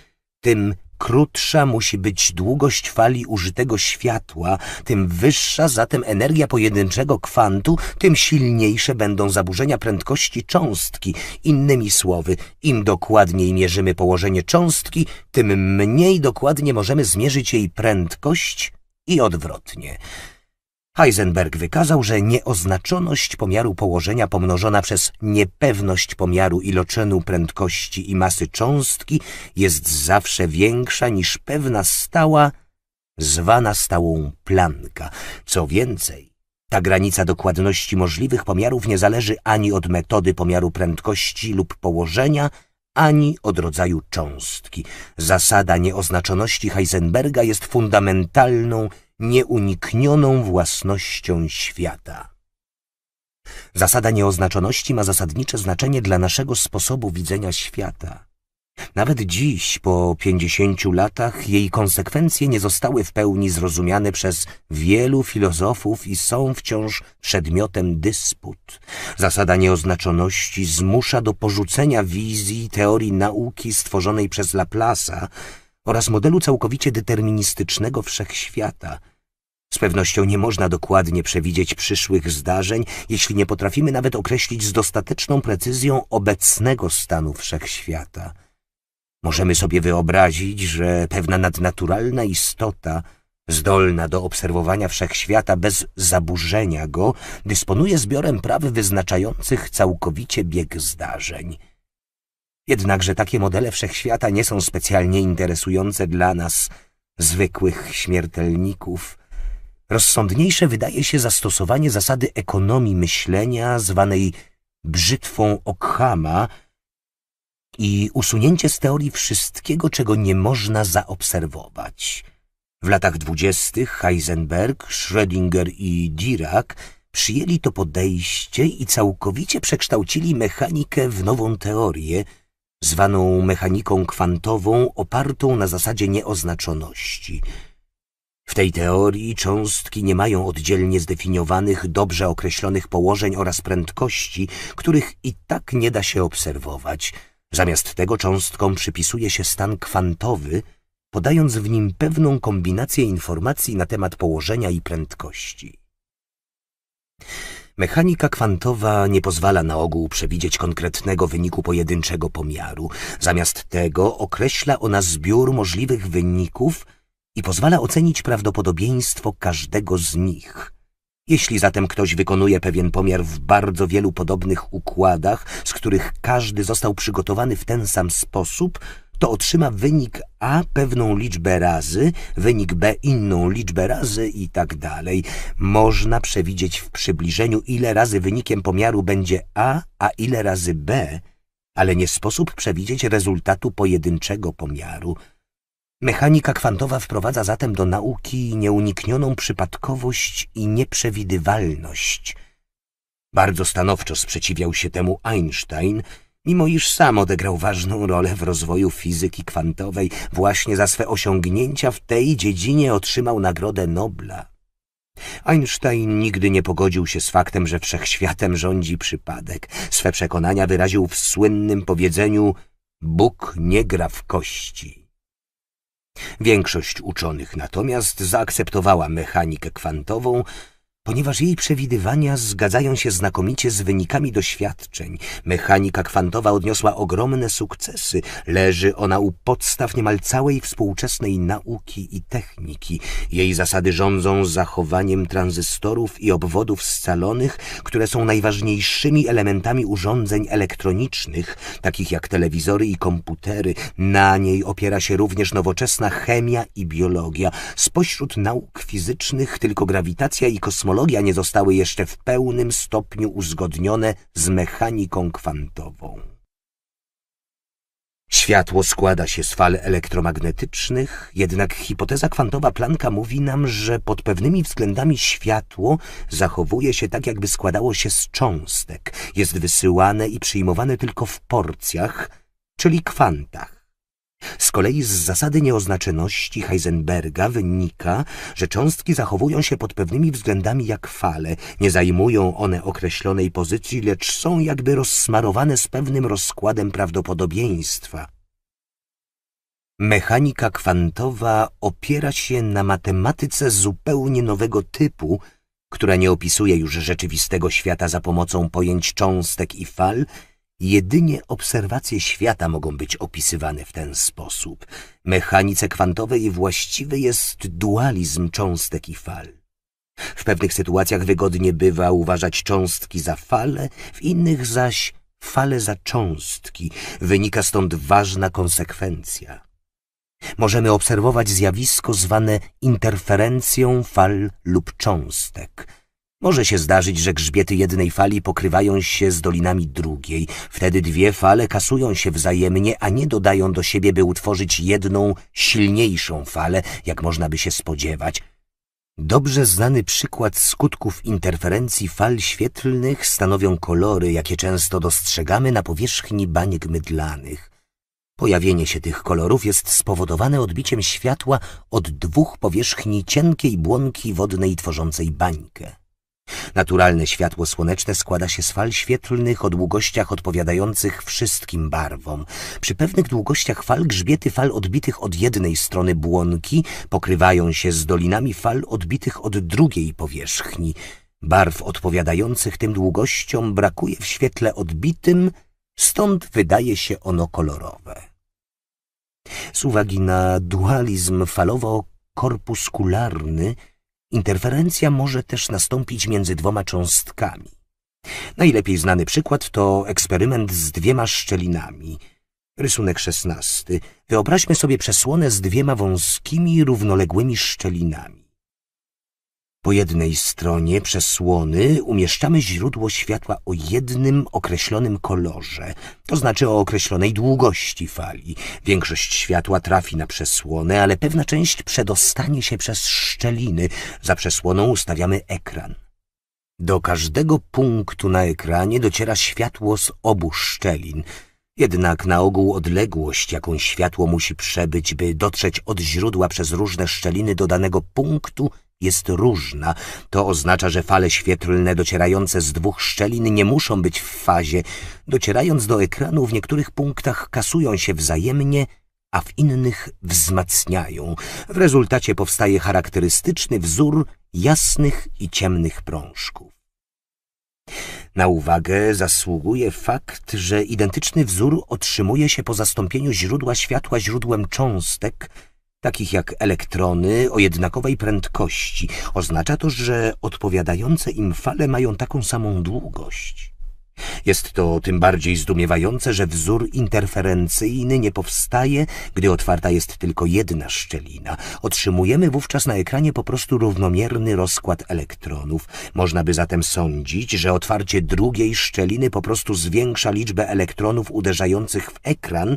Speaker 1: tym krótsza musi być długość fali użytego światła, tym wyższa zatem energia pojedynczego kwantu, tym silniejsze będą zaburzenia prędkości cząstki. Innymi słowy, im dokładniej mierzymy położenie cząstki, tym mniej dokładnie możemy zmierzyć jej prędkość i odwrotnie. Heisenberg wykazał, że nieoznaczoność pomiaru położenia pomnożona przez niepewność pomiaru iloczynu prędkości i masy cząstki jest zawsze większa niż pewna stała, zwana stałą Plancka. Co więcej, ta granica dokładności możliwych pomiarów nie zależy ani od metody pomiaru prędkości lub położenia, ani od rodzaju cząstki. Zasada nieoznaczoności Heisenberga jest fundamentalną nieuniknioną własnością świata. Zasada nieoznaczoności ma zasadnicze znaczenie dla naszego sposobu widzenia świata. Nawet dziś, po pięćdziesięciu latach, jej konsekwencje nie zostały w pełni zrozumiane przez wielu filozofów i są wciąż przedmiotem dysput. Zasada nieoznaczoności zmusza do porzucenia wizji teorii nauki stworzonej przez Laplace'a, oraz modelu całkowicie deterministycznego wszechświata. Z pewnością nie można dokładnie przewidzieć przyszłych zdarzeń, jeśli nie potrafimy nawet określić z dostateczną precyzją obecnego stanu wszechświata. Możemy sobie wyobrazić, że pewna nadnaturalna istota, zdolna do obserwowania wszechświata bez zaburzenia go, dysponuje zbiorem praw wyznaczających całkowicie bieg zdarzeń. Jednakże takie modele wszechświata nie są specjalnie interesujące dla nas, zwykłych śmiertelników. Rozsądniejsze wydaje się zastosowanie zasady ekonomii myślenia, zwanej brzytwą Okhama, i usunięcie z teorii wszystkiego, czego nie można zaobserwować. W latach dwudziestych Heisenberg, Schrödinger i Dirac przyjęli to podejście i całkowicie przekształcili mechanikę w nową teorię – zwaną mechaniką kwantową opartą na zasadzie nieoznaczoności. W tej teorii cząstki nie mają oddzielnie zdefiniowanych, dobrze określonych położeń oraz prędkości, których i tak nie da się obserwować. Zamiast tego cząstkom przypisuje się stan kwantowy, podając w nim pewną kombinację informacji na temat położenia i prędkości. Mechanika kwantowa nie pozwala na ogół przewidzieć konkretnego wyniku pojedynczego pomiaru. Zamiast tego określa ona zbiór możliwych wyników i pozwala ocenić prawdopodobieństwo każdego z nich. Jeśli zatem ktoś wykonuje pewien pomiar w bardzo wielu podobnych układach, z których każdy został przygotowany w ten sam sposób – to otrzyma wynik A pewną liczbę razy, wynik B inną liczbę razy i tak dalej. Można przewidzieć w przybliżeniu, ile razy wynikiem pomiaru będzie A, a ile razy B, ale nie sposób przewidzieć rezultatu pojedynczego pomiaru. Mechanika kwantowa wprowadza zatem do nauki nieuniknioną przypadkowość i nieprzewidywalność. Bardzo stanowczo sprzeciwiał się temu Einstein – Mimo iż sam odegrał ważną rolę w rozwoju fizyki kwantowej, właśnie za swe osiągnięcia w tej dziedzinie otrzymał Nagrodę Nobla. Einstein nigdy nie pogodził się z faktem, że wszechświatem rządzi przypadek. Swe przekonania wyraził w słynnym powiedzeniu Bóg nie gra w kości. Większość uczonych natomiast zaakceptowała mechanikę kwantową, ponieważ jej przewidywania zgadzają się znakomicie z wynikami doświadczeń. Mechanika kwantowa odniosła ogromne sukcesy, leży ona u podstaw niemal całej współczesnej nauki i techniki. Jej zasady rządzą zachowaniem tranzystorów i obwodów scalonych, które są najważniejszymi elementami urządzeń elektronicznych, takich jak telewizory i komputery. Na niej opiera się również nowoczesna chemia i biologia. Spośród nauk fizycznych tylko grawitacja i kosmologia kosmologia nie zostały jeszcze w pełnym stopniu uzgodnione z mechaniką kwantową. Światło składa się z fal elektromagnetycznych, jednak hipoteza kwantowa Plancka mówi nam, że pod pewnymi względami światło zachowuje się tak, jakby składało się z cząstek, jest wysyłane i przyjmowane tylko w porcjach, czyli kwantach. Z kolei z zasady nieoznaczoności Heisenberga wynika, że cząstki zachowują się pod pewnymi względami jak fale. Nie zajmują one określonej pozycji, lecz są jakby rozsmarowane z pewnym rozkładem prawdopodobieństwa. Mechanika kwantowa opiera się na matematyce zupełnie nowego typu, która nie opisuje już rzeczywistego świata za pomocą pojęć cząstek i fal, Jedynie obserwacje świata mogą być opisywane w ten sposób. Mechanice kwantowej właściwy jest dualizm cząstek i fal. W pewnych sytuacjach wygodnie bywa uważać cząstki za fale, w innych zaś fale za cząstki. Wynika stąd ważna konsekwencja. Możemy obserwować zjawisko zwane interferencją fal lub cząstek – może się zdarzyć, że grzbiety jednej fali pokrywają się z dolinami drugiej. Wtedy dwie fale kasują się wzajemnie, a nie dodają do siebie, by utworzyć jedną silniejszą falę, jak można by się spodziewać. Dobrze znany przykład skutków interferencji fal świetlnych stanowią kolory, jakie często dostrzegamy na powierzchni baniek mydlanych. Pojawienie się tych kolorów jest spowodowane odbiciem światła od dwóch powierzchni cienkiej błonki wodnej tworzącej bańkę. Naturalne światło słoneczne składa się z fal świetlnych o długościach odpowiadających wszystkim barwom. Przy pewnych długościach fal grzbiety fal odbitych od jednej strony błonki pokrywają się z dolinami fal odbitych od drugiej powierzchni. Barw odpowiadających tym długościom brakuje w świetle odbitym, stąd wydaje się ono kolorowe. Z uwagi na dualizm falowo-korpuskularny, Interferencja może też nastąpić między dwoma cząstkami. Najlepiej znany przykład to eksperyment z dwiema szczelinami. Rysunek szesnasty. Wyobraźmy sobie przesłonę z dwiema wąskimi, równoległymi szczelinami. Po jednej stronie przesłony umieszczamy źródło światła o jednym określonym kolorze, to znaczy o określonej długości fali. Większość światła trafi na przesłonę, ale pewna część przedostanie się przez szczeliny. Za przesłoną ustawiamy ekran. Do każdego punktu na ekranie dociera światło z obu szczelin. Jednak na ogół odległość, jaką światło musi przebyć, by dotrzeć od źródła przez różne szczeliny do danego punktu – jest różna. To oznacza, że fale świetlne docierające z dwóch szczelin nie muszą być w fazie. Docierając do ekranu w niektórych punktach kasują się wzajemnie, a w innych wzmacniają. W rezultacie powstaje charakterystyczny wzór jasnych i ciemnych prążków. Na uwagę zasługuje fakt, że identyczny wzór otrzymuje się po zastąpieniu źródła światła źródłem cząstek – takich jak elektrony o jednakowej prędkości. Oznacza to, że odpowiadające im fale mają taką samą długość. Jest to tym bardziej zdumiewające, że wzór interferencyjny nie powstaje, gdy otwarta jest tylko jedna szczelina. Otrzymujemy wówczas na ekranie po prostu równomierny rozkład elektronów. Można by zatem sądzić, że otwarcie drugiej szczeliny po prostu zwiększa liczbę elektronów uderzających w ekran,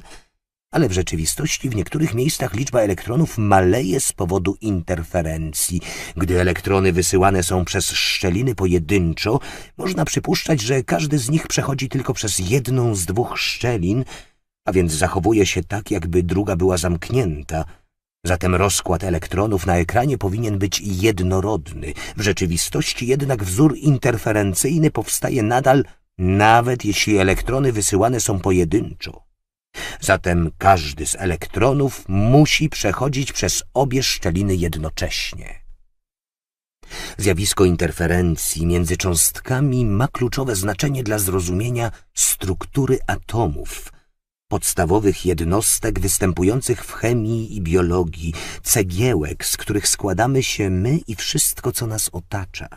Speaker 1: ale w rzeczywistości w niektórych miejscach liczba elektronów maleje z powodu interferencji. Gdy elektrony wysyłane są przez szczeliny pojedynczo, można przypuszczać, że każdy z nich przechodzi tylko przez jedną z dwóch szczelin, a więc zachowuje się tak, jakby druga była zamknięta. Zatem rozkład elektronów na ekranie powinien być jednorodny. W rzeczywistości jednak wzór interferencyjny powstaje nadal, nawet jeśli elektrony wysyłane są pojedynczo. Zatem każdy z elektronów musi przechodzić przez obie szczeliny jednocześnie. Zjawisko interferencji między cząstkami ma kluczowe znaczenie dla zrozumienia struktury atomów, podstawowych jednostek występujących w chemii i biologii, cegiełek, z których składamy się my i wszystko, co nas otacza.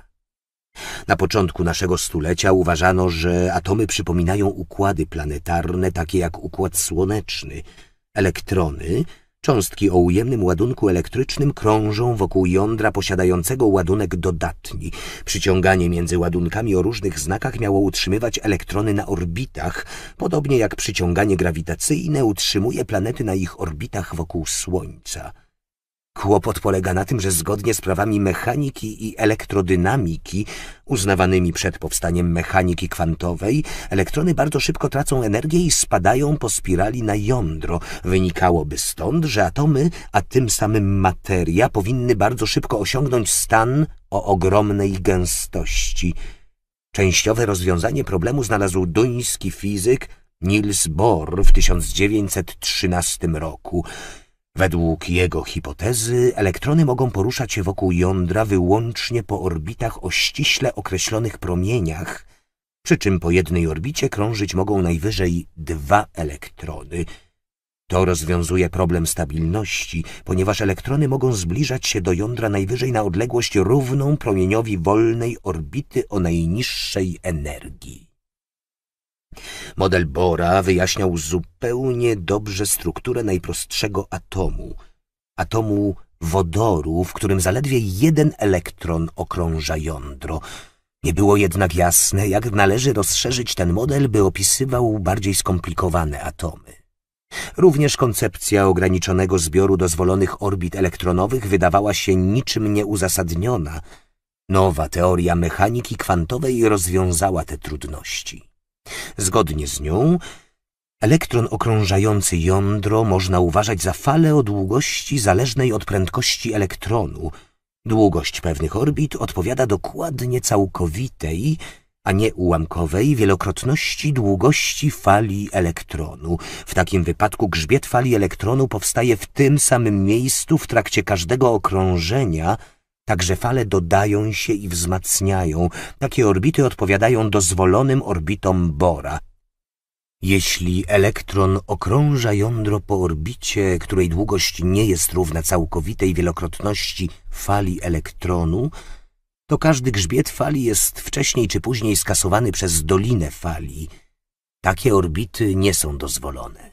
Speaker 1: Na początku naszego stulecia uważano, że atomy przypominają układy planetarne, takie jak układ słoneczny. Elektrony, cząstki o ujemnym ładunku elektrycznym, krążą wokół jądra posiadającego ładunek dodatni. Przyciąganie między ładunkami o różnych znakach miało utrzymywać elektrony na orbitach, podobnie jak przyciąganie grawitacyjne utrzymuje planety na ich orbitach wokół Słońca. Kłopot polega na tym, że zgodnie z prawami mechaniki i elektrodynamiki, uznawanymi przed powstaniem mechaniki kwantowej, elektrony bardzo szybko tracą energię i spadają po spirali na jądro. Wynikałoby stąd, że atomy, a tym samym materia, powinny bardzo szybko osiągnąć stan o ogromnej gęstości. Częściowe rozwiązanie problemu znalazł duński fizyk Niels Bohr w 1913 roku – Według jego hipotezy elektrony mogą poruszać się wokół jądra wyłącznie po orbitach o ściśle określonych promieniach, przy czym po jednej orbicie krążyć mogą najwyżej dwa elektrony. To rozwiązuje problem stabilności, ponieważ elektrony mogą zbliżać się do jądra najwyżej na odległość równą promieniowi wolnej orbity o najniższej energii. Model Bora wyjaśniał zupełnie dobrze strukturę najprostszego atomu, atomu wodoru, w którym zaledwie jeden elektron okrąża jądro. Nie było jednak jasne, jak należy rozszerzyć ten model, by opisywał bardziej skomplikowane atomy. Również koncepcja ograniczonego zbioru dozwolonych orbit elektronowych wydawała się niczym nieuzasadniona. Nowa teoria mechaniki kwantowej rozwiązała te trudności. Zgodnie z nią elektron okrążający jądro można uważać za falę o długości zależnej od prędkości elektronu. Długość pewnych orbit odpowiada dokładnie całkowitej, a nie ułamkowej wielokrotności długości fali elektronu. W takim wypadku grzbiet fali elektronu powstaje w tym samym miejscu w trakcie każdego okrążenia – Także fale dodają się i wzmacniają. Takie orbity odpowiadają dozwolonym orbitom Bora. Jeśli elektron okrąża jądro po orbicie, której długość nie jest równa całkowitej wielokrotności fali elektronu, to każdy grzbiet fali jest wcześniej czy później skasowany przez dolinę fali. Takie orbity nie są dozwolone.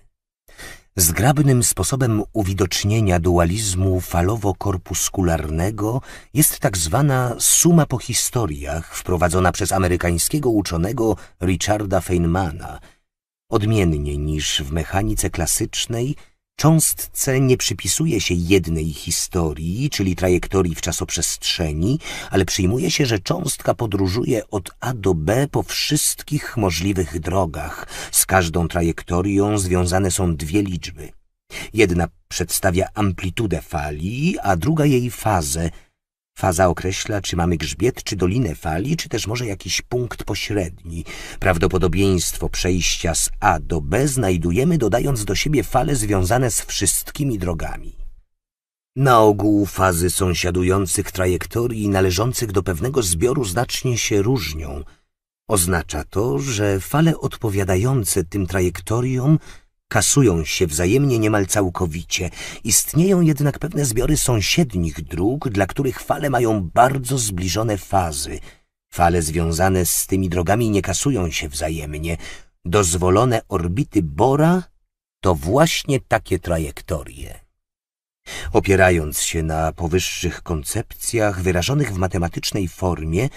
Speaker 1: Zgrabnym sposobem uwidocznienia dualizmu falowo-korpuskularnego jest tak zwana suma po historiach wprowadzona przez amerykańskiego uczonego Richarda Feynmana. Odmiennie niż w mechanice klasycznej – cząstce nie przypisuje się jednej historii, czyli trajektorii w czasoprzestrzeni, ale przyjmuje się, że cząstka podróżuje od A do B po wszystkich możliwych drogach. Z każdą trajektorią związane są dwie liczby. Jedna przedstawia amplitudę fali, a druga jej fazę – Faza określa, czy mamy grzbiet, czy dolinę fali, czy też może jakiś punkt pośredni. Prawdopodobieństwo przejścia z A do B znajdujemy dodając do siebie fale związane z wszystkimi drogami. Na ogół fazy sąsiadujących trajektorii należących do pewnego zbioru znacznie się różnią. Oznacza to, że fale odpowiadające tym trajektoriom kasują się wzajemnie niemal całkowicie. Istnieją jednak pewne zbiory sąsiednich dróg, dla których fale mają bardzo zbliżone fazy. Fale związane z tymi drogami nie kasują się wzajemnie. Dozwolone orbity Bora to właśnie takie trajektorie. Opierając się na powyższych koncepcjach wyrażonych w matematycznej formie,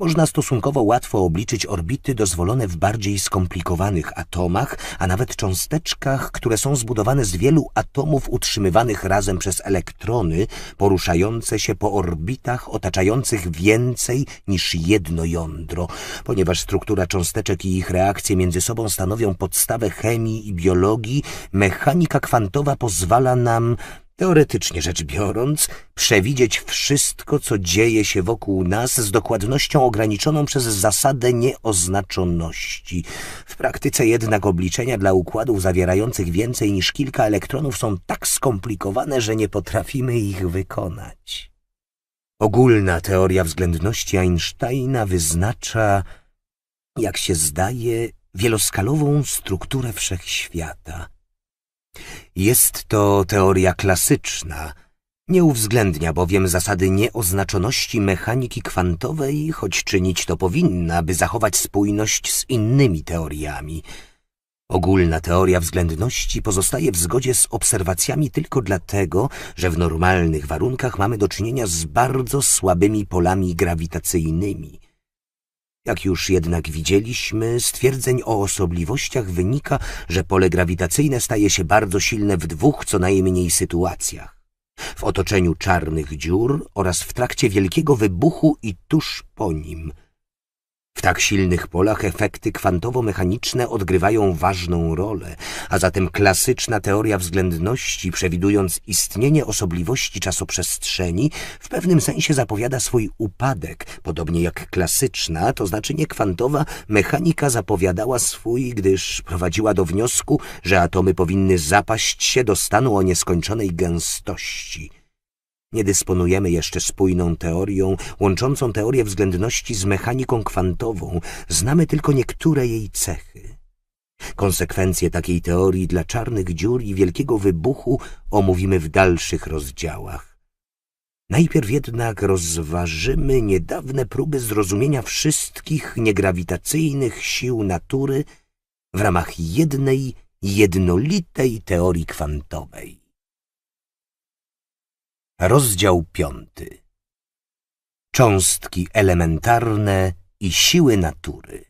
Speaker 1: można stosunkowo łatwo obliczyć orbity dozwolone w bardziej skomplikowanych atomach, a nawet cząsteczkach, które są zbudowane z wielu atomów utrzymywanych razem przez elektrony, poruszające się po orbitach otaczających więcej niż jedno jądro, ponieważ struktura cząsteczek i ich reakcje między sobą stanowią podstawę chemii i biologii, mechanika kwantowa pozwala nam Teoretycznie rzecz biorąc, przewidzieć wszystko, co dzieje się wokół nas z dokładnością ograniczoną przez zasadę nieoznaczoności. W praktyce jednak obliczenia dla układów zawierających więcej niż kilka elektronów są tak skomplikowane, że nie potrafimy ich wykonać. Ogólna teoria względności Einsteina wyznacza, jak się zdaje, wieloskalową strukturę wszechświata – jest to teoria klasyczna, nie uwzględnia bowiem zasady nieoznaczoności mechaniki kwantowej, choć czynić to powinna, by zachować spójność z innymi teoriami. Ogólna teoria względności pozostaje w zgodzie z obserwacjami tylko dlatego, że w normalnych warunkach mamy do czynienia z bardzo słabymi polami grawitacyjnymi. Jak już jednak widzieliśmy, stwierdzeń o osobliwościach wynika, że pole grawitacyjne staje się bardzo silne w dwóch co najmniej sytuacjach. W otoczeniu czarnych dziur oraz w trakcie wielkiego wybuchu i tuż po nim – w tak silnych polach efekty kwantowo-mechaniczne odgrywają ważną rolę, a zatem klasyczna teoria względności, przewidując istnienie osobliwości czasoprzestrzeni, w pewnym sensie zapowiada swój upadek, podobnie jak klasyczna, to znaczy niekwantowa, mechanika zapowiadała swój, gdyż prowadziła do wniosku, że atomy powinny zapaść się do stanu o nieskończonej gęstości – nie dysponujemy jeszcze spójną teorią, łączącą teorię względności z mechaniką kwantową, znamy tylko niektóre jej cechy. Konsekwencje takiej teorii dla czarnych dziur i wielkiego wybuchu omówimy w dalszych rozdziałach. Najpierw jednak rozważymy niedawne próby zrozumienia wszystkich niegrawitacyjnych sił natury w ramach jednej, jednolitej teorii kwantowej. Rozdział piąty. Cząstki elementarne i siły natury.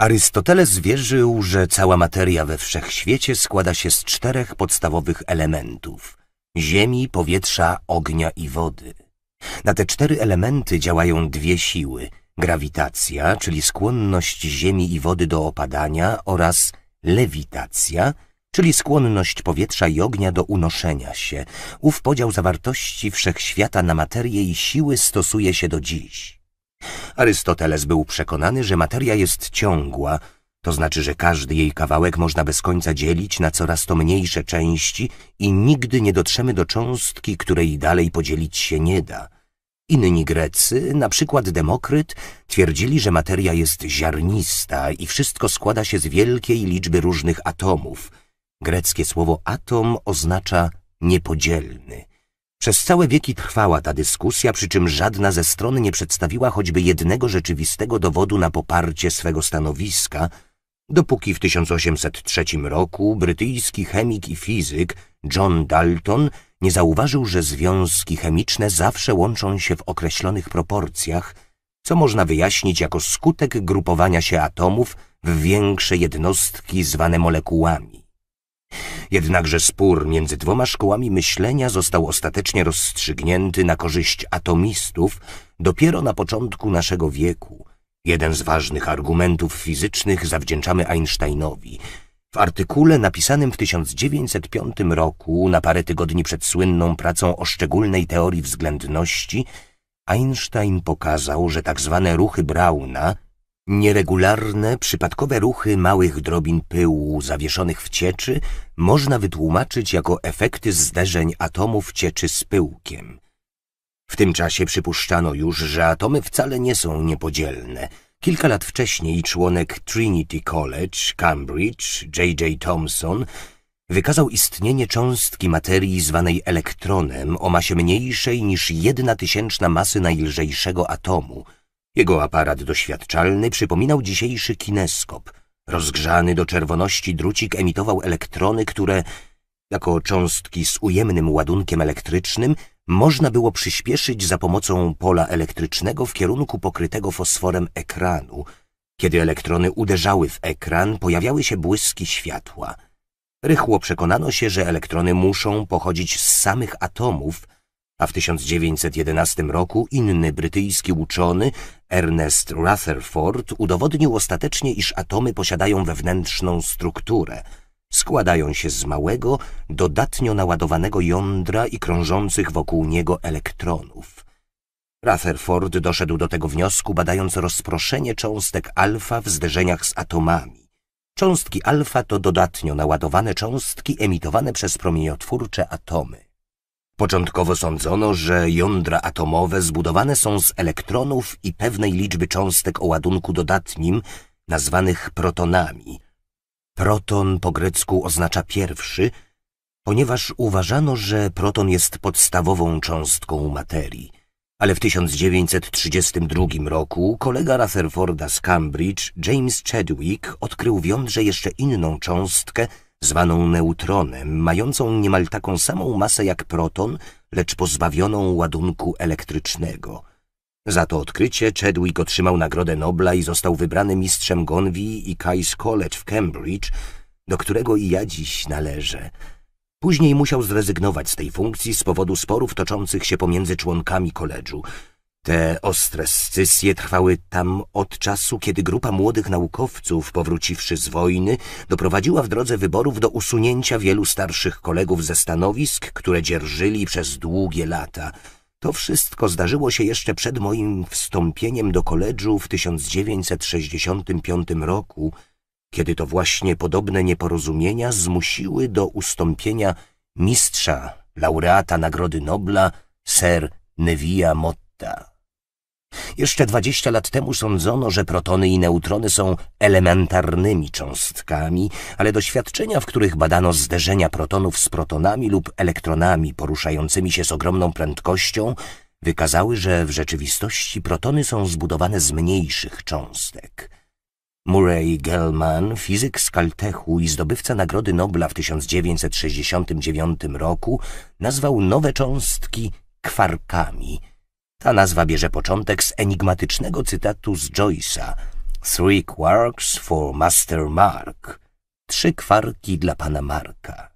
Speaker 1: Arystoteles wierzył, że cała materia we wszechświecie składa się z czterech podstawowych elementów – ziemi, powietrza, ognia i wody. Na te cztery elementy działają dwie siły – grawitacja, czyli skłonność ziemi i wody do opadania oraz lewitacja – czyli skłonność powietrza i ognia do unoszenia się. Ów podział zawartości wszechświata na materię i siły stosuje się do dziś. Arystoteles był przekonany, że materia jest ciągła, to znaczy, że każdy jej kawałek można bez końca dzielić na coraz to mniejsze części i nigdy nie dotrzemy do cząstki, której dalej podzielić się nie da. Inni Grecy, na przykład Demokryt, twierdzili, że materia jest ziarnista i wszystko składa się z wielkiej liczby różnych atomów – Greckie słowo atom oznacza niepodzielny. Przez całe wieki trwała ta dyskusja, przy czym żadna ze stron nie przedstawiła choćby jednego rzeczywistego dowodu na poparcie swego stanowiska, dopóki w 1803 roku brytyjski chemik i fizyk John Dalton nie zauważył, że związki chemiczne zawsze łączą się w określonych proporcjach, co można wyjaśnić jako skutek grupowania się atomów w większe jednostki zwane molekułami. Jednakże spór między dwoma szkołami myślenia został ostatecznie rozstrzygnięty na korzyść atomistów dopiero na początku naszego wieku. Jeden z ważnych argumentów fizycznych zawdzięczamy Einsteinowi. W artykule napisanym w 1905 roku, na parę tygodni przed słynną pracą o szczególnej teorii względności, Einstein pokazał, że tak zwane ruchy Brauna – Nieregularne, przypadkowe ruchy małych drobin pyłu zawieszonych w cieczy można wytłumaczyć jako efekty zderzeń atomów cieczy z pyłkiem. W tym czasie przypuszczano już, że atomy wcale nie są niepodzielne. Kilka lat wcześniej członek Trinity College, Cambridge, J.J. Thomson, wykazał istnienie cząstki materii zwanej elektronem o masie mniejszej niż jedna tysięczna masy najlżejszego atomu – jego aparat doświadczalny przypominał dzisiejszy kineskop. Rozgrzany do czerwoności drucik emitował elektrony, które, jako cząstki z ujemnym ładunkiem elektrycznym, można było przyspieszyć za pomocą pola elektrycznego w kierunku pokrytego fosforem ekranu. Kiedy elektrony uderzały w ekran, pojawiały się błyski światła. Rychło przekonano się, że elektrony muszą pochodzić z samych atomów – a w 1911 roku inny brytyjski uczony, Ernest Rutherford, udowodnił ostatecznie, iż atomy posiadają wewnętrzną strukturę. Składają się z małego, dodatnio naładowanego jądra i krążących wokół niego elektronów. Rutherford doszedł do tego wniosku, badając rozproszenie cząstek alfa w zderzeniach z atomami. Cząstki alfa to dodatnio naładowane cząstki emitowane przez promieniotwórcze atomy. Początkowo sądzono, że jądra atomowe zbudowane są z elektronów i pewnej liczby cząstek o ładunku dodatnim, nazwanych protonami. Proton po grecku oznacza pierwszy, ponieważ uważano, że proton jest podstawową cząstką materii. Ale w 1932 roku kolega Rutherforda z Cambridge, James Chadwick, odkrył w jądrze jeszcze inną cząstkę – zwaną neutronem, mającą niemal taką samą masę jak proton, lecz pozbawioną ładunku elektrycznego. Za to odkrycie Chadwick otrzymał Nagrodę Nobla i został wybrany mistrzem Gonwi i Kai's College w Cambridge, do którego i ja dziś należę. Później musiał zrezygnować z tej funkcji z powodu sporów toczących się pomiędzy członkami koledżu. Te ostre scysje trwały tam od czasu, kiedy grupa młodych naukowców, powróciwszy z wojny, doprowadziła w drodze wyborów do usunięcia wielu starszych kolegów ze stanowisk, które dzierżyli przez długie lata. To wszystko zdarzyło się jeszcze przed moim wstąpieniem do koledżu w 1965 roku, kiedy to właśnie podobne nieporozumienia zmusiły do ustąpienia mistrza, laureata Nagrody Nobla, Sir Nevia Motta. Jeszcze dwadzieścia lat temu sądzono, że protony i neutrony są elementarnymi cząstkami, ale doświadczenia, w których badano zderzenia protonów z protonami lub elektronami poruszającymi się z ogromną prędkością, wykazały, że w rzeczywistości protony są zbudowane z mniejszych cząstek. Murray Gell-Mann, fizyk z Caltechu i zdobywca Nagrody Nobla w 1969 roku, nazwał nowe cząstki kwarkami – ta nazwa bierze początek z enigmatycznego cytatu z Joyce'a Three quarks for Master Mark Trzy kwarki dla pana Marka.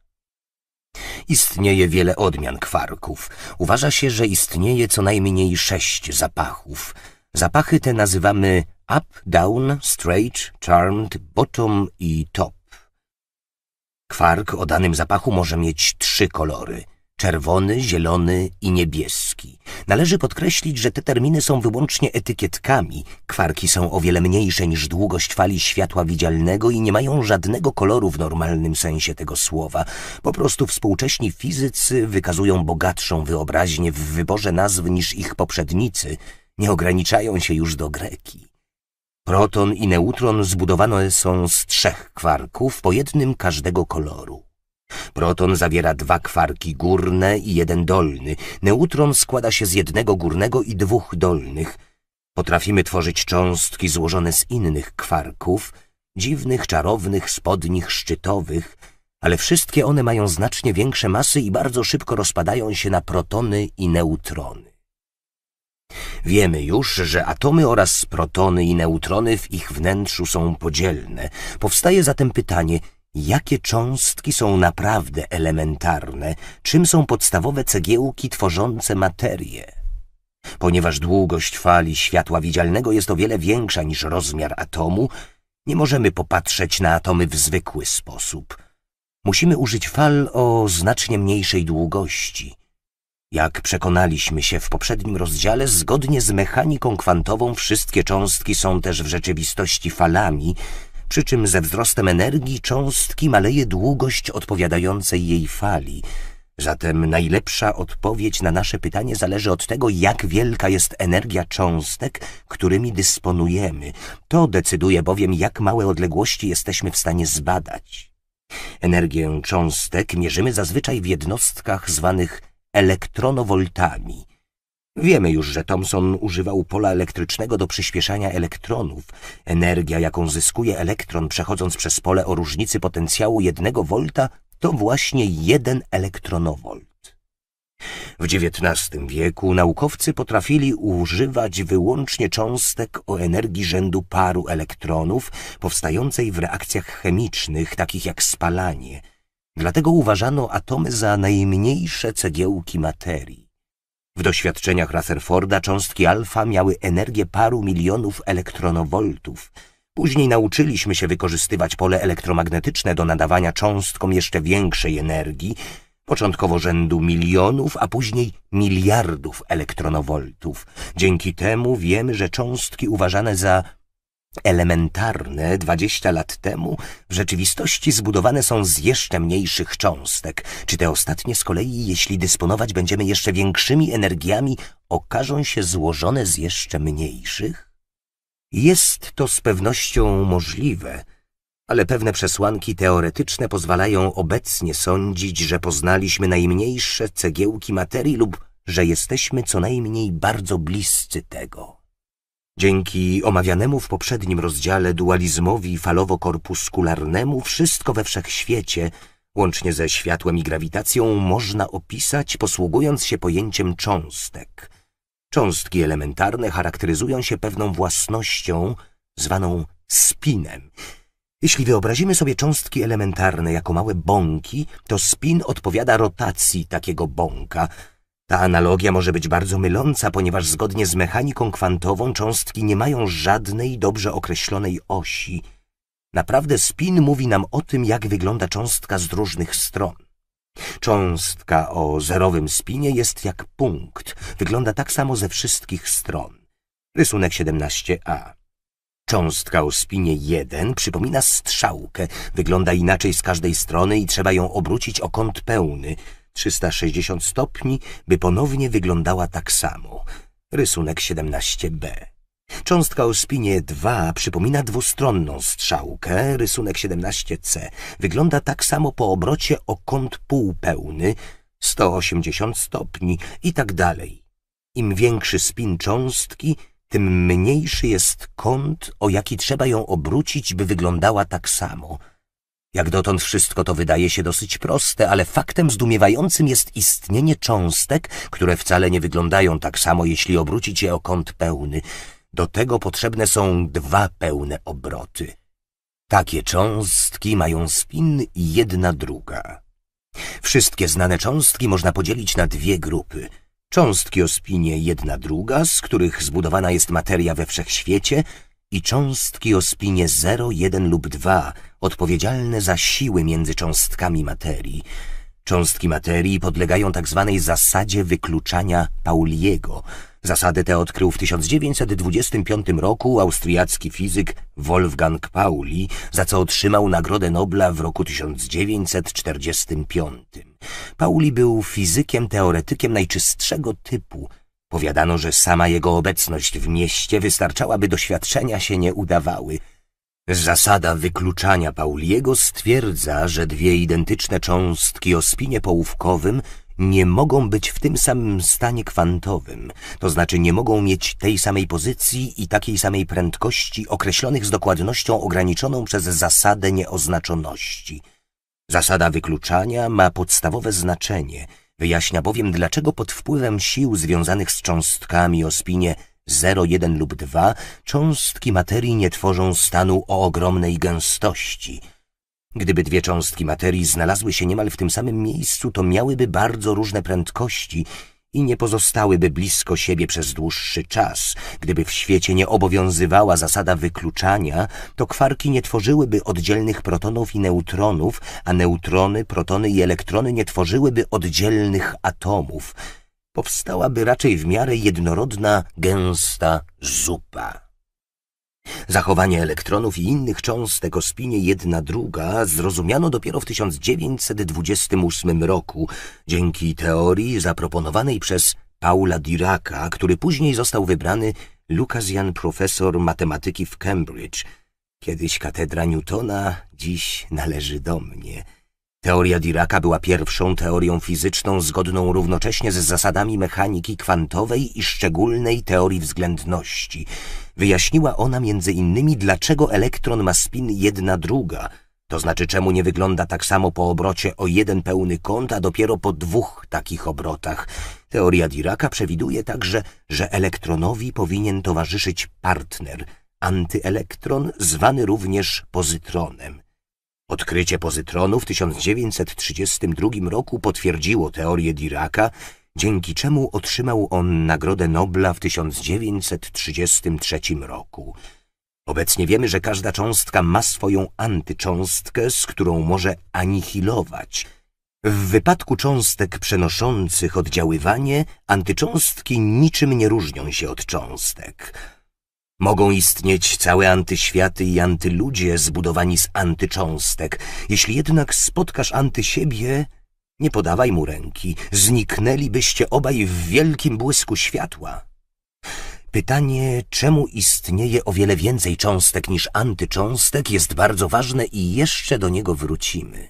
Speaker 1: Istnieje wiele odmian kwarków. Uważa się, że istnieje co najmniej sześć zapachów. Zapachy te nazywamy up, down, straight, charmed, bottom i top. Kwark o danym zapachu może mieć trzy kolory czerwony, zielony i niebieski. Należy podkreślić, że te terminy są wyłącznie etykietkami. Kwarki są o wiele mniejsze niż długość fali światła widzialnego i nie mają żadnego koloru w normalnym sensie tego słowa. Po prostu współcześni fizycy wykazują bogatszą wyobraźnię w wyborze nazw niż ich poprzednicy. Nie ograniczają się już do greki. Proton i neutron zbudowane są z trzech kwarków, po jednym każdego koloru. Proton zawiera dwa kwarki górne i jeden dolny. Neutron składa się z jednego górnego i dwóch dolnych. Potrafimy tworzyć cząstki złożone z innych kwarków, dziwnych, czarownych, spodnich, szczytowych, ale wszystkie one mają znacznie większe masy i bardzo szybko rozpadają się na protony i neutrony. Wiemy już, że atomy oraz protony i neutrony w ich wnętrzu są podzielne. Powstaje zatem pytanie – jakie cząstki są naprawdę elementarne, czym są podstawowe cegiełki tworzące materię. Ponieważ długość fali światła widzialnego jest o wiele większa niż rozmiar atomu, nie możemy popatrzeć na atomy w zwykły sposób. Musimy użyć fal o znacznie mniejszej długości. Jak przekonaliśmy się w poprzednim rozdziale, zgodnie z mechaniką kwantową wszystkie cząstki są też w rzeczywistości falami, przy czym ze wzrostem energii cząstki maleje długość odpowiadającej jej fali. Zatem najlepsza odpowiedź na nasze pytanie zależy od tego, jak wielka jest energia cząstek, którymi dysponujemy. To decyduje bowiem, jak małe odległości jesteśmy w stanie zbadać. Energię cząstek mierzymy zazwyczaj w jednostkach zwanych elektronowoltami – Wiemy już, że Thomson używał pola elektrycznego do przyspieszania elektronów. Energia, jaką zyskuje elektron przechodząc przez pole o różnicy potencjału 1 V, to właśnie 1 elektronowolt. W XIX wieku naukowcy potrafili używać wyłącznie cząstek o energii rzędu paru elektronów powstającej w reakcjach chemicznych, takich jak spalanie. Dlatego uważano atomy za najmniejsze cegiełki materii. W doświadczeniach Rutherforda cząstki alfa miały energię paru milionów elektronowoltów. Później nauczyliśmy się wykorzystywać pole elektromagnetyczne do nadawania cząstkom jeszcze większej energii, początkowo rzędu milionów, a później miliardów elektronowoltów. Dzięki temu wiemy, że cząstki uważane za elementarne dwadzieścia lat temu w rzeczywistości zbudowane są z jeszcze mniejszych cząstek. Czy te ostatnie z kolei, jeśli dysponować będziemy jeszcze większymi energiami, okażą się złożone z jeszcze mniejszych? Jest to z pewnością możliwe, ale pewne przesłanki teoretyczne pozwalają obecnie sądzić, że poznaliśmy najmniejsze cegiełki materii lub że jesteśmy co najmniej bardzo bliscy tego. Dzięki omawianemu w poprzednim rozdziale dualizmowi falowo-korpuskularnemu wszystko we wszechświecie, łącznie ze światłem i grawitacją, można opisać posługując się pojęciem cząstek. Cząstki elementarne charakteryzują się pewną własnością zwaną spinem. Jeśli wyobrazimy sobie cząstki elementarne jako małe bąki, to spin odpowiada rotacji takiego bąka – ta analogia może być bardzo myląca, ponieważ zgodnie z mechaniką kwantową cząstki nie mają żadnej dobrze określonej osi. Naprawdę spin mówi nam o tym, jak wygląda cząstka z różnych stron. Cząstka o zerowym spinie jest jak punkt. Wygląda tak samo ze wszystkich stron. Rysunek 17a. Cząstka o spinie 1 przypomina strzałkę. Wygląda inaczej z każdej strony i trzeba ją obrócić o kąt pełny – 360 stopni, by ponownie wyglądała tak samo. Rysunek 17b. Cząstka o spinie 2 przypomina dwustronną strzałkę, rysunek 17c. Wygląda tak samo po obrocie o kąt półpełny, 180 stopni i tak dalej. Im większy spin cząstki, tym mniejszy jest kąt, o jaki trzeba ją obrócić, by wyglądała tak samo – jak dotąd wszystko to wydaje się dosyć proste, ale faktem zdumiewającym jest istnienie cząstek, które wcale nie wyglądają tak samo, jeśli obrócić je o kąt pełny. Do tego potrzebne są dwa pełne obroty. Takie cząstki mają spin i jedna druga. Wszystkie znane cząstki można podzielić na dwie grupy. Cząstki o spinie jedna druga, z których zbudowana jest materia we wszechświecie – i cząstki o spinie 0, 1 lub 2 odpowiedzialne za siły między cząstkami materii. Cząstki materii podlegają tzw. Tak zasadzie wykluczania Pauliego. Zasadę tę odkrył w 1925 roku austriacki fizyk Wolfgang Pauli, za co otrzymał Nagrodę Nobla w roku 1945. Pauli był fizykiem teoretykiem najczystszego typu – Powiadano, że sama jego obecność w mieście wystarczałaby doświadczenia się nie udawały. Zasada wykluczania Pauliego stwierdza, że dwie identyczne cząstki o spinie połówkowym nie mogą być w tym samym stanie kwantowym, to znaczy nie mogą mieć tej samej pozycji i takiej samej prędkości określonych z dokładnością ograniczoną przez zasadę nieoznaczoności. Zasada wykluczania ma podstawowe znaczenie – Wyjaśnia bowiem, dlaczego pod wpływem sił związanych z cząstkami o spinie 0, 1 lub 2 cząstki materii nie tworzą stanu o ogromnej gęstości. Gdyby dwie cząstki materii znalazły się niemal w tym samym miejscu, to miałyby bardzo różne prędkości i nie pozostałyby blisko siebie przez dłuższy czas. Gdyby w świecie nie obowiązywała zasada wykluczania, to kwarki nie tworzyłyby oddzielnych protonów i neutronów, a neutrony, protony i elektrony nie tworzyłyby oddzielnych atomów. Powstałaby raczej w miarę jednorodna, gęsta zupa. Zachowanie elektronów i innych cząstek o spinie jedna druga zrozumiano dopiero w 1928 roku dzięki teorii zaproponowanej przez Paula Diraca, który później został wybrany Lukasjan profesor matematyki w Cambridge. Kiedyś katedra Newtona, dziś należy do mnie. Teoria Diraca była pierwszą teorią fizyczną zgodną równocześnie z zasadami mechaniki kwantowej i szczególnej teorii względności – Wyjaśniła ona między innymi, dlaczego elektron ma spin jedna druga, to znaczy czemu nie wygląda tak samo po obrocie o jeden pełny kąt, a dopiero po dwóch takich obrotach. Teoria Diraka przewiduje także, że elektronowi powinien towarzyszyć partner, antyelektron zwany również pozytronem. Odkrycie pozytronu w 1932 roku potwierdziło teorię Diraka, dzięki czemu otrzymał on Nagrodę Nobla w 1933 roku. Obecnie wiemy, że każda cząstka ma swoją antycząstkę, z którą może anihilować. W wypadku cząstek przenoszących oddziaływanie, antycząstki niczym nie różnią się od cząstek. Mogą istnieć całe antyświaty i antyludzie zbudowani z antycząstek. Jeśli jednak spotkasz antysiebie, nie podawaj mu ręki, zniknęlibyście obaj w wielkim błysku światła. Pytanie, czemu istnieje o wiele więcej cząstek niż antycząstek, jest bardzo ważne i jeszcze do niego wrócimy.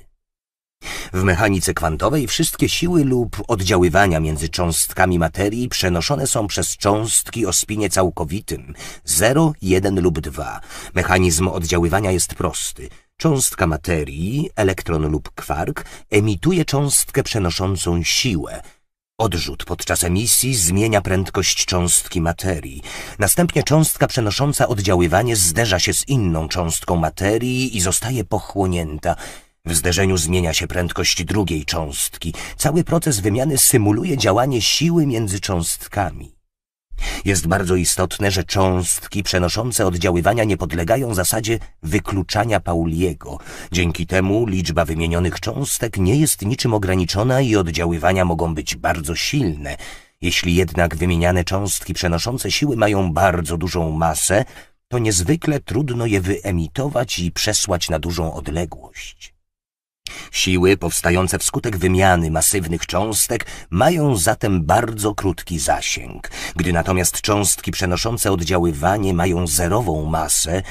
Speaker 1: W mechanice kwantowej wszystkie siły lub oddziaływania między cząstkami materii przenoszone są przez cząstki o spinie całkowitym 0, 1 lub 2. Mechanizm oddziaływania jest prosty – Cząstka materii, elektron lub kwark, emituje cząstkę przenoszącą siłę. Odrzut podczas emisji zmienia prędkość cząstki materii. Następnie cząstka przenosząca oddziaływanie zderza się z inną cząstką materii i zostaje pochłonięta. W zderzeniu zmienia się prędkość drugiej cząstki. Cały proces wymiany symuluje działanie siły między cząstkami. Jest bardzo istotne, że cząstki przenoszące oddziaływania nie podlegają zasadzie wykluczania Pauliego. Dzięki temu liczba wymienionych cząstek nie jest niczym ograniczona i oddziaływania mogą być bardzo silne. Jeśli jednak wymieniane cząstki przenoszące siły mają bardzo dużą masę, to niezwykle trudno je wyemitować i przesłać na dużą odległość. Siły powstające wskutek wymiany masywnych cząstek mają zatem bardzo krótki zasięg. Gdy natomiast cząstki przenoszące oddziaływanie mają zerową masę,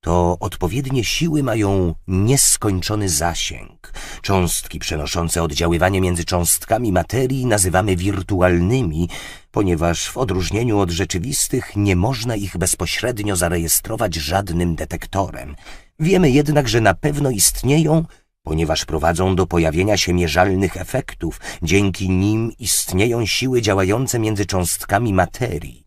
Speaker 1: to odpowiednie siły mają nieskończony zasięg. Cząstki przenoszące oddziaływanie między cząstkami materii nazywamy wirtualnymi, ponieważ w odróżnieniu od rzeczywistych nie można ich bezpośrednio zarejestrować żadnym detektorem. Wiemy jednak, że na pewno istnieją ponieważ prowadzą do pojawienia się mierzalnych efektów, dzięki nim istnieją siły działające między cząstkami materii.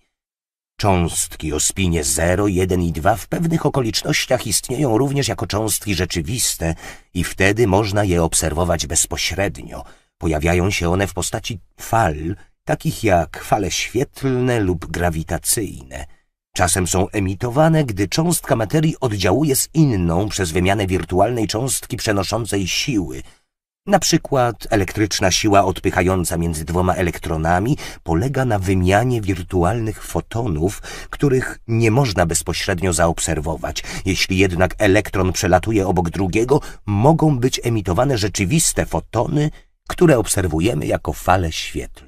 Speaker 1: Cząstki o spinie 0, 1 i 2 w pewnych okolicznościach istnieją również jako cząstki rzeczywiste i wtedy można je obserwować bezpośrednio. Pojawiają się one w postaci fal, takich jak fale świetlne lub grawitacyjne – Czasem są emitowane, gdy cząstka materii oddziałuje z inną przez wymianę wirtualnej cząstki przenoszącej siły. Na przykład elektryczna siła odpychająca między dwoma elektronami polega na wymianie wirtualnych fotonów, których nie można bezpośrednio zaobserwować. Jeśli jednak elektron przelatuje obok drugiego, mogą być emitowane rzeczywiste fotony, które obserwujemy jako fale świetlne.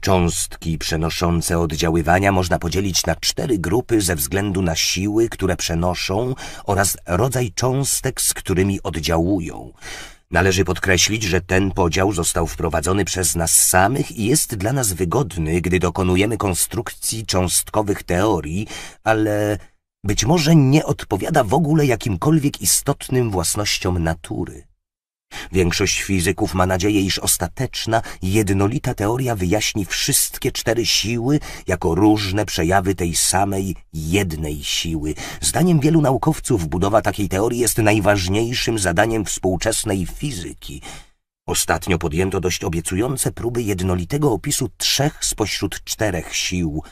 Speaker 1: Cząstki przenoszące oddziaływania można podzielić na cztery grupy ze względu na siły, które przenoszą oraz rodzaj cząstek, z którymi oddziałują. Należy podkreślić, że ten podział został wprowadzony przez nas samych i jest dla nas wygodny, gdy dokonujemy konstrukcji cząstkowych teorii, ale być może nie odpowiada w ogóle jakimkolwiek istotnym własnościom natury. Większość fizyków ma nadzieję, iż ostateczna, jednolita teoria wyjaśni wszystkie cztery siły jako różne przejawy tej samej jednej siły. Zdaniem wielu naukowców budowa takiej teorii jest najważniejszym zadaniem współczesnej fizyki. Ostatnio podjęto dość obiecujące próby jednolitego opisu trzech spośród czterech sił –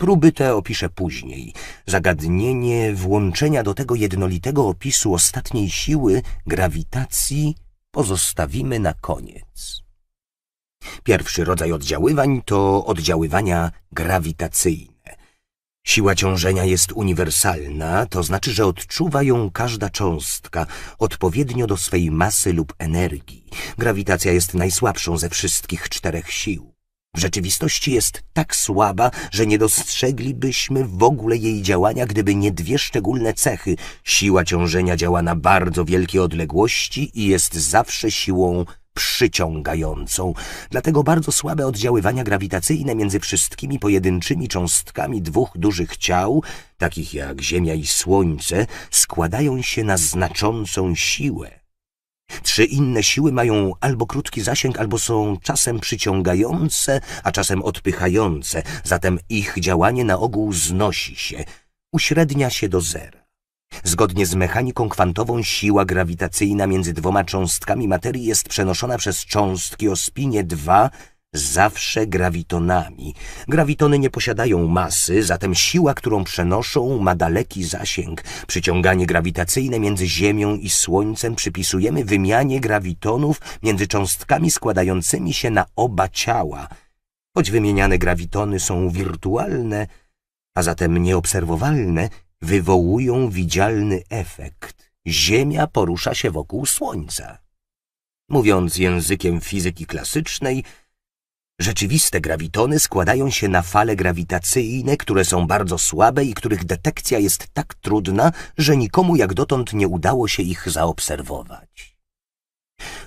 Speaker 1: Próby te opiszę później. Zagadnienie włączenia do tego jednolitego opisu ostatniej siły grawitacji pozostawimy na koniec. Pierwszy rodzaj oddziaływań to oddziaływania grawitacyjne. Siła ciążenia jest uniwersalna, to znaczy, że odczuwa ją każda cząstka odpowiednio do swej masy lub energii. Grawitacja jest najsłabszą ze wszystkich czterech sił. W rzeczywistości jest tak słaba, że nie dostrzeglibyśmy w ogóle jej działania, gdyby nie dwie szczególne cechy. Siła ciążenia działa na bardzo wielkie odległości i jest zawsze siłą przyciągającą. Dlatego bardzo słabe oddziaływania grawitacyjne między wszystkimi pojedynczymi cząstkami dwóch dużych ciał, takich jak Ziemia i Słońce, składają się na znaczącą siłę. Trzy inne siły mają albo krótki zasięg, albo są czasem przyciągające, a czasem odpychające, zatem ich działanie na ogół znosi się, uśrednia się do zera. Zgodnie z mechaniką kwantową siła grawitacyjna między dwoma cząstkami materii jest przenoszona przez cząstki o spinie 2 zawsze grawitonami. Grawitony nie posiadają masy, zatem siła, którą przenoszą, ma daleki zasięg. Przyciąganie grawitacyjne między Ziemią i Słońcem przypisujemy wymianie grawitonów między cząstkami składającymi się na oba ciała. Choć wymieniane grawitony są wirtualne, a zatem nieobserwowalne, wywołują widzialny efekt. Ziemia porusza się wokół Słońca. Mówiąc językiem fizyki klasycznej, Rzeczywiste grawitony składają się na fale grawitacyjne, które są bardzo słabe i których detekcja jest tak trudna, że nikomu jak dotąd nie udało się ich zaobserwować.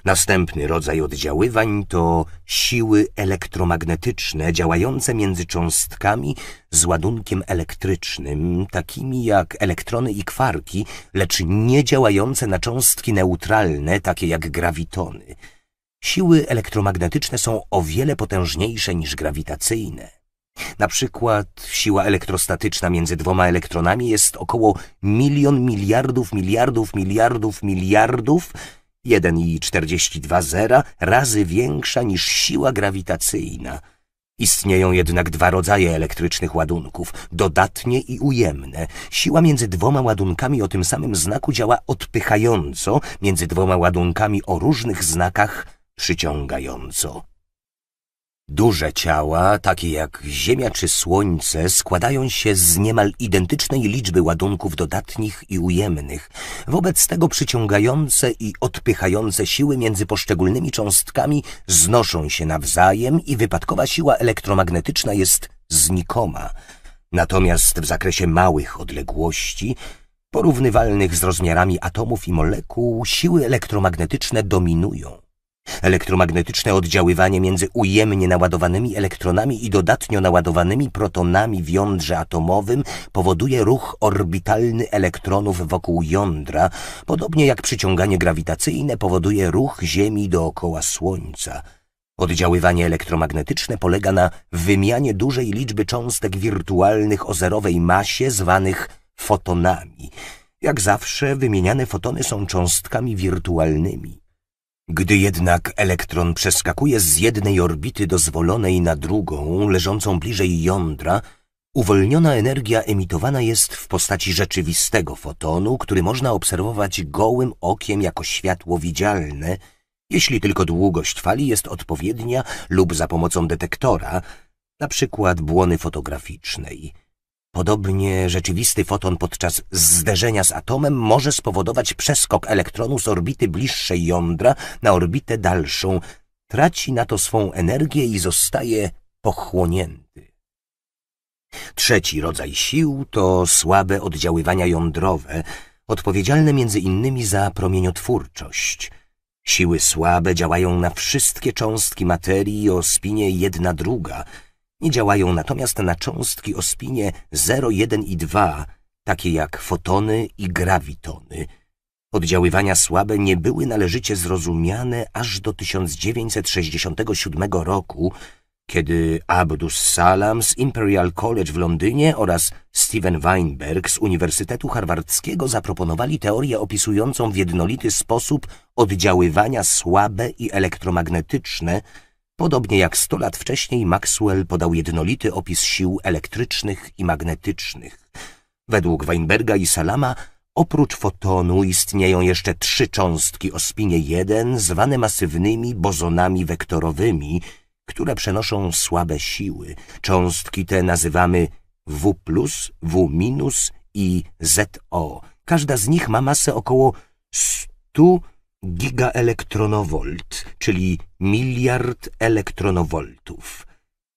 Speaker 1: Następny rodzaj oddziaływań to siły elektromagnetyczne działające między cząstkami z ładunkiem elektrycznym, takimi jak elektrony i kwarki, lecz nie działające na cząstki neutralne, takie jak grawitony – Siły elektromagnetyczne są o wiele potężniejsze niż grawitacyjne. Na przykład siła elektrostatyczna między dwoma elektronami jest około milion miliardów miliardów miliardów miliardów 1,42 zera razy większa niż siła grawitacyjna. Istnieją jednak dwa rodzaje elektrycznych ładunków, dodatnie i ujemne. Siła między dwoma ładunkami o tym samym znaku działa odpychająco, między dwoma ładunkami o różnych znakach przyciągająco. Duże ciała, takie jak Ziemia czy Słońce, składają się z niemal identycznej liczby ładunków dodatnich i ujemnych, wobec tego przyciągające i odpychające siły między poszczególnymi cząstkami znoszą się nawzajem i wypadkowa siła elektromagnetyczna jest znikoma. Natomiast w zakresie małych odległości, porównywalnych z rozmiarami atomów i molekuł, siły elektromagnetyczne dominują. Elektromagnetyczne oddziaływanie między ujemnie naładowanymi elektronami i dodatnio naładowanymi protonami w jądrze atomowym powoduje ruch orbitalny elektronów wokół jądra, podobnie jak przyciąganie grawitacyjne powoduje ruch Ziemi dookoła Słońca. Oddziaływanie elektromagnetyczne polega na wymianie dużej liczby cząstek wirtualnych o zerowej masie zwanych fotonami. Jak zawsze wymieniane fotony są cząstkami wirtualnymi. Gdy jednak elektron przeskakuje z jednej orbity dozwolonej na drugą, leżącą bliżej jądra, uwolniona energia emitowana jest w postaci rzeczywistego fotonu, który można obserwować gołym okiem jako światło widzialne, jeśli tylko długość fali jest odpowiednia lub za pomocą detektora, na przykład błony fotograficznej. Podobnie rzeczywisty foton podczas zderzenia z atomem może spowodować przeskok elektronu z orbity bliższej jądra na orbitę dalszą. Traci na to swą energię i zostaje pochłonięty. Trzeci rodzaj sił to słabe oddziaływania jądrowe, odpowiedzialne między innymi za promieniotwórczość. Siły słabe działają na wszystkie cząstki materii o spinie jedna druga – nie Działają natomiast na cząstki o spinie 0, 1 i 2, takie jak fotony i grawitony. Oddziaływania słabe nie były należycie zrozumiane aż do 1967 roku, kiedy Abdus Salam z Imperial College w Londynie oraz Steven Weinberg z Uniwersytetu Harvardzkiego zaproponowali teorię opisującą w jednolity sposób oddziaływania słabe i elektromagnetyczne – Podobnie jak sto lat wcześniej Maxwell podał jednolity opis sił elektrycznych i magnetycznych. Według Weinberga i Salama oprócz fotonu istnieją jeszcze trzy cząstki o spinie 1 zwane masywnymi bozonami wektorowymi, które przenoszą słabe siły. Cząstki te nazywamy W+, W- i ZO. Każda z nich ma masę około 100 gigaelektronowolt, czyli miliard elektronowoltów.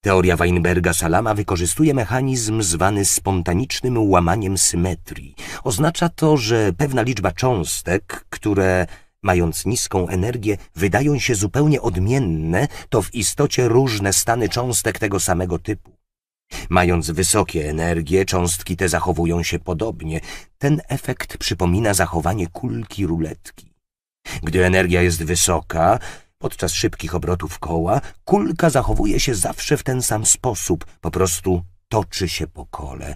Speaker 1: Teoria Weinberga-Salama wykorzystuje mechanizm zwany spontanicznym łamaniem symetrii. Oznacza to, że pewna liczba cząstek, które mając niską energię, wydają się zupełnie odmienne, to w istocie różne stany cząstek tego samego typu. Mając wysokie energie, cząstki te zachowują się podobnie. Ten efekt przypomina zachowanie kulki ruletki. Gdy energia jest wysoka, podczas szybkich obrotów koła, kulka zachowuje się zawsze w ten sam sposób, po prostu toczy się po kole.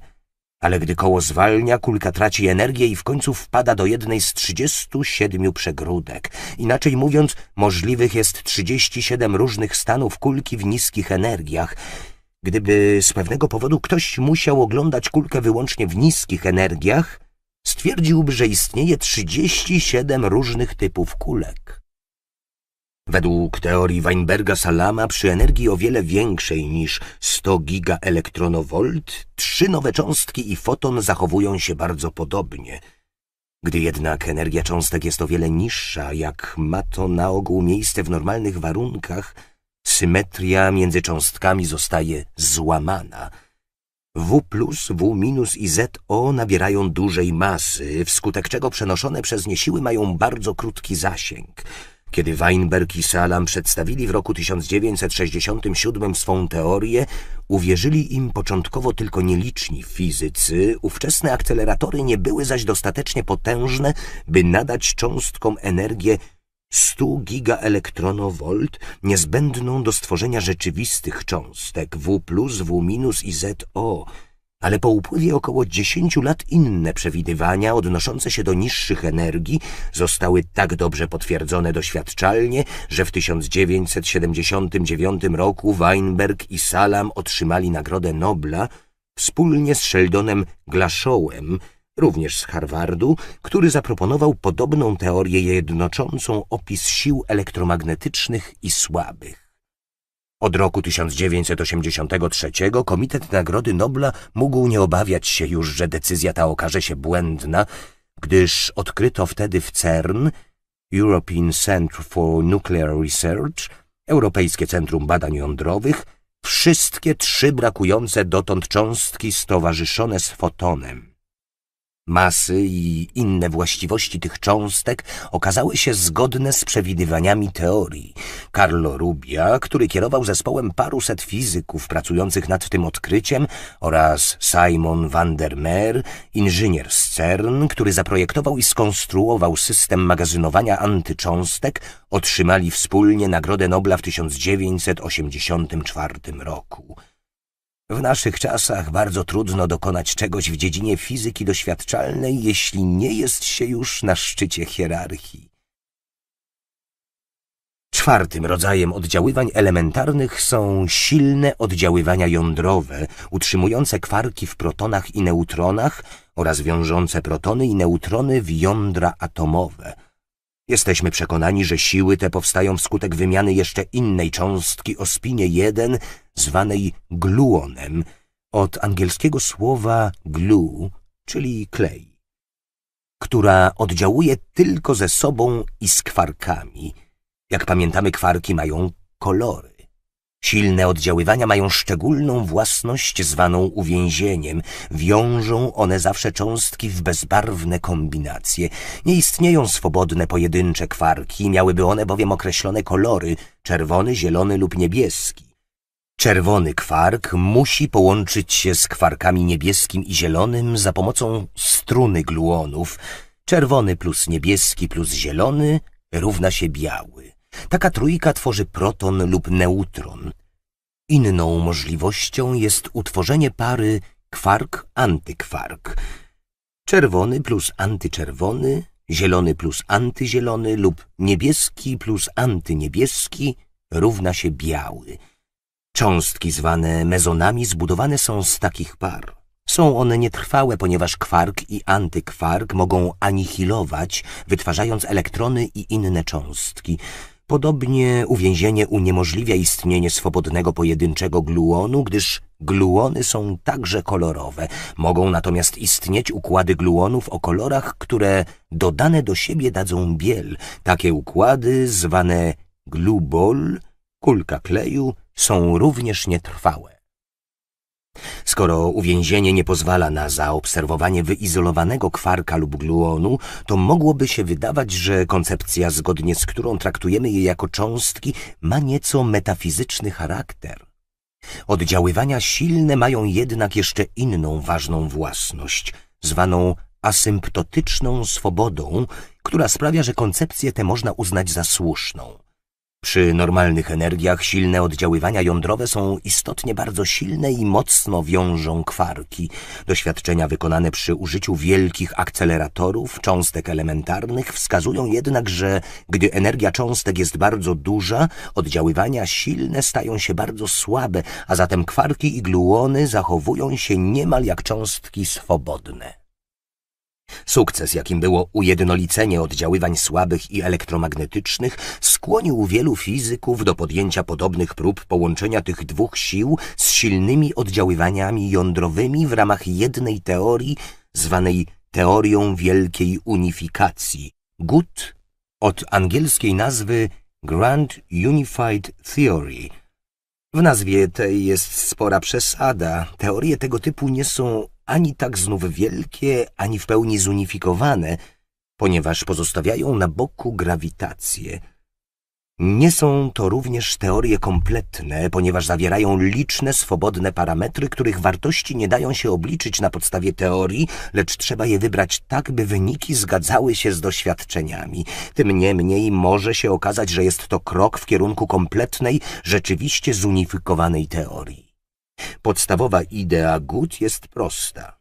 Speaker 1: Ale gdy koło zwalnia, kulka traci energię i w końcu wpada do jednej z 37 przegródek. Inaczej mówiąc, możliwych jest 37 różnych stanów kulki w niskich energiach. Gdyby z pewnego powodu ktoś musiał oglądać kulkę wyłącznie w niskich energiach, stwierdziłby, że istnieje 37 różnych typów kulek. Według teorii Weinberga Salama przy energii o wiele większej niż 100 giga elektronowolt trzy nowe cząstki i foton zachowują się bardzo podobnie. Gdy jednak energia cząstek jest o wiele niższa, jak ma to na ogół miejsce w normalnych warunkach, symetria między cząstkami zostaje złamana – w plus, W minus i ZO nabierają dużej masy, wskutek czego przenoszone przez nie siły mają bardzo krótki zasięg. Kiedy Weinberg i Salam przedstawili w roku 1967 swą teorię, uwierzyli im początkowo tylko nieliczni fizycy, ówczesne akceleratory nie były zaś dostatecznie potężne, by nadać cząstkom energię 100 gigaelektronowolt niezbędną do stworzenia rzeczywistych cząstek W+, W- i ZO, ale po upływie około 10 lat inne przewidywania odnoszące się do niższych energii zostały tak dobrze potwierdzone doświadczalnie, że w 1979 roku Weinberg i Salam otrzymali Nagrodę Nobla wspólnie z Sheldonem Glashowem również z Harvardu, który zaproponował podobną teorię jednoczącą opis sił elektromagnetycznych i słabych. Od roku 1983 Komitet Nagrody Nobla mógł nie obawiać się już, że decyzja ta okaże się błędna, gdyż odkryto wtedy w CERN, European Centre for Nuclear Research, Europejskie Centrum Badań Jądrowych, wszystkie trzy brakujące dotąd cząstki stowarzyszone z fotonem masy i inne właściwości tych cząstek okazały się zgodne z przewidywaniami teorii. Carlo Rubia, który kierował zespołem paruset fizyków pracujących nad tym odkryciem oraz Simon van der Meer, inżynier z CERN, który zaprojektował i skonstruował system magazynowania antycząstek, otrzymali wspólnie Nagrodę Nobla w 1984 roku. W naszych czasach bardzo trudno dokonać czegoś w dziedzinie fizyki doświadczalnej, jeśli nie jest się już na szczycie hierarchii. Czwartym rodzajem oddziaływań elementarnych są silne oddziaływania jądrowe, utrzymujące kwarki w protonach i neutronach oraz wiążące protony i neutrony w jądra atomowe – Jesteśmy przekonani, że siły te powstają wskutek wymiany jeszcze innej cząstki o spinie 1, zwanej gluonem, od angielskiego słowa glue, czyli klej, która oddziałuje tylko ze sobą i z kwarkami. Jak pamiętamy, kwarki mają kolory. Silne oddziaływania mają szczególną własność zwaną uwięzieniem. Wiążą one zawsze cząstki w bezbarwne kombinacje. Nie istnieją swobodne pojedyncze kwarki, miałyby one bowiem określone kolory, czerwony, zielony lub niebieski. Czerwony kwark musi połączyć się z kwarkami niebieskim i zielonym za pomocą struny gluonów. Czerwony plus niebieski plus zielony równa się biały. Taka trójka tworzy proton lub neutron. Inną możliwością jest utworzenie pary kwark-antykwark. Czerwony plus antyczerwony, zielony plus antyzielony lub niebieski plus antyniebieski równa się biały. Cząstki zwane mezonami zbudowane są z takich par. Są one nietrwałe, ponieważ kwark i antykwark mogą anihilować, wytwarzając elektrony i inne cząstki – Podobnie uwięzienie uniemożliwia istnienie swobodnego pojedynczego gluonu, gdyż gluony są także kolorowe. Mogą natomiast istnieć układy gluonów o kolorach, które dodane do siebie dadzą biel. Takie układy, zwane glubol, kulka kleju, są również nietrwałe. Skoro uwięzienie nie pozwala na zaobserwowanie wyizolowanego kwarka lub gluonu, to mogłoby się wydawać, że koncepcja, zgodnie z którą traktujemy je jako cząstki, ma nieco metafizyczny charakter. Oddziaływania silne mają jednak jeszcze inną ważną własność, zwaną asymptotyczną swobodą, która sprawia, że koncepcję tę można uznać za słuszną – przy normalnych energiach silne oddziaływania jądrowe są istotnie bardzo silne i mocno wiążą kwarki. Doświadczenia wykonane przy użyciu wielkich akceleratorów, cząstek elementarnych wskazują jednak, że gdy energia cząstek jest bardzo duża, oddziaływania silne stają się bardzo słabe, a zatem kwarki i gluony zachowują się niemal jak cząstki swobodne. Sukces, jakim było ujednolicenie oddziaływań słabych i elektromagnetycznych, skłonił wielu fizyków do podjęcia podobnych prób połączenia tych dwóch sił z silnymi oddziaływaniami jądrowymi w ramach jednej teorii zwanej teorią wielkiej unifikacji. GUT od angielskiej nazwy Grand Unified Theory – w nazwie tej jest spora przesada. Teorie tego typu nie są ani tak znów wielkie, ani w pełni zunifikowane, ponieważ pozostawiają na boku grawitację. Nie są to również teorie kompletne, ponieważ zawierają liczne swobodne parametry, których wartości nie dają się obliczyć na podstawie teorii, lecz trzeba je wybrać tak, by wyniki zgadzały się z doświadczeniami. Tym niemniej może się okazać, że jest to krok w kierunku kompletnej, rzeczywiście zunifikowanej teorii. Podstawowa idea gut jest prosta.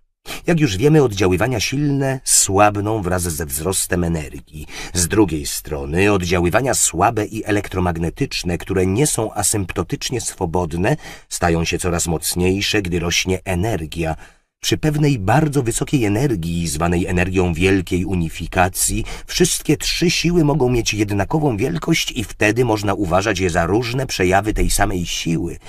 Speaker 1: Jak już wiemy, oddziaływania silne słabną wraz ze wzrostem energii. Z drugiej strony oddziaływania słabe i elektromagnetyczne, które nie są asymptotycznie swobodne, stają się coraz mocniejsze, gdy rośnie energia. Przy pewnej bardzo wysokiej energii, zwanej energią wielkiej unifikacji, wszystkie trzy siły mogą mieć jednakową wielkość i wtedy można uważać je za różne przejawy tej samej siły –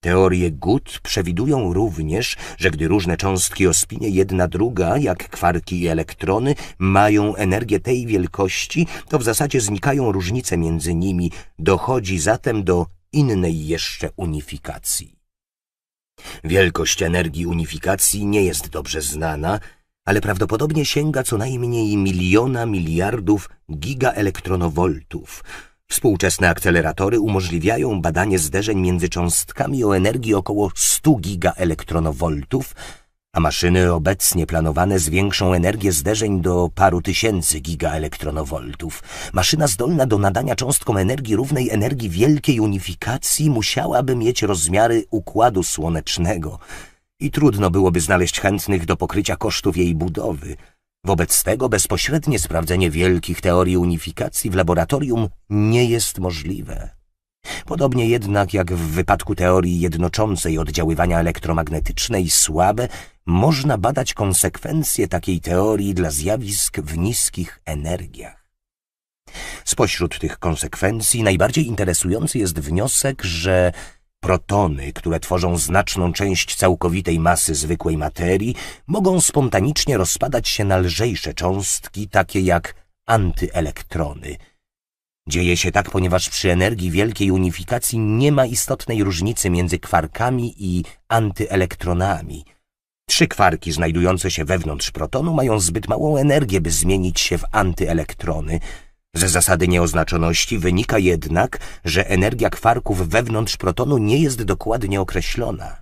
Speaker 1: Teorie gut przewidują również, że gdy różne cząstki ospinie jedna druga, jak kwarki i elektrony, mają energię tej wielkości, to w zasadzie znikają różnice między nimi, dochodzi zatem do innej jeszcze unifikacji. Wielkość energii unifikacji nie jest dobrze znana, ale prawdopodobnie sięga co najmniej miliona miliardów gigaelektronowoltów – Współczesne akceleratory umożliwiają badanie zderzeń między cząstkami o energii około 100 gigaelektronowoltów, a maszyny obecnie planowane zwiększą energię zderzeń do paru tysięcy gigaelektronowoltów. Maszyna zdolna do nadania cząstkom energii równej energii wielkiej unifikacji musiałaby mieć rozmiary układu słonecznego i trudno byłoby znaleźć chętnych do pokrycia kosztów jej budowy – Wobec tego bezpośrednie sprawdzenie wielkich teorii unifikacji w laboratorium nie jest możliwe. Podobnie jednak jak w wypadku teorii jednoczącej oddziaływania elektromagnetycznej słabe, można badać konsekwencje takiej teorii dla zjawisk w niskich energiach. Spośród tych konsekwencji najbardziej interesujący jest wniosek, że Protony, które tworzą znaczną część całkowitej masy zwykłej materii, mogą spontanicznie rozpadać się na lżejsze cząstki, takie jak antyelektrony. Dzieje się tak, ponieważ przy energii wielkiej unifikacji nie ma istotnej różnicy między kwarkami i antyelektronami. Trzy kwarki znajdujące się wewnątrz protonu mają zbyt małą energię, by zmienić się w antyelektrony – ze zasady nieoznaczoności wynika jednak, że energia kwarków wewnątrz protonu nie jest dokładnie określona.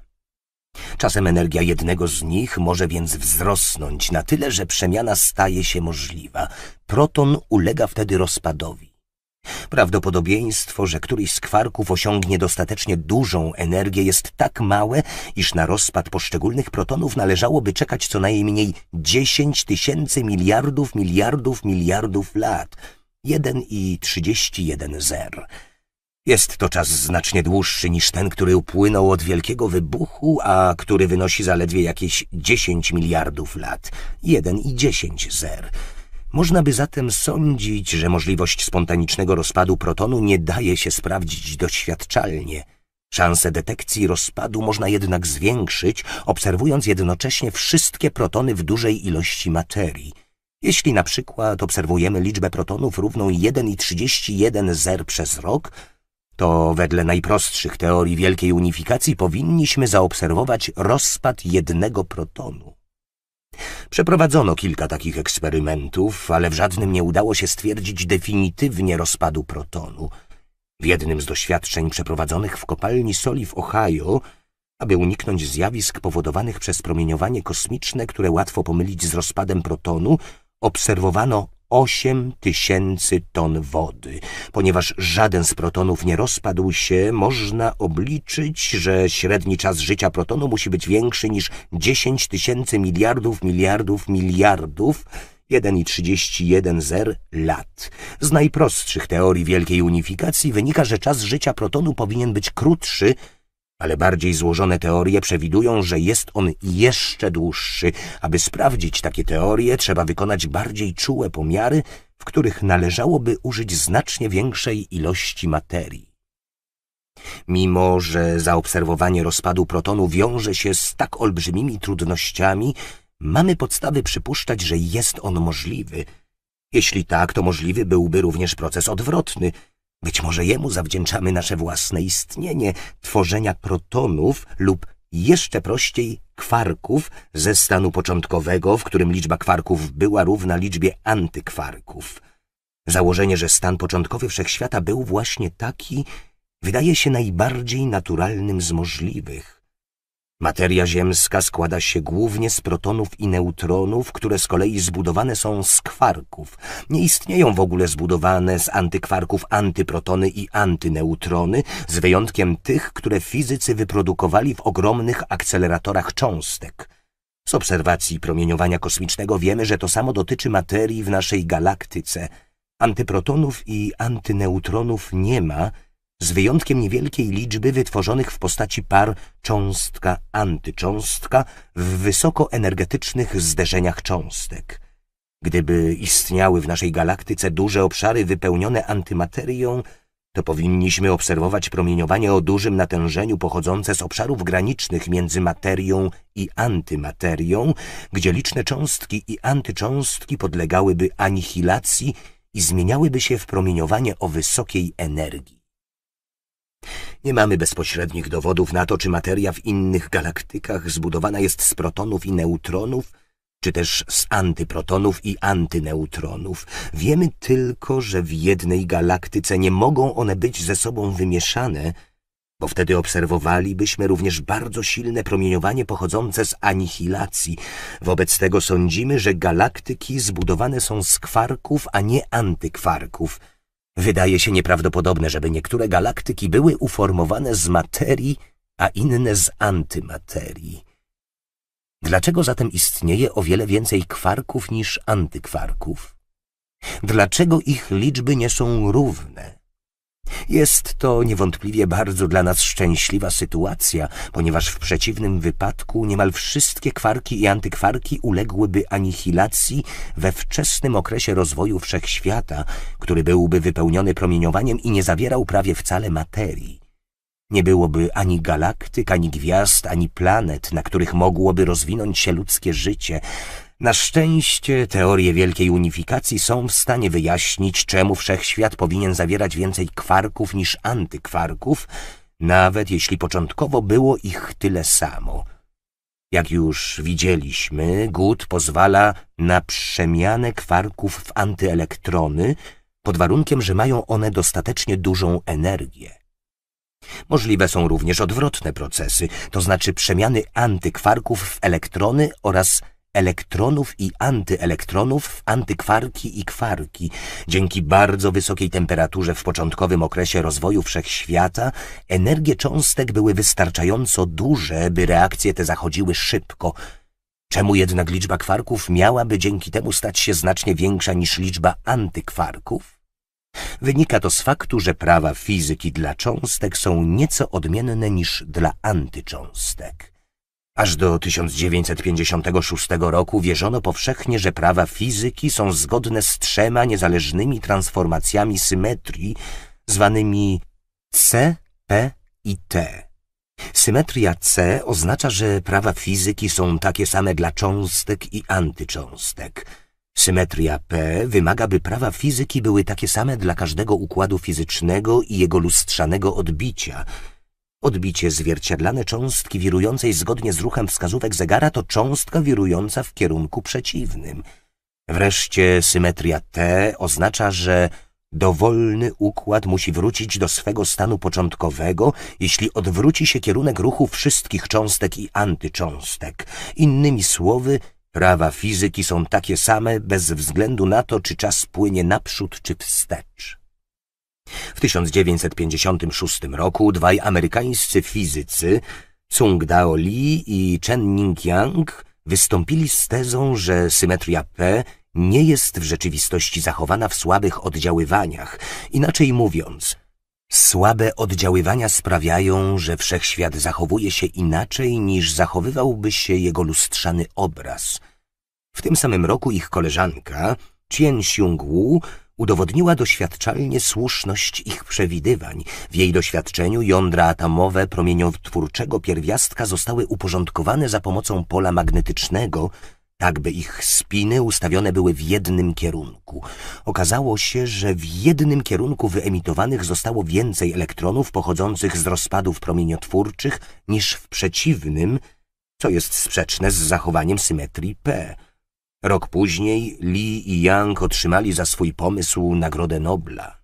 Speaker 1: Czasem energia jednego z nich może więc wzrosnąć na tyle, że przemiana staje się możliwa. Proton ulega wtedy rozpadowi. Prawdopodobieństwo, że któryś z kwarków osiągnie dostatecznie dużą energię jest tak małe, iż na rozpad poszczególnych protonów należałoby czekać co najmniej 10 tysięcy miliardów, miliardów, miliardów lat – 1 i 31 zer. Jest to czas znacznie dłuższy niż ten, który upłynął od wielkiego wybuchu, a który wynosi zaledwie jakieś 10 miliardów lat, 1 i 10 zer. Można by zatem sądzić, że możliwość spontanicznego rozpadu protonu nie daje się sprawdzić doświadczalnie. Szanse detekcji rozpadu można jednak zwiększyć, obserwując jednocześnie wszystkie protony w dużej ilości materii – jeśli na przykład obserwujemy liczbę protonów równą 1,31 zer przez rok, to wedle najprostszych teorii wielkiej unifikacji powinniśmy zaobserwować rozpad jednego protonu. Przeprowadzono kilka takich eksperymentów, ale w żadnym nie udało się stwierdzić definitywnie rozpadu protonu. W jednym z doświadczeń przeprowadzonych w kopalni soli w Ohio, aby uniknąć zjawisk powodowanych przez promieniowanie kosmiczne, które łatwo pomylić z rozpadem protonu, obserwowano 8 tysięcy ton wody. Ponieważ żaden z protonów nie rozpadł się, można obliczyć, że średni czas życia protonu musi być większy niż 10 tysięcy miliardów, miliardów, miliardów 1,31 zer lat. Z najprostszych teorii wielkiej unifikacji wynika, że czas życia protonu powinien być krótszy ale bardziej złożone teorie przewidują, że jest on jeszcze dłuższy. Aby sprawdzić takie teorie, trzeba wykonać bardziej czułe pomiary, w których należałoby użyć znacznie większej ilości materii. Mimo, że zaobserwowanie rozpadu protonu wiąże się z tak olbrzymimi trudnościami, mamy podstawy przypuszczać, że jest on możliwy. Jeśli tak, to możliwy byłby również proces odwrotny – być może jemu zawdzięczamy nasze własne istnienie, tworzenia protonów lub jeszcze prościej kwarków ze stanu początkowego, w którym liczba kwarków była równa liczbie antykwarków. Założenie, że stan początkowy wszechświata był właśnie taki, wydaje się najbardziej naturalnym z możliwych. Materia ziemska składa się głównie z protonów i neutronów, które z kolei zbudowane są z kwarków. Nie istnieją w ogóle zbudowane z antykwarków antyprotony i antyneutrony, z wyjątkiem tych, które fizycy wyprodukowali w ogromnych akceleratorach cząstek. Z obserwacji promieniowania kosmicznego wiemy, że to samo dotyczy materii w naszej galaktyce. Antyprotonów i antyneutronów nie ma – z wyjątkiem niewielkiej liczby wytworzonych w postaci par cząstka-antycząstka w wysokoenergetycznych zderzeniach cząstek. Gdyby istniały w naszej galaktyce duże obszary wypełnione antymaterią, to powinniśmy obserwować promieniowanie o dużym natężeniu pochodzące z obszarów granicznych między materią i antymaterią, gdzie liczne cząstki i antycząstki podlegałyby anihilacji i zmieniałyby się w promieniowanie o wysokiej energii. Nie mamy bezpośrednich dowodów na to, czy materia w innych galaktykach zbudowana jest z protonów i neutronów, czy też z antyprotonów i antyneutronów. Wiemy tylko, że w jednej galaktyce nie mogą one być ze sobą wymieszane, bo wtedy obserwowalibyśmy również bardzo silne promieniowanie pochodzące z anihilacji. Wobec tego sądzimy, że galaktyki zbudowane są z kwarków, a nie antykwarków – Wydaje się nieprawdopodobne, żeby niektóre galaktyki były uformowane z materii, a inne z antymaterii. Dlaczego zatem istnieje o wiele więcej kwarków niż antykwarków? Dlaczego ich liczby nie są równe? Jest to niewątpliwie bardzo dla nas szczęśliwa sytuacja, ponieważ w przeciwnym wypadku niemal wszystkie kwarki i antykwarki uległyby anihilacji we wczesnym okresie rozwoju wszechświata, który byłby wypełniony promieniowaniem i nie zawierał prawie wcale materii. Nie byłoby ani galaktyk, ani gwiazd, ani planet, na których mogłoby rozwinąć się ludzkie życie. Na szczęście teorie wielkiej unifikacji są w stanie wyjaśnić, czemu wszechświat powinien zawierać więcej kwarków niż antykwarków, nawet jeśli początkowo było ich tyle samo. Jak już widzieliśmy, gód pozwala na przemianę kwarków w antyelektrony, pod warunkiem, że mają one dostatecznie dużą energię. Możliwe są również odwrotne procesy, to znaczy przemiany antykwarków w elektrony oraz elektrony elektronów i antyelektronów w antykwarki i kwarki. Dzięki bardzo wysokiej temperaturze w początkowym okresie rozwoju wszechświata energie cząstek były wystarczająco duże, by reakcje te zachodziły szybko. Czemu jednak liczba kwarków miałaby dzięki temu stać się znacznie większa niż liczba antykwarków? Wynika to z faktu, że prawa fizyki dla cząstek są nieco odmienne niż dla antycząstek. Aż do 1956 roku wierzono powszechnie, że prawa fizyki są zgodne z trzema niezależnymi transformacjami symetrii zwanymi C, P i T. Symetria C oznacza, że prawa fizyki są takie same dla cząstek i antycząstek. Symetria P wymaga, by prawa fizyki były takie same dla każdego układu fizycznego i jego lustrzanego odbicia – Odbicie zwierciadlane cząstki wirującej zgodnie z ruchem wskazówek zegara to cząstka wirująca w kierunku przeciwnym. Wreszcie symetria T oznacza, że dowolny układ musi wrócić do swego stanu początkowego, jeśli odwróci się kierunek ruchu wszystkich cząstek i antycząstek. Innymi słowy, prawa fizyki są takie same bez względu na to, czy czas płynie naprzód czy wstecz. W 1956 roku dwaj amerykańscy fizycy, Tsung Dao Li i Chen Ning Yang wystąpili z tezą, że symetria P nie jest w rzeczywistości zachowana w słabych oddziaływaniach. Inaczej mówiąc, słabe oddziaływania sprawiają, że wszechświat zachowuje się inaczej niż zachowywałby się jego lustrzany obraz. W tym samym roku ich koleżanka, Chien Xiong Wu, udowodniła doświadczalnie słuszność ich przewidywań. W jej doświadczeniu jądra atomowe promieniotwórczego pierwiastka zostały uporządkowane za pomocą pola magnetycznego, tak by ich spiny ustawione były w jednym kierunku. Okazało się, że w jednym kierunku wyemitowanych zostało więcej elektronów pochodzących z rozpadów promieniotwórczych niż w przeciwnym, co jest sprzeczne z zachowaniem symetrii P. Rok później Li i Yang otrzymali za swój pomysł Nagrodę Nobla.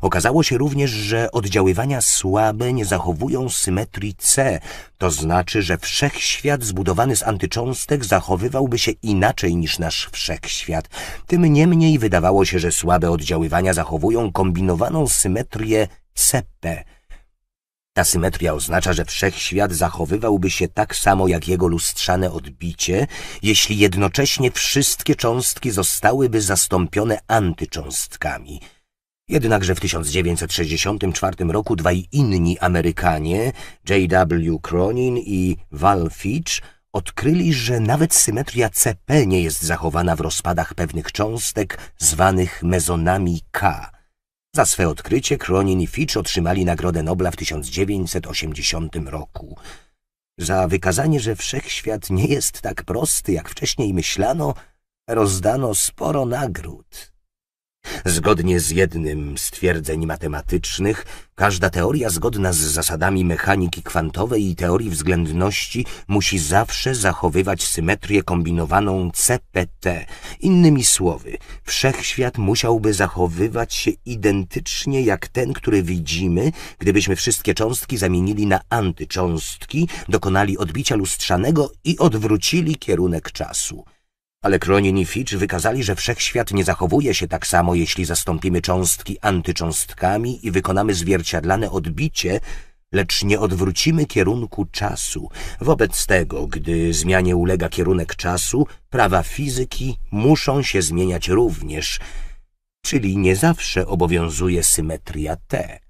Speaker 1: Okazało się również, że oddziaływania słabe nie zachowują symetrii C, to znaczy, że wszechświat zbudowany z antycząstek zachowywałby się inaczej niż nasz wszechświat. Tym niemniej wydawało się, że słabe oddziaływania zachowują kombinowaną symetrię CP – ta symetria oznacza, że wszechświat zachowywałby się tak samo jak jego lustrzane odbicie, jeśli jednocześnie wszystkie cząstki zostałyby zastąpione antycząstkami. Jednakże w 1964 roku dwaj inni Amerykanie, J.W. Cronin i Val Fitch, odkryli, że nawet symetria CP nie jest zachowana w rozpadach pewnych cząstek zwanych mezonami K. Za swe odkrycie Cronin i Fitch otrzymali Nagrodę Nobla w 1980 roku. Za wykazanie, że wszechświat nie jest tak prosty, jak wcześniej myślano, rozdano sporo nagród. Zgodnie z jednym z twierdzeń matematycznych, każda teoria zgodna z zasadami mechaniki kwantowej i teorii względności musi zawsze zachowywać symetrię kombinowaną CPT. Innymi słowy, wszechświat musiałby zachowywać się identycznie jak ten, który widzimy, gdybyśmy wszystkie cząstki zamienili na antycząstki, dokonali odbicia lustrzanego i odwrócili kierunek czasu ale Cronin Fitch wykazali, że wszechświat nie zachowuje się tak samo, jeśli zastąpimy cząstki antycząstkami i wykonamy zwierciadlane odbicie, lecz nie odwrócimy kierunku czasu. Wobec tego, gdy zmianie ulega kierunek czasu, prawa fizyki muszą się zmieniać również, czyli nie zawsze obowiązuje symetria T.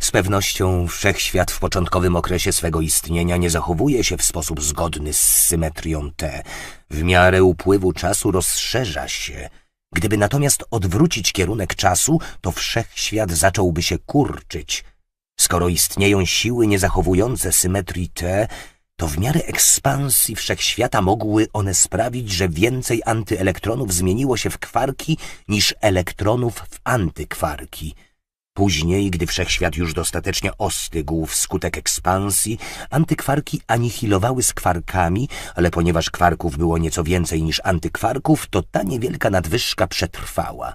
Speaker 1: Z pewnością wszechświat w początkowym okresie swego istnienia nie zachowuje się w sposób zgodny z symetrią T. W miarę upływu czasu rozszerza się. Gdyby natomiast odwrócić kierunek czasu, to wszechświat zacząłby się kurczyć. Skoro istnieją siły niezachowujące symetrii T, to w miarę ekspansji wszechświata mogły one sprawić, że więcej antyelektronów zmieniło się w kwarki niż elektronów w antykwarki – Później, gdy wszechświat już dostatecznie ostygł wskutek ekspansji, antykwarki anihilowały z kwarkami, ale ponieważ kwarków było nieco więcej niż antykwarków, to ta niewielka nadwyżka przetrwała.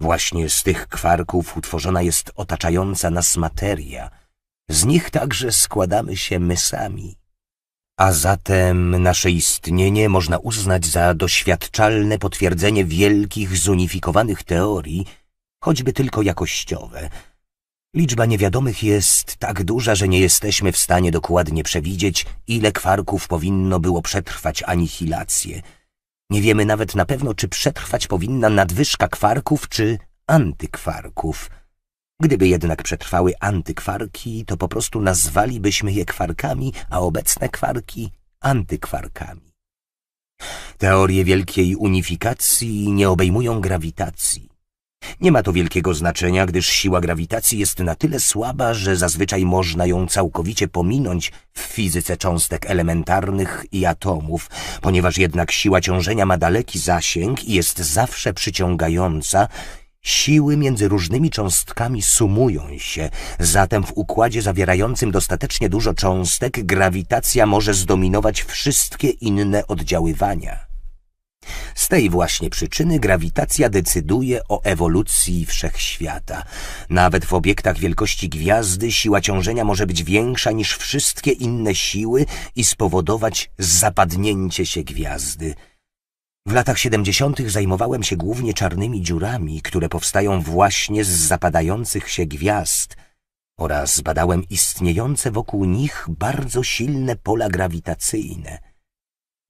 Speaker 1: Właśnie z tych kwarków utworzona jest otaczająca nas materia. Z nich także składamy się my sami. A zatem nasze istnienie można uznać za doświadczalne potwierdzenie wielkich zunifikowanych teorii, choćby tylko jakościowe. Liczba niewiadomych jest tak duża, że nie jesteśmy w stanie dokładnie przewidzieć, ile kwarków powinno było przetrwać anihilację. Nie wiemy nawet na pewno, czy przetrwać powinna nadwyżka kwarków czy antykwarków. Gdyby jednak przetrwały antykwarki, to po prostu nazwalibyśmy je kwarkami, a obecne kwarki antykwarkami. Teorie wielkiej unifikacji nie obejmują grawitacji. Nie ma to wielkiego znaczenia, gdyż siła grawitacji jest na tyle słaba, że zazwyczaj można ją całkowicie pominąć w fizyce cząstek elementarnych i atomów, ponieważ jednak siła ciążenia ma daleki zasięg i jest zawsze przyciągająca, siły między różnymi cząstkami sumują się, zatem w układzie zawierającym dostatecznie dużo cząstek grawitacja może zdominować wszystkie inne oddziaływania. Z tej właśnie przyczyny grawitacja decyduje o ewolucji wszechświata. Nawet w obiektach wielkości gwiazdy siła ciążenia może być większa niż wszystkie inne siły i spowodować zapadnięcie się gwiazdy. W latach 70. zajmowałem się głównie czarnymi dziurami, które powstają właśnie z zapadających się gwiazd oraz badałem istniejące wokół nich bardzo silne pola grawitacyjne –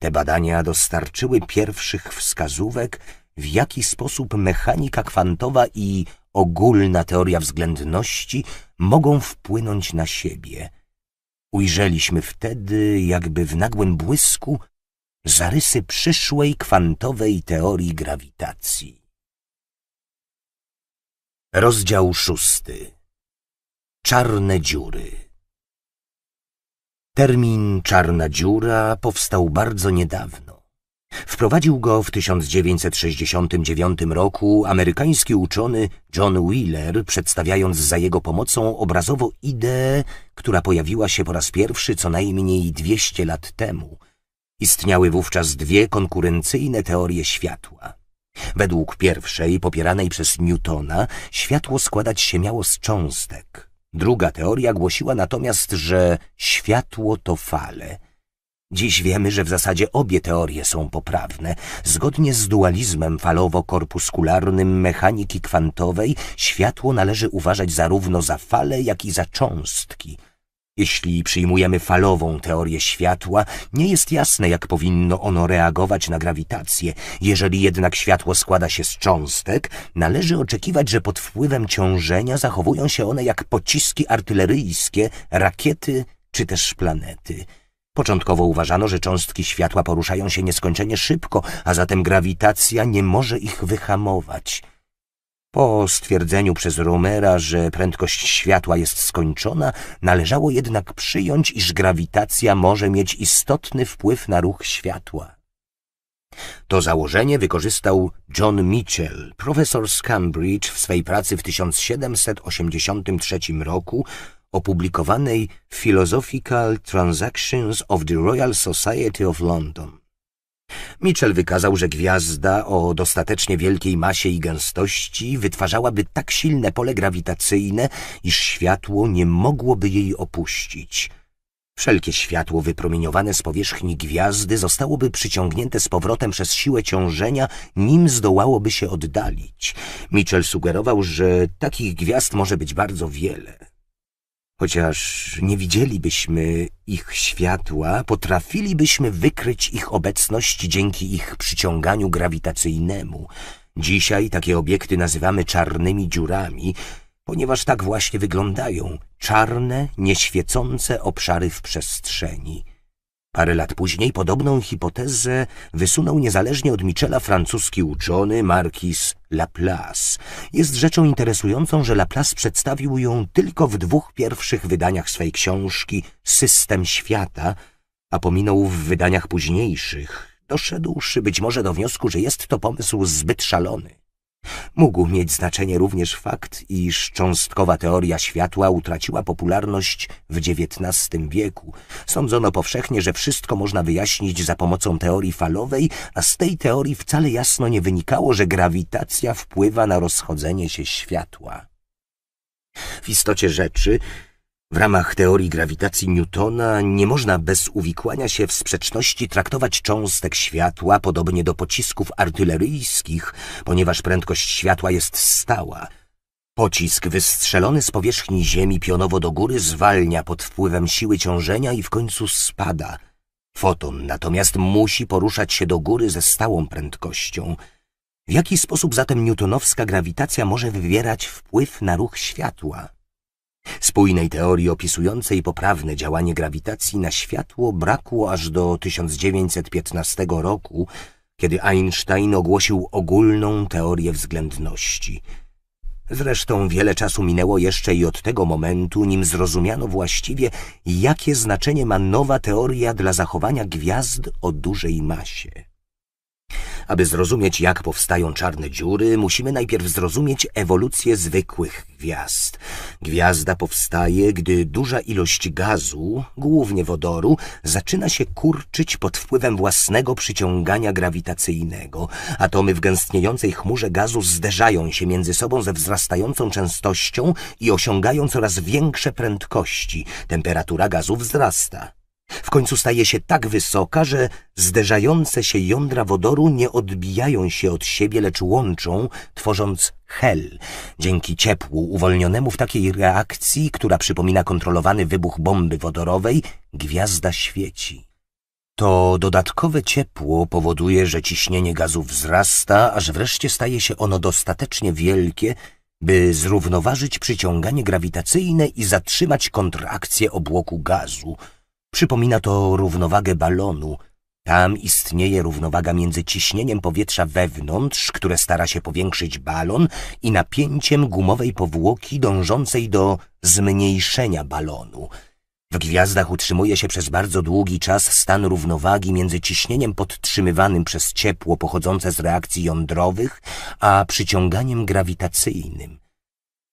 Speaker 1: te badania dostarczyły pierwszych wskazówek, w jaki sposób mechanika kwantowa i ogólna teoria względności mogą wpłynąć na siebie. Ujrzeliśmy wtedy, jakby w nagłym błysku, zarysy przyszłej kwantowej teorii grawitacji. Rozdział szósty Czarne dziury Termin czarna dziura powstał bardzo niedawno. Wprowadził go w 1969 roku amerykański uczony John Wheeler, przedstawiając za jego pomocą obrazowo ideę, która pojawiła się po raz pierwszy co najmniej 200 lat temu. Istniały wówczas dwie konkurencyjne teorie światła. Według pierwszej, popieranej przez Newtona, światło składać się miało z cząstek – Druga teoria głosiła natomiast, że światło to fale. Dziś wiemy, że w zasadzie obie teorie są poprawne. Zgodnie z dualizmem falowo-korpuskularnym mechaniki kwantowej, światło należy uważać zarówno za fale, jak i za cząstki – jeśli przyjmujemy falową teorię światła, nie jest jasne, jak powinno ono reagować na grawitację. Jeżeli jednak światło składa się z cząstek, należy oczekiwać, że pod wpływem ciążenia zachowują się one jak pociski artyleryjskie, rakiety czy też planety. Początkowo uważano, że cząstki światła poruszają się nieskończenie szybko, a zatem grawitacja nie może ich wyhamować. Po stwierdzeniu przez Romera, że prędkość światła jest skończona, należało jednak przyjąć, iż grawitacja może mieć istotny wpływ na ruch światła. To założenie wykorzystał John Mitchell, profesor z Cambridge w swej pracy w 1783 roku opublikowanej Philosophical Transactions of the Royal Society of London. Mitchell wykazał, że gwiazda o dostatecznie wielkiej masie i gęstości wytwarzałaby tak silne pole grawitacyjne, iż światło nie mogłoby jej opuścić. Wszelkie światło wypromieniowane z powierzchni gwiazdy zostałoby przyciągnięte z powrotem przez siłę ciążenia, nim zdołałoby się oddalić. Mitchell sugerował, że takich gwiazd może być bardzo wiele. Chociaż nie widzielibyśmy ich światła, potrafilibyśmy wykryć ich obecność dzięki ich przyciąganiu grawitacyjnemu. Dzisiaj takie obiekty nazywamy czarnymi dziurami, ponieważ tak właśnie wyglądają czarne, nieświecące obszary w przestrzeni. Parę lat później podobną hipotezę wysunął niezależnie od Michela francuski uczony Marquis Laplace. Jest rzeczą interesującą, że Laplace przedstawił ją tylko w dwóch pierwszych wydaniach swej książki System Świata, a pominął w wydaniach późniejszych, doszedłszy być może do wniosku, że jest to pomysł zbyt szalony. Mógł mieć znaczenie również fakt, iż cząstkowa teoria światła utraciła popularność w XIX wieku. Sądzono powszechnie, że wszystko można wyjaśnić za pomocą teorii falowej, a z tej teorii wcale jasno nie wynikało, że grawitacja wpływa na rozchodzenie się światła. W istocie rzeczy w ramach teorii grawitacji Newtona nie można bez uwikłania się w sprzeczności traktować cząstek światła podobnie do pocisków artyleryjskich, ponieważ prędkość światła jest stała. Pocisk wystrzelony z powierzchni Ziemi pionowo do góry zwalnia pod wpływem siły ciążenia i w końcu spada. Foton natomiast musi poruszać się do góry ze stałą prędkością. W jaki sposób zatem newtonowska grawitacja może wywierać wpływ na ruch światła? spójnej teorii opisującej poprawne działanie grawitacji na światło brakło aż do 1915 roku, kiedy Einstein ogłosił ogólną teorię względności. Zresztą wiele czasu minęło jeszcze i od tego momentu, nim zrozumiano właściwie, jakie znaczenie ma nowa teoria dla zachowania gwiazd o dużej masie. Aby zrozumieć, jak powstają czarne dziury, musimy najpierw zrozumieć ewolucję zwykłych gwiazd. Gwiazda powstaje, gdy duża ilość gazu, głównie wodoru, zaczyna się kurczyć pod wpływem własnego przyciągania grawitacyjnego. Atomy w gęstniejącej chmurze gazu zderzają się między sobą ze wzrastającą częstością i osiągają coraz większe prędkości. Temperatura gazu wzrasta. W końcu staje się tak wysoka, że zderzające się jądra wodoru nie odbijają się od siebie, lecz łączą, tworząc hel. Dzięki ciepłu uwolnionemu w takiej reakcji, która przypomina kontrolowany wybuch bomby wodorowej, gwiazda świeci. To dodatkowe ciepło powoduje, że ciśnienie gazu wzrasta, aż wreszcie staje się ono dostatecznie wielkie, by zrównoważyć przyciąganie grawitacyjne i zatrzymać kontrakcję obłoku gazu – Przypomina to równowagę balonu. Tam istnieje równowaga między ciśnieniem powietrza wewnątrz, które stara się powiększyć balon, i napięciem gumowej powłoki dążącej do zmniejszenia balonu. W gwiazdach utrzymuje się przez bardzo długi czas stan równowagi między ciśnieniem podtrzymywanym przez ciepło pochodzące z reakcji jądrowych, a przyciąganiem grawitacyjnym.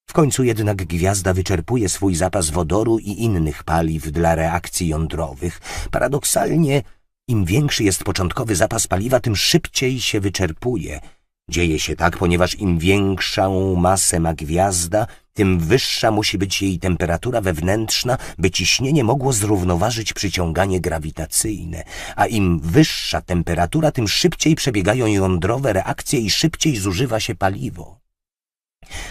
Speaker 1: W końcu jednak gwiazda wyczerpuje swój zapas wodoru i innych paliw dla reakcji jądrowych. Paradoksalnie, im większy jest początkowy zapas paliwa, tym szybciej się wyczerpuje. Dzieje się tak, ponieważ im większą masę ma gwiazda, tym wyższa musi być jej temperatura wewnętrzna, by ciśnienie mogło zrównoważyć przyciąganie grawitacyjne, a im wyższa temperatura, tym szybciej przebiegają jądrowe reakcje i szybciej zużywa się paliwo.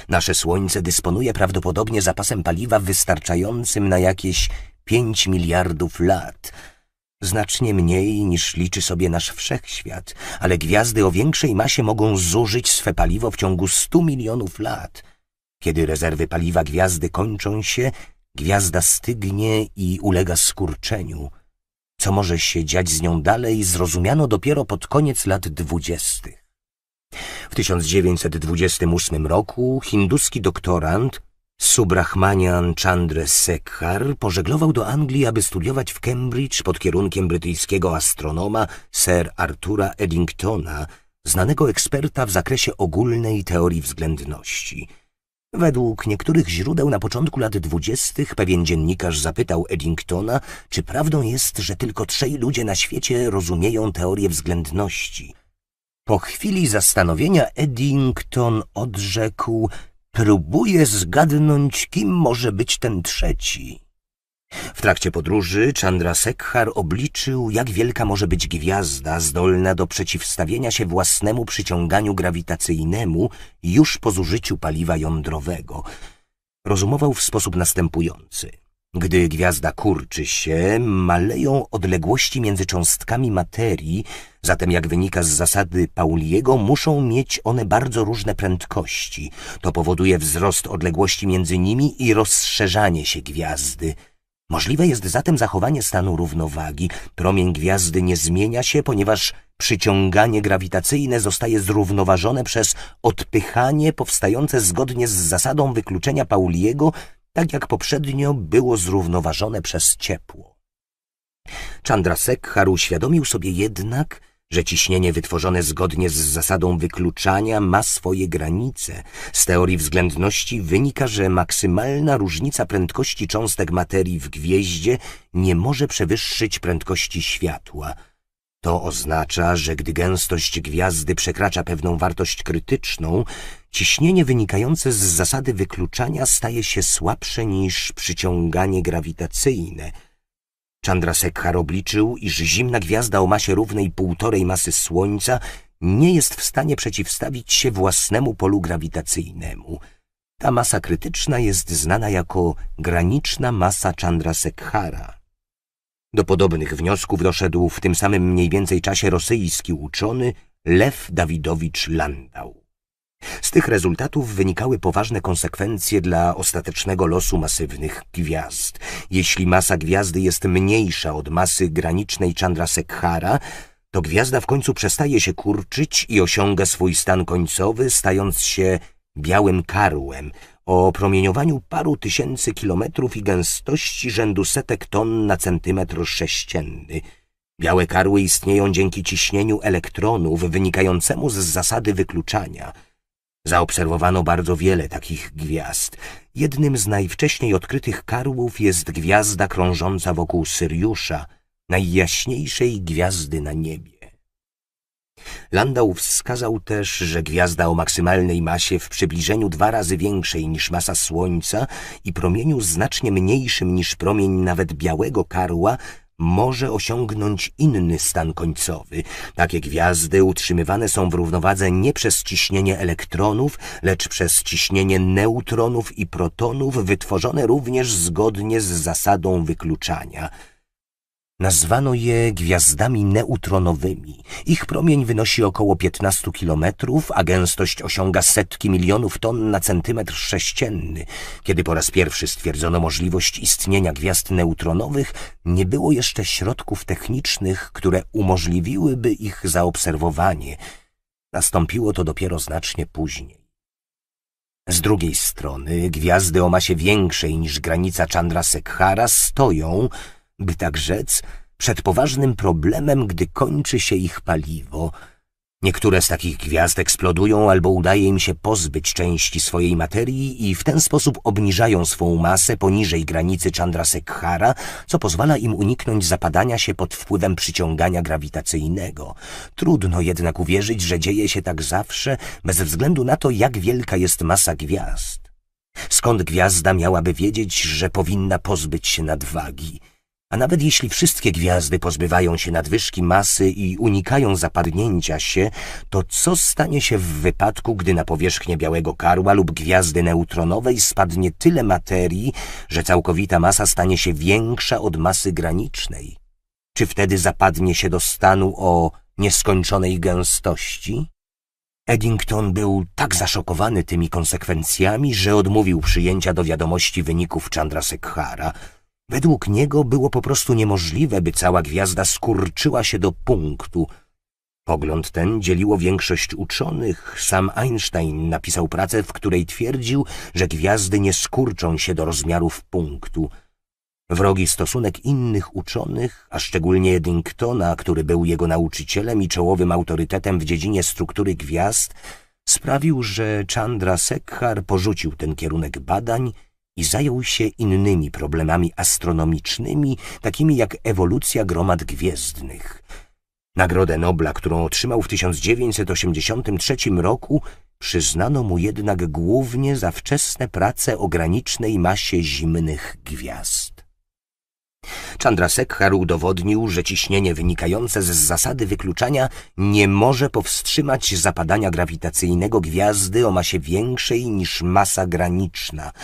Speaker 1: Nasze Słońce dysponuje prawdopodobnie zapasem paliwa wystarczającym na jakieś 5 miliardów lat. Znacznie mniej niż liczy sobie nasz wszechświat, ale gwiazdy o większej masie mogą zużyć swe paliwo w ciągu 100 milionów lat. Kiedy rezerwy paliwa gwiazdy kończą się, gwiazda stygnie i ulega skurczeniu. Co może się dziać z nią dalej, zrozumiano dopiero pod koniec lat dwudziestych. W 1928 roku hinduski doktorant Subrahmanian Chandrasekhar pożeglował do Anglii, aby studiować w Cambridge pod kierunkiem brytyjskiego astronoma Sir Artura Eddingtona, znanego eksperta w zakresie ogólnej teorii względności. Według niektórych źródeł na początku lat dwudziestych pewien dziennikarz zapytał Eddingtona, czy prawdą jest, że tylko trzej ludzie na świecie rozumieją teorię względności – po chwili zastanowienia Eddington odrzekł Próbuję zgadnąć, kim może być ten trzeci. W trakcie podróży Chandrasekhar obliczył, jak wielka może być gwiazda zdolna do przeciwstawienia się własnemu przyciąganiu grawitacyjnemu już po zużyciu paliwa jądrowego. Rozumował w sposób następujący – gdy gwiazda kurczy się, maleją odległości między cząstkami materii, zatem jak wynika z zasady Pauliego, muszą mieć one bardzo różne prędkości. To powoduje wzrost odległości między nimi i rozszerzanie się gwiazdy. Możliwe jest zatem zachowanie stanu równowagi. Promień gwiazdy nie zmienia się, ponieważ przyciąganie grawitacyjne zostaje zrównoważone przez odpychanie powstające zgodnie z zasadą wykluczenia Pauliego – tak jak poprzednio było zrównoważone przez ciepło. Chandrasekhar uświadomił sobie jednak, że ciśnienie wytworzone zgodnie z zasadą wykluczania ma swoje granice. Z teorii względności wynika, że maksymalna różnica prędkości cząstek materii w gwieździe nie może przewyższyć prędkości światła. To oznacza, że gdy gęstość gwiazdy przekracza pewną wartość krytyczną, Ciśnienie wynikające z zasady wykluczania staje się słabsze niż przyciąganie grawitacyjne. Chandrasekhar obliczył, iż zimna gwiazda o masie równej półtorej masy Słońca nie jest w stanie przeciwstawić się własnemu polu grawitacyjnemu. Ta masa krytyczna jest znana jako graniczna masa Chandrasekhara. Do podobnych wniosków doszedł w tym samym mniej więcej czasie rosyjski uczony Lew Dawidowicz Landau. Z tych rezultatów wynikały poważne konsekwencje dla ostatecznego losu masywnych gwiazd. Jeśli masa gwiazdy jest mniejsza od masy granicznej Chandrasekhara, to gwiazda w końcu przestaje się kurczyć i osiąga swój stan końcowy, stając się białym karłem o promieniowaniu paru tysięcy kilometrów i gęstości rzędu setek ton na centymetr sześcienny. Białe karły istnieją dzięki ciśnieniu elektronów wynikającemu z zasady wykluczania – Zaobserwowano bardzo wiele takich gwiazd. Jednym z najwcześniej odkrytych karłów jest gwiazda krążąca wokół Syriusza, najjaśniejszej gwiazdy na niebie. Landau wskazał też, że gwiazda o maksymalnej masie w przybliżeniu dwa razy większej niż masa Słońca i promieniu znacznie mniejszym niż promień nawet białego karła może osiągnąć inny stan końcowy. Takie gwiazdy utrzymywane są w równowadze nie przez ciśnienie elektronów, lecz przez ciśnienie neutronów i protonów, wytworzone również zgodnie z zasadą wykluczania – Nazwano je gwiazdami neutronowymi. Ich promień wynosi około 15 kilometrów, a gęstość osiąga setki milionów ton na centymetr sześcienny. Kiedy po raz pierwszy stwierdzono możliwość istnienia gwiazd neutronowych, nie było jeszcze środków technicznych, które umożliwiłyby ich zaobserwowanie. Nastąpiło to dopiero znacznie później. Z drugiej strony gwiazdy o masie większej niż granica Sekhara stoją by tak rzec, przed poważnym problemem, gdy kończy się ich paliwo. Niektóre z takich gwiazd eksplodują albo udaje im się pozbyć części swojej materii i w ten sposób obniżają swą masę poniżej granicy Chandrasekhara, co pozwala im uniknąć zapadania się pod wpływem przyciągania grawitacyjnego. Trudno jednak uwierzyć, że dzieje się tak zawsze, bez względu na to, jak wielka jest masa gwiazd. Skąd gwiazda miałaby wiedzieć, że powinna pozbyć się nadwagi? A nawet jeśli wszystkie gwiazdy pozbywają się nadwyżki masy i unikają zapadnięcia się, to co stanie się w wypadku, gdy na powierzchnię białego karła lub gwiazdy neutronowej spadnie tyle materii, że całkowita masa stanie się większa od masy granicznej? Czy wtedy zapadnie się do stanu o nieskończonej gęstości? Eddington był tak zaszokowany tymi konsekwencjami, że odmówił przyjęcia do wiadomości wyników Chandrasekhara – Według niego było po prostu niemożliwe, by cała gwiazda skurczyła się do punktu. Pogląd ten dzieliło większość uczonych. Sam Einstein napisał pracę, w której twierdził, że gwiazdy nie skurczą się do rozmiarów punktu. Wrogi stosunek innych uczonych, a szczególnie Eddingtona, który był jego nauczycielem i czołowym autorytetem w dziedzinie struktury gwiazd, sprawił, że Chandra Sekhar porzucił ten kierunek badań i zajął się innymi problemami astronomicznymi, takimi jak ewolucja gromad gwiezdnych. Nagrodę Nobla, którą otrzymał w 1983 roku, przyznano mu jednak głównie za wczesne prace o granicznej masie zimnych gwiazd. Chandrasekhar udowodnił, że ciśnienie wynikające z zasady wykluczania nie może powstrzymać zapadania grawitacyjnego gwiazdy o masie większej niż masa graniczna –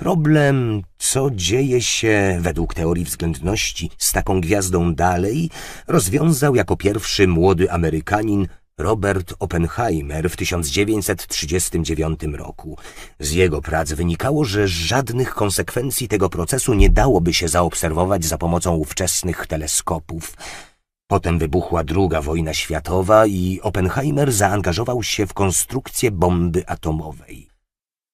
Speaker 1: Problem, co dzieje się według teorii względności z taką gwiazdą dalej, rozwiązał jako pierwszy młody Amerykanin Robert Oppenheimer w 1939 roku. Z jego prac wynikało, że żadnych konsekwencji tego procesu nie dałoby się zaobserwować za pomocą ówczesnych teleskopów. Potem wybuchła II wojna światowa i Oppenheimer zaangażował się w konstrukcję bomby atomowej.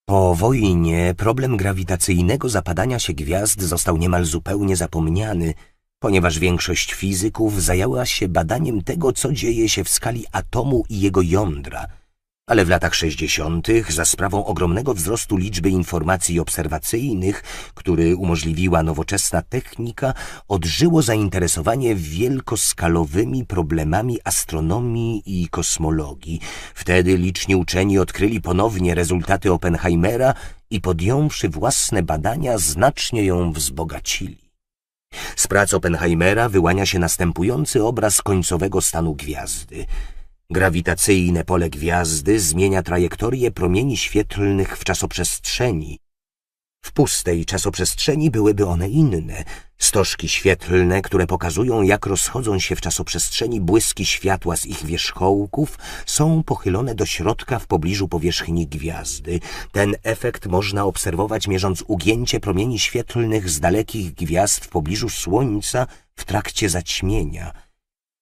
Speaker 1: Po wojnie problem grawitacyjnego zapadania się gwiazd został niemal zupełnie zapomniany, ponieważ większość fizyków zajęła się badaniem tego, co dzieje się w skali atomu i jego jądra – ale w latach 60. za sprawą ogromnego wzrostu liczby informacji obserwacyjnych, który umożliwiła nowoczesna technika, odżyło zainteresowanie wielkoskalowymi problemami astronomii i kosmologii. Wtedy liczni uczeni odkryli ponownie rezultaty Oppenheimera i podjąwszy własne badania znacznie ją wzbogacili. Z prac Oppenheimera wyłania się następujący obraz końcowego stanu gwiazdy – Grawitacyjne pole gwiazdy zmienia trajektorię promieni świetlnych w czasoprzestrzeni. W pustej czasoprzestrzeni byłyby one inne. Stożki świetlne, które pokazują, jak rozchodzą się w czasoprzestrzeni błyski światła z ich wierzchołków, są pochylone do środka w pobliżu powierzchni gwiazdy. Ten efekt można obserwować mierząc ugięcie promieni świetlnych z dalekich gwiazd w pobliżu Słońca w trakcie zaćmienia –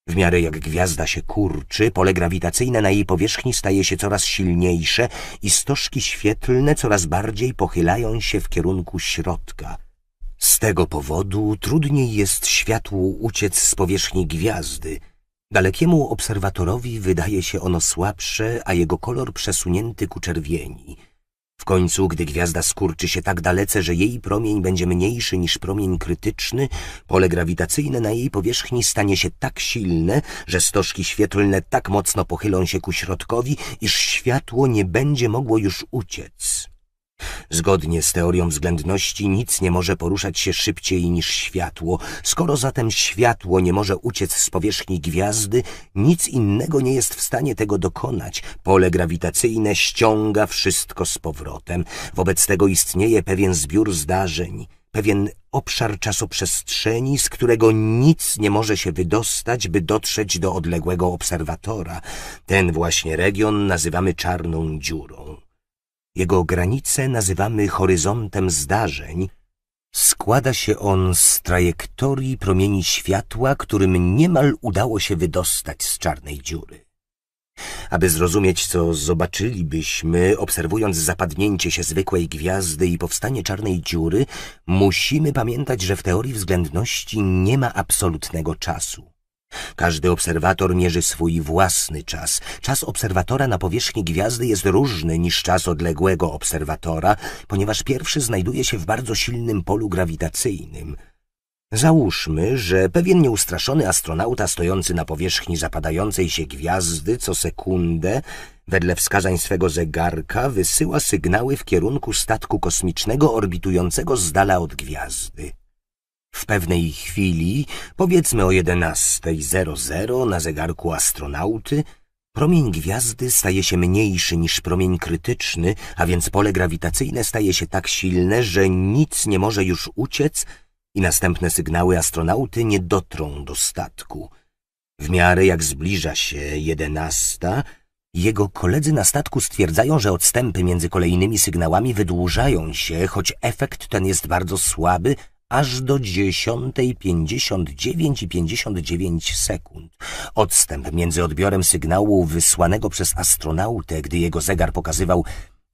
Speaker 1: w miarę jak gwiazda się kurczy, pole grawitacyjne na jej powierzchni staje się coraz silniejsze i stożki świetlne coraz bardziej pochylają się w kierunku środka. Z tego powodu trudniej jest światłu uciec z powierzchni gwiazdy. Dalekiemu obserwatorowi wydaje się ono słabsze, a jego kolor przesunięty ku czerwieni – w końcu, gdy gwiazda skurczy się tak dalece, że jej promień będzie mniejszy niż promień krytyczny, pole grawitacyjne na jej powierzchni stanie się tak silne, że stożki świetlne tak mocno pochylą się ku środkowi, iż światło nie będzie mogło już uciec. Zgodnie z teorią względności nic nie może poruszać się szybciej niż światło. Skoro zatem światło nie może uciec z powierzchni gwiazdy, nic innego nie jest w stanie tego dokonać. Pole grawitacyjne ściąga wszystko z powrotem. Wobec tego istnieje pewien zbiór zdarzeń, pewien obszar czasoprzestrzeni, z którego nic nie może się wydostać, by dotrzeć do odległego obserwatora. Ten właśnie region nazywamy czarną dziurą jego granice nazywamy horyzontem zdarzeń, składa się on z trajektorii promieni światła, którym niemal udało się wydostać z czarnej dziury. Aby zrozumieć, co zobaczylibyśmy, obserwując zapadnięcie się zwykłej gwiazdy i powstanie czarnej dziury, musimy pamiętać, że w teorii względności nie ma absolutnego czasu. Każdy obserwator mierzy swój własny czas. Czas obserwatora na powierzchni gwiazdy jest różny niż czas odległego obserwatora, ponieważ pierwszy znajduje się w bardzo silnym polu grawitacyjnym. Załóżmy, że pewien nieustraszony astronauta stojący na powierzchni zapadającej się gwiazdy co sekundę, wedle wskazań swego zegarka, wysyła sygnały w kierunku statku kosmicznego orbitującego z dala od gwiazdy. W pewnej chwili, powiedzmy o 11.00 na zegarku astronauty, promień gwiazdy staje się mniejszy niż promień krytyczny, a więc pole grawitacyjne staje się tak silne, że nic nie może już uciec i następne sygnały astronauty nie dotrą do statku. W miarę jak zbliża się 11, jego koledzy na statku stwierdzają, że odstępy między kolejnymi sygnałami wydłużają się, choć efekt ten jest bardzo słaby – aż do 10.59 i 59 sekund. Odstęp między odbiorem sygnału wysłanego przez astronautę, gdy jego zegar pokazywał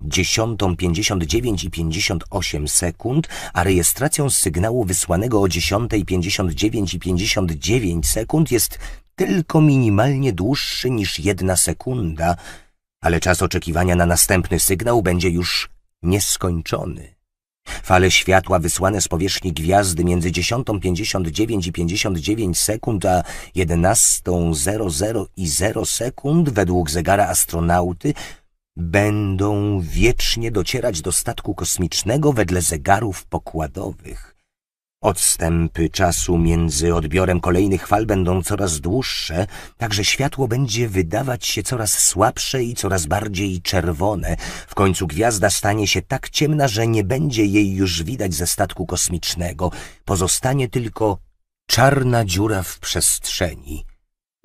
Speaker 1: 10.59 i 58 sekund, a rejestracją sygnału wysłanego o 10.59 i 59 sekund jest tylko minimalnie dłuższy niż jedna sekunda, ale czas oczekiwania na następny sygnał będzie już nieskończony. Fale światła wysłane z powierzchni gwiazdy między 10.59 i 59 sekund, a 11.00 i 0 sekund według zegara astronauty będą wiecznie docierać do statku kosmicznego wedle zegarów pokładowych. Odstępy czasu między odbiorem kolejnych fal będą coraz dłuższe, tak że światło będzie wydawać się coraz słabsze i coraz bardziej czerwone. W końcu gwiazda stanie się tak ciemna, że nie będzie jej już widać ze statku kosmicznego. Pozostanie tylko czarna dziura w przestrzeni.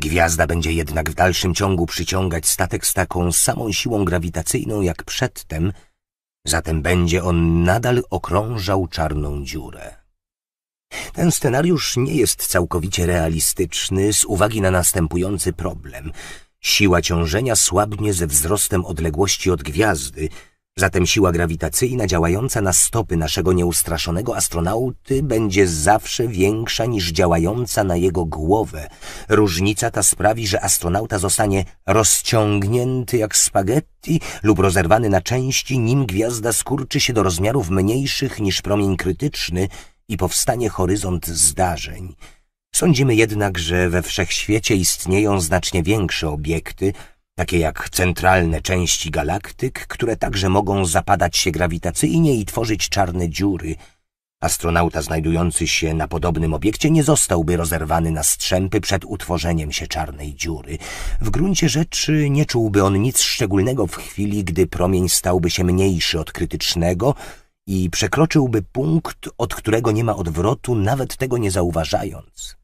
Speaker 1: Gwiazda będzie jednak w dalszym ciągu przyciągać statek z taką samą siłą grawitacyjną jak przedtem, zatem będzie on nadal okrążał czarną dziurę. Ten scenariusz nie jest całkowicie realistyczny z uwagi na następujący problem. Siła ciążenia słabnie ze wzrostem odległości od gwiazdy, zatem siła grawitacyjna działająca na stopy naszego nieustraszonego astronauty będzie zawsze większa niż działająca na jego głowę. Różnica ta sprawi, że astronauta zostanie rozciągnięty jak spaghetti lub rozerwany na części, nim gwiazda skurczy się do rozmiarów mniejszych niż promień krytyczny – i powstanie horyzont zdarzeń. Sądzimy jednak, że we wszechświecie istnieją znacznie większe obiekty, takie jak centralne części galaktyk, które także mogą zapadać się grawitacyjnie i tworzyć czarne dziury. Astronauta znajdujący się na podobnym obiekcie nie zostałby rozerwany na strzępy przed utworzeniem się czarnej dziury. W gruncie rzeczy nie czułby on nic szczególnego w chwili, gdy promień stałby się mniejszy od krytycznego, i przekroczyłby punkt, od którego nie ma odwrotu, nawet tego nie zauważając.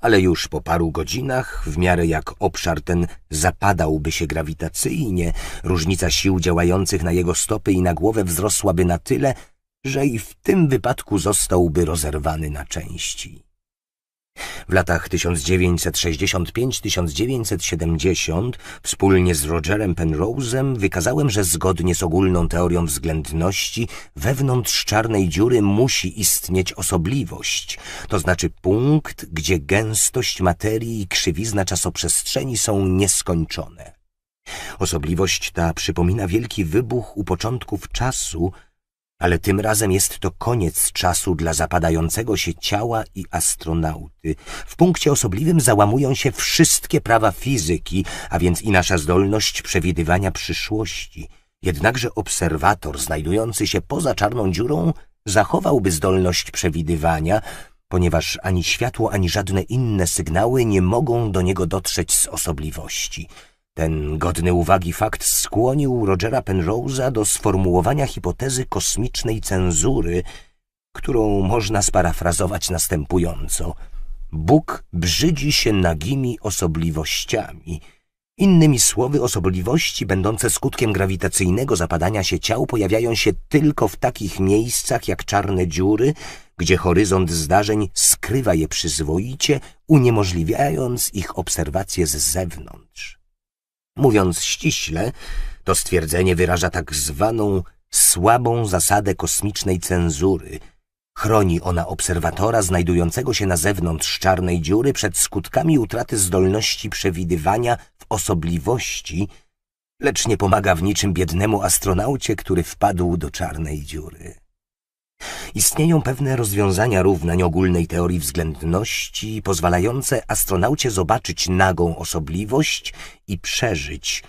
Speaker 1: Ale już po paru godzinach, w miarę jak obszar ten zapadałby się grawitacyjnie, różnica sił działających na jego stopy i na głowę wzrosłaby na tyle, że i w tym wypadku zostałby rozerwany na części. W latach 1965-1970 wspólnie z Rogerem Penrose'em wykazałem, że zgodnie z ogólną teorią względności wewnątrz czarnej dziury musi istnieć osobliwość, to znaczy punkt, gdzie gęstość materii i krzywizna czasoprzestrzeni są nieskończone. Osobliwość ta przypomina wielki wybuch u początków czasu, ale tym razem jest to koniec czasu dla zapadającego się ciała i astronauty. W punkcie osobliwym załamują się wszystkie prawa fizyki, a więc i nasza zdolność przewidywania przyszłości. Jednakże obserwator znajdujący się poza czarną dziurą zachowałby zdolność przewidywania, ponieważ ani światło, ani żadne inne sygnały nie mogą do niego dotrzeć z osobliwości – ten godny uwagi fakt skłonił Rogera Penrose'a do sformułowania hipotezy kosmicznej cenzury, którą można sparafrazować następująco. Bóg brzydzi się nagimi osobliwościami. Innymi słowy, osobliwości będące skutkiem grawitacyjnego zapadania się ciał pojawiają się tylko w takich miejscach jak czarne dziury, gdzie horyzont zdarzeń skrywa je przyzwoicie, uniemożliwiając ich obserwację z zewnątrz. Mówiąc ściśle, to stwierdzenie wyraża tak zwaną słabą zasadę kosmicznej cenzury. Chroni ona obserwatora znajdującego się na zewnątrz czarnej dziury przed skutkami utraty zdolności przewidywania w osobliwości, lecz nie pomaga w niczym biednemu astronaucie, który wpadł do czarnej dziury. Istnieją pewne rozwiązania równań ogólnej teorii względności, pozwalające astronaucie zobaczyć nagą osobliwość i przeżyć.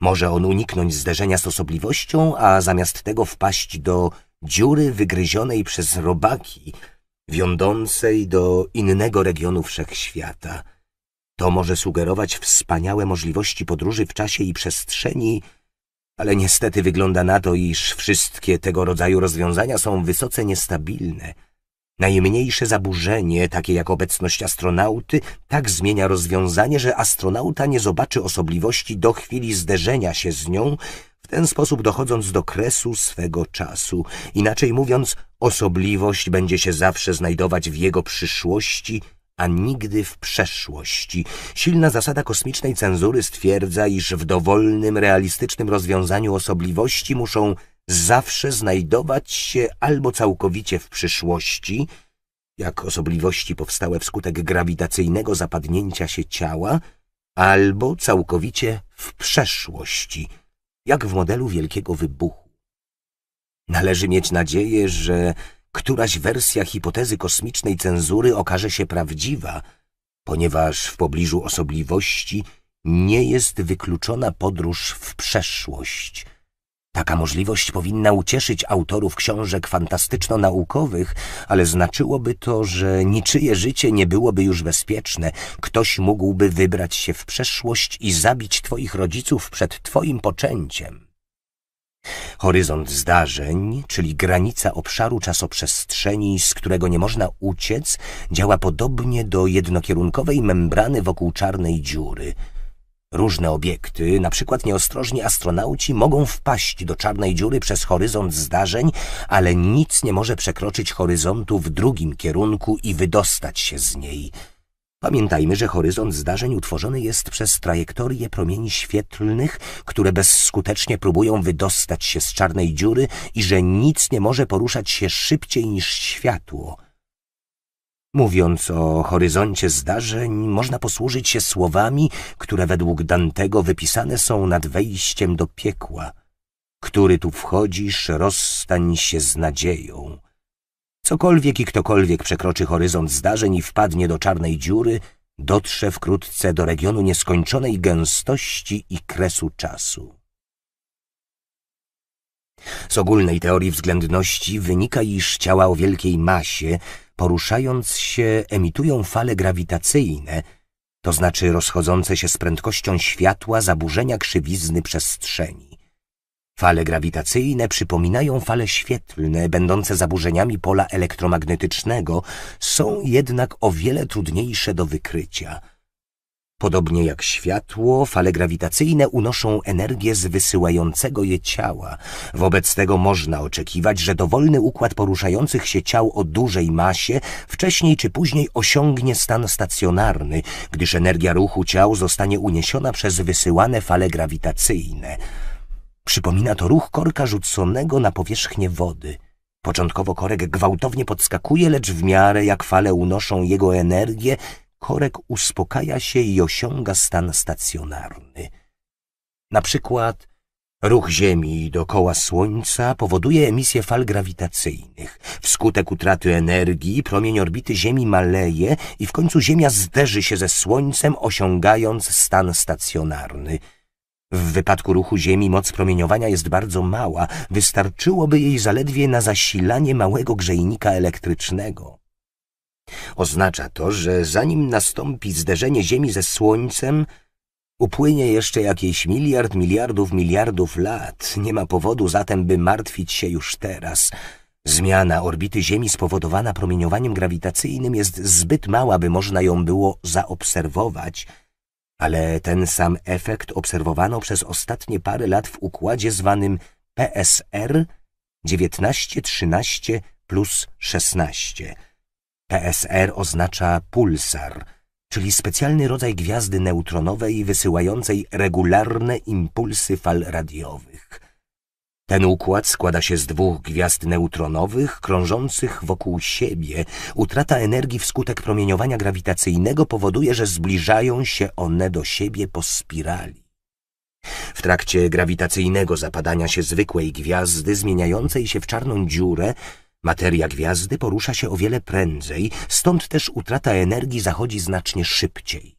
Speaker 1: Może on uniknąć zderzenia z osobliwością, a zamiast tego wpaść do dziury wygryzionej przez robaki, wiodącej do innego regionu wszechświata. To może sugerować wspaniałe możliwości podróży w czasie i przestrzeni, ale niestety wygląda na to, iż wszystkie tego rodzaju rozwiązania są wysoce niestabilne. Najmniejsze zaburzenie, takie jak obecność astronauty, tak zmienia rozwiązanie, że astronauta nie zobaczy osobliwości do chwili zderzenia się z nią, w ten sposób dochodząc do kresu swego czasu. Inaczej mówiąc, osobliwość będzie się zawsze znajdować w jego przyszłości – a nigdy w przeszłości. Silna zasada kosmicznej cenzury stwierdza, iż w dowolnym, realistycznym rozwiązaniu osobliwości muszą zawsze znajdować się albo całkowicie w przyszłości, jak osobliwości powstałe wskutek grawitacyjnego zapadnięcia się ciała, albo całkowicie w przeszłości, jak w modelu wielkiego wybuchu. Należy mieć nadzieję, że któraś wersja hipotezy kosmicznej cenzury okaże się prawdziwa, ponieważ w pobliżu osobliwości nie jest wykluczona podróż w przeszłość. Taka możliwość powinna ucieszyć autorów książek fantastyczno-naukowych, ale znaczyłoby to, że niczyje życie nie byłoby już bezpieczne. Ktoś mógłby wybrać się w przeszłość i zabić twoich rodziców przed twoim poczęciem. Horyzont zdarzeń, czyli granica obszaru czasoprzestrzeni, z którego nie można uciec, działa podobnie do jednokierunkowej membrany wokół czarnej dziury. Różne obiekty, na przykład nieostrożni astronauci, mogą wpaść do czarnej dziury przez horyzont zdarzeń, ale nic nie może przekroczyć horyzontu w drugim kierunku i wydostać się z niej – Pamiętajmy, że horyzont zdarzeń utworzony jest przez trajektorie promieni świetlnych, które bezskutecznie próbują wydostać się z czarnej dziury i że nic nie może poruszać się szybciej niż światło. Mówiąc o horyzoncie zdarzeń, można posłużyć się słowami, które według Dantego wypisane są nad wejściem do piekła. Który tu wchodzisz, rozstań się z nadzieją. Cokolwiek i ktokolwiek przekroczy horyzont zdarzeń i wpadnie do czarnej dziury, dotrze wkrótce do regionu nieskończonej gęstości i kresu czasu. Z ogólnej teorii względności wynika, iż ciała o wielkiej masie, poruszając się, emitują fale grawitacyjne, to znaczy rozchodzące się z prędkością światła zaburzenia krzywizny przestrzeni. Fale grawitacyjne przypominają fale świetlne, będące zaburzeniami pola elektromagnetycznego, są jednak o wiele trudniejsze do wykrycia. Podobnie jak światło, fale grawitacyjne unoszą energię z wysyłającego je ciała. Wobec tego można oczekiwać, że dowolny układ poruszających się ciał o dużej masie wcześniej czy później osiągnie stan stacjonarny, gdyż energia ruchu ciał zostanie uniesiona przez wysyłane fale grawitacyjne. Przypomina to ruch korka rzuconego na powierzchnię wody. Początkowo korek gwałtownie podskakuje, lecz w miarę jak fale unoszą jego energię, korek uspokaja się i osiąga stan stacjonarny. Na przykład ruch Ziemi dookoła Słońca powoduje emisję fal grawitacyjnych. Wskutek utraty energii promień orbity Ziemi maleje i w końcu Ziemia zderzy się ze Słońcem, osiągając stan stacjonarny – w wypadku ruchu Ziemi moc promieniowania jest bardzo mała, wystarczyłoby jej zaledwie na zasilanie małego grzejnika elektrycznego. Oznacza to, że zanim nastąpi zderzenie Ziemi ze Słońcem, upłynie jeszcze jakieś miliard miliardów miliardów lat. Nie ma powodu zatem, by martwić się już teraz. Zmiana orbity Ziemi spowodowana promieniowaniem grawitacyjnym jest zbyt mała, by można ją było zaobserwować – ale ten sam efekt obserwowano przez ostatnie parę lat w układzie zwanym PSR 1913 plus 16. PSR oznacza pulsar, czyli specjalny rodzaj gwiazdy neutronowej wysyłającej regularne impulsy fal radiowych – ten układ składa się z dwóch gwiazd neutronowych krążących wokół siebie. Utrata energii wskutek promieniowania grawitacyjnego powoduje, że zbliżają się one do siebie po spirali. W trakcie grawitacyjnego zapadania się zwykłej gwiazdy zmieniającej się w czarną dziurę, materia gwiazdy porusza się o wiele prędzej, stąd też utrata energii zachodzi znacznie szybciej.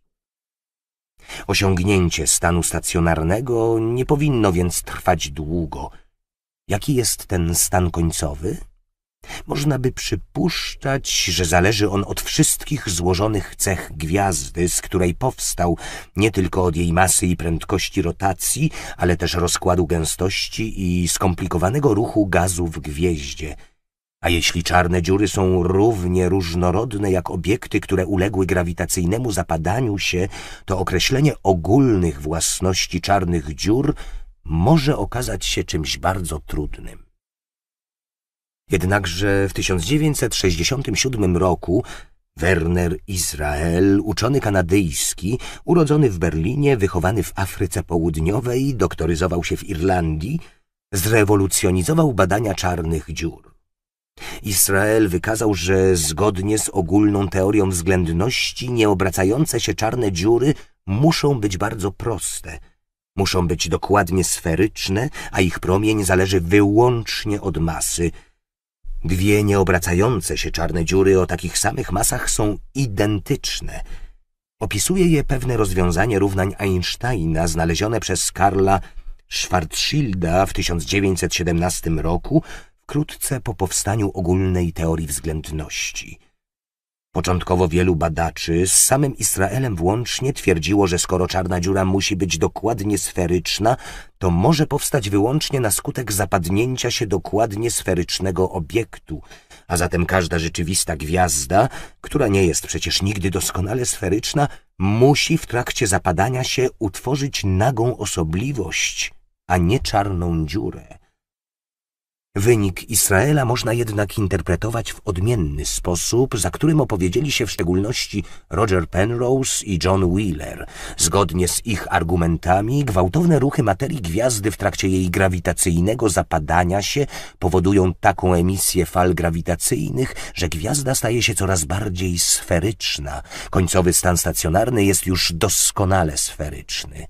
Speaker 1: Osiągnięcie stanu stacjonarnego nie powinno więc trwać długo – Jaki jest ten stan końcowy? Można by przypuszczać, że zależy on od wszystkich złożonych cech gwiazdy, z której powstał, nie tylko od jej masy i prędkości rotacji, ale też rozkładu gęstości i skomplikowanego ruchu gazu w gwieździe. A jeśli czarne dziury są równie różnorodne jak obiekty, które uległy grawitacyjnemu zapadaniu się, to określenie ogólnych własności czarnych dziur – może okazać się czymś bardzo trudnym. Jednakże w 1967 roku Werner Israel, uczony kanadyjski, urodzony w Berlinie, wychowany w Afryce Południowej, doktoryzował się w Irlandii, zrewolucjonizował badania czarnych dziur. Izrael wykazał, że zgodnie z ogólną teorią względności nieobracające się czarne dziury muszą być bardzo proste – Muszą być dokładnie sferyczne, a ich promień zależy wyłącznie od masy. Dwie nieobracające się czarne dziury o takich samych masach są identyczne. Opisuje je pewne rozwiązanie równań Einsteina znalezione przez Karla Schwarzschilda w 1917 roku, wkrótce po powstaniu ogólnej teorii względności. Początkowo wielu badaczy z samym Izraelem włącznie twierdziło, że skoro czarna dziura musi być dokładnie sferyczna, to może powstać wyłącznie na skutek zapadnięcia się dokładnie sferycznego obiektu, a zatem każda rzeczywista gwiazda, która nie jest przecież nigdy doskonale sferyczna, musi w trakcie zapadania się utworzyć nagą osobliwość, a nie czarną dziurę. Wynik Izraela można jednak interpretować w odmienny sposób, za którym opowiedzieli się w szczególności Roger Penrose i John Wheeler. Zgodnie z ich argumentami, gwałtowne ruchy materii gwiazdy w trakcie jej grawitacyjnego zapadania się powodują taką emisję fal grawitacyjnych, że gwiazda staje się coraz bardziej sferyczna. Końcowy stan stacjonarny jest już doskonale sferyczny.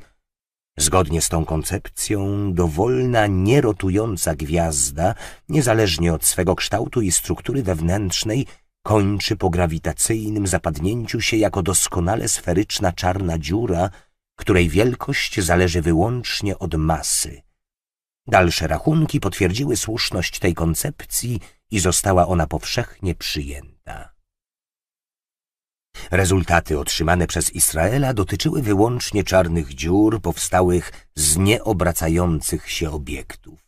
Speaker 1: Zgodnie z tą koncepcją, dowolna, nierotująca gwiazda, niezależnie od swego kształtu i struktury wewnętrznej, kończy po grawitacyjnym zapadnięciu się jako doskonale sferyczna czarna dziura, której wielkość zależy wyłącznie od masy. Dalsze rachunki potwierdziły słuszność tej koncepcji i została ona powszechnie przyjęta. Rezultaty otrzymane przez Izraela dotyczyły wyłącznie czarnych dziur powstałych z nieobracających się obiektów.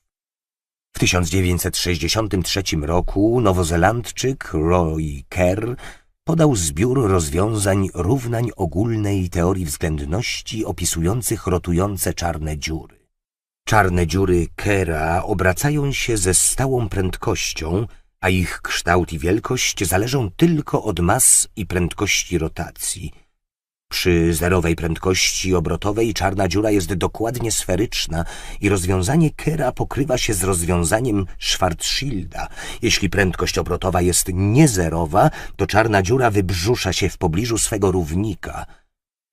Speaker 1: W 1963 roku nowozelandczyk Roy Kerr podał zbiór rozwiązań równań ogólnej teorii względności opisujących rotujące czarne dziury. Czarne dziury Kerra obracają się ze stałą prędkością – a ich kształt i wielkość zależą tylko od mas i prędkości rotacji. Przy zerowej prędkości obrotowej czarna dziura jest dokładnie sferyczna i rozwiązanie Kera pokrywa się z rozwiązaniem Schwarzschilda. Jeśli prędkość obrotowa jest niezerowa, to czarna dziura wybrzusza się w pobliżu swego równika –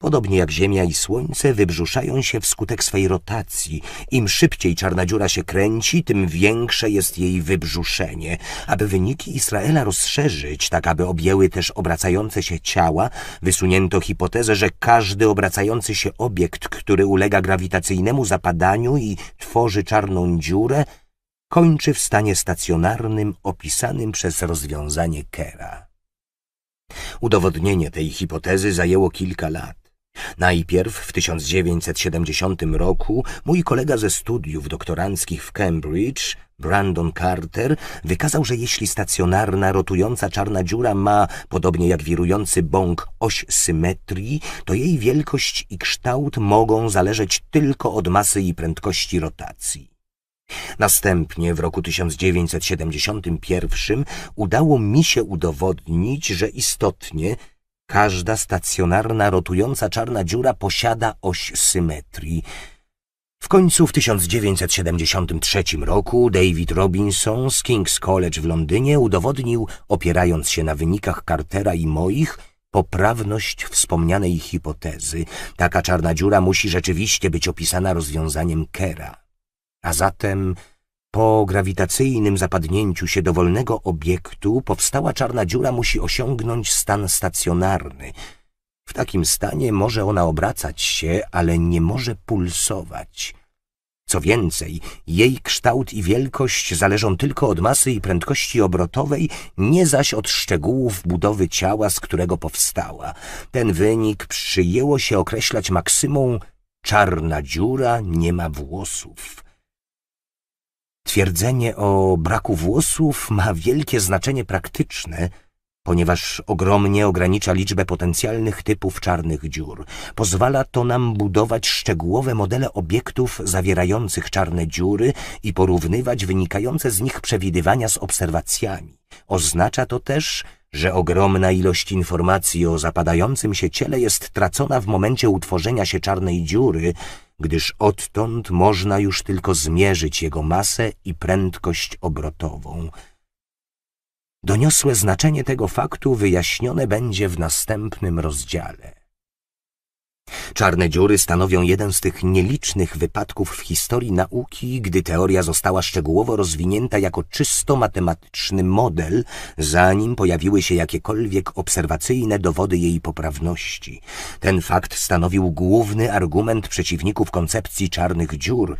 Speaker 1: Podobnie jak Ziemia i Słońce wybrzuszają się wskutek swej rotacji. Im szybciej czarna dziura się kręci, tym większe jest jej wybrzuszenie. Aby wyniki Izraela rozszerzyć, tak aby objęły też obracające się ciała, wysunięto hipotezę, że każdy obracający się obiekt, który ulega grawitacyjnemu zapadaniu i tworzy czarną dziurę, kończy w stanie stacjonarnym opisanym przez rozwiązanie Kera. Udowodnienie tej hipotezy zajęło kilka lat. Najpierw w 1970 roku mój kolega ze studiów doktoranckich w Cambridge, Brandon Carter, wykazał, że jeśli stacjonarna, rotująca czarna dziura ma, podobnie jak wirujący bąk, oś symetrii, to jej wielkość i kształt mogą zależeć tylko od masy i prędkości rotacji. Następnie w roku 1971 udało mi się udowodnić, że istotnie Każda stacjonarna, rotująca czarna dziura posiada oś symetrii. W końcu w 1973 roku David Robinson z King's College w Londynie udowodnił, opierając się na wynikach Cartera i moich, poprawność wspomnianej hipotezy. Taka czarna dziura musi rzeczywiście być opisana rozwiązaniem Kera. A zatem po grawitacyjnym zapadnięciu się dowolnego obiektu powstała czarna dziura musi osiągnąć stan stacjonarny. W takim stanie może ona obracać się, ale nie może pulsować. Co więcej, jej kształt i wielkość zależą tylko od masy i prędkości obrotowej, nie zaś od szczegółów budowy ciała, z którego powstała. Ten wynik przyjęło się określać maksymą czarna dziura nie ma włosów. Twierdzenie o braku włosów ma wielkie znaczenie praktyczne, ponieważ ogromnie ogranicza liczbę potencjalnych typów czarnych dziur. Pozwala to nam budować szczegółowe modele obiektów zawierających czarne dziury i porównywać wynikające z nich przewidywania z obserwacjami. Oznacza to też, że ogromna ilość informacji o zapadającym się ciele jest tracona w momencie utworzenia się czarnej dziury, gdyż odtąd można już tylko zmierzyć jego masę i prędkość obrotową. Doniosłe znaczenie tego faktu wyjaśnione będzie w następnym rozdziale. Czarne dziury stanowią jeden z tych nielicznych wypadków w historii nauki, gdy teoria została szczegółowo rozwinięta jako czysto matematyczny model, zanim pojawiły się jakiekolwiek obserwacyjne dowody jej poprawności. Ten fakt stanowił główny argument przeciwników koncepcji czarnych dziur.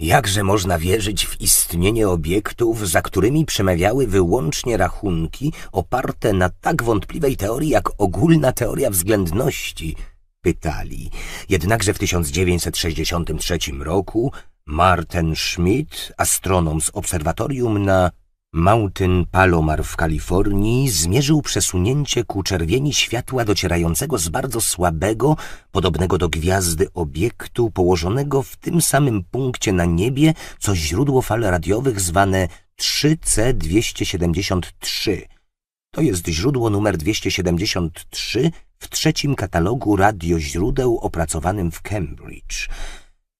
Speaker 1: Jakże można wierzyć w istnienie obiektów, za którymi przemawiały wyłącznie rachunki oparte na tak wątpliwej teorii jak ogólna teoria względności – pytali. Jednakże w 1963 roku Martin Schmidt, astronom z obserwatorium na Mountain Palomar w Kalifornii, zmierzył przesunięcie ku czerwieni światła docierającego z bardzo słabego, podobnego do gwiazdy obiektu położonego w tym samym punkcie na niebie, co źródło fal radiowych zwane 3C273. To jest źródło numer 273 w trzecim katalogu radioźródeł opracowanym w Cambridge.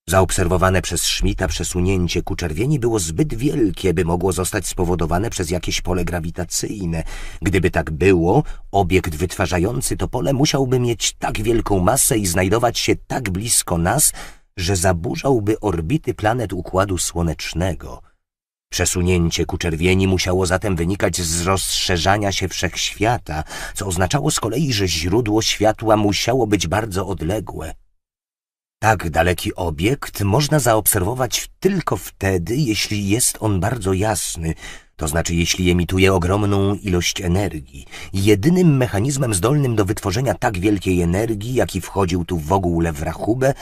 Speaker 1: Zaobserwowane przez Schmidta przesunięcie ku czerwieni było zbyt wielkie, by mogło zostać spowodowane przez jakieś pole grawitacyjne. Gdyby tak było, obiekt wytwarzający to pole musiałby mieć tak wielką masę i znajdować się tak blisko nas, że zaburzałby orbity planet Układu Słonecznego – Przesunięcie ku czerwieni musiało zatem wynikać z rozszerzania się wszechświata, co oznaczało z kolei, że źródło światła musiało być bardzo odległe. Tak daleki obiekt można zaobserwować tylko wtedy, jeśli jest on bardzo jasny, to znaczy jeśli emituje ogromną ilość energii. Jedynym mechanizmem zdolnym do wytworzenia tak wielkiej energii, jaki wchodził tu w ogóle w rachubę,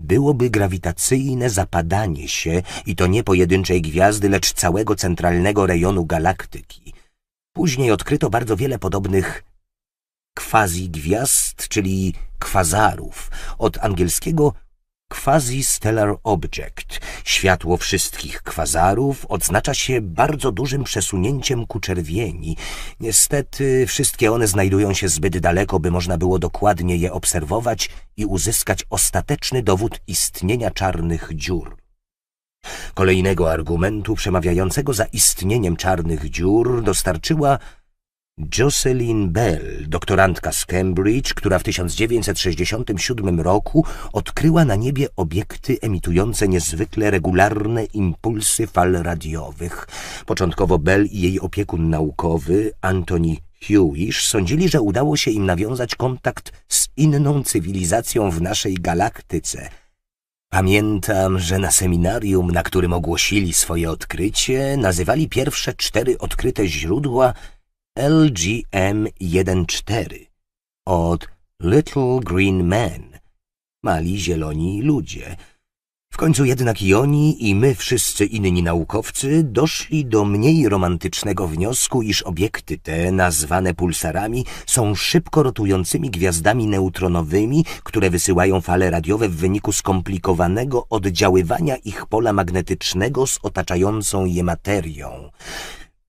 Speaker 1: byłoby grawitacyjne zapadanie się i to nie pojedynczej gwiazdy, lecz całego centralnego rejonu galaktyki. Później odkryto bardzo wiele podobnych quasi-gwiazd, czyli kwazarów, od angielskiego Quasi-stellar object, światło wszystkich kwazarów, odznacza się bardzo dużym przesunięciem ku czerwieni. Niestety wszystkie one znajdują się zbyt daleko, by można było dokładnie je obserwować i uzyskać ostateczny dowód istnienia czarnych dziur. Kolejnego argumentu przemawiającego za istnieniem czarnych dziur dostarczyła Jocelyn Bell, doktorantka z Cambridge, która w 1967 roku odkryła na niebie obiekty emitujące niezwykle regularne impulsy fal radiowych. Początkowo Bell i jej opiekun naukowy Anthony Hewish sądzili, że udało się im nawiązać kontakt z inną cywilizacją w naszej galaktyce – Pamiętam, że na seminarium, na którym ogłosili swoje odkrycie, nazywali pierwsze cztery odkryte źródła LGM-14 od Little Green Men, mali zieloni ludzie. W końcu jednak i oni i my wszyscy inni naukowcy doszli do mniej romantycznego wniosku, iż obiekty te, nazwane pulsarami, są szybko rotującymi gwiazdami neutronowymi, które wysyłają fale radiowe w wyniku skomplikowanego oddziaływania ich pola magnetycznego z otaczającą je materią.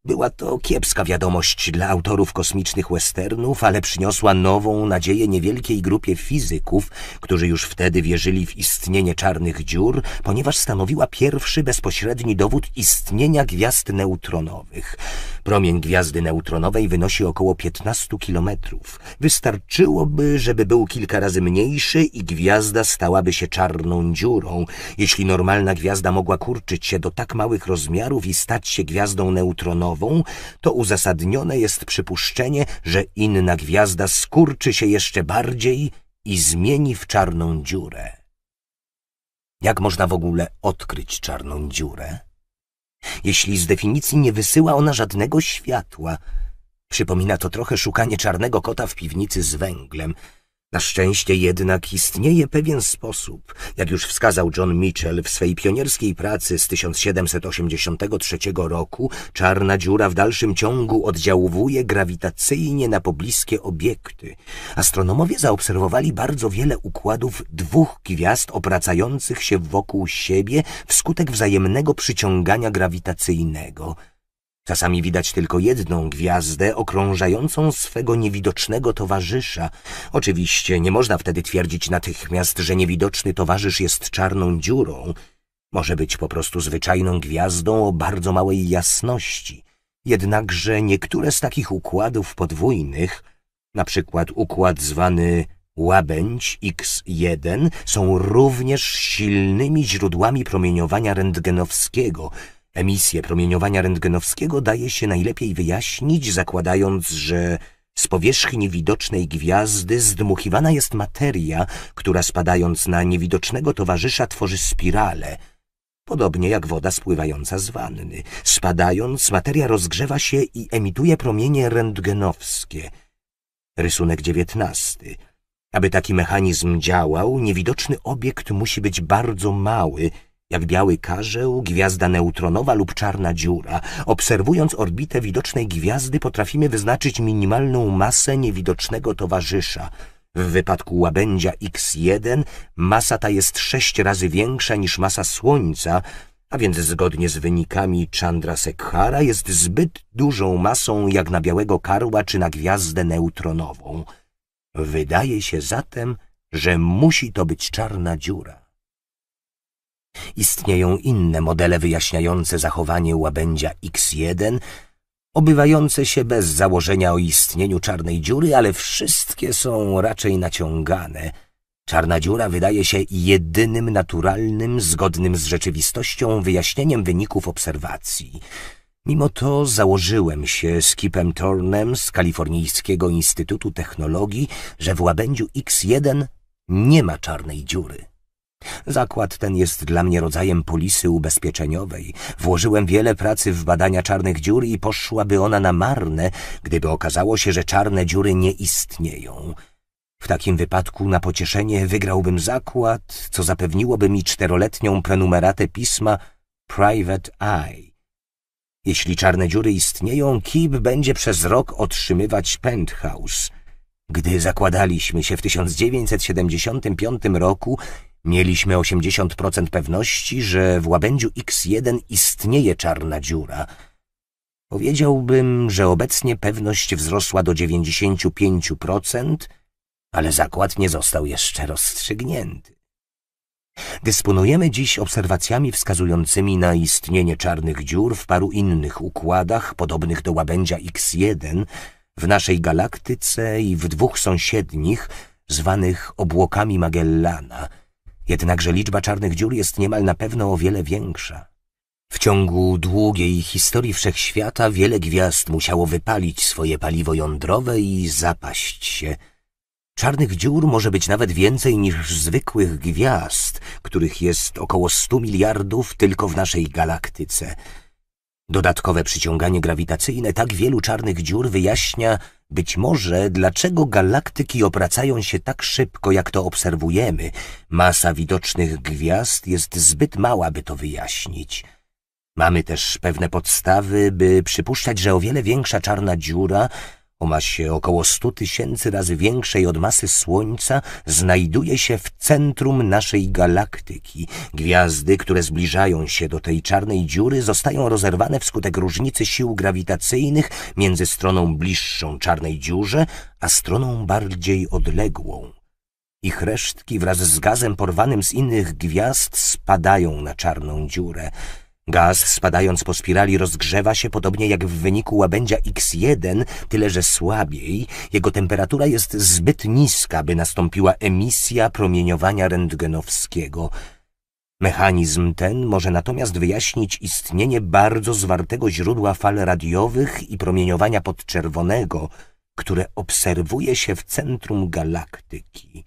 Speaker 1: Była to kiepska wiadomość dla autorów kosmicznych westernów, ale przyniosła nową nadzieję niewielkiej grupie fizyków, którzy już wtedy wierzyli w istnienie czarnych dziur, ponieważ stanowiła pierwszy bezpośredni dowód istnienia gwiazd neutronowych – Promień gwiazdy neutronowej wynosi około 15 kilometrów. Wystarczyłoby, żeby był kilka razy mniejszy i gwiazda stałaby się czarną dziurą. Jeśli normalna gwiazda mogła kurczyć się do tak małych rozmiarów i stać się gwiazdą neutronową, to uzasadnione jest przypuszczenie, że inna gwiazda skurczy się jeszcze bardziej i zmieni w czarną dziurę. Jak można w ogóle odkryć czarną dziurę? jeśli z definicji nie wysyła ona żadnego światła. Przypomina to trochę szukanie czarnego kota w piwnicy z węglem – na szczęście jednak istnieje pewien sposób, jak już wskazał John Mitchell w swej pionierskiej pracy z 1783 roku, czarna dziura w dalszym ciągu oddziałuje grawitacyjnie na pobliskie obiekty. Astronomowie zaobserwowali bardzo wiele układów dwóch gwiazd opracających się wokół siebie wskutek wzajemnego przyciągania grawitacyjnego – Czasami widać tylko jedną gwiazdę okrążającą swego niewidocznego towarzysza. Oczywiście nie można wtedy twierdzić natychmiast, że niewidoczny towarzysz jest czarną dziurą. Może być po prostu zwyczajną gwiazdą o bardzo małej jasności. Jednakże niektóre z takich układów podwójnych, na przykład układ zwany łabędź X1, są również silnymi źródłami promieniowania rentgenowskiego – Emisję promieniowania rentgenowskiego daje się najlepiej wyjaśnić, zakładając, że z powierzchni widocznej gwiazdy zdmuchiwana jest materia, która spadając na niewidocznego towarzysza tworzy spirale, podobnie jak woda spływająca z wanny. Spadając, materia rozgrzewa się i emituje promienie rentgenowskie. Rysunek dziewiętnasty. Aby taki mechanizm działał, niewidoczny obiekt musi być bardzo mały – jak biały karzeł, gwiazda neutronowa lub czarna dziura. Obserwując orbitę widocznej gwiazdy potrafimy wyznaczyć minimalną masę niewidocznego towarzysza. W wypadku łabędzia X1 masa ta jest sześć razy większa niż masa Słońca, a więc zgodnie z wynikami Chandra Sekhara jest zbyt dużą masą jak na białego karła czy na gwiazdę neutronową. Wydaje się zatem, że musi to być czarna dziura. Istnieją inne modele wyjaśniające zachowanie łabędzia X1, obywające się bez założenia o istnieniu czarnej dziury, ale wszystkie są raczej naciągane. Czarna dziura wydaje się jedynym naturalnym, zgodnym z rzeczywistością wyjaśnieniem wyników obserwacji. Mimo to założyłem się z Kipem Tornem z Kalifornijskiego Instytutu Technologii, że w łabędziu X1 nie ma czarnej dziury. Zakład ten jest dla mnie rodzajem polisy ubezpieczeniowej. Włożyłem wiele pracy w badania czarnych dziur i poszłaby ona na marne, gdyby okazało się, że czarne dziury nie istnieją. W takim wypadku na pocieszenie wygrałbym zakład, co zapewniłoby mi czteroletnią prenumeratę pisma Private Eye. Jeśli czarne dziury istnieją, Kib będzie przez rok otrzymywać penthouse. Gdy zakładaliśmy się w 1975 roku, Mieliśmy 80% pewności, że w łabędziu X1 istnieje czarna dziura. Powiedziałbym, że obecnie pewność wzrosła do 95%, ale zakład nie został jeszcze rozstrzygnięty. Dysponujemy dziś obserwacjami wskazującymi na istnienie czarnych dziur w paru innych układach podobnych do łabędzia X1 w naszej galaktyce i w dwóch sąsiednich, zwanych obłokami Magellana – Jednakże liczba czarnych dziur jest niemal na pewno o wiele większa. W ciągu długiej historii wszechświata wiele gwiazd musiało wypalić swoje paliwo jądrowe i zapaść się. Czarnych dziur może być nawet więcej niż zwykłych gwiazd, których jest około 100 miliardów tylko w naszej galaktyce. Dodatkowe przyciąganie grawitacyjne tak wielu czarnych dziur wyjaśnia być może dlaczego galaktyki obracają się tak szybko, jak to obserwujemy. Masa widocznych gwiazd jest zbyt mała, by to wyjaśnić. Mamy też pewne podstawy, by przypuszczać, że o wiele większa czarna dziura o masie około 100 tysięcy razy większej od masy Słońca, znajduje się w centrum naszej galaktyki. Gwiazdy, które zbliżają się do tej czarnej dziury, zostają rozerwane wskutek różnicy sił grawitacyjnych między stroną bliższą czarnej dziurze, a stroną bardziej odległą. Ich resztki wraz z gazem porwanym z innych gwiazd spadają na czarną dziurę. Gaz, spadając po spirali, rozgrzewa się podobnie jak w wyniku łabędzia X1, tyle że słabiej. Jego temperatura jest zbyt niska, by nastąpiła emisja promieniowania rentgenowskiego. Mechanizm ten może natomiast wyjaśnić istnienie bardzo zwartego źródła fal radiowych i promieniowania podczerwonego, które obserwuje się w centrum galaktyki.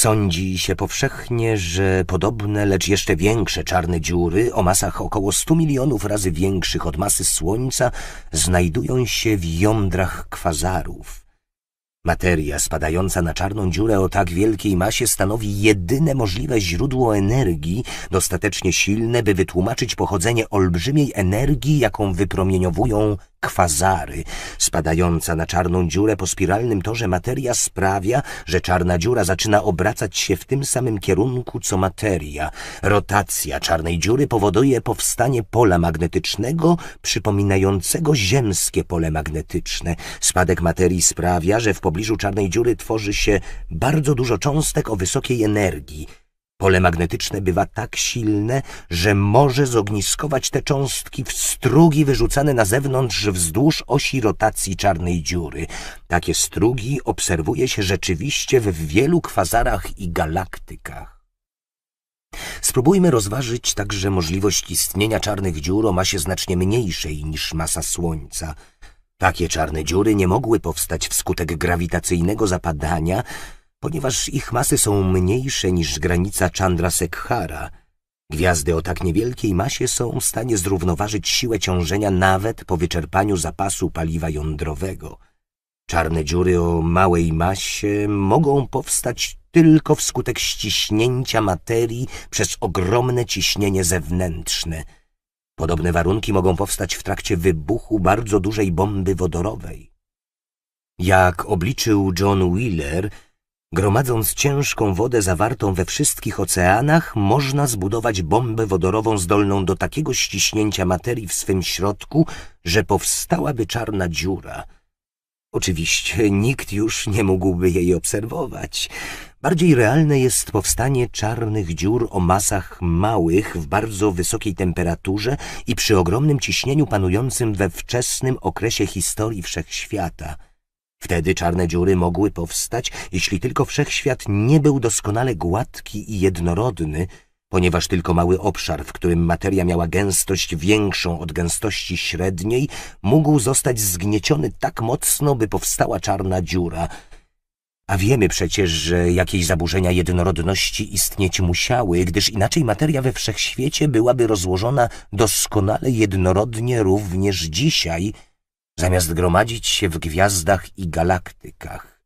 Speaker 1: Sądzi się powszechnie, że podobne, lecz jeszcze większe czarne dziury o masach około 100 milionów razy większych od masy Słońca znajdują się w jądrach kwazarów. Materia spadająca na czarną dziurę o tak wielkiej masie stanowi jedyne możliwe źródło energii, dostatecznie silne, by wytłumaczyć pochodzenie olbrzymiej energii, jaką wypromieniowują kwazary. Spadająca na czarną dziurę po spiralnym torze materia sprawia, że czarna dziura zaczyna obracać się w tym samym kierunku co materia. Rotacja czarnej dziury powoduje powstanie pola magnetycznego przypominającego ziemskie pole magnetyczne. Spadek materii sprawia, że w pobliżu czarnej dziury tworzy się bardzo dużo cząstek o wysokiej energii. Pole magnetyczne bywa tak silne, że może zogniskować te cząstki w strugi wyrzucane na zewnątrz wzdłuż osi rotacji czarnej dziury. Takie strugi obserwuje się rzeczywiście w wielu kwazarach i galaktykach. Spróbujmy rozważyć także możliwość istnienia czarnych dziur o masie znacznie mniejszej niż masa Słońca. Takie czarne dziury nie mogły powstać wskutek grawitacyjnego zapadania, Ponieważ ich masy są mniejsze niż granica Chandrasekhara, gwiazdy o tak niewielkiej masie są w stanie zrównoważyć siłę ciążenia nawet po wyczerpaniu zapasu paliwa jądrowego. Czarne dziury o małej masie mogą powstać tylko wskutek ściśnięcia materii przez ogromne ciśnienie zewnętrzne. Podobne warunki mogą powstać w trakcie wybuchu bardzo dużej bomby wodorowej. Jak obliczył John Wheeler, Gromadząc ciężką wodę zawartą we wszystkich oceanach, można zbudować bombę wodorową zdolną do takiego ściśnięcia materii w swym środku, że powstałaby czarna dziura. Oczywiście nikt już nie mógłby jej obserwować. Bardziej realne jest powstanie czarnych dziur o masach małych w bardzo wysokiej temperaturze i przy ogromnym ciśnieniu panującym we wczesnym okresie historii wszechświata – Wtedy czarne dziury mogły powstać, jeśli tylko wszechświat nie był doskonale gładki i jednorodny, ponieważ tylko mały obszar, w którym materia miała gęstość większą od gęstości średniej, mógł zostać zgnieciony tak mocno, by powstała czarna dziura. A wiemy przecież, że jakieś zaburzenia jednorodności istnieć musiały, gdyż inaczej materia we wszechświecie byłaby rozłożona doskonale jednorodnie również dzisiaj – zamiast gromadzić się w gwiazdach i galaktykach?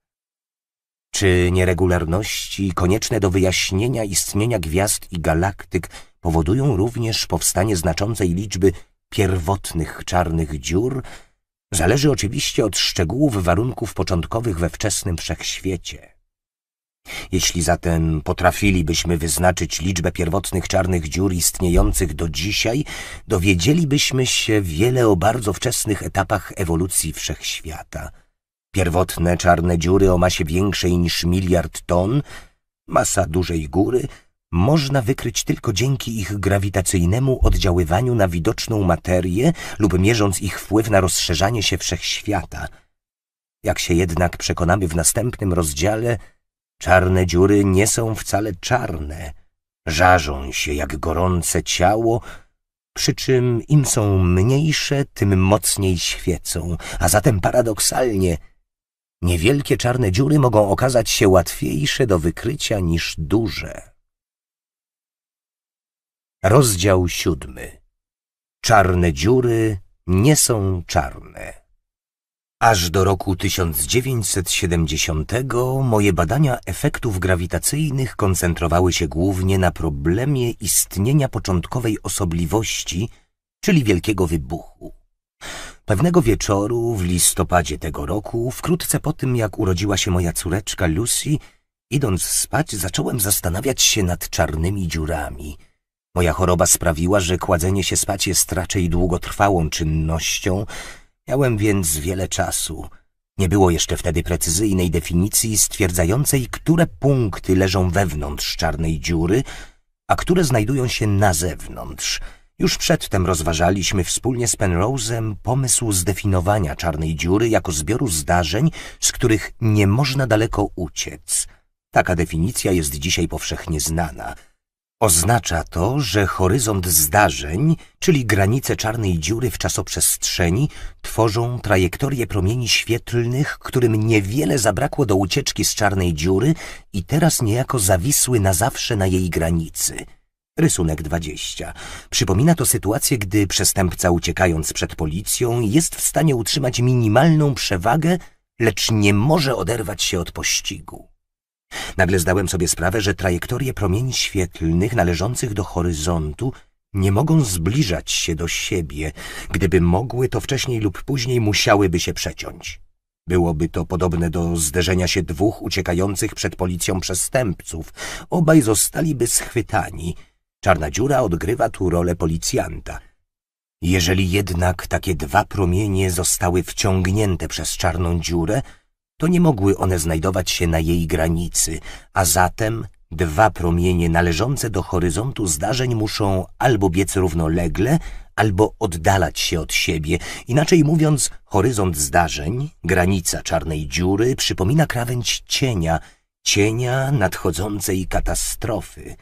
Speaker 1: Czy nieregularności konieczne do wyjaśnienia istnienia gwiazd i galaktyk powodują również powstanie znaczącej liczby pierwotnych czarnych dziur, zależy oczywiście od szczegółów warunków początkowych we wczesnym wszechświecie. Jeśli zatem potrafilibyśmy wyznaczyć liczbę pierwotnych czarnych dziur istniejących do dzisiaj, dowiedzielibyśmy się wiele o bardzo wczesnych etapach ewolucji wszechświata. Pierwotne czarne dziury o masie większej niż miliard ton, masa dużej góry, można wykryć tylko dzięki ich grawitacyjnemu oddziaływaniu na widoczną materię lub mierząc ich wpływ na rozszerzanie się wszechświata. Jak się jednak przekonamy w następnym rozdziale, Czarne dziury nie są wcale czarne, żarzą się jak gorące ciało, przy czym im są mniejsze, tym mocniej świecą, a zatem paradoksalnie niewielkie czarne dziury mogą okazać się łatwiejsze do wykrycia niż duże. Rozdział siódmy Czarne dziury nie są czarne. Aż do roku 1970 moje badania efektów grawitacyjnych koncentrowały się głównie na problemie istnienia początkowej osobliwości, czyli wielkiego wybuchu. Pewnego wieczoru w listopadzie tego roku, wkrótce po tym jak urodziła się moja córeczka Lucy, idąc spać zacząłem zastanawiać się nad czarnymi dziurami. Moja choroba sprawiła, że kładzenie się spać jest raczej długotrwałą czynnością, Miałem więc wiele czasu. Nie było jeszcze wtedy precyzyjnej definicji stwierdzającej, które punkty leżą wewnątrz czarnej dziury, a które znajdują się na zewnątrz. Już przedtem rozważaliśmy wspólnie z Penrose'em pomysł zdefiniowania czarnej dziury jako zbioru zdarzeń, z których nie można daleko uciec. Taka definicja jest dzisiaj powszechnie znana – Oznacza to, że horyzont zdarzeń, czyli granice czarnej dziury w czasoprzestrzeni, tworzą trajektorie promieni świetlnych, którym niewiele zabrakło do ucieczki z czarnej dziury i teraz niejako zawisły na zawsze na jej granicy. Rysunek 20. Przypomina to sytuację, gdy przestępca uciekając przed policją jest w stanie utrzymać minimalną przewagę, lecz nie może oderwać się od pościgu. Nagle zdałem sobie sprawę, że trajektorie promieni świetlnych należących do horyzontu nie mogą zbliżać się do siebie. Gdyby mogły, to wcześniej lub później musiałyby się przeciąć. Byłoby to podobne do zderzenia się dwóch uciekających przed policją przestępców. Obaj zostaliby schwytani. Czarna dziura odgrywa tu rolę policjanta. Jeżeli jednak takie dwa promienie zostały wciągnięte przez czarną dziurę, to nie mogły one znajdować się na jej granicy, a zatem dwa promienie należące do horyzontu zdarzeń muszą albo biec równolegle, albo oddalać się od siebie. Inaczej mówiąc, horyzont zdarzeń, granica czarnej dziury, przypomina krawędź cienia, cienia nadchodzącej katastrofy.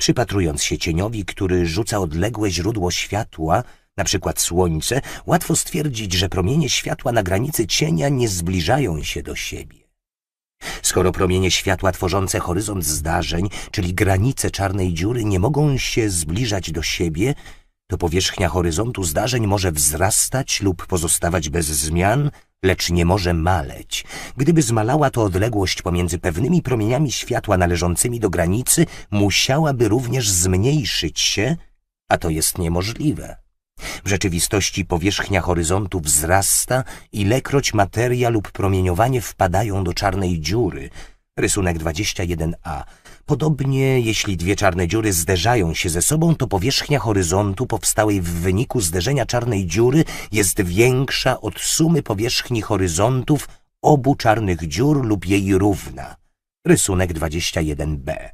Speaker 1: Przypatrując się cieniowi, który rzuca odległe źródło światła, na przykład słońce, łatwo stwierdzić, że promienie światła na granicy cienia nie zbliżają się do siebie. Skoro promienie światła tworzące horyzont zdarzeń, czyli granice czarnej dziury, nie mogą się zbliżać do siebie, to powierzchnia horyzontu zdarzeń może wzrastać lub pozostawać bez zmian, lecz nie może maleć. Gdyby zmalała, to odległość pomiędzy pewnymi promieniami światła należącymi do granicy musiałaby również zmniejszyć się, a to jest niemożliwe. W rzeczywistości powierzchnia horyzontu wzrasta, ilekroć materia lub promieniowanie wpadają do czarnej dziury. Rysunek 21a. Podobnie, jeśli dwie czarne dziury zderzają się ze sobą, to powierzchnia horyzontu powstałej w wyniku zderzenia czarnej dziury jest większa od sumy powierzchni horyzontów obu czarnych dziur lub jej równa. Rysunek 21b.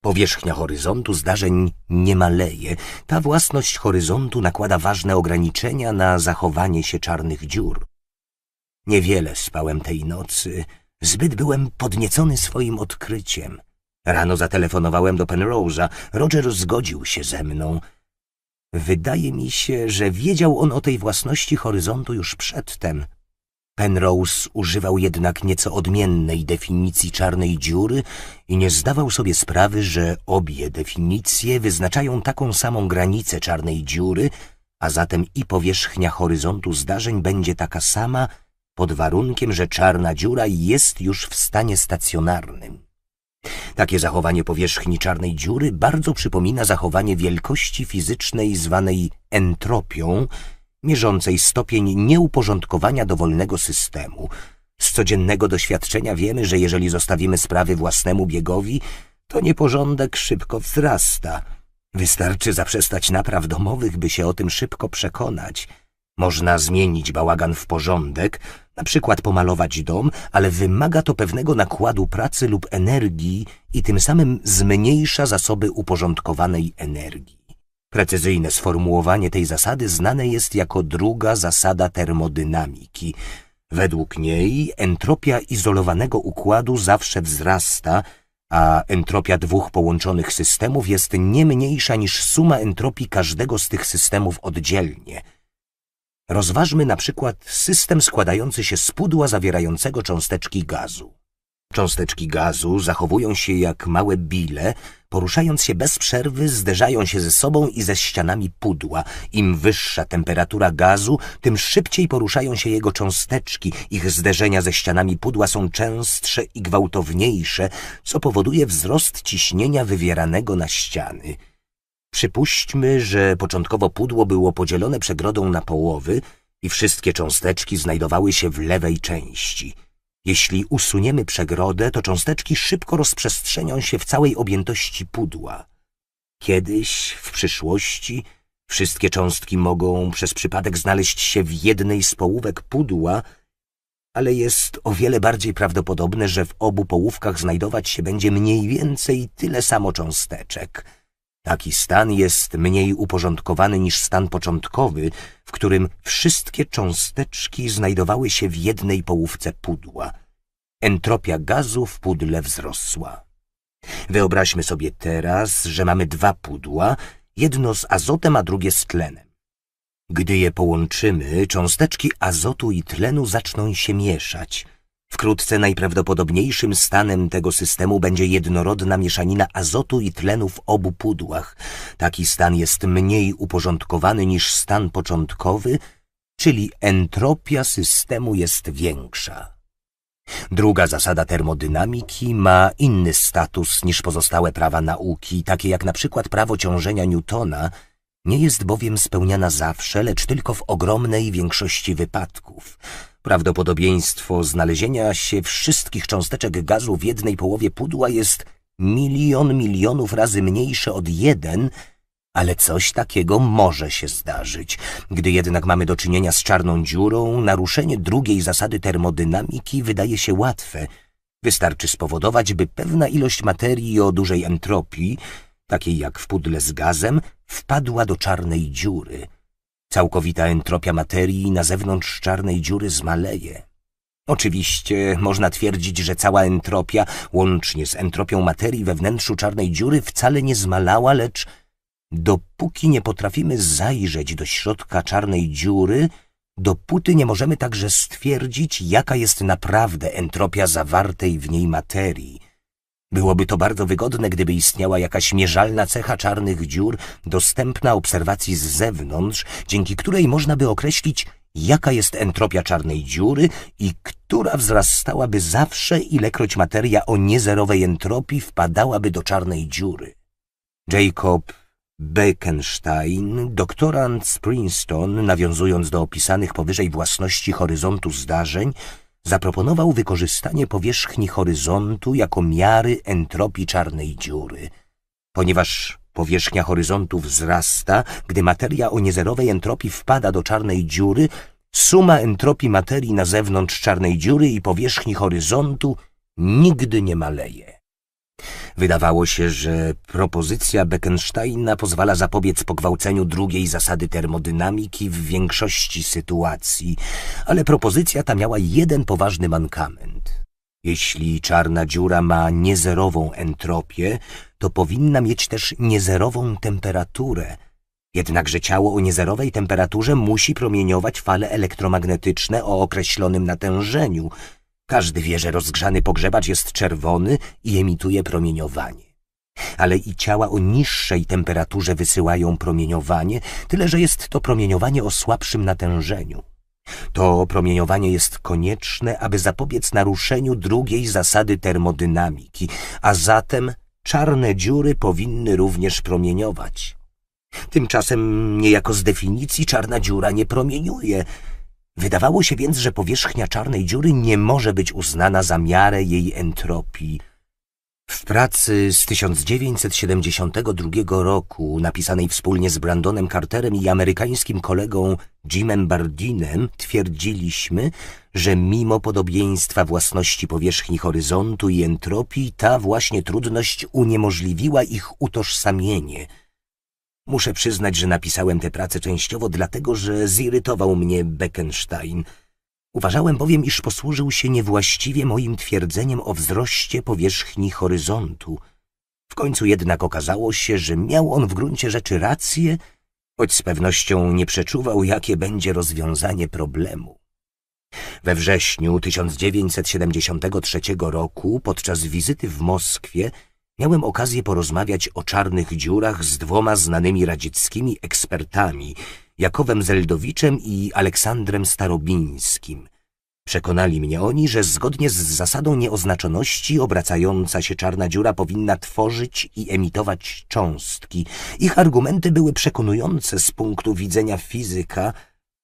Speaker 1: Powierzchnia horyzontu zdarzeń nie maleje. Ta własność horyzontu nakłada ważne ograniczenia na zachowanie się czarnych dziur. Niewiele spałem tej nocy, zbyt byłem podniecony swoim odkryciem. Rano zatelefonowałem do Penrose'a, Roger zgodził się ze mną. Wydaje mi się, że wiedział on o tej własności horyzontu już przedtem. Penrose używał jednak nieco odmiennej definicji czarnej dziury i nie zdawał sobie sprawy, że obie definicje wyznaczają taką samą granicę czarnej dziury, a zatem i powierzchnia horyzontu zdarzeń będzie taka sama, pod warunkiem, że czarna dziura jest już w stanie stacjonarnym. Takie zachowanie powierzchni czarnej dziury bardzo przypomina zachowanie wielkości fizycznej zwanej entropią, mierzącej stopień nieuporządkowania dowolnego systemu. Z codziennego doświadczenia wiemy, że jeżeli zostawimy sprawy własnemu biegowi, to nieporządek szybko wzrasta. Wystarczy zaprzestać napraw domowych, by się o tym szybko przekonać. Można zmienić bałagan w porządek, na przykład pomalować dom, ale wymaga to pewnego nakładu pracy lub energii i tym samym zmniejsza zasoby uporządkowanej energii. Precyzyjne sformułowanie tej zasady znane jest jako druga zasada termodynamiki. Według niej entropia izolowanego układu zawsze wzrasta, a entropia dwóch połączonych systemów jest nie mniejsza niż suma entropii każdego z tych systemów oddzielnie. Rozważmy na przykład system składający się z pudła zawierającego cząsteczki gazu. Cząsteczki gazu zachowują się jak małe bile, poruszając się bez przerwy zderzają się ze sobą i ze ścianami pudła. Im wyższa temperatura gazu, tym szybciej poruszają się jego cząsteczki. Ich zderzenia ze ścianami pudła są częstsze i gwałtowniejsze, co powoduje wzrost ciśnienia wywieranego na ściany. Przypuśćmy, że początkowo pudło było podzielone przegrodą na połowy i wszystkie cząsteczki znajdowały się w lewej części – jeśli usuniemy przegrodę, to cząsteczki szybko rozprzestrzenią się w całej objętości pudła. Kiedyś, w przyszłości, wszystkie cząstki mogą przez przypadek znaleźć się w jednej z połówek pudła, ale jest o wiele bardziej prawdopodobne, że w obu połówkach znajdować się będzie mniej więcej tyle samo cząsteczek – Taki stan jest mniej uporządkowany niż stan początkowy, w którym wszystkie cząsteczki znajdowały się w jednej połówce pudła. Entropia gazu w pudle wzrosła. Wyobraźmy sobie teraz, że mamy dwa pudła, jedno z azotem, a drugie z tlenem. Gdy je połączymy, cząsteczki azotu i tlenu zaczną się mieszać – Wkrótce najprawdopodobniejszym stanem tego systemu będzie jednorodna mieszanina azotu i tlenu w obu pudłach. Taki stan jest mniej uporządkowany niż stan początkowy, czyli entropia systemu jest większa. Druga zasada termodynamiki ma inny status niż pozostałe prawa nauki, takie jak na przykład prawo ciążenia Newtona, nie jest bowiem spełniana zawsze, lecz tylko w ogromnej większości wypadków – Prawdopodobieństwo znalezienia się wszystkich cząsteczek gazu w jednej połowie pudła jest milion milionów razy mniejsze od jeden, ale coś takiego może się zdarzyć. Gdy jednak mamy do czynienia z czarną dziurą, naruszenie drugiej zasady termodynamiki wydaje się łatwe. Wystarczy spowodować, by pewna ilość materii o dużej entropii, takiej jak w pudle z gazem, wpadła do czarnej dziury – Całkowita entropia materii na zewnątrz czarnej dziury zmaleje. Oczywiście można twierdzić, że cała entropia, łącznie z entropią materii we wnętrzu czarnej dziury, wcale nie zmalała, lecz dopóki nie potrafimy zajrzeć do środka czarnej dziury, dopóty nie możemy także stwierdzić, jaka jest naprawdę entropia zawartej w niej materii – Byłoby to bardzo wygodne, gdyby istniała jakaś mierzalna cecha czarnych dziur, dostępna obserwacji z zewnątrz, dzięki której można by określić, jaka jest entropia czarnej dziury i która wzrastałaby zawsze, ilekroć materia o niezerowej entropii wpadałaby do czarnej dziury. Jacob Bekenstein, doktorant z Princeton, nawiązując do opisanych powyżej własności horyzontu zdarzeń, zaproponował wykorzystanie powierzchni horyzontu jako miary entropii czarnej dziury, ponieważ powierzchnia horyzontu wzrasta, gdy materia o niezerowej entropii wpada do czarnej dziury, suma entropii materii na zewnątrz czarnej dziury i powierzchni horyzontu nigdy nie maleje. Wydawało się, że propozycja Beckensteina pozwala zapobiec pogwałceniu drugiej zasady termodynamiki w większości sytuacji, ale propozycja ta miała jeden poważny mankament. Jeśli czarna dziura ma niezerową entropię, to powinna mieć też niezerową temperaturę. Jednakże ciało o niezerowej temperaturze musi promieniować fale elektromagnetyczne o określonym natężeniu – każdy wie, że rozgrzany pogrzebacz jest czerwony i emituje promieniowanie. Ale i ciała o niższej temperaturze wysyłają promieniowanie, tyle że jest to promieniowanie o słabszym natężeniu. To promieniowanie jest konieczne, aby zapobiec naruszeniu drugiej zasady termodynamiki, a zatem czarne dziury powinny również promieniować. Tymczasem niejako z definicji czarna dziura nie promieniuje – Wydawało się więc, że powierzchnia czarnej dziury nie może być uznana za miarę jej entropii. W pracy z 1972 roku, napisanej wspólnie z Brandonem Carterem i amerykańskim kolegą Jimem Bardinem, twierdziliśmy, że mimo podobieństwa własności powierzchni horyzontu i entropii, ta właśnie trudność uniemożliwiła ich utożsamienie – Muszę przyznać, że napisałem tę pracę częściowo dlatego, że zirytował mnie Beckenstein. Uważałem bowiem, iż posłużył się niewłaściwie moim twierdzeniem o wzroście powierzchni horyzontu. W końcu jednak okazało się, że miał on w gruncie rzeczy rację, choć z pewnością nie przeczuwał, jakie będzie rozwiązanie problemu. We wrześniu 1973 roku, podczas wizyty w Moskwie, miałem okazję porozmawiać o czarnych dziurach z dwoma znanymi radzieckimi ekspertami, Jakowem Zeldowiczem i Aleksandrem Starobińskim. Przekonali mnie oni, że zgodnie z zasadą nieoznaczoności obracająca się czarna dziura powinna tworzyć i emitować cząstki. Ich argumenty były przekonujące z punktu widzenia fizyka –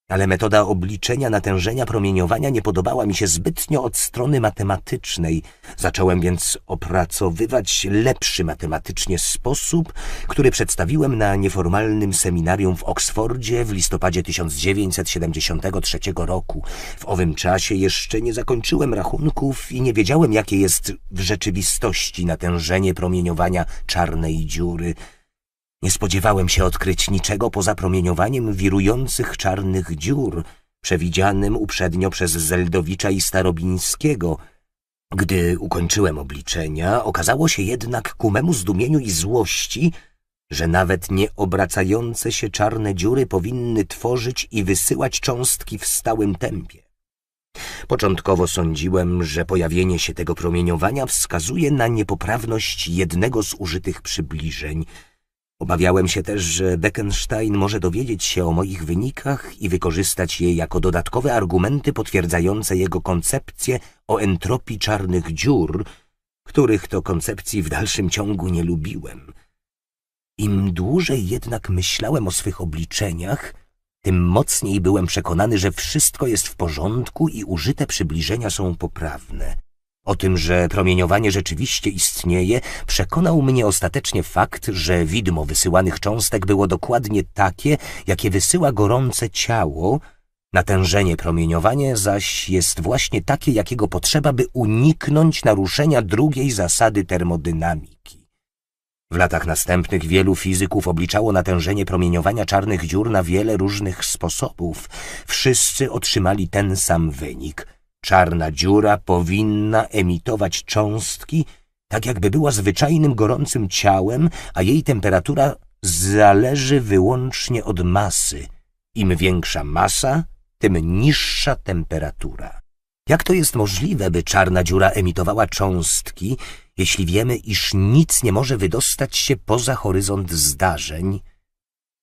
Speaker 1: ale metoda obliczenia natężenia promieniowania nie podobała mi się zbytnio od strony matematycznej. Zacząłem więc opracowywać lepszy matematycznie sposób, który przedstawiłem na nieformalnym seminarium w Oksfordzie w listopadzie 1973 roku. W owym czasie jeszcze nie zakończyłem rachunków i nie wiedziałem, jakie jest w rzeczywistości natężenie promieniowania czarnej dziury – nie spodziewałem się odkryć niczego poza promieniowaniem wirujących czarnych dziur, przewidzianym uprzednio przez Zeldowicza i Starobińskiego. Gdy ukończyłem obliczenia, okazało się jednak ku memu zdumieniu i złości, że nawet nieobracające się czarne dziury powinny tworzyć i wysyłać cząstki w stałym tempie. Początkowo sądziłem, że pojawienie się tego promieniowania wskazuje na niepoprawność jednego z użytych przybliżeń – Obawiałem się też, że Beckenstein może dowiedzieć się o moich wynikach i wykorzystać je jako dodatkowe argumenty potwierdzające jego koncepcję o entropii czarnych dziur, których to koncepcji w dalszym ciągu nie lubiłem. Im dłużej jednak myślałem o swych obliczeniach, tym mocniej byłem przekonany, że wszystko jest w porządku i użyte przybliżenia są poprawne. O tym, że promieniowanie rzeczywiście istnieje, przekonał mnie ostatecznie fakt, że widmo wysyłanych cząstek było dokładnie takie, jakie wysyła gorące ciało, natężenie promieniowania zaś jest właśnie takie, jakiego potrzeba, by uniknąć naruszenia drugiej zasady termodynamiki. W latach następnych wielu fizyków obliczało natężenie promieniowania czarnych dziur na wiele różnych sposobów. Wszyscy otrzymali ten sam wynik – Czarna dziura powinna emitować cząstki, tak jakby była zwyczajnym gorącym ciałem, a jej temperatura zależy wyłącznie od masy. Im większa masa, tym niższa temperatura. Jak to jest możliwe, by czarna dziura emitowała cząstki, jeśli wiemy, iż nic nie może wydostać się poza horyzont zdarzeń?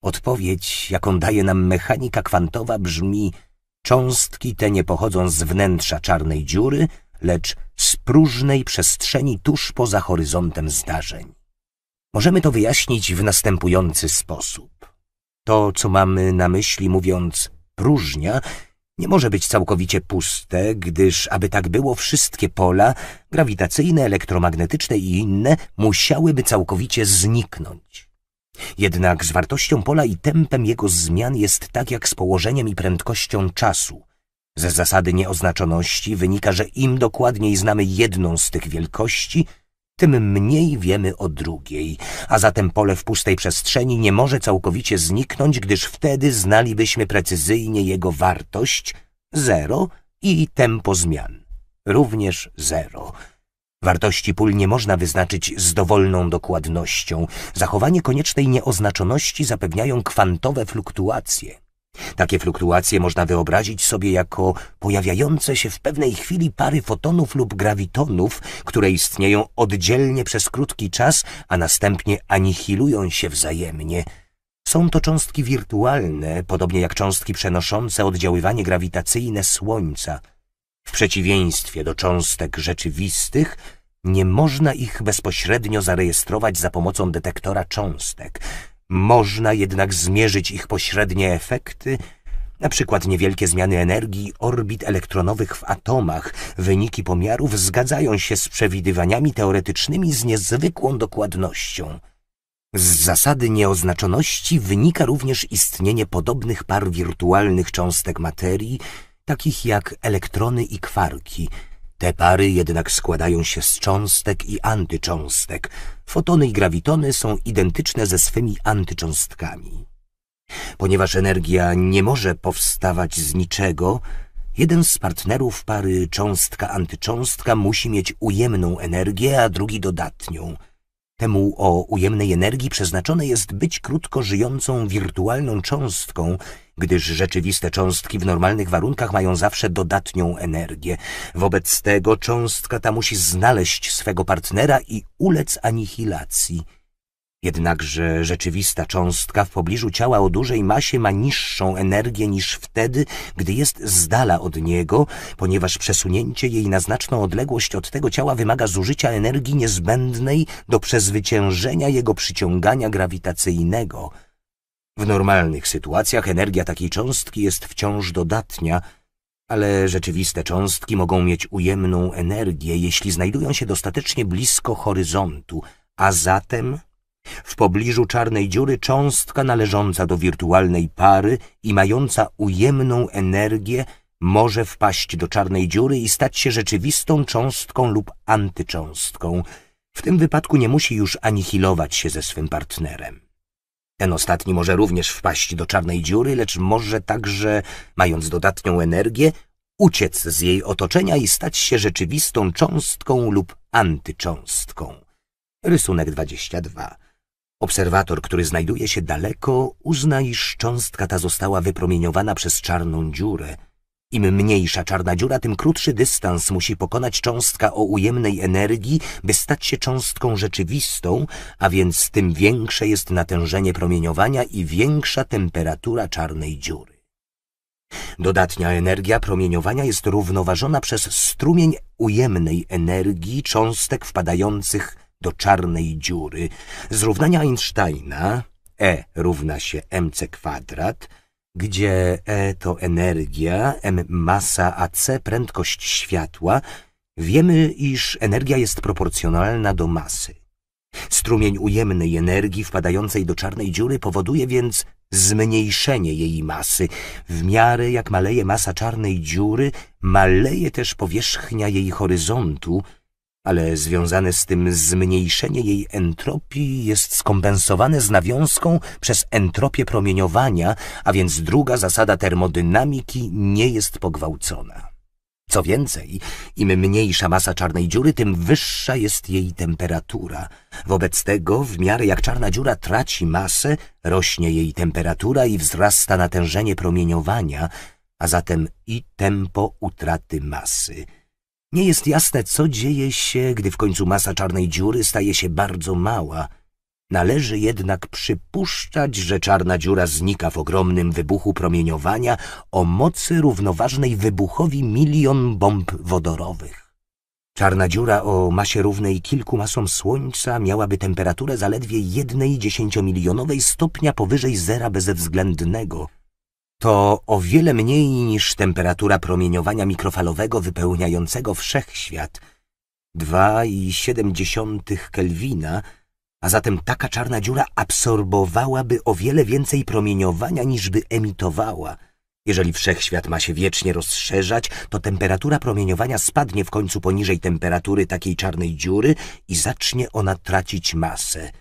Speaker 1: Odpowiedź, jaką daje nam mechanika kwantowa, brzmi – Cząstki te nie pochodzą z wnętrza czarnej dziury, lecz z próżnej przestrzeni tuż poza horyzontem zdarzeń. Możemy to wyjaśnić w następujący sposób. To, co mamy na myśli mówiąc próżnia, nie może być całkowicie puste, gdyż aby tak było, wszystkie pola grawitacyjne, elektromagnetyczne i inne musiałyby całkowicie zniknąć. Jednak z wartością pola i tempem jego zmian jest tak jak z położeniem i prędkością czasu. Ze zasady nieoznaczoności wynika, że im dokładniej znamy jedną z tych wielkości, tym mniej wiemy o drugiej, a zatem pole w pustej przestrzeni nie może całkowicie zniknąć, gdyż wtedy znalibyśmy precyzyjnie jego wartość, zero i tempo zmian, również zero. Wartości pól nie można wyznaczyć z dowolną dokładnością. Zachowanie koniecznej nieoznaczoności zapewniają kwantowe fluktuacje. Takie fluktuacje można wyobrazić sobie jako pojawiające się w pewnej chwili pary fotonów lub grawitonów, które istnieją oddzielnie przez krótki czas, a następnie anihilują się wzajemnie. Są to cząstki wirtualne, podobnie jak cząstki przenoszące oddziaływanie grawitacyjne Słońca – w przeciwieństwie do cząstek rzeczywistych, nie można ich bezpośrednio zarejestrować za pomocą detektora cząstek. Można jednak zmierzyć ich pośrednie efekty, na przykład niewielkie zmiany energii orbit elektronowych w atomach. Wyniki pomiarów zgadzają się z przewidywaniami teoretycznymi z niezwykłą dokładnością. Z zasady nieoznaczoności wynika również istnienie podobnych par wirtualnych cząstek materii, takich jak elektrony i kwarki. Te pary jednak składają się z cząstek i antycząstek. Fotony i grawitony są identyczne ze swymi antycząstkami. Ponieważ energia nie może powstawać z niczego, jeden z partnerów pary cząstka-antycząstka musi mieć ujemną energię, a drugi dodatnią. Temu o ujemnej energii przeznaczone jest być krótko żyjącą wirtualną cząstką gdyż rzeczywiste cząstki w normalnych warunkach mają zawsze dodatnią energię. Wobec tego cząstka ta musi znaleźć swego partnera i ulec anihilacji. Jednakże rzeczywista cząstka w pobliżu ciała o dużej masie ma niższą energię niż wtedy, gdy jest z dala od niego, ponieważ przesunięcie jej na znaczną odległość od tego ciała wymaga zużycia energii niezbędnej do przezwyciężenia jego przyciągania grawitacyjnego – w normalnych sytuacjach energia takiej cząstki jest wciąż dodatnia, ale rzeczywiste cząstki mogą mieć ujemną energię, jeśli znajdują się dostatecznie blisko horyzontu, a zatem w pobliżu czarnej dziury cząstka należąca do wirtualnej pary i mająca ujemną energię może wpaść do czarnej dziury i stać się rzeczywistą cząstką lub antycząstką. W tym wypadku nie musi już anihilować się ze swym partnerem. Ten ostatni może również wpaść do czarnej dziury, lecz może także, mając dodatnią energię, uciec z jej otoczenia i stać się rzeczywistą cząstką lub antycząstką. Rysunek 22. Obserwator, który znajduje się daleko, uzna, iż cząstka ta została wypromieniowana przez czarną dziurę – im mniejsza czarna dziura, tym krótszy dystans musi pokonać cząstka o ujemnej energii, by stać się cząstką rzeczywistą, a więc tym większe jest natężenie promieniowania i większa temperatura czarnej dziury. Dodatnia energia promieniowania jest równoważona przez strumień ujemnej energii cząstek wpadających do czarnej dziury. Z równania Einsteina E równa się mc kwadrat, gdzie E to energia, M masa, a C prędkość światła, wiemy, iż energia jest proporcjonalna do masy. Strumień ujemnej energii wpadającej do czarnej dziury powoduje więc zmniejszenie jej masy. W miarę jak maleje masa czarnej dziury, maleje też powierzchnia jej horyzontu, ale związane z tym zmniejszenie jej entropii jest skompensowane z nawiązką przez entropię promieniowania, a więc druga zasada termodynamiki nie jest pogwałcona. Co więcej, im mniejsza masa czarnej dziury, tym wyższa jest jej temperatura. Wobec tego, w miarę jak czarna dziura traci masę, rośnie jej temperatura i wzrasta natężenie promieniowania, a zatem i tempo utraty masy – nie jest jasne, co dzieje się, gdy w końcu masa czarnej dziury staje się bardzo mała. Należy jednak przypuszczać, że czarna dziura znika w ogromnym wybuchu promieniowania o mocy równoważnej wybuchowi milion bomb wodorowych. Czarna dziura o masie równej kilku masom Słońca miałaby temperaturę zaledwie jednej dziesięciomilionowej stopnia powyżej zera bezwzględnego – to o wiele mniej niż temperatura promieniowania mikrofalowego wypełniającego wszechświat 2,7 Kelwina, a zatem taka czarna dziura absorbowałaby o wiele więcej promieniowania niż by emitowała. Jeżeli wszechświat ma się wiecznie rozszerzać, to temperatura promieniowania spadnie w końcu poniżej temperatury takiej czarnej dziury i zacznie ona tracić masę –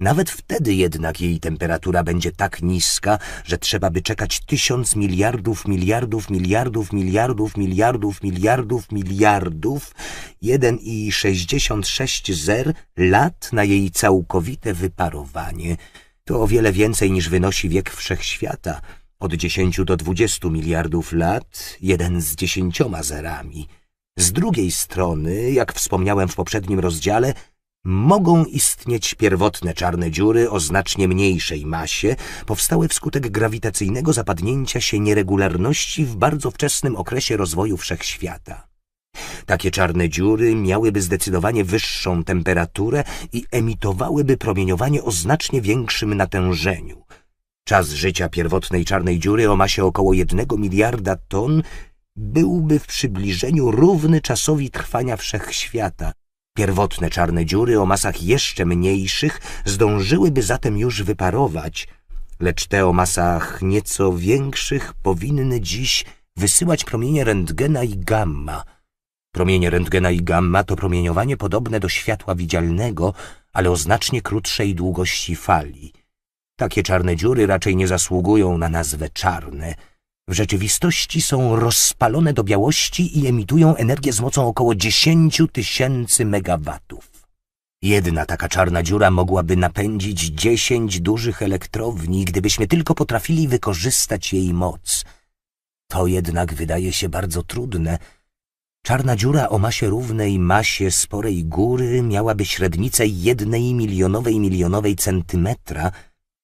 Speaker 1: nawet wtedy jednak jej temperatura będzie tak niska, że trzeba by czekać tysiąc miliardów, miliardów, miliardów, miliardów, miliardów, miliardów, miliardów, 1,66 zer lat na jej całkowite wyparowanie. To o wiele więcej niż wynosi wiek wszechświata. Od 10 do 20 miliardów lat, jeden z dziesięcioma zerami. Z drugiej strony, jak wspomniałem w poprzednim rozdziale, Mogą istnieć pierwotne czarne dziury o znacznie mniejszej masie, powstałe wskutek grawitacyjnego zapadnięcia się nieregularności w bardzo wczesnym okresie rozwoju wszechświata. Takie czarne dziury miałyby zdecydowanie wyższą temperaturę i emitowałyby promieniowanie o znacznie większym natężeniu. Czas życia pierwotnej czarnej dziury o masie około 1 miliarda ton byłby w przybliżeniu równy czasowi trwania wszechświata, Pierwotne czarne dziury o masach jeszcze mniejszych zdążyłyby zatem już wyparować, lecz te o masach nieco większych powinny dziś wysyłać promienie rentgena i gamma. Promienie rentgena i gamma to promieniowanie podobne do światła widzialnego, ale o znacznie krótszej długości fali. Takie czarne dziury raczej nie zasługują na nazwę czarne – w rzeczywistości są rozpalone do białości i emitują energię z mocą około 10 tysięcy megawatów. Jedna taka czarna dziura mogłaby napędzić 10 dużych elektrowni, gdybyśmy tylko potrafili wykorzystać jej moc. To jednak wydaje się bardzo trudne. Czarna dziura o masie równej masie sporej góry miałaby średnicę jednej milionowej milionowej centymetra –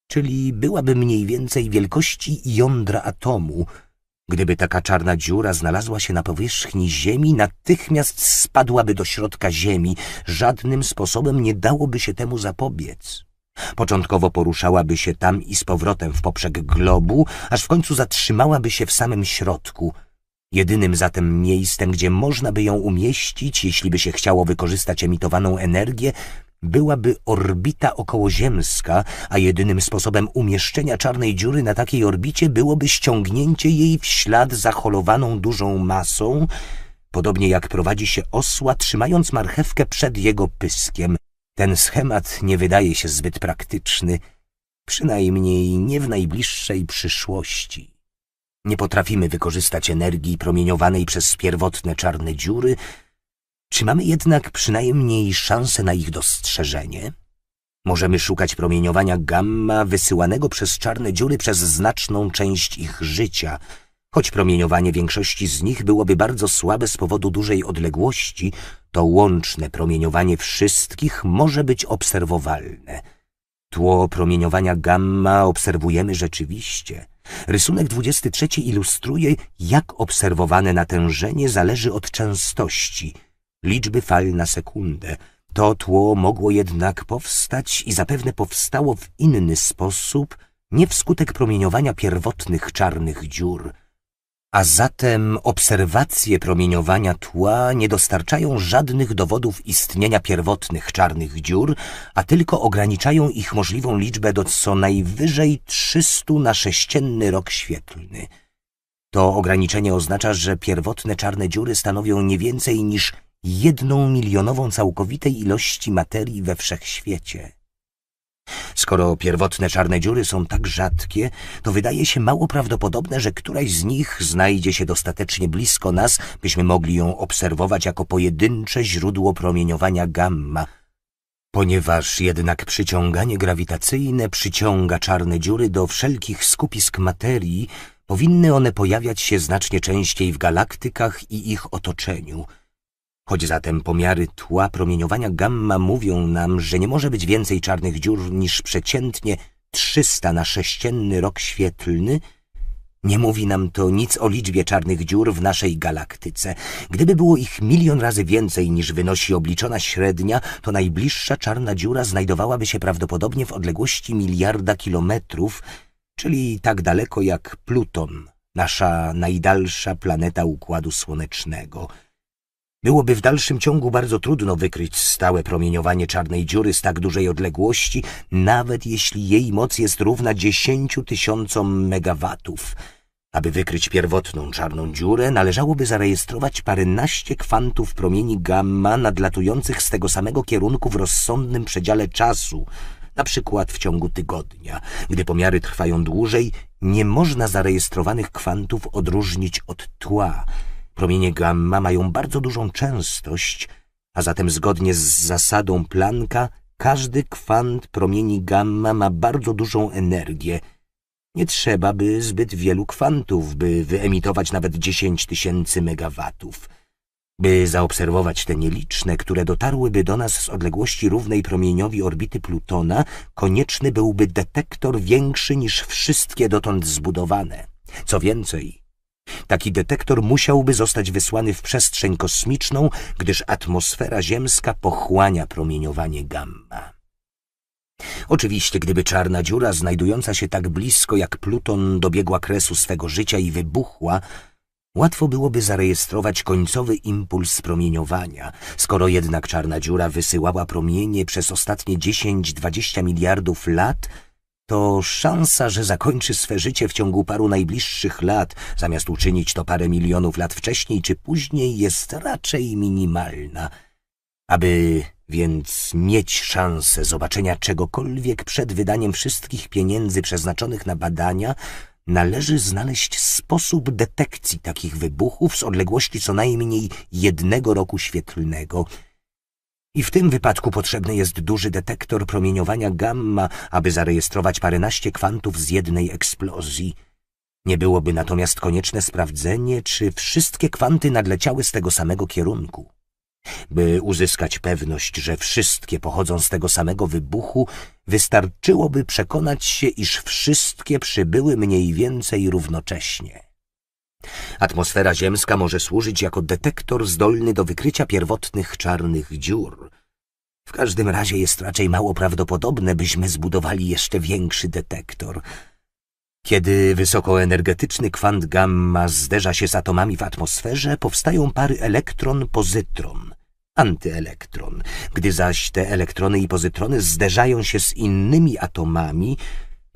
Speaker 1: czyli byłaby mniej więcej wielkości jądra atomu. Gdyby taka czarna dziura znalazła się na powierzchni Ziemi, natychmiast spadłaby do środka Ziemi. Żadnym sposobem nie dałoby się temu zapobiec. Początkowo poruszałaby się tam i z powrotem w poprzek globu, aż w końcu zatrzymałaby się w samym środku. Jedynym zatem miejscem, gdzie można by ją umieścić, jeśli by się chciało wykorzystać emitowaną energię, byłaby orbita okołoziemska, a jedynym sposobem umieszczenia czarnej dziury na takiej orbicie byłoby ściągnięcie jej w ślad zacholowaną dużą masą, podobnie jak prowadzi się osła, trzymając marchewkę przed jego pyskiem. Ten schemat nie wydaje się zbyt praktyczny, przynajmniej nie w najbliższej przyszłości. Nie potrafimy wykorzystać energii promieniowanej przez pierwotne czarne dziury, czy mamy jednak przynajmniej szansę na ich dostrzeżenie? Możemy szukać promieniowania gamma wysyłanego przez czarne dziury przez znaczną część ich życia, choć promieniowanie większości z nich byłoby bardzo słabe z powodu dużej odległości, to łączne promieniowanie wszystkich może być obserwowalne. Tło promieniowania gamma obserwujemy rzeczywiście. Rysunek 23 ilustruje, jak obserwowane natężenie zależy od częstości – liczby fal na sekundę. To tło mogło jednak powstać i zapewne powstało w inny sposób, nie wskutek promieniowania pierwotnych czarnych dziur. A zatem obserwacje promieniowania tła nie dostarczają żadnych dowodów istnienia pierwotnych czarnych dziur, a tylko ograniczają ich możliwą liczbę do co najwyżej 300 na sześcienny rok świetlny. To ograniczenie oznacza, że pierwotne czarne dziury stanowią nie więcej niż jedną milionową całkowitej ilości materii we wszechświecie. Skoro pierwotne czarne dziury są tak rzadkie, to wydaje się mało prawdopodobne, że któraś z nich znajdzie się dostatecznie blisko nas, byśmy mogli ją obserwować jako pojedyncze źródło promieniowania gamma. Ponieważ jednak przyciąganie grawitacyjne przyciąga czarne dziury do wszelkich skupisk materii, powinny one pojawiać się znacznie częściej w galaktykach i ich otoczeniu – Choć zatem pomiary tła promieniowania gamma mówią nam, że nie może być więcej czarnych dziur niż przeciętnie 300 na sześcienny rok świetlny, nie mówi nam to nic o liczbie czarnych dziur w naszej galaktyce. Gdyby było ich milion razy więcej niż wynosi obliczona średnia, to najbliższa czarna dziura znajdowałaby się prawdopodobnie w odległości miliarda kilometrów, czyli tak daleko jak Pluton, nasza najdalsza planeta Układu Słonecznego – Byłoby w dalszym ciągu bardzo trudno wykryć stałe promieniowanie czarnej dziury z tak dużej odległości, nawet jeśli jej moc jest równa 10 tysiącom megawatów. Aby wykryć pierwotną czarną dziurę, należałoby zarejestrować paręnaście kwantów promieni gamma nadlatujących z tego samego kierunku w rozsądnym przedziale czasu, na przykład w ciągu tygodnia. Gdy pomiary trwają dłużej, nie można zarejestrowanych kwantów odróżnić od tła – Promienie gamma mają bardzo dużą częstość, a zatem zgodnie z zasadą Plancka każdy kwant promieni gamma ma bardzo dużą energię. Nie trzeba by zbyt wielu kwantów, by wyemitować nawet 10 tysięcy megawatów. By zaobserwować te nieliczne, które dotarłyby do nas z odległości równej promieniowi orbity Plutona, konieczny byłby detektor większy niż wszystkie dotąd zbudowane. Co więcej, Taki detektor musiałby zostać wysłany w przestrzeń kosmiczną, gdyż atmosfera ziemska pochłania promieniowanie gamma. Oczywiście, gdyby czarna dziura znajdująca się tak blisko jak Pluton dobiegła kresu swego życia i wybuchła, Łatwo byłoby zarejestrować końcowy impuls promieniowania, skoro jednak czarna dziura wysyłała promienie przez ostatnie 10-20 miliardów lat – to szansa, że zakończy swe życie w ciągu paru najbliższych lat, zamiast uczynić to parę milionów lat wcześniej czy później, jest raczej minimalna. Aby więc mieć szansę zobaczenia czegokolwiek przed wydaniem wszystkich pieniędzy przeznaczonych na badania, należy znaleźć sposób detekcji takich wybuchów z odległości co najmniej jednego roku świetlnego – i w tym wypadku potrzebny jest duży detektor promieniowania gamma, aby zarejestrować paręnaście kwantów z jednej eksplozji. Nie byłoby natomiast konieczne sprawdzenie, czy wszystkie kwanty nadleciały z tego samego kierunku. By uzyskać pewność, że wszystkie pochodzą z tego samego wybuchu, wystarczyłoby przekonać się, iż wszystkie przybyły mniej więcej równocześnie. Atmosfera ziemska może służyć jako detektor zdolny do wykrycia pierwotnych czarnych dziur. W każdym razie jest raczej mało prawdopodobne, byśmy zbudowali jeszcze większy detektor. Kiedy wysokoenergetyczny kwant gamma zderza się z atomami w atmosferze, powstają pary elektron-pozytron, antyelektron. Gdy zaś te elektrony i pozytrony zderzają się z innymi atomami,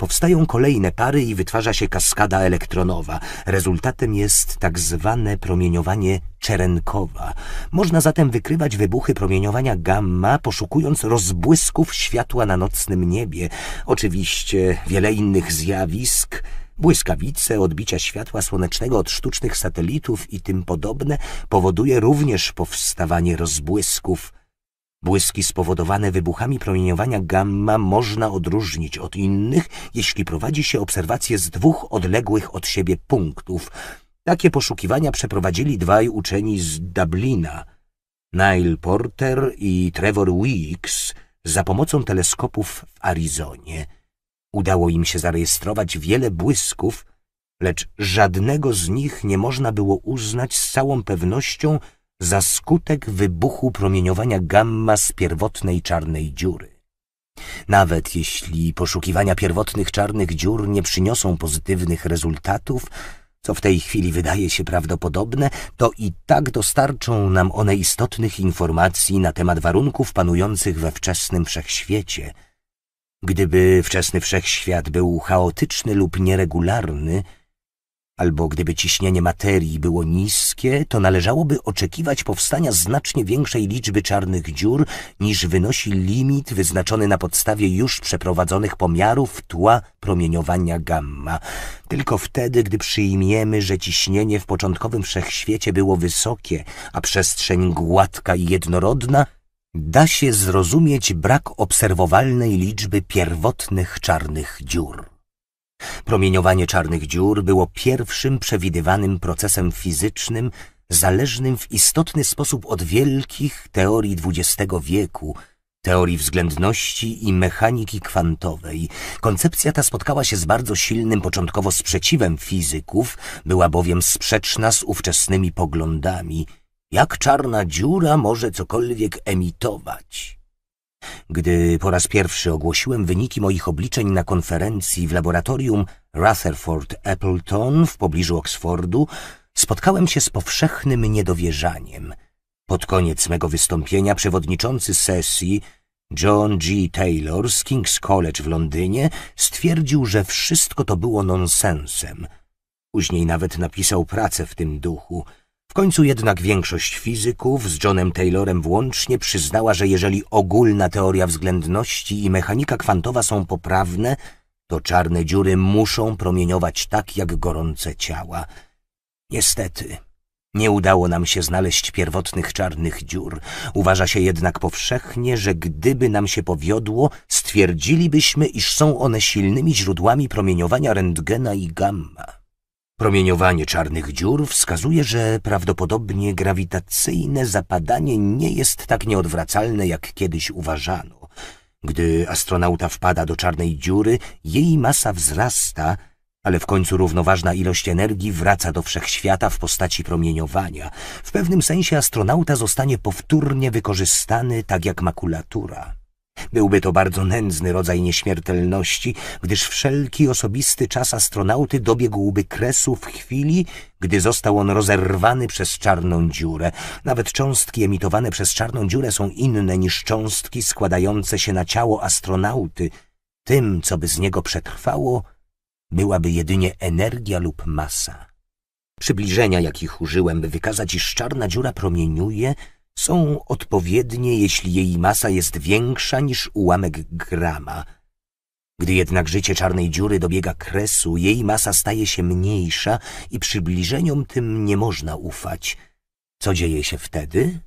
Speaker 1: Powstają kolejne pary i wytwarza się kaskada elektronowa. Rezultatem jest tak zwane promieniowanie czerenkowa. Można zatem wykrywać wybuchy promieniowania gamma, poszukując rozbłysków światła na nocnym niebie. Oczywiście wiele innych zjawisk, błyskawice, odbicia światła słonecznego od sztucznych satelitów i tym podobne, powoduje również powstawanie rozbłysków Błyski spowodowane wybuchami promieniowania gamma można odróżnić od innych, jeśli prowadzi się obserwacje z dwóch odległych od siebie punktów. Takie poszukiwania przeprowadzili dwaj uczeni z Dublina, Nile Porter i Trevor Weeks, za pomocą teleskopów w Arizonie. Udało im się zarejestrować wiele błysków, lecz żadnego z nich nie można było uznać z całą pewnością za skutek wybuchu promieniowania gamma z pierwotnej czarnej dziury. Nawet jeśli poszukiwania pierwotnych czarnych dziur nie przyniosą pozytywnych rezultatów, co w tej chwili wydaje się prawdopodobne, to i tak dostarczą nam one istotnych informacji na temat warunków panujących we wczesnym wszechświecie. Gdyby wczesny wszechświat był chaotyczny lub nieregularny, albo gdyby ciśnienie materii było niskie, to należałoby oczekiwać powstania znacznie większej liczby czarnych dziur niż wynosi limit wyznaczony na podstawie już przeprowadzonych pomiarów tła promieniowania gamma. Tylko wtedy, gdy przyjmiemy, że ciśnienie w początkowym wszechświecie było wysokie, a przestrzeń gładka i jednorodna, da się zrozumieć brak obserwowalnej liczby pierwotnych czarnych dziur. Promieniowanie czarnych dziur było pierwszym przewidywanym procesem fizycznym, zależnym w istotny sposób od wielkich teorii XX wieku, teorii względności i mechaniki kwantowej. Koncepcja ta spotkała się z bardzo silnym początkowo sprzeciwem fizyków, była bowiem sprzeczna z ówczesnymi poglądami. Jak czarna dziura może cokolwiek emitować? Gdy po raz pierwszy ogłosiłem wyniki moich obliczeń na konferencji w laboratorium Rutherford Appleton w pobliżu Oksfordu, spotkałem się z powszechnym niedowierzaniem. Pod koniec mego wystąpienia przewodniczący sesji John G. Taylor z King's College w Londynie stwierdził, że wszystko to było nonsensem. Później nawet napisał pracę w tym duchu – w końcu jednak większość fizyków z Johnem Taylorem włącznie przyznała, że jeżeli ogólna teoria względności i mechanika kwantowa są poprawne, to czarne dziury muszą promieniować tak jak gorące ciała. Niestety, nie udało nam się znaleźć pierwotnych czarnych dziur. Uważa się jednak powszechnie, że gdyby nam się powiodło, stwierdzilibyśmy, iż są one silnymi źródłami promieniowania rentgena i gamma. Promieniowanie czarnych dziur wskazuje, że prawdopodobnie grawitacyjne zapadanie nie jest tak nieodwracalne, jak kiedyś uważano. Gdy astronauta wpada do czarnej dziury, jej masa wzrasta, ale w końcu równoważna ilość energii wraca do wszechświata w postaci promieniowania. W pewnym sensie astronauta zostanie powtórnie wykorzystany tak jak makulatura. Byłby to bardzo nędzny rodzaj nieśmiertelności, gdyż wszelki osobisty czas astronauty dobiegłby kresu w chwili, gdy został on rozerwany przez czarną dziurę. Nawet cząstki emitowane przez czarną dziurę są inne niż cząstki składające się na ciało astronauty. Tym, co by z niego przetrwało, byłaby jedynie energia lub masa. Przybliżenia, jakich użyłem, by wykazać, iż czarna dziura promieniuje, są odpowiednie, jeśli jej masa jest większa niż ułamek grama. Gdy jednak życie czarnej dziury dobiega kresu, jej masa staje się mniejsza i przybliżeniom tym nie można ufać. Co dzieje się wtedy?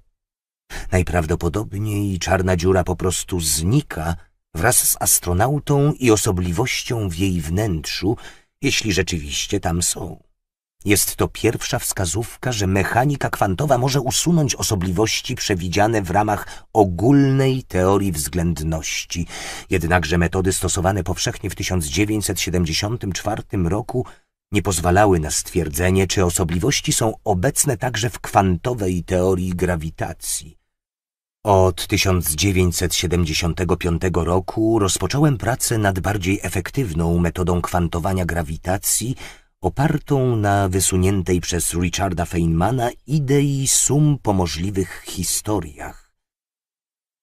Speaker 1: Najprawdopodobniej czarna dziura po prostu znika wraz z astronautą i osobliwością w jej wnętrzu, jeśli rzeczywiście tam są. Jest to pierwsza wskazówka, że mechanika kwantowa może usunąć osobliwości przewidziane w ramach ogólnej teorii względności. Jednakże metody stosowane powszechnie w 1974 roku nie pozwalały na stwierdzenie, czy osobliwości są obecne także w kwantowej teorii grawitacji. Od 1975 roku rozpocząłem pracę nad bardziej efektywną metodą kwantowania grawitacji – opartą na wysuniętej przez Richarda Feynmana idei sum po możliwych historiach.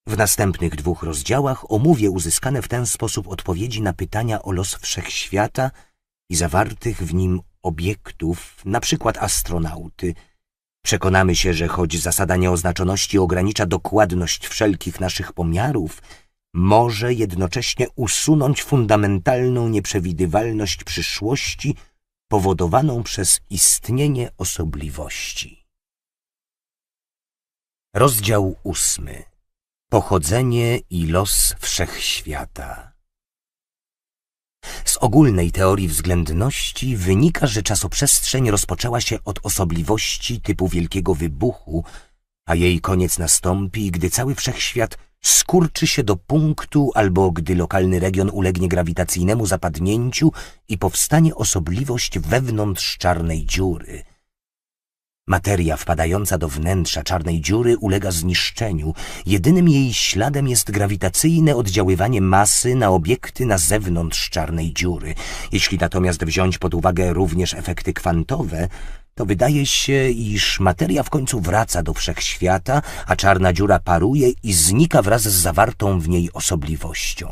Speaker 1: W następnych dwóch rozdziałach omówię uzyskane w ten sposób odpowiedzi na pytania o los wszechświata i zawartych w nim obiektów, na przykład astronauty. Przekonamy się, że choć zasada nieoznaczoności ogranicza dokładność wszelkich naszych pomiarów, może jednocześnie usunąć fundamentalną nieprzewidywalność przyszłości – powodowaną przez istnienie osobliwości. Rozdział ósmy. Pochodzenie i los wszechświata. Z ogólnej teorii względności wynika, że czasoprzestrzeń rozpoczęła się od osobliwości typu wielkiego wybuchu, a jej koniec nastąpi, gdy cały wszechświat – skurczy się do punktu albo gdy lokalny region ulegnie grawitacyjnemu zapadnięciu i powstanie osobliwość wewnątrz czarnej dziury. Materia wpadająca do wnętrza czarnej dziury ulega zniszczeniu. Jedynym jej śladem jest grawitacyjne oddziaływanie masy na obiekty na zewnątrz czarnej dziury. Jeśli natomiast wziąć pod uwagę również efekty kwantowe, to wydaje się, iż materia w końcu wraca do wszechświata, a czarna dziura paruje i znika wraz z zawartą w niej osobliwością.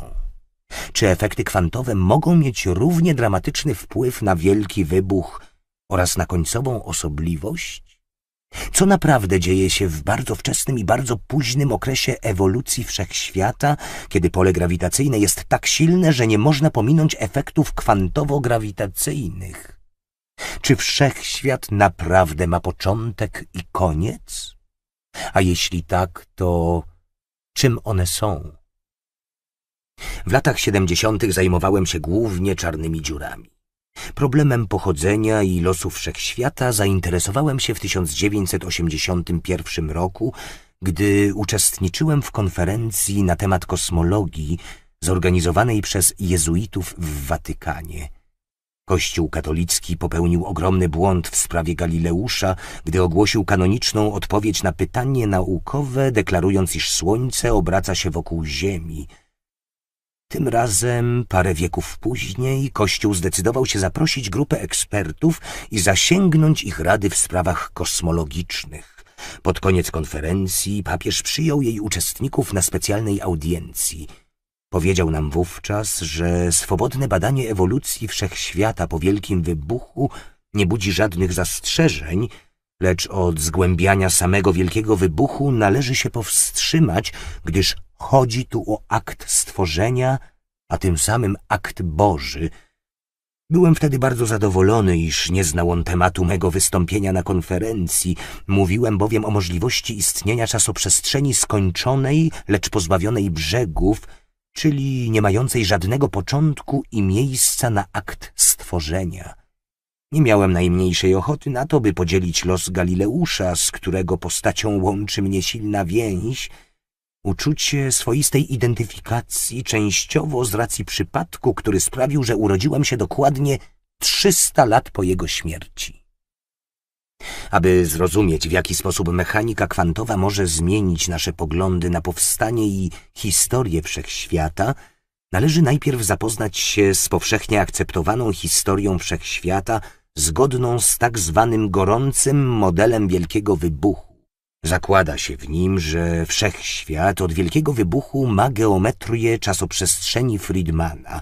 Speaker 1: Czy efekty kwantowe mogą mieć równie dramatyczny wpływ na wielki wybuch oraz na końcową osobliwość? Co naprawdę dzieje się w bardzo wczesnym i bardzo późnym okresie ewolucji wszechświata, kiedy pole grawitacyjne jest tak silne, że nie można pominąć efektów kwantowo-grawitacyjnych? Czy wszechświat naprawdę ma początek i koniec? A jeśli tak, to czym one są? W latach siedemdziesiątych zajmowałem się głównie czarnymi dziurami. Problemem pochodzenia i losu wszechświata zainteresowałem się w 1981 roku, gdy uczestniczyłem w konferencji na temat kosmologii zorganizowanej przez jezuitów w Watykanie – Kościół katolicki popełnił ogromny błąd w sprawie Galileusza, gdy ogłosił kanoniczną odpowiedź na pytanie naukowe, deklarując, iż Słońce obraca się wokół Ziemi. Tym razem, parę wieków później, Kościół zdecydował się zaprosić grupę ekspertów i zasięgnąć ich rady w sprawach kosmologicznych. Pod koniec konferencji papież przyjął jej uczestników na specjalnej audiencji – Powiedział nam wówczas, że swobodne badanie ewolucji wszechświata po wielkim wybuchu nie budzi żadnych zastrzeżeń, lecz od zgłębiania samego wielkiego wybuchu należy się powstrzymać, gdyż chodzi tu o akt stworzenia, a tym samym akt Boży. Byłem wtedy bardzo zadowolony, iż nie znał on tematu mego wystąpienia na konferencji. Mówiłem bowiem o możliwości istnienia czasoprzestrzeni skończonej, lecz pozbawionej brzegów – czyli nie mającej żadnego początku i miejsca na akt stworzenia. Nie miałem najmniejszej ochoty na to, by podzielić los Galileusza, z którego postacią łączy mnie silna więź, uczucie swoistej identyfikacji, częściowo z racji przypadku, który sprawił, że urodziłam się dokładnie 300 lat po jego śmierci. Aby zrozumieć, w jaki sposób mechanika kwantowa może zmienić nasze poglądy na powstanie i historię wszechświata, należy najpierw zapoznać się z powszechnie akceptowaną historią wszechświata zgodną z tak zwanym gorącym modelem wielkiego wybuchu. Zakłada się w nim, że wszechświat od wielkiego wybuchu ma geometrię czasoprzestrzeni Friedmana.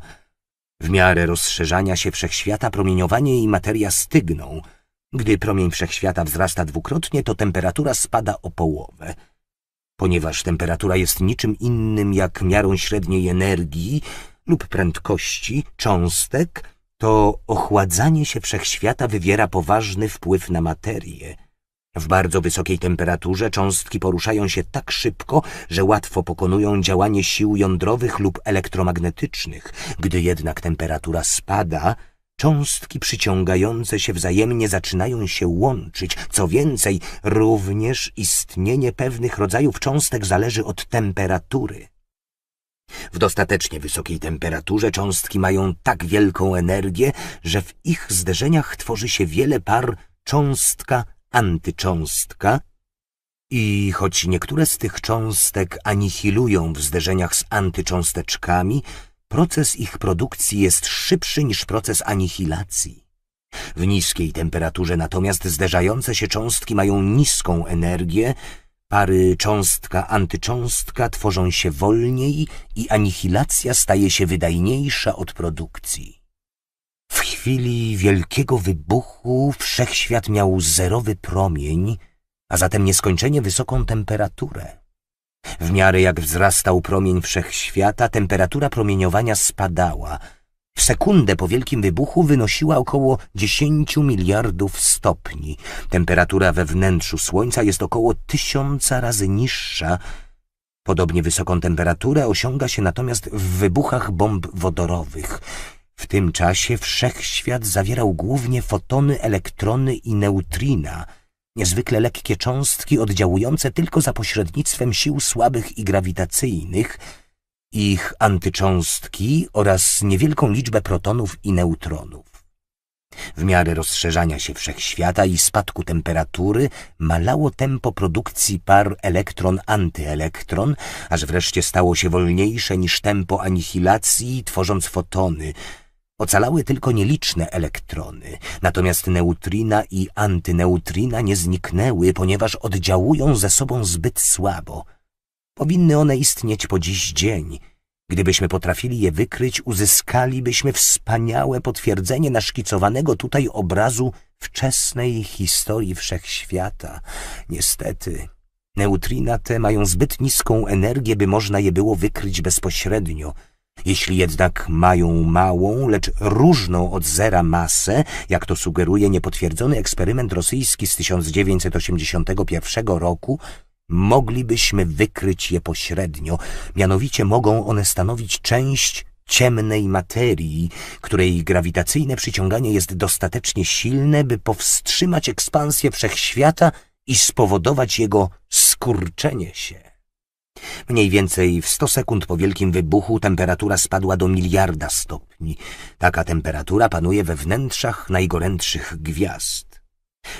Speaker 1: W miarę rozszerzania się wszechświata promieniowanie i materia stygną – gdy promień wszechświata wzrasta dwukrotnie, to temperatura spada o połowę. Ponieważ temperatura jest niczym innym jak miarą średniej energii lub prędkości cząstek, to ochładzanie się wszechświata wywiera poważny wpływ na materię. W bardzo wysokiej temperaturze cząstki poruszają się tak szybko, że łatwo pokonują działanie sił jądrowych lub elektromagnetycznych. Gdy jednak temperatura spada, Cząstki przyciągające się wzajemnie zaczynają się łączyć. Co więcej, również istnienie pewnych rodzajów cząstek zależy od temperatury. W dostatecznie wysokiej temperaturze cząstki mają tak wielką energię, że w ich zderzeniach tworzy się wiele par cząstka-antycząstka i choć niektóre z tych cząstek anihilują w zderzeniach z antycząsteczkami, Proces ich produkcji jest szybszy niż proces anihilacji. W niskiej temperaturze natomiast zderzające się cząstki mają niską energię, pary cząstka-antycząstka tworzą się wolniej i anihilacja staje się wydajniejsza od produkcji. W chwili wielkiego wybuchu wszechświat miał zerowy promień, a zatem nieskończenie wysoką temperaturę. W miarę jak wzrastał promień wszechświata, temperatura promieniowania spadała. W sekundę po wielkim wybuchu wynosiła około 10 miliardów stopni. Temperatura we wnętrzu Słońca jest około tysiąca razy niższa. Podobnie wysoką temperaturę osiąga się natomiast w wybuchach bomb wodorowych. W tym czasie wszechświat zawierał głównie fotony, elektrony i neutrina – niezwykle lekkie cząstki oddziałujące tylko za pośrednictwem sił słabych i grawitacyjnych, ich antycząstki oraz niewielką liczbę protonów i neutronów. W miarę rozszerzania się wszechświata i spadku temperatury malało tempo produkcji par elektron-antyelektron, aż wreszcie stało się wolniejsze niż tempo anihilacji, tworząc fotony – Ocalały tylko nieliczne elektrony, natomiast neutrina i antyneutrina nie zniknęły, ponieważ oddziałują ze sobą zbyt słabo. Powinny one istnieć po dziś dzień. Gdybyśmy potrafili je wykryć, uzyskalibyśmy wspaniałe potwierdzenie naszkicowanego tutaj obrazu wczesnej historii wszechświata. Niestety, neutrina te mają zbyt niską energię, by można je było wykryć bezpośrednio – jeśli jednak mają małą, lecz różną od zera masę, jak to sugeruje niepotwierdzony eksperyment rosyjski z 1981 roku, moglibyśmy wykryć je pośrednio, mianowicie mogą one stanowić część ciemnej materii, której grawitacyjne przyciąganie jest dostatecznie silne, by powstrzymać ekspansję wszechświata i spowodować jego skurczenie się. Mniej więcej w 100 sekund po wielkim wybuchu temperatura spadła do miliarda stopni. Taka temperatura panuje we wnętrzach najgorętszych gwiazd.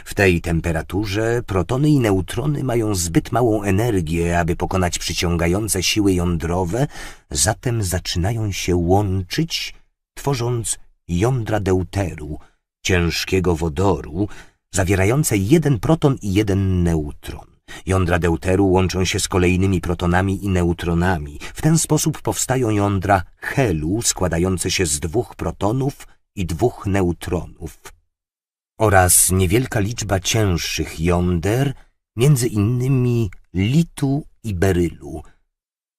Speaker 1: W tej temperaturze protony i neutrony mają zbyt małą energię, aby pokonać przyciągające siły jądrowe, zatem zaczynają się łączyć, tworząc jądra deuteru, ciężkiego wodoru, zawierające jeden proton i jeden neutron. Jądra deuteru łączą się z kolejnymi protonami i neutronami. W ten sposób powstają jądra helu składające się z dwóch protonów i dwóch neutronów oraz niewielka liczba cięższych jąder, między innymi litu i berylu.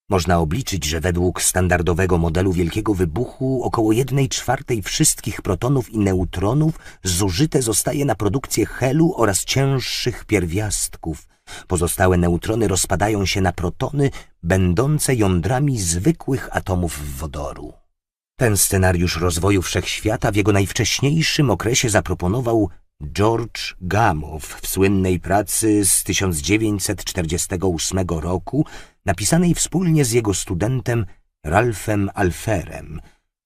Speaker 1: Można obliczyć, że według standardowego modelu wielkiego wybuchu około jednej czwartej wszystkich protonów i neutronów zużyte zostaje na produkcję helu oraz cięższych pierwiastków – Pozostałe neutrony rozpadają się na protony, będące jądrami zwykłych atomów wodoru. Ten scenariusz rozwoju wszechświata w jego najwcześniejszym okresie zaproponował George Gamow w słynnej pracy z 1948 roku, napisanej wspólnie z jego studentem Ralphem Alferem –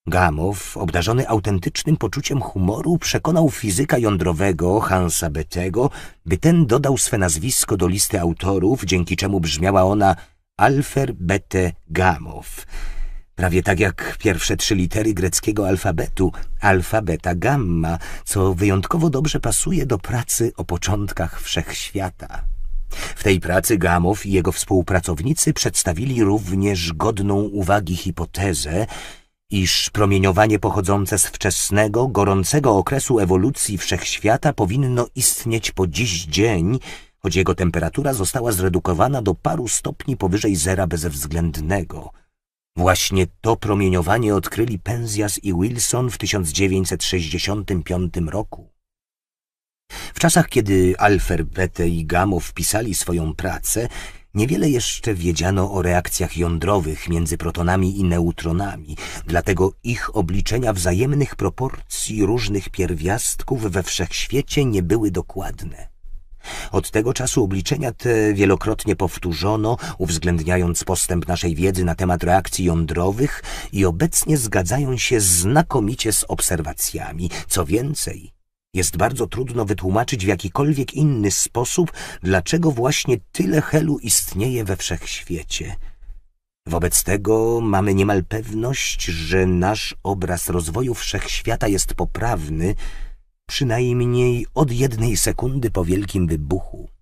Speaker 1: Gamow, obdarzony autentycznym poczuciem humoru, przekonał fizyka jądrowego Hansa Betego, by ten dodał swe nazwisko do listy autorów, dzięki czemu brzmiała ona Alfer Bete Gamow. Prawie tak jak pierwsze trzy litery greckiego alfabetu, alfa, beta, gamma, co wyjątkowo dobrze pasuje do pracy o początkach wszechświata. W tej pracy Gamow i jego współpracownicy przedstawili również godną uwagi hipotezę, iż promieniowanie pochodzące z wczesnego, gorącego okresu ewolucji wszechświata powinno istnieć po dziś dzień, choć jego temperatura została zredukowana do paru stopni powyżej zera bezwzględnego. Właśnie to promieniowanie odkryli Penzias i Wilson w 1965 roku. W czasach, kiedy Alfer, Bethe i Gamow pisali swoją pracę, Niewiele jeszcze wiedziano o reakcjach jądrowych między protonami i neutronami, dlatego ich obliczenia wzajemnych proporcji różnych pierwiastków we wszechświecie nie były dokładne. Od tego czasu obliczenia te wielokrotnie powtórzono, uwzględniając postęp naszej wiedzy na temat reakcji jądrowych i obecnie zgadzają się znakomicie z obserwacjami. Co więcej, jest bardzo trudno wytłumaczyć w jakikolwiek inny sposób, dlaczego właśnie tyle helu istnieje we wszechświecie. Wobec tego mamy niemal pewność, że nasz obraz rozwoju wszechświata jest poprawny, przynajmniej od jednej sekundy po wielkim wybuchu.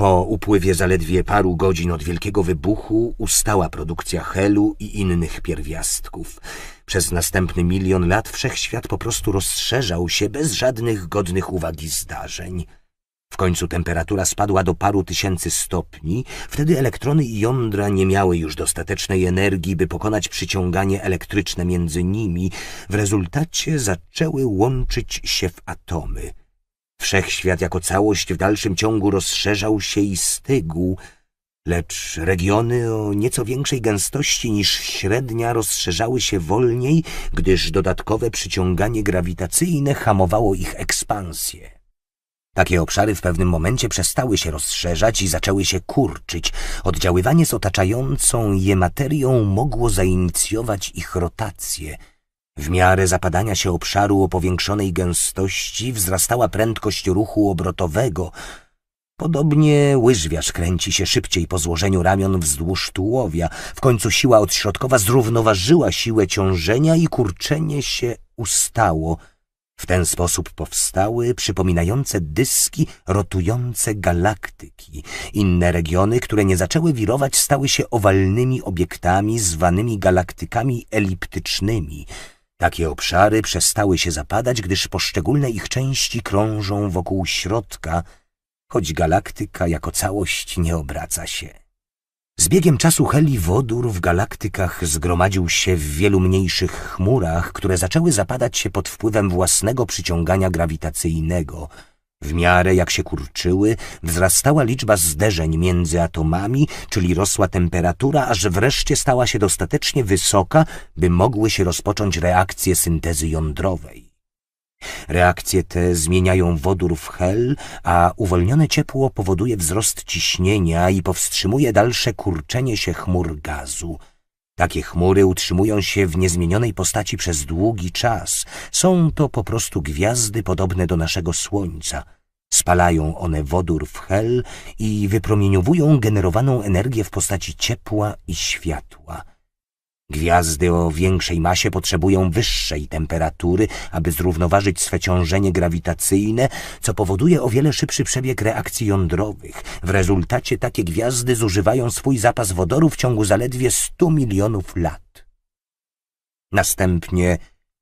Speaker 1: Po upływie zaledwie paru godzin od wielkiego wybuchu ustała produkcja helu i innych pierwiastków. Przez następny milion lat wszechświat po prostu rozszerzał się bez żadnych godnych uwagi zdarzeń. W końcu temperatura spadła do paru tysięcy stopni, wtedy elektrony i jądra nie miały już dostatecznej energii, by pokonać przyciąganie elektryczne między nimi. W rezultacie zaczęły łączyć się w atomy – Wszechświat jako całość w dalszym ciągu rozszerzał się i stygł, lecz regiony o nieco większej gęstości niż średnia rozszerzały się wolniej, gdyż dodatkowe przyciąganie grawitacyjne hamowało ich ekspansję. Takie obszary w pewnym momencie przestały się rozszerzać i zaczęły się kurczyć. Oddziaływanie z otaczającą je materią mogło zainicjować ich rotację – w miarę zapadania się obszaru o powiększonej gęstości wzrastała prędkość ruchu obrotowego. Podobnie łyżwiarz kręci się szybciej po złożeniu ramion wzdłuż tułowia. W końcu siła odśrodkowa zrównoważyła siłę ciążenia i kurczenie się ustało. W ten sposób powstały przypominające dyski rotujące galaktyki. Inne regiony, które nie zaczęły wirować, stały się owalnymi obiektami zwanymi galaktykami eliptycznymi – takie obszary przestały się zapadać, gdyż poszczególne ich części krążą wokół środka, choć galaktyka jako całość nie obraca się. Z biegiem czasu wodór w galaktykach zgromadził się w wielu mniejszych chmurach, które zaczęły zapadać się pod wpływem własnego przyciągania grawitacyjnego – w miarę jak się kurczyły, wzrastała liczba zderzeń między atomami, czyli rosła temperatura, aż wreszcie stała się dostatecznie wysoka, by mogły się rozpocząć reakcje syntezy jądrowej. Reakcje te zmieniają wodór w hel, a uwolnione ciepło powoduje wzrost ciśnienia i powstrzymuje dalsze kurczenie się chmur gazu – takie chmury utrzymują się w niezmienionej postaci przez długi czas. Są to po prostu gwiazdy podobne do naszego Słońca. Spalają one wodór w hel i wypromieniowują generowaną energię w postaci ciepła i światła. Gwiazdy o większej masie potrzebują wyższej temperatury, aby zrównoważyć swe ciążenie grawitacyjne, co powoduje o wiele szybszy przebieg reakcji jądrowych. W rezultacie takie gwiazdy zużywają swój zapas wodoru w ciągu zaledwie 100 milionów lat. Następnie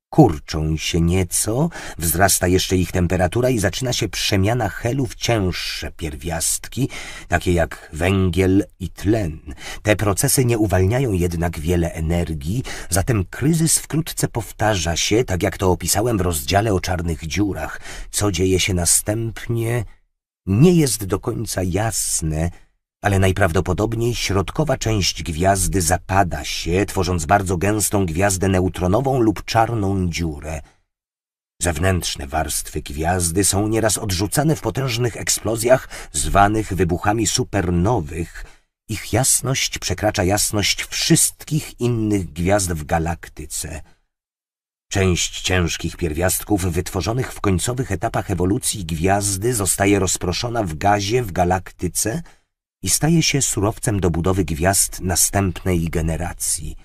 Speaker 1: kurczą się nieco, wzrasta jeszcze ich temperatura i zaczyna się przemiana helu w cięższe pierwiastki, takie jak węgiel i tlen. Te procesy nie uwalniają jednak wiele energii, zatem kryzys wkrótce powtarza się, tak jak to opisałem w rozdziale o czarnych dziurach. Co dzieje się następnie, nie jest do końca jasne, ale najprawdopodobniej środkowa część gwiazdy zapada się, tworząc bardzo gęstą gwiazdę neutronową lub czarną dziurę. Zewnętrzne warstwy gwiazdy są nieraz odrzucane w potężnych eksplozjach zwanych wybuchami supernowych. Ich jasność przekracza jasność wszystkich innych gwiazd w galaktyce. Część ciężkich pierwiastków wytworzonych w końcowych etapach ewolucji gwiazdy zostaje rozproszona w gazie w galaktyce – i staje się surowcem do budowy gwiazd następnej generacji.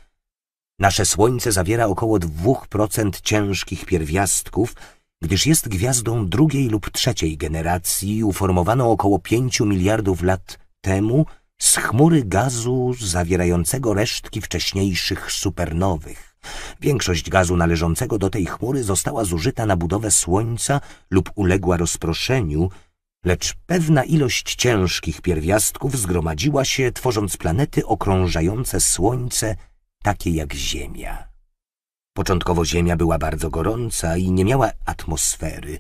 Speaker 1: Nasze Słońce zawiera około 2% ciężkich pierwiastków, gdyż jest gwiazdą drugiej lub trzeciej generacji uformowaną około 5 miliardów lat temu z chmury gazu zawierającego resztki wcześniejszych supernowych. Większość gazu należącego do tej chmury została zużyta na budowę Słońca lub uległa rozproszeniu – lecz pewna ilość ciężkich pierwiastków zgromadziła się, tworząc planety okrążające Słońce, takie jak Ziemia. Początkowo Ziemia była bardzo gorąca i nie miała atmosfery.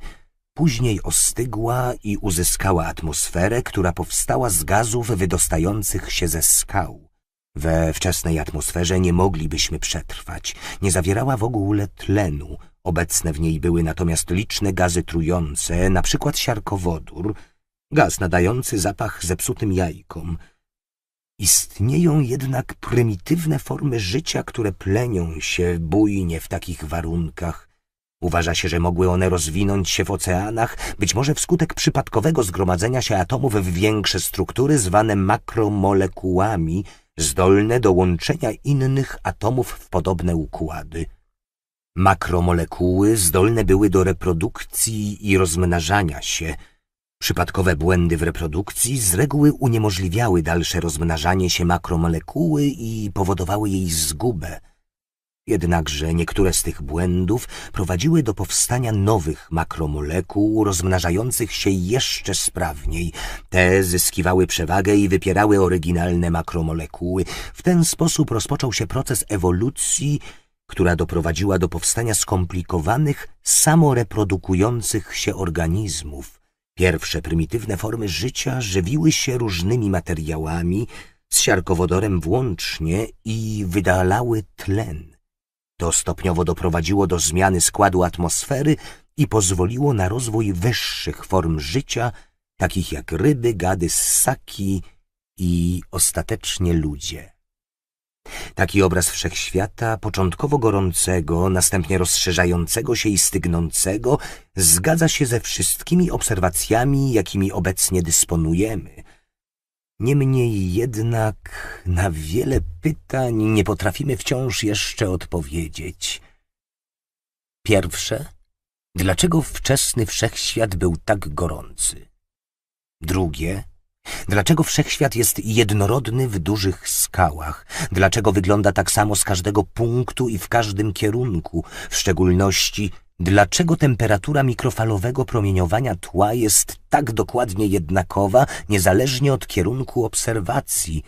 Speaker 1: Później ostygła i uzyskała atmosferę, która powstała z gazów wydostających się ze skał. We wczesnej atmosferze nie moglibyśmy przetrwać. Nie zawierała w ogóle tlenu – Obecne w niej były natomiast liczne gazy trujące, na przykład siarkowodór, gaz nadający zapach zepsutym jajkom. Istnieją jednak prymitywne formy życia, które plenią się bujnie w takich warunkach. Uważa się, że mogły one rozwinąć się w oceanach, być może wskutek przypadkowego zgromadzenia się atomów w większe struktury zwane makromolekułami, zdolne do łączenia innych atomów w podobne układy. Makromolekuły zdolne były do reprodukcji i rozmnażania się. Przypadkowe błędy w reprodukcji z reguły uniemożliwiały dalsze rozmnażanie się makromolekuły i powodowały jej zgubę. Jednakże niektóre z tych błędów prowadziły do powstania nowych makromolekuł rozmnażających się jeszcze sprawniej. Te zyskiwały przewagę i wypierały oryginalne makromolekuły. W ten sposób rozpoczął się proces ewolucji która doprowadziła do powstania skomplikowanych, samoreprodukujących się organizmów. Pierwsze prymitywne formy życia żywiły się różnymi materiałami, z siarkowodorem włącznie i wydalały tlen. To stopniowo doprowadziło do zmiany składu atmosfery i pozwoliło na rozwój wyższych form życia, takich jak ryby, gady, ssaki i ostatecznie ludzie. Taki obraz wszechświata, początkowo gorącego, następnie rozszerzającego się i stygnącego, zgadza się ze wszystkimi obserwacjami, jakimi obecnie dysponujemy. Niemniej jednak na wiele pytań nie potrafimy wciąż jeszcze odpowiedzieć. Pierwsze, dlaczego wczesny wszechświat był tak gorący? Drugie, Dlaczego wszechświat jest jednorodny w dużych skałach? Dlaczego wygląda tak samo z każdego punktu i w każdym kierunku? W szczególności, dlaczego temperatura mikrofalowego promieniowania tła jest tak dokładnie jednakowa, niezależnie od kierunku obserwacji –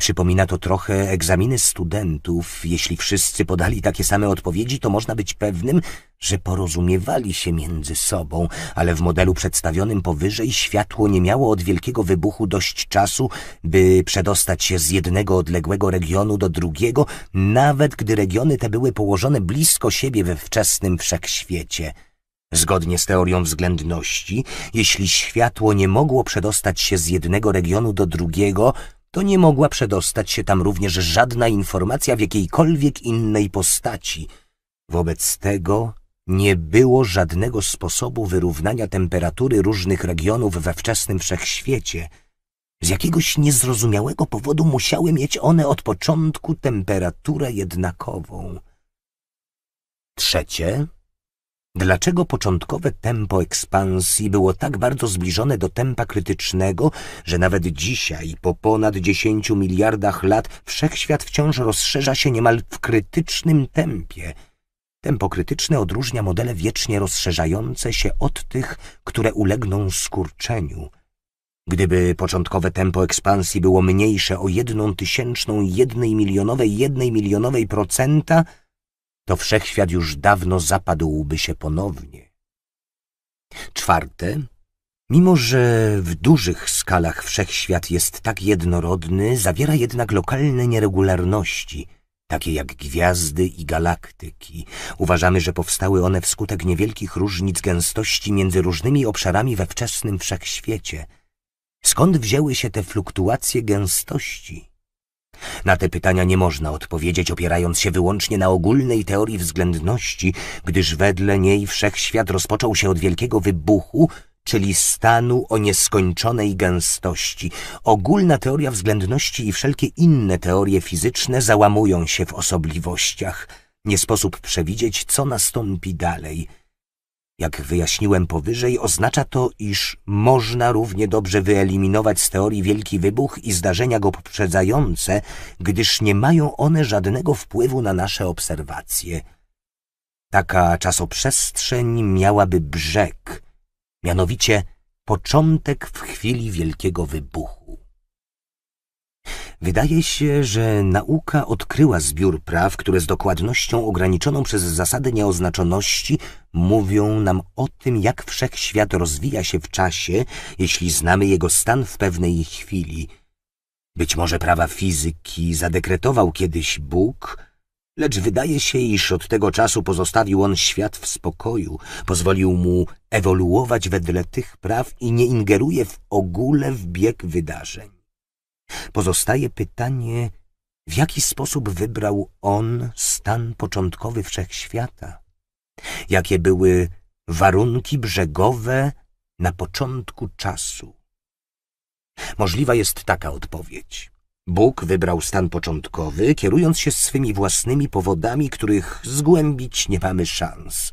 Speaker 1: Przypomina to trochę egzaminy studentów. Jeśli wszyscy podali takie same odpowiedzi, to można być pewnym, że porozumiewali się między sobą, ale w modelu przedstawionym powyżej światło nie miało od wielkiego wybuchu dość czasu, by przedostać się z jednego odległego regionu do drugiego, nawet gdy regiony te były położone blisko siebie we wczesnym wszechświecie. Zgodnie z teorią względności, jeśli światło nie mogło przedostać się z jednego regionu do drugiego, to nie mogła przedostać się tam również żadna informacja w jakiejkolwiek innej postaci. Wobec tego nie było żadnego sposobu wyrównania temperatury różnych regionów we wczesnym wszechświecie. Z jakiegoś niezrozumiałego powodu musiały mieć one od początku temperaturę jednakową. Trzecie, Dlaczego początkowe tempo ekspansji było tak bardzo zbliżone do tempa krytycznego, że nawet dzisiaj, po ponad 10 miliardach lat, wszechświat wciąż rozszerza się niemal w krytycznym tempie? Tempo krytyczne odróżnia modele wiecznie rozszerzające się od tych, które ulegną skurczeniu. Gdyby początkowe tempo ekspansji było mniejsze o jedną tysięczną jednej milionowej jednej milionowej procenta, to wszechświat już dawno zapadłby się ponownie. Czwarte, mimo że w dużych skalach wszechświat jest tak jednorodny, zawiera jednak lokalne nieregularności – takie jak gwiazdy i galaktyki. Uważamy, że powstały one wskutek niewielkich różnic gęstości między różnymi obszarami we wczesnym wszechświecie. Skąd wzięły się te fluktuacje gęstości? Na te pytania nie można odpowiedzieć, opierając się wyłącznie na ogólnej teorii względności, gdyż wedle niej wszechświat rozpoczął się od wielkiego wybuchu, czyli stanu o nieskończonej gęstości. Ogólna teoria względności i wszelkie inne teorie fizyczne załamują się w osobliwościach. Nie sposób przewidzieć, co nastąpi dalej – jak wyjaśniłem powyżej, oznacza to, iż można równie dobrze wyeliminować z teorii Wielki Wybuch i zdarzenia go poprzedzające, gdyż nie mają one żadnego wpływu na nasze obserwacje. Taka czasoprzestrzeń miałaby brzeg, mianowicie początek w chwili Wielkiego Wybuchu. Wydaje się, że nauka odkryła zbiór praw, które z dokładnością ograniczoną przez zasady nieoznaczoności mówią nam o tym, jak wszechświat rozwija się w czasie, jeśli znamy jego stan w pewnej chwili. Być może prawa fizyki zadekretował kiedyś Bóg, lecz wydaje się, iż od tego czasu pozostawił on świat w spokoju, pozwolił mu ewoluować wedle tych praw i nie ingeruje w ogóle w bieg wydarzeń. Pozostaje pytanie, w jaki sposób wybrał on stan początkowy wszechświata? Jakie były warunki brzegowe na początku czasu? Możliwa jest taka odpowiedź. Bóg wybrał stan początkowy, kierując się swymi własnymi powodami, których zgłębić nie mamy szans.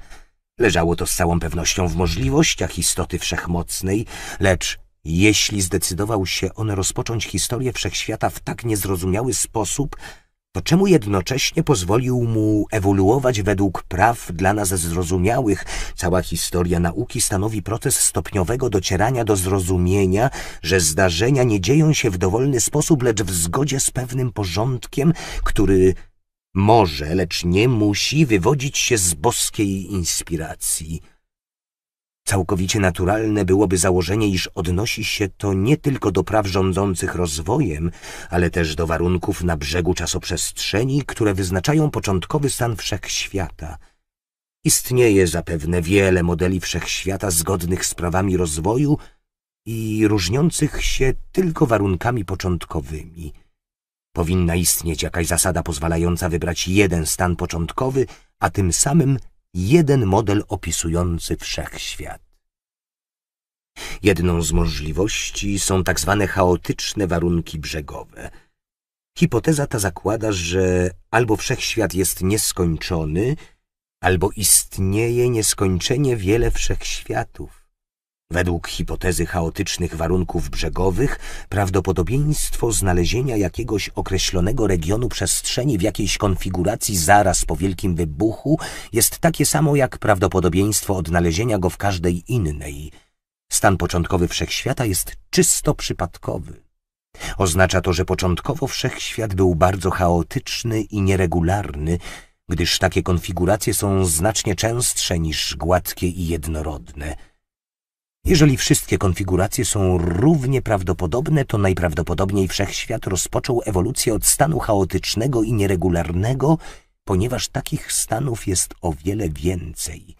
Speaker 1: Leżało to z całą pewnością w możliwościach istoty wszechmocnej, lecz jeśli zdecydował się on rozpocząć historię wszechświata w tak niezrozumiały sposób, to czemu jednocześnie pozwolił mu ewoluować według praw dla nas zrozumiałych? Cała historia nauki stanowi proces stopniowego docierania do zrozumienia, że zdarzenia nie dzieją się w dowolny sposób, lecz w zgodzie z pewnym porządkiem, który może, lecz nie musi wywodzić się z boskiej inspiracji. Całkowicie naturalne byłoby założenie, iż odnosi się to nie tylko do praw rządzących rozwojem, ale też do warunków na brzegu czasoprzestrzeni, które wyznaczają początkowy stan wszechświata. Istnieje zapewne wiele modeli wszechświata zgodnych z prawami rozwoju i różniących się tylko warunkami początkowymi. Powinna istnieć jakaś zasada pozwalająca wybrać jeden stan początkowy, a tym samym jeden model opisujący wszechświat. Jedną z możliwości są tak zwane chaotyczne warunki brzegowe. Hipoteza ta zakłada, że albo wszechświat jest nieskończony, albo istnieje nieskończenie wiele wszechświatów. Według hipotezy chaotycznych warunków brzegowych, prawdopodobieństwo znalezienia jakiegoś określonego regionu przestrzeni w jakiejś konfiguracji zaraz po wielkim wybuchu jest takie samo jak prawdopodobieństwo odnalezienia go w każdej innej. Stan początkowy wszechświata jest czysto przypadkowy. Oznacza to, że początkowo wszechświat był bardzo chaotyczny i nieregularny, gdyż takie konfiguracje są znacznie częstsze niż gładkie i jednorodne – jeżeli wszystkie konfiguracje są równie prawdopodobne, to najprawdopodobniej wszechświat rozpoczął ewolucję od stanu chaotycznego i nieregularnego, ponieważ takich stanów jest o wiele więcej.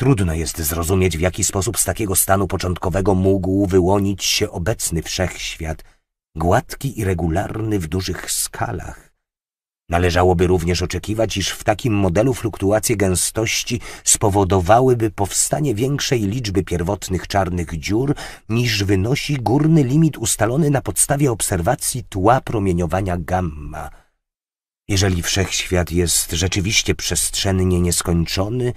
Speaker 1: Trudno jest zrozumieć, w jaki sposób z takiego stanu początkowego mógł wyłonić się obecny wszechświat, gładki i regularny w dużych skalach. Należałoby również oczekiwać, iż w takim modelu fluktuacje gęstości spowodowałyby powstanie większej liczby pierwotnych czarnych dziur niż wynosi górny limit ustalony na podstawie obserwacji tła promieniowania gamma. Jeżeli wszechświat jest rzeczywiście przestrzennie nieskończony,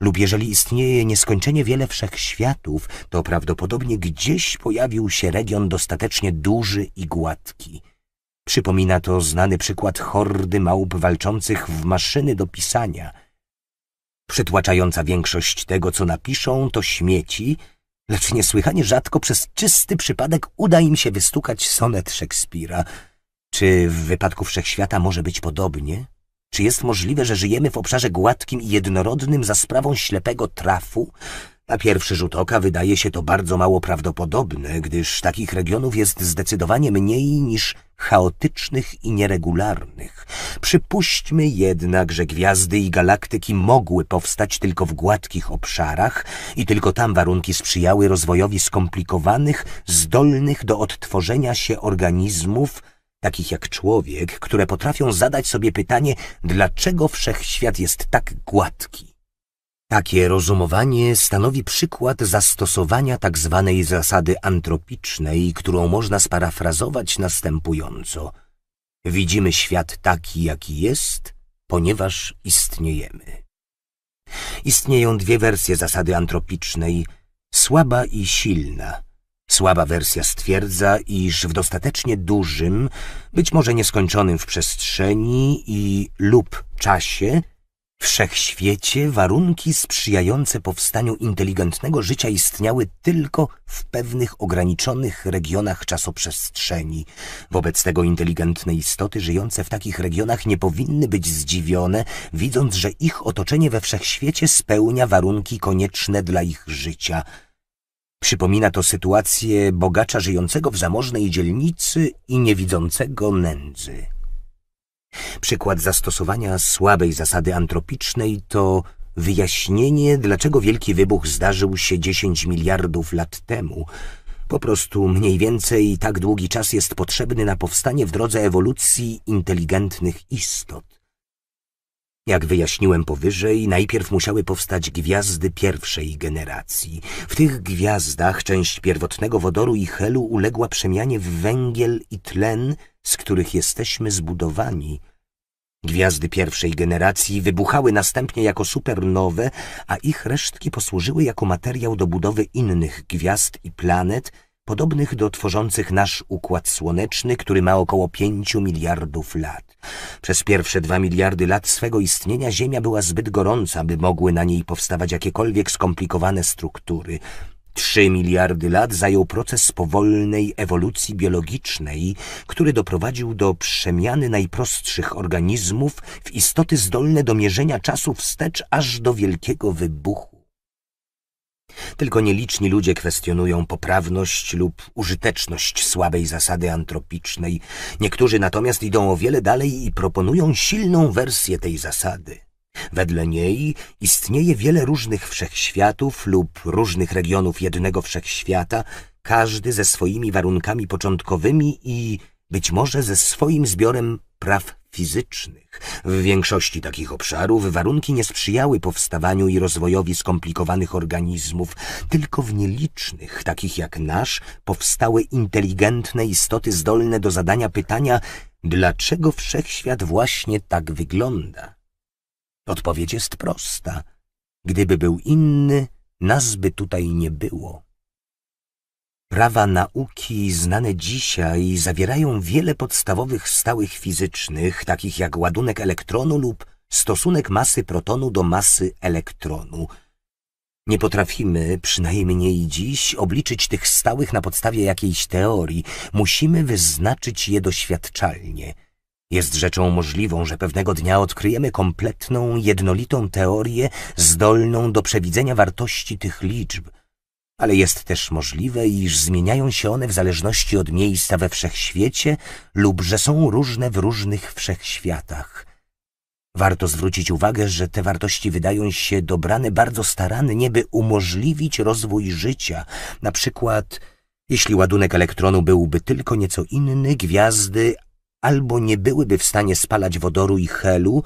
Speaker 1: lub jeżeli istnieje nieskończenie wiele wszechświatów, to prawdopodobnie gdzieś pojawił się region dostatecznie duży i gładki – Przypomina to znany przykład hordy małp walczących w maszyny do pisania. Przytłaczająca większość tego, co napiszą, to śmieci, lecz niesłychanie rzadko przez czysty przypadek uda im się wystukać sonet Szekspira. Czy w wypadku wszechświata może być podobnie? Czy jest możliwe, że żyjemy w obszarze gładkim i jednorodnym za sprawą ślepego trafu? Na pierwszy rzut oka wydaje się to bardzo mało prawdopodobne, gdyż takich regionów jest zdecydowanie mniej niż chaotycznych i nieregularnych. Przypuśćmy jednak, że gwiazdy i galaktyki mogły powstać tylko w gładkich obszarach i tylko tam warunki sprzyjały rozwojowi skomplikowanych, zdolnych do odtworzenia się organizmów, takich jak człowiek, które potrafią zadać sobie pytanie, dlaczego wszechświat jest tak gładki. Takie rozumowanie stanowi przykład zastosowania tzw. Tak zasady antropicznej, którą można sparafrazować następująco. Widzimy świat taki, jaki jest, ponieważ istniejemy. Istnieją dwie wersje zasady antropicznej, słaba i silna. Słaba wersja stwierdza, iż w dostatecznie dużym, być może nieskończonym w przestrzeni i lub czasie, wszechświecie warunki sprzyjające powstaniu inteligentnego życia istniały tylko w pewnych ograniczonych regionach czasoprzestrzeni. Wobec tego inteligentne istoty żyjące w takich regionach nie powinny być zdziwione, widząc, że ich otoczenie we wszechświecie spełnia warunki konieczne dla ich życia. Przypomina to sytuację bogacza żyjącego w zamożnej dzielnicy i niewidzącego nędzy. Przykład zastosowania słabej zasady antropicznej to wyjaśnienie, dlaczego wielki wybuch zdarzył się 10 miliardów lat temu. Po prostu mniej więcej tak długi czas jest potrzebny na powstanie w drodze ewolucji inteligentnych istot. Jak wyjaśniłem powyżej, najpierw musiały powstać gwiazdy pierwszej generacji. W tych gwiazdach część pierwotnego wodoru i helu uległa przemianie w węgiel i tlen – z których jesteśmy zbudowani. Gwiazdy pierwszej generacji wybuchały następnie jako supernowe, a ich resztki posłużyły jako materiał do budowy innych gwiazd i planet, podobnych do tworzących nasz układ słoneczny, który ma około pięciu miliardów lat. Przez pierwsze dwa miliardy lat swego istnienia Ziemia była zbyt gorąca, by mogły na niej powstawać jakiekolwiek skomplikowane struktury – Trzy miliardy lat zajął proces powolnej ewolucji biologicznej, który doprowadził do przemiany najprostszych organizmów w istoty zdolne do mierzenia czasu wstecz aż do wielkiego wybuchu. Tylko nieliczni ludzie kwestionują poprawność lub użyteczność słabej zasady antropicznej. Niektórzy natomiast idą o wiele dalej i proponują silną wersję tej zasady. Wedle niej istnieje wiele różnych wszechświatów lub różnych regionów jednego wszechświata, każdy ze swoimi warunkami początkowymi i być może ze swoim zbiorem praw fizycznych. W większości takich obszarów warunki nie sprzyjały powstawaniu i rozwojowi skomplikowanych organizmów, tylko w nielicznych, takich jak nasz, powstały inteligentne istoty zdolne do zadania pytania, dlaczego wszechświat właśnie tak wygląda. Odpowiedź jest prosta. Gdyby był inny, nas by tutaj nie było. Prawa nauki znane dzisiaj zawierają wiele podstawowych stałych fizycznych, takich jak ładunek elektronu lub stosunek masy protonu do masy elektronu. Nie potrafimy, przynajmniej dziś, obliczyć tych stałych na podstawie jakiejś teorii. Musimy wyznaczyć je doświadczalnie – jest rzeczą możliwą, że pewnego dnia odkryjemy kompletną, jednolitą teorię zdolną do przewidzenia wartości tych liczb, ale jest też możliwe, iż zmieniają się one w zależności od miejsca we wszechświecie lub że są różne w różnych wszechświatach. Warto zwrócić uwagę, że te wartości wydają się dobrane bardzo starannie, by umożliwić rozwój życia. Na przykład, jeśli ładunek elektronu byłby tylko nieco inny, gwiazdy albo nie byłyby w stanie spalać wodoru i helu,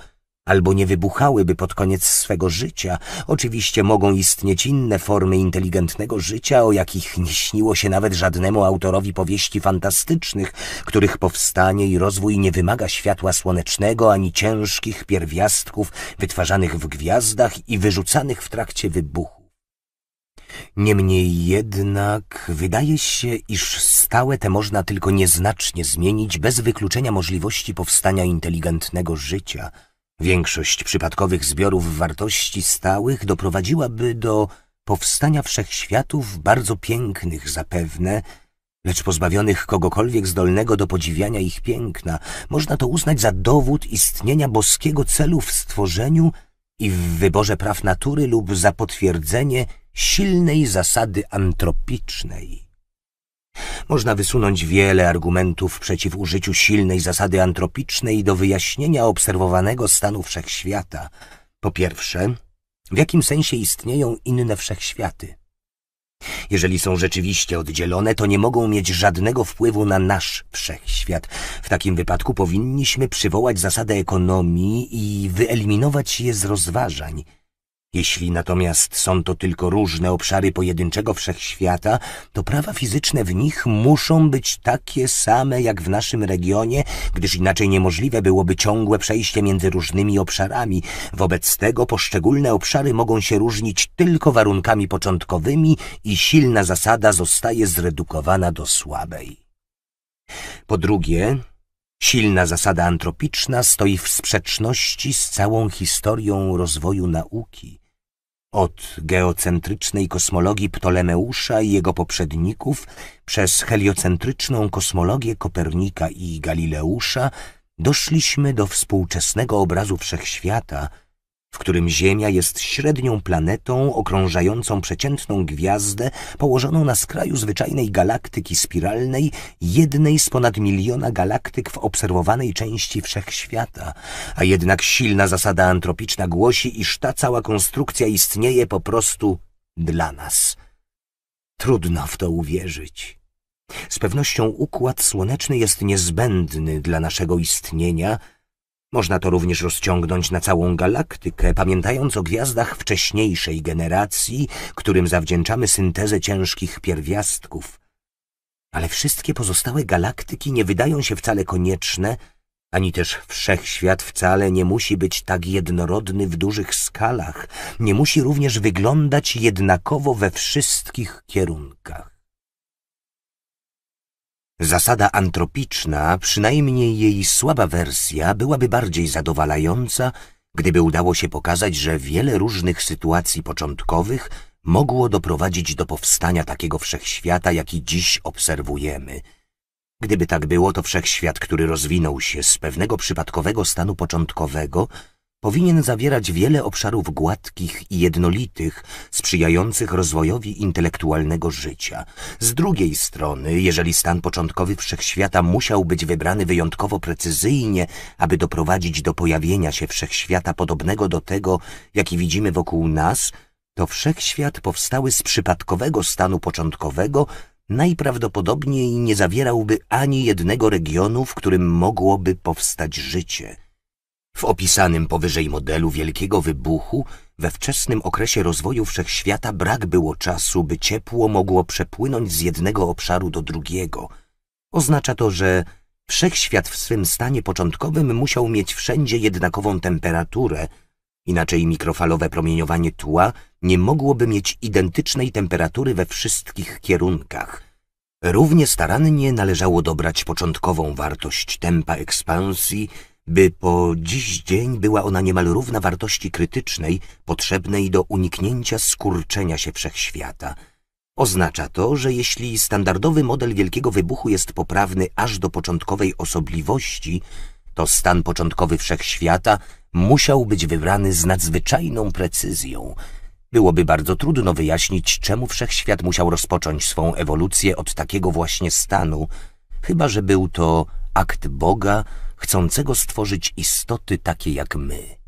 Speaker 1: albo nie wybuchałyby pod koniec swego życia. Oczywiście mogą istnieć inne formy inteligentnego życia, o jakich nie śniło się nawet żadnemu autorowi powieści fantastycznych, których powstanie i rozwój nie wymaga światła słonecznego ani ciężkich pierwiastków wytwarzanych w gwiazdach i wyrzucanych w trakcie wybuchu. Niemniej jednak wydaje się, iż stałe te można tylko nieznacznie zmienić bez wykluczenia możliwości powstania inteligentnego życia. Większość przypadkowych zbiorów wartości stałych doprowadziłaby do powstania wszechświatów bardzo pięknych zapewne, lecz pozbawionych kogokolwiek zdolnego do podziwiania ich piękna, można to uznać za dowód istnienia boskiego celu w stworzeniu i w wyborze praw natury lub za potwierdzenie silnej zasady antropicznej. Można wysunąć wiele argumentów przeciw użyciu silnej zasady antropicznej do wyjaśnienia obserwowanego stanu wszechświata. Po pierwsze, w jakim sensie istnieją inne wszechświaty. Jeżeli są rzeczywiście oddzielone, to nie mogą mieć żadnego wpływu na nasz wszechświat. W takim wypadku powinniśmy przywołać zasadę ekonomii i wyeliminować je z rozważań – jeśli natomiast są to tylko różne obszary pojedynczego wszechświata, to prawa fizyczne w nich muszą być takie same jak w naszym regionie, gdyż inaczej niemożliwe byłoby ciągłe przejście między różnymi obszarami. Wobec tego poszczególne obszary mogą się różnić tylko warunkami początkowymi i silna zasada zostaje zredukowana do słabej. Po drugie, Silna zasada antropiczna stoi w sprzeczności z całą historią rozwoju nauki. Od geocentrycznej kosmologii Ptolemeusza i jego poprzedników, przez heliocentryczną kosmologię Kopernika i Galileusza, doszliśmy do współczesnego obrazu wszechświata – w którym Ziemia jest średnią planetą okrążającą przeciętną gwiazdę położoną na skraju zwyczajnej galaktyki spiralnej, jednej z ponad miliona galaktyk w obserwowanej części wszechświata. A jednak silna zasada antropiczna głosi, iż ta cała konstrukcja istnieje po prostu dla nas. Trudno w to uwierzyć. Z pewnością układ słoneczny jest niezbędny dla naszego istnienia – można to również rozciągnąć na całą galaktykę, pamiętając o gwiazdach wcześniejszej generacji, którym zawdzięczamy syntezę ciężkich pierwiastków. Ale wszystkie pozostałe galaktyki nie wydają się wcale konieczne, ani też wszechświat wcale nie musi być tak jednorodny w dużych skalach, nie musi również wyglądać jednakowo we wszystkich kierunkach. Zasada antropiczna, przynajmniej jej słaba wersja, byłaby bardziej zadowalająca, gdyby udało się pokazać, że wiele różnych sytuacji początkowych mogło doprowadzić do powstania takiego wszechświata, jaki dziś obserwujemy. Gdyby tak było, to wszechświat, który rozwinął się z pewnego przypadkowego stanu początkowego, powinien zawierać wiele obszarów gładkich i jednolitych, sprzyjających rozwojowi intelektualnego życia. Z drugiej strony, jeżeli stan początkowy wszechświata musiał być wybrany wyjątkowo precyzyjnie, aby doprowadzić do pojawienia się wszechświata podobnego do tego, jaki widzimy wokół nas, to wszechświat powstały z przypadkowego stanu początkowego najprawdopodobniej nie zawierałby ani jednego regionu, w którym mogłoby powstać życie – w opisanym powyżej modelu wielkiego wybuchu we wczesnym okresie rozwoju wszechświata brak było czasu, by ciepło mogło przepłynąć z jednego obszaru do drugiego. Oznacza to, że wszechświat w swym stanie początkowym musiał mieć wszędzie jednakową temperaturę, inaczej mikrofalowe promieniowanie tła nie mogłoby mieć identycznej temperatury we wszystkich kierunkach. Równie starannie należało dobrać początkową wartość tempa ekspansji, by po dziś dzień była ona niemal równa wartości krytycznej potrzebnej do uniknięcia skurczenia się wszechświata. Oznacza to, że jeśli standardowy model wielkiego wybuchu jest poprawny aż do początkowej osobliwości, to stan początkowy wszechświata musiał być wybrany z nadzwyczajną precyzją. Byłoby bardzo trudno wyjaśnić, czemu wszechświat musiał rozpocząć swą ewolucję od takiego właśnie stanu, chyba że był to akt Boga, chcącego stworzyć istoty takie jak my.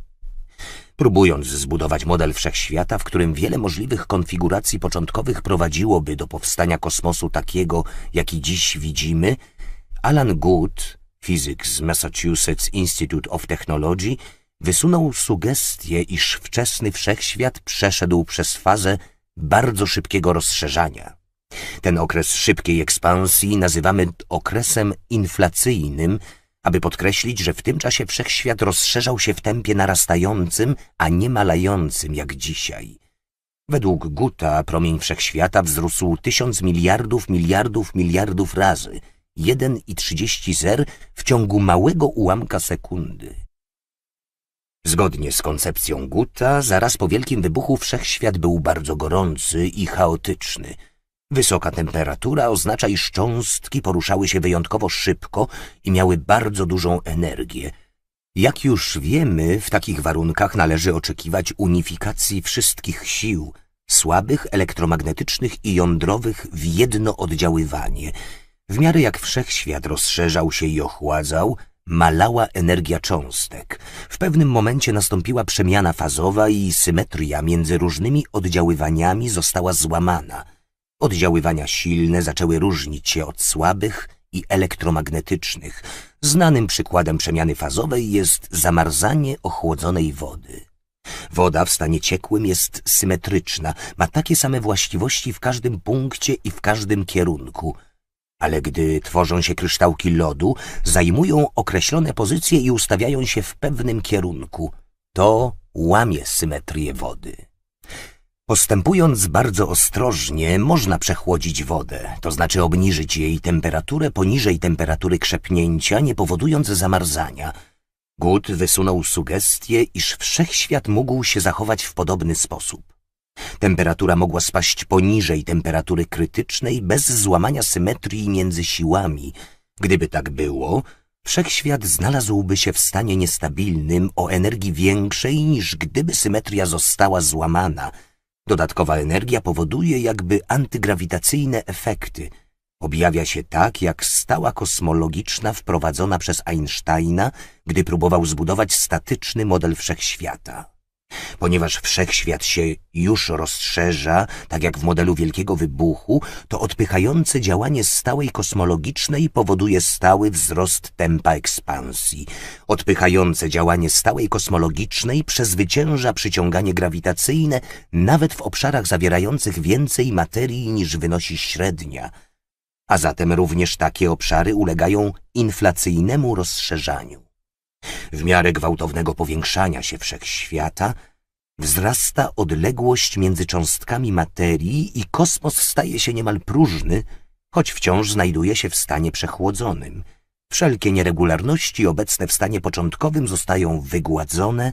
Speaker 1: Próbując zbudować model wszechświata, w którym wiele możliwych konfiguracji początkowych prowadziłoby do powstania kosmosu takiego, jaki dziś widzimy, Alan Good, fizyk z Massachusetts Institute of Technology, wysunął sugestię, iż wczesny wszechświat przeszedł przez fazę bardzo szybkiego rozszerzania. Ten okres szybkiej ekspansji nazywamy okresem inflacyjnym – aby podkreślić, że w tym czasie wszechświat rozszerzał się w tempie narastającym, a nie malającym jak dzisiaj. Według Guta promień wszechświata wzrósł tysiąc miliardów miliardów miliardów razy, 1,30 zer w ciągu małego ułamka sekundy. Zgodnie z koncepcją Guta, zaraz po wielkim wybuchu wszechświat był bardzo gorący i chaotyczny – Wysoka temperatura oznacza, iż cząstki poruszały się wyjątkowo szybko i miały bardzo dużą energię. Jak już wiemy, w takich warunkach należy oczekiwać unifikacji wszystkich sił, słabych, elektromagnetycznych i jądrowych w jedno oddziaływanie. W miarę jak wszechświat rozszerzał się i ochładzał, malała energia cząstek. W pewnym momencie nastąpiła przemiana fazowa i symetria między różnymi oddziaływaniami została złamana – Oddziaływania silne zaczęły różnić się od słabych i elektromagnetycznych. Znanym przykładem przemiany fazowej jest zamarzanie ochłodzonej wody. Woda w stanie ciekłym jest symetryczna, ma takie same właściwości w każdym punkcie i w każdym kierunku. Ale gdy tworzą się kryształki lodu, zajmują określone pozycje i ustawiają się w pewnym kierunku. To łamie symetrię wody. Postępując bardzo ostrożnie, można przechłodzić wodę, to znaczy obniżyć jej temperaturę poniżej temperatury krzepnięcia, nie powodując zamarzania. Gut wysunął sugestię, iż wszechświat mógł się zachować w podobny sposób. Temperatura mogła spaść poniżej temperatury krytycznej bez złamania symetrii między siłami. Gdyby tak było, wszechświat znalazłby się w stanie niestabilnym o energii większej niż gdyby symetria została złamana – Dodatkowa energia powoduje jakby antygrawitacyjne efekty. Objawia się tak, jak stała kosmologiczna wprowadzona przez Einsteina, gdy próbował zbudować statyczny model wszechświata. Ponieważ wszechświat się już rozszerza, tak jak w modelu wielkiego wybuchu, to odpychające działanie stałej kosmologicznej powoduje stały wzrost tempa ekspansji. Odpychające działanie stałej kosmologicznej przezwycięża przyciąganie grawitacyjne nawet w obszarach zawierających więcej materii niż wynosi średnia. A zatem również takie obszary ulegają inflacyjnemu rozszerzaniu. W miarę gwałtownego powiększania się wszechświata wzrasta odległość między cząstkami materii i kosmos staje się niemal próżny, choć wciąż znajduje się w stanie przechłodzonym. Wszelkie nieregularności obecne w stanie początkowym zostają wygładzone,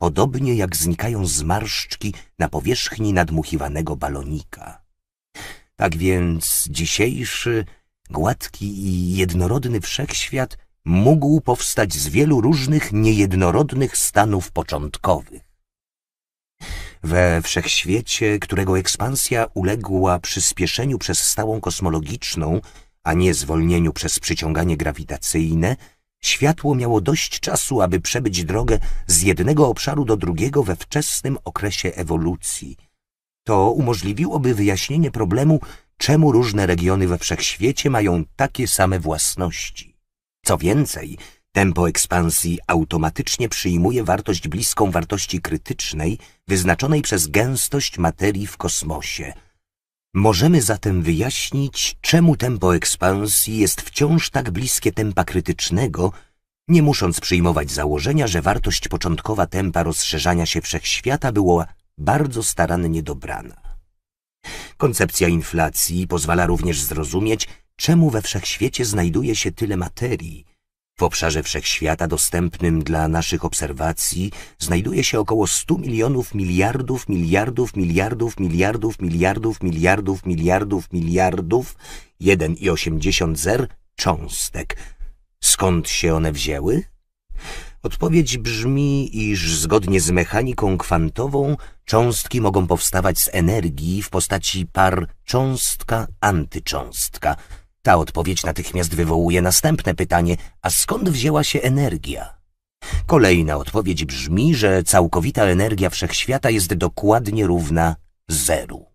Speaker 1: podobnie jak znikają zmarszczki na powierzchni nadmuchiwanego balonika. Tak więc dzisiejszy, gładki i jednorodny wszechświat – mógł powstać z wielu różnych niejednorodnych stanów początkowych. We wszechświecie, którego ekspansja uległa przyspieszeniu przez stałą kosmologiczną, a nie zwolnieniu przez przyciąganie grawitacyjne, światło miało dość czasu, aby przebyć drogę z jednego obszaru do drugiego we wczesnym okresie ewolucji. To umożliwiłoby wyjaśnienie problemu, czemu różne regiony we wszechświecie mają takie same własności. Co więcej, tempo ekspansji automatycznie przyjmuje wartość bliską wartości krytycznej wyznaczonej przez gęstość materii w kosmosie. Możemy zatem wyjaśnić, czemu tempo ekspansji jest wciąż tak bliskie tempa krytycznego, nie musząc przyjmować założenia, że wartość początkowa tempa rozszerzania się wszechświata była bardzo starannie dobrana. Koncepcja inflacji pozwala również zrozumieć, czemu we wszechświecie znajduje się tyle materii. W obszarze wszechświata dostępnym dla naszych obserwacji znajduje się około 100 milionów miliardów, miliardów, miliardów, miliardów, miliardów, miliardów, miliardów, miliardów, 1,80 zer cząstek. Skąd się one wzięły? Odpowiedź brzmi, iż zgodnie z mechaniką kwantową cząstki mogą powstawać z energii w postaci par cząstka-antycząstka – ta odpowiedź natychmiast wywołuje następne pytanie, a skąd wzięła się energia? Kolejna odpowiedź brzmi, że całkowita energia wszechświata jest dokładnie równa zeru.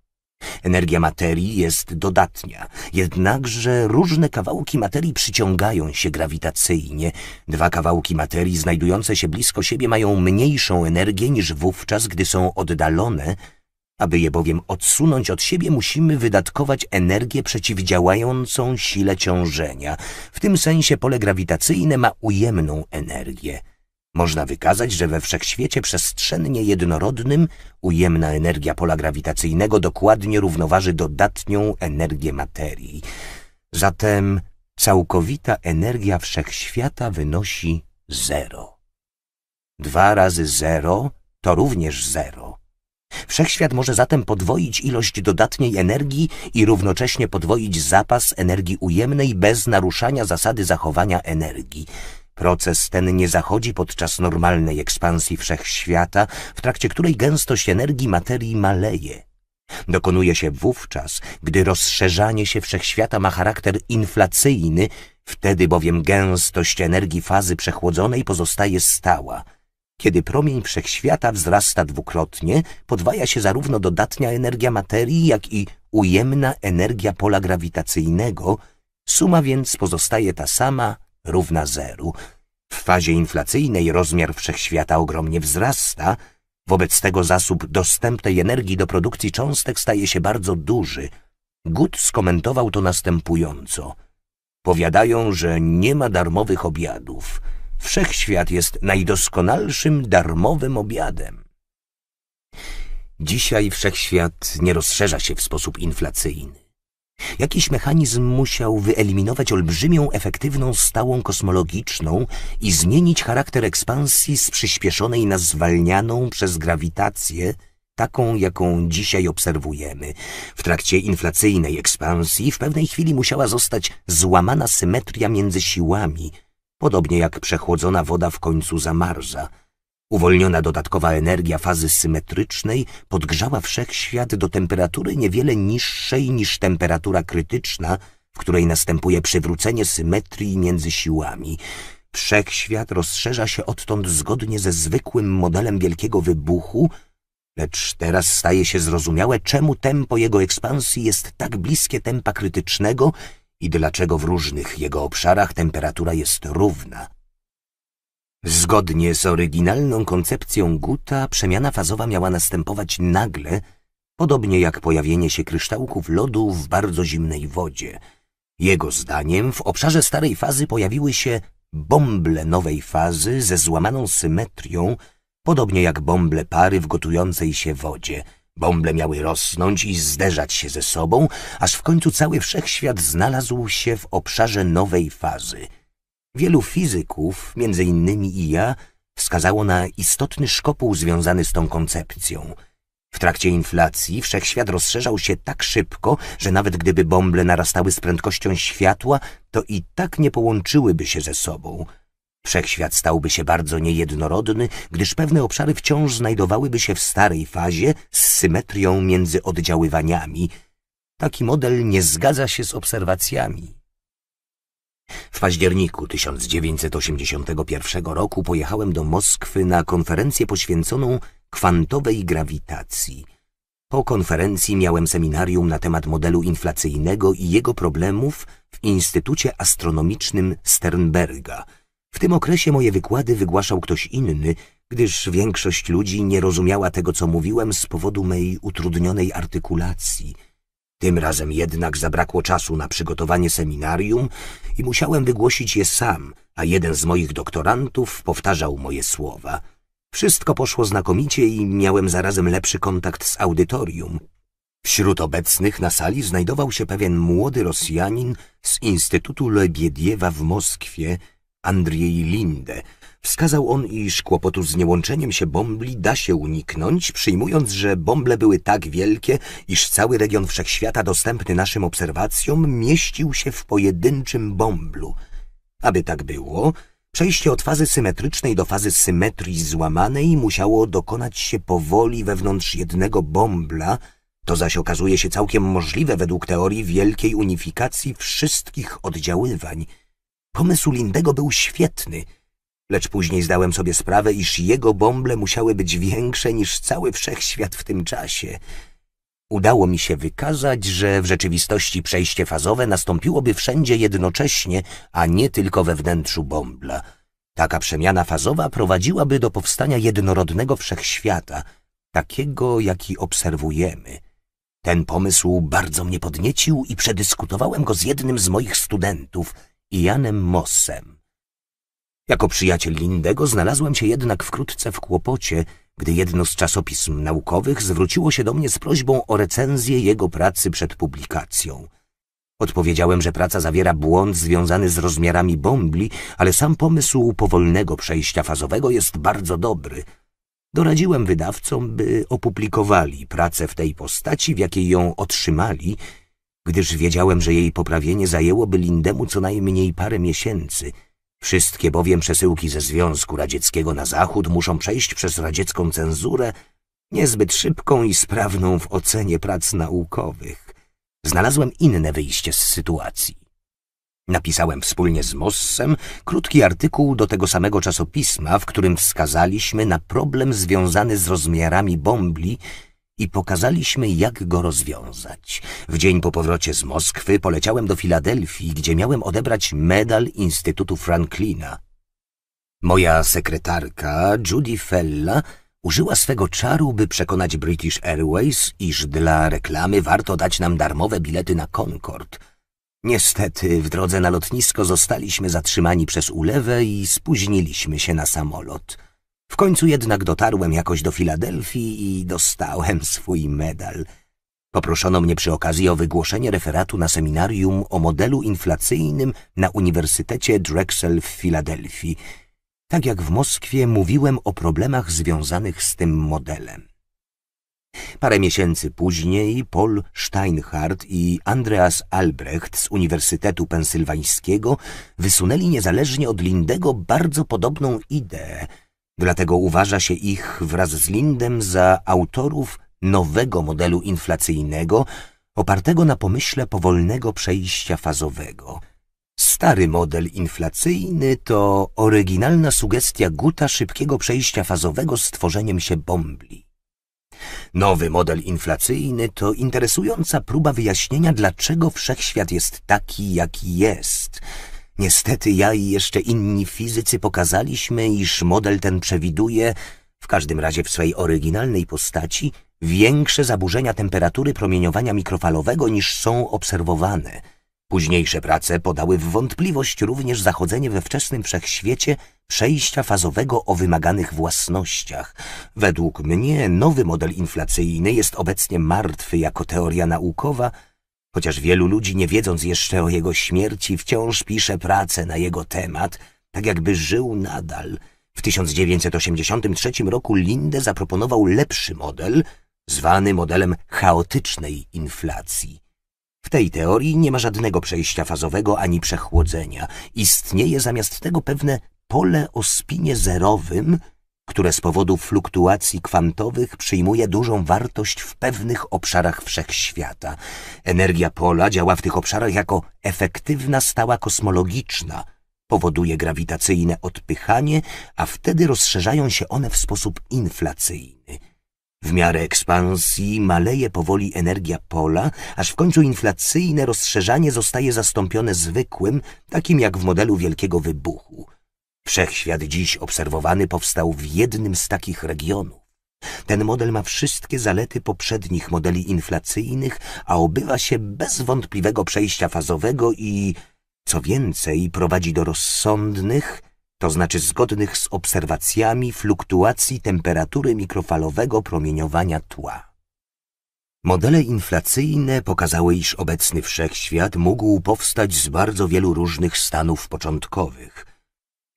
Speaker 1: Energia materii jest dodatnia, jednakże różne kawałki materii przyciągają się grawitacyjnie. Dwa kawałki materii znajdujące się blisko siebie mają mniejszą energię niż wówczas, gdy są oddalone aby je bowiem odsunąć od siebie, musimy wydatkować energię przeciwdziałającą sile ciążenia. W tym sensie pole grawitacyjne ma ujemną energię. Można wykazać, że we wszechświecie przestrzennie jednorodnym ujemna energia pola grawitacyjnego dokładnie równoważy dodatnią energię materii. Zatem całkowita energia wszechświata wynosi zero. Dwa razy zero to również zero. Wszechświat może zatem podwoić ilość dodatniej energii i równocześnie podwoić zapas energii ujemnej bez naruszania zasady zachowania energii. Proces ten nie zachodzi podczas normalnej ekspansji wszechświata, w trakcie której gęstość energii materii maleje. Dokonuje się wówczas, gdy rozszerzanie się wszechświata ma charakter inflacyjny, wtedy bowiem gęstość energii fazy przechłodzonej pozostaje stała – kiedy promień wszechświata wzrasta dwukrotnie, podwaja się zarówno dodatnia energia materii, jak i ujemna energia pola grawitacyjnego, suma więc pozostaje ta sama, równa zeru. W fazie inflacyjnej rozmiar wszechświata ogromnie wzrasta, wobec tego zasób dostępnej energii do produkcji cząstek staje się bardzo duży. Gut skomentował to następująco. Powiadają, że nie ma darmowych obiadów – Wszechświat jest najdoskonalszym, darmowym obiadem. Dzisiaj wszechświat nie rozszerza się w sposób inflacyjny. Jakiś mechanizm musiał wyeliminować olbrzymią, efektywną stałą kosmologiczną i zmienić charakter ekspansji z przyspieszonej na zwalnianą przez grawitację, taką, jaką dzisiaj obserwujemy. W trakcie inflacyjnej ekspansji w pewnej chwili musiała zostać złamana symetria między siłami – podobnie jak przechłodzona woda w końcu zamarza. Uwolniona dodatkowa energia fazy symetrycznej podgrzała wszechświat do temperatury niewiele niższej niż temperatura krytyczna, w której następuje przywrócenie symetrii między siłami. Wszechświat rozszerza się odtąd zgodnie ze zwykłym modelem wielkiego wybuchu, lecz teraz staje się zrozumiałe, czemu tempo jego ekspansji jest tak bliskie tempa krytycznego i dlaczego w różnych jego obszarach temperatura jest równa. Zgodnie z oryginalną koncepcją Guta przemiana fazowa miała następować nagle, podobnie jak pojawienie się kryształków lodu w bardzo zimnej wodzie. Jego zdaniem w obszarze starej fazy pojawiły się bąble nowej fazy ze złamaną symetrią, podobnie jak bąble pary w gotującej się wodzie – Bąble miały rosnąć i zderzać się ze sobą, aż w końcu cały wszechświat znalazł się w obszarze nowej fazy. Wielu fizyków, między innymi i ja, wskazało na istotny szkopuł związany z tą koncepcją. W trakcie inflacji wszechświat rozszerzał się tak szybko, że nawet gdyby bąble narastały z prędkością światła, to i tak nie połączyłyby się ze sobą – Wszechświat stałby się bardzo niejednorodny, gdyż pewne obszary wciąż znajdowałyby się w starej fazie z symetrią między oddziaływaniami. Taki model nie zgadza się z obserwacjami. W październiku 1981 roku pojechałem do Moskwy na konferencję poświęconą kwantowej grawitacji. Po konferencji miałem seminarium na temat modelu inflacyjnego i jego problemów w Instytucie Astronomicznym Sternberga – w tym okresie moje wykłady wygłaszał ktoś inny, gdyż większość ludzi nie rozumiała tego, co mówiłem z powodu mej utrudnionej artykulacji. Tym razem jednak zabrakło czasu na przygotowanie seminarium i musiałem wygłosić je sam, a jeden z moich doktorantów powtarzał moje słowa. Wszystko poszło znakomicie i miałem zarazem lepszy kontakt z audytorium. Wśród obecnych na sali znajdował się pewien młody Rosjanin z Instytutu Lebiediewa w Moskwie, Andrzej Linde, wskazał on, iż kłopotu z niełączeniem się bombli da się uniknąć, przyjmując, że bomble były tak wielkie, iż cały region wszechświata dostępny naszym obserwacjom mieścił się w pojedynczym bomblu. Aby tak było, przejście od fazy symetrycznej do fazy symetrii złamanej musiało dokonać się powoli wewnątrz jednego bombla, to zaś okazuje się całkiem możliwe według teorii wielkiej unifikacji wszystkich oddziaływań – Pomysł Lindego był świetny, lecz później zdałem sobie sprawę, iż jego bąble musiały być większe niż cały wszechświat w tym czasie. Udało mi się wykazać, że w rzeczywistości przejście fazowe nastąpiłoby wszędzie jednocześnie, a nie tylko we wnętrzu bąbla. Taka przemiana fazowa prowadziłaby do powstania jednorodnego wszechświata, takiego, jaki obserwujemy. Ten pomysł bardzo mnie podniecił i przedyskutowałem go z jednym z moich studentów – i Janem Mossem. Jako przyjaciel Lindego znalazłem się jednak wkrótce w kłopocie, gdy jedno z czasopism naukowych zwróciło się do mnie z prośbą o recenzję jego pracy przed publikacją. Odpowiedziałem, że praca zawiera błąd związany z rozmiarami bombli, ale sam pomysł powolnego przejścia fazowego jest bardzo dobry. Doradziłem wydawcom, by opublikowali pracę w tej postaci, w jakiej ją otrzymali gdyż wiedziałem, że jej poprawienie zajęłoby Lindemu co najmniej parę miesięcy. Wszystkie bowiem przesyłki ze Związku Radzieckiego na zachód muszą przejść przez radziecką cenzurę, niezbyt szybką i sprawną w ocenie prac naukowych. Znalazłem inne wyjście z sytuacji. Napisałem wspólnie z Mossem krótki artykuł do tego samego czasopisma, w którym wskazaliśmy na problem związany z rozmiarami bombli, i pokazaliśmy, jak go rozwiązać. W dzień po powrocie z Moskwy poleciałem do Filadelfii, gdzie miałem odebrać medal Instytutu Franklina. Moja sekretarka, Judy Fella, użyła swego czaru, by przekonać British Airways, iż dla reklamy warto dać nam darmowe bilety na Concord. Niestety, w drodze na lotnisko zostaliśmy zatrzymani przez ulewę i spóźniliśmy się na samolot. W końcu jednak dotarłem jakoś do Filadelfii i dostałem swój medal. Poproszono mnie przy okazji o wygłoszenie referatu na seminarium o modelu inflacyjnym na Uniwersytecie Drexel w Filadelfii. Tak jak w Moskwie mówiłem o problemach związanych z tym modelem. Parę miesięcy później Paul Steinhardt i Andreas Albrecht z Uniwersytetu Pensylwańskiego wysunęli niezależnie od Lindego bardzo podobną ideę – dlatego uważa się ich wraz z Lindem za autorów nowego modelu inflacyjnego opartego na pomyśle powolnego przejścia fazowego. Stary model inflacyjny to oryginalna sugestia Guta szybkiego przejścia fazowego z tworzeniem się bombli. Nowy model inflacyjny to interesująca próba wyjaśnienia, dlaczego wszechświat jest taki, jaki jest – Niestety ja i jeszcze inni fizycy pokazaliśmy, iż model ten przewiduje, w każdym razie w swej oryginalnej postaci, większe zaburzenia temperatury promieniowania mikrofalowego niż są obserwowane. Późniejsze prace podały w wątpliwość również zachodzenie we wczesnym wszechświecie przejścia fazowego o wymaganych własnościach. Według mnie nowy model inflacyjny jest obecnie martwy jako teoria naukowa – Chociaż wielu ludzi, nie wiedząc jeszcze o jego śmierci, wciąż pisze prace na jego temat, tak jakby żył nadal. W 1983 roku Linde zaproponował lepszy model, zwany modelem chaotycznej inflacji. W tej teorii nie ma żadnego przejścia fazowego ani przechłodzenia. Istnieje zamiast tego pewne pole o spinie zerowym, które z powodu fluktuacji kwantowych przyjmuje dużą wartość w pewnych obszarach wszechświata. Energia pola działa w tych obszarach jako efektywna stała kosmologiczna, powoduje grawitacyjne odpychanie, a wtedy rozszerzają się one w sposób inflacyjny. W miarę ekspansji maleje powoli energia pola, aż w końcu inflacyjne rozszerzanie zostaje zastąpione zwykłym, takim jak w modelu wielkiego wybuchu – Wszechświat dziś obserwowany powstał w jednym z takich regionów. Ten model ma wszystkie zalety poprzednich modeli inflacyjnych, a obywa się bez wątpliwego przejścia fazowego i, co więcej, prowadzi do rozsądnych, to znaczy zgodnych z obserwacjami fluktuacji temperatury mikrofalowego promieniowania tła. Modele inflacyjne pokazały, iż obecny wszechświat mógł powstać z bardzo wielu różnych stanów początkowych –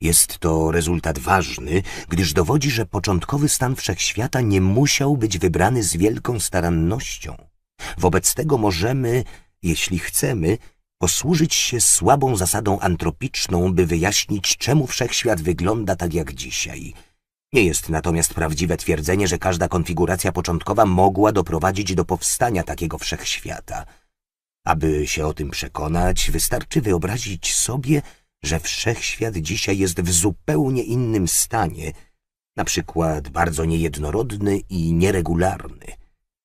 Speaker 1: jest to rezultat ważny, gdyż dowodzi, że początkowy stan wszechświata nie musiał być wybrany z wielką starannością. Wobec tego możemy, jeśli chcemy, posłużyć się słabą zasadą antropiczną, by wyjaśnić, czemu wszechświat wygląda tak jak dzisiaj. Nie jest natomiast prawdziwe twierdzenie, że każda konfiguracja początkowa mogła doprowadzić do powstania takiego wszechświata. Aby się o tym przekonać, wystarczy wyobrazić sobie, że wszechświat dzisiaj jest w zupełnie innym stanie, na przykład bardzo niejednorodny i nieregularny.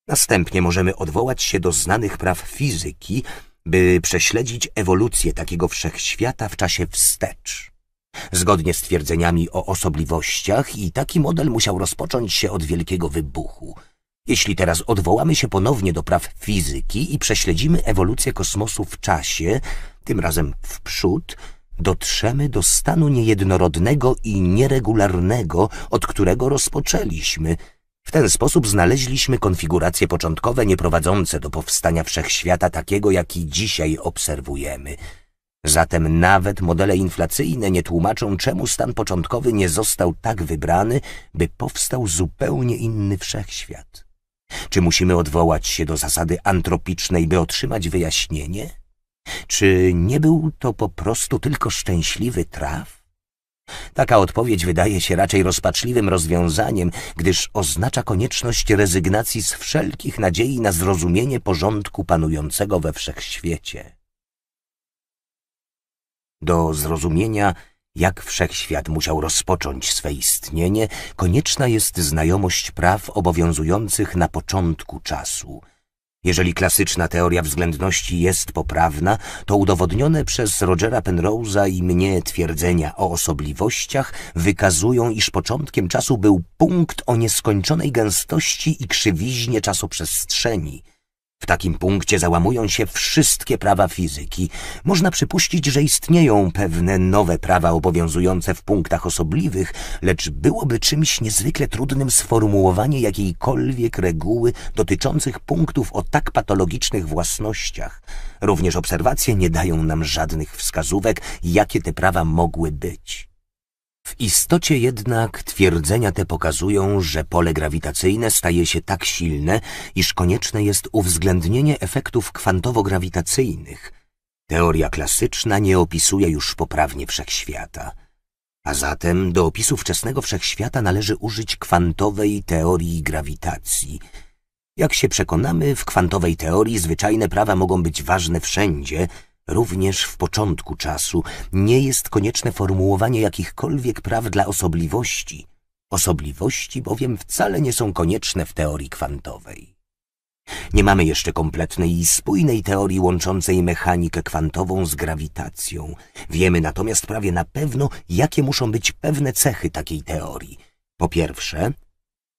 Speaker 1: Następnie możemy odwołać się do znanych praw fizyki, by prześledzić ewolucję takiego wszechświata w czasie wstecz. Zgodnie z twierdzeniami o osobliwościach i taki model musiał rozpocząć się od wielkiego wybuchu. Jeśli teraz odwołamy się ponownie do praw fizyki i prześledzimy ewolucję kosmosu w czasie, tym razem w przód, dotrzemy do stanu niejednorodnego i nieregularnego, od którego rozpoczęliśmy. W ten sposób znaleźliśmy konfiguracje początkowe nieprowadzące do powstania wszechświata takiego, jaki dzisiaj obserwujemy. Zatem nawet modele inflacyjne nie tłumaczą, czemu stan początkowy nie został tak wybrany, by powstał zupełnie inny wszechświat. Czy musimy odwołać się do zasady antropicznej, by otrzymać wyjaśnienie? Czy nie był to po prostu tylko szczęśliwy traf? Taka odpowiedź wydaje się raczej rozpaczliwym rozwiązaniem, gdyż oznacza konieczność rezygnacji z wszelkich nadziei na zrozumienie porządku panującego we wszechświecie. Do zrozumienia, jak wszechświat musiał rozpocząć swe istnienie, konieczna jest znajomość praw obowiązujących na początku czasu – jeżeli klasyczna teoria względności jest poprawna, to udowodnione przez Rogera Penrose'a i mnie twierdzenia o osobliwościach wykazują, iż początkiem czasu był punkt o nieskończonej gęstości i krzywiźnie czasoprzestrzeni – w takim punkcie załamują się wszystkie prawa fizyki. Można przypuścić, że istnieją pewne nowe prawa obowiązujące w punktach osobliwych, lecz byłoby czymś niezwykle trudnym sformułowanie jakiejkolwiek reguły dotyczących punktów o tak patologicznych własnościach. Również obserwacje nie dają nam żadnych wskazówek, jakie te prawa mogły być. W istocie jednak twierdzenia te pokazują, że pole grawitacyjne staje się tak silne, iż konieczne jest uwzględnienie efektów kwantowo-grawitacyjnych. Teoria klasyczna nie opisuje już poprawnie wszechświata. A zatem do opisu wczesnego wszechświata należy użyć kwantowej teorii grawitacji. Jak się przekonamy, w kwantowej teorii zwyczajne prawa mogą być ważne wszędzie – Również w początku czasu nie jest konieczne formułowanie jakichkolwiek praw dla osobliwości. Osobliwości bowiem wcale nie są konieczne w teorii kwantowej. Nie mamy jeszcze kompletnej i spójnej teorii łączącej mechanikę kwantową z grawitacją. Wiemy natomiast prawie na pewno, jakie muszą być pewne cechy takiej teorii. Po pierwsze,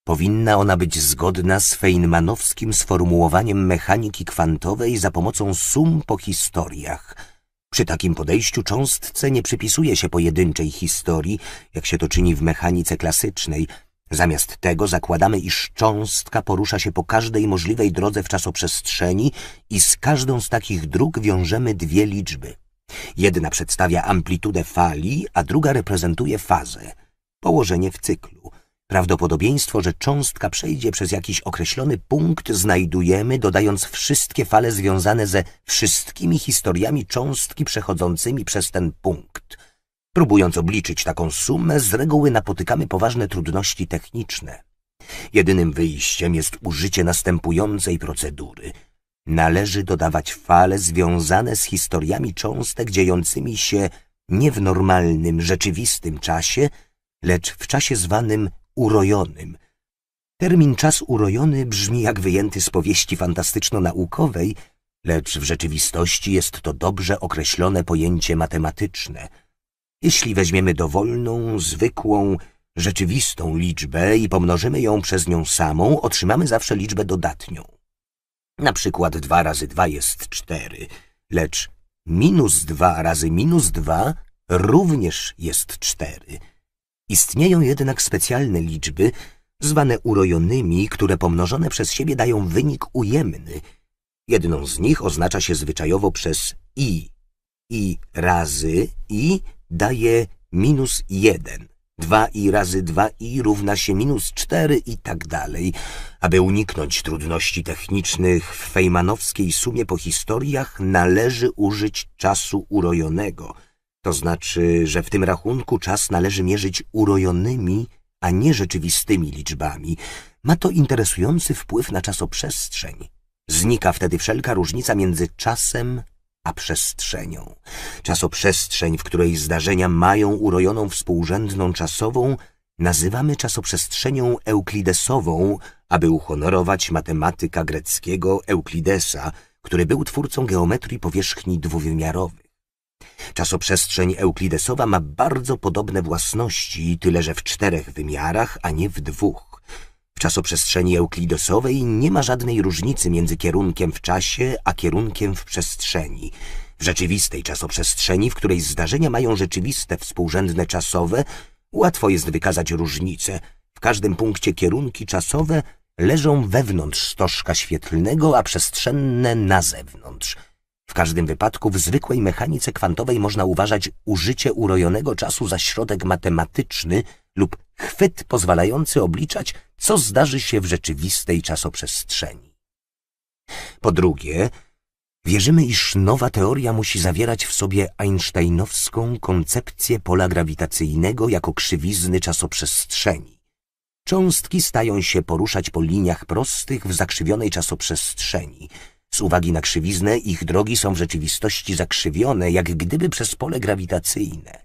Speaker 1: Powinna ona być zgodna z Feynmanowskim sformułowaniem mechaniki kwantowej za pomocą sum po historiach. Przy takim podejściu cząstce nie przypisuje się pojedynczej historii, jak się to czyni w mechanice klasycznej. Zamiast tego zakładamy, iż cząstka porusza się po każdej możliwej drodze w czasoprzestrzeni i z każdą z takich dróg wiążemy dwie liczby. Jedna przedstawia amplitudę fali, a druga reprezentuje fazę, położenie w cyklu. Prawdopodobieństwo, że cząstka przejdzie przez jakiś określony punkt, znajdujemy, dodając wszystkie fale związane ze wszystkimi historiami cząstki przechodzącymi przez ten punkt. Próbując obliczyć taką sumę, z reguły napotykamy poważne trudności techniczne. Jedynym wyjściem jest użycie następującej procedury. Należy dodawać fale związane z historiami cząstek dziejącymi się nie w normalnym, rzeczywistym czasie, lecz w czasie zwanym urojonym. Termin czas urojony brzmi jak wyjęty z powieści fantastyczno-naukowej, lecz w rzeczywistości jest to dobrze określone pojęcie matematyczne. Jeśli weźmiemy dowolną, zwykłą, rzeczywistą liczbę i pomnożymy ją przez nią samą, otrzymamy zawsze liczbę dodatnią. Na przykład 2 razy 2 jest 4, lecz minus 2 razy minus 2 również jest 4. Istnieją jednak specjalne liczby, zwane urojonymi, które pomnożone przez siebie dają wynik ujemny. Jedną z nich oznacza się zwyczajowo przez i. i razy i daje minus jeden. 2 i razy 2 i równa się minus cztery i tak dalej. Aby uniknąć trudności technicznych, w fejmanowskiej sumie po historiach należy użyć czasu urojonego – to znaczy, że w tym rachunku czas należy mierzyć urojonymi, a nie rzeczywistymi liczbami. Ma to interesujący wpływ na czasoprzestrzeń. Znika wtedy wszelka różnica między czasem a przestrzenią. Czasoprzestrzeń, w której zdarzenia mają urojoną współrzędną czasową, nazywamy czasoprzestrzenią euklidesową, aby uhonorować matematyka greckiego Euklidesa, który był twórcą geometrii powierzchni dwuwymiarowych. Czasoprzestrzeń euklidesowa ma bardzo podobne własności, tyle że w czterech wymiarach, a nie w dwóch. W czasoprzestrzeni euklidesowej nie ma żadnej różnicy między kierunkiem w czasie, a kierunkiem w przestrzeni. W rzeczywistej czasoprzestrzeni, w której zdarzenia mają rzeczywiste współrzędne czasowe, łatwo jest wykazać różnice. W każdym punkcie kierunki czasowe leżą wewnątrz stożka świetlnego, a przestrzenne na zewnątrz – w każdym wypadku w zwykłej mechanice kwantowej można uważać użycie urojonego czasu za środek matematyczny lub chwyt pozwalający obliczać, co zdarzy się w rzeczywistej czasoprzestrzeni. Po drugie, wierzymy, iż nowa teoria musi zawierać w sobie einsteinowską koncepcję pola grawitacyjnego jako krzywizny czasoprzestrzeni. Cząstki stają się poruszać po liniach prostych w zakrzywionej czasoprzestrzeni – uwagi na krzywiznę ich drogi są w rzeczywistości zakrzywione, jak gdyby przez pole grawitacyjne.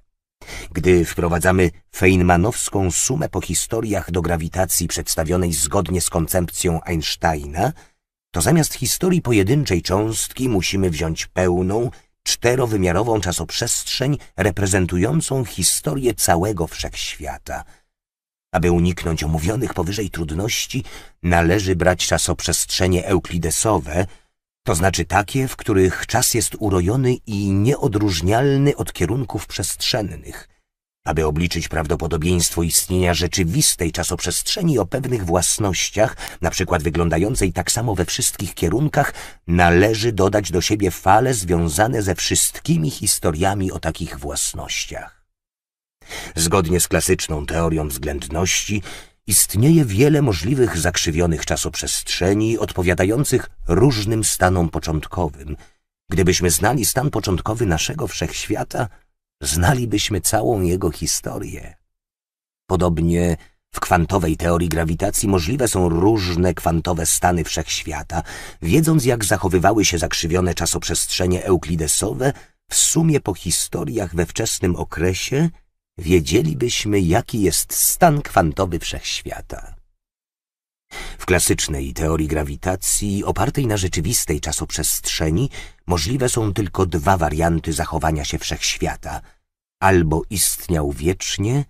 Speaker 1: Gdy wprowadzamy Feynmanowską sumę po historiach do grawitacji przedstawionej zgodnie z koncepcją Einsteina, to zamiast historii pojedynczej cząstki musimy wziąć pełną, czterowymiarową czasoprzestrzeń reprezentującą historię całego wszechświata. Aby uniknąć omówionych powyżej trudności, należy brać czasoprzestrzenie euklidesowe – to znaczy takie, w których czas jest urojony i nieodróżnialny od kierunków przestrzennych, aby obliczyć prawdopodobieństwo istnienia rzeczywistej czasoprzestrzeni o pewnych własnościach, na przykład wyglądającej tak samo we wszystkich kierunkach, należy dodać do siebie fale związane ze wszystkimi historiami o takich własnościach. Zgodnie z klasyczną teorią względności, istnieje wiele możliwych zakrzywionych czasoprzestrzeni odpowiadających różnym stanom początkowym. Gdybyśmy znali stan początkowy naszego wszechświata, znalibyśmy całą jego historię. Podobnie w kwantowej teorii grawitacji możliwe są różne kwantowe stany wszechświata. Wiedząc, jak zachowywały się zakrzywione czasoprzestrzenie euklidesowe, w sumie po historiach we wczesnym okresie – wiedzielibyśmy, jaki jest stan kwantowy wszechświata. W klasycznej teorii grawitacji, opartej na rzeczywistej czasoprzestrzeni, możliwe są tylko dwa warianty zachowania się wszechświata. Albo istniał wiecznie,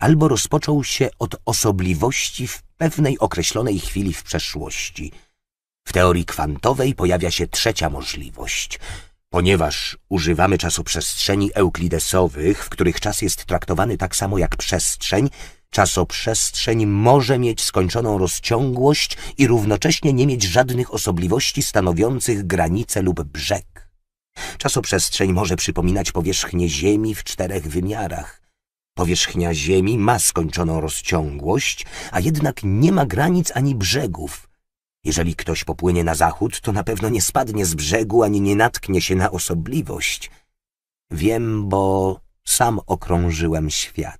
Speaker 1: albo rozpoczął się od osobliwości w pewnej określonej chwili w przeszłości. W teorii kwantowej pojawia się trzecia możliwość – Ponieważ używamy czasoprzestrzeni euklidesowych, w których czas jest traktowany tak samo jak przestrzeń, czasoprzestrzeń może mieć skończoną rozciągłość i równocześnie nie mieć żadnych osobliwości stanowiących granicę lub brzeg. Czasoprzestrzeń może przypominać powierzchnię Ziemi w czterech wymiarach. Powierzchnia Ziemi ma skończoną rozciągłość, a jednak nie ma granic ani brzegów – jeżeli ktoś popłynie na zachód, to na pewno nie spadnie z brzegu ani nie natknie się na osobliwość. Wiem, bo sam okrążyłem świat.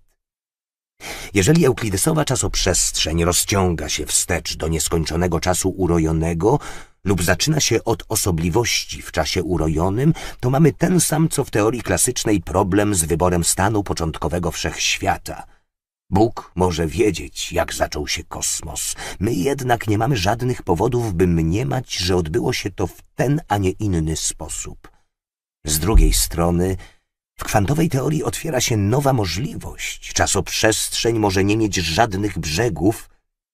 Speaker 1: Jeżeli euklidesowa czasoprzestrzeń rozciąga się wstecz do nieskończonego czasu urojonego lub zaczyna się od osobliwości w czasie urojonym, to mamy ten sam, co w teorii klasycznej, problem z wyborem stanu początkowego wszechświata – Bóg może wiedzieć, jak zaczął się kosmos. My jednak nie mamy żadnych powodów, by mniemać, że odbyło się to w ten, a nie inny sposób. Z drugiej strony, w kwantowej teorii otwiera się nowa możliwość. Czasoprzestrzeń może nie mieć żadnych brzegów,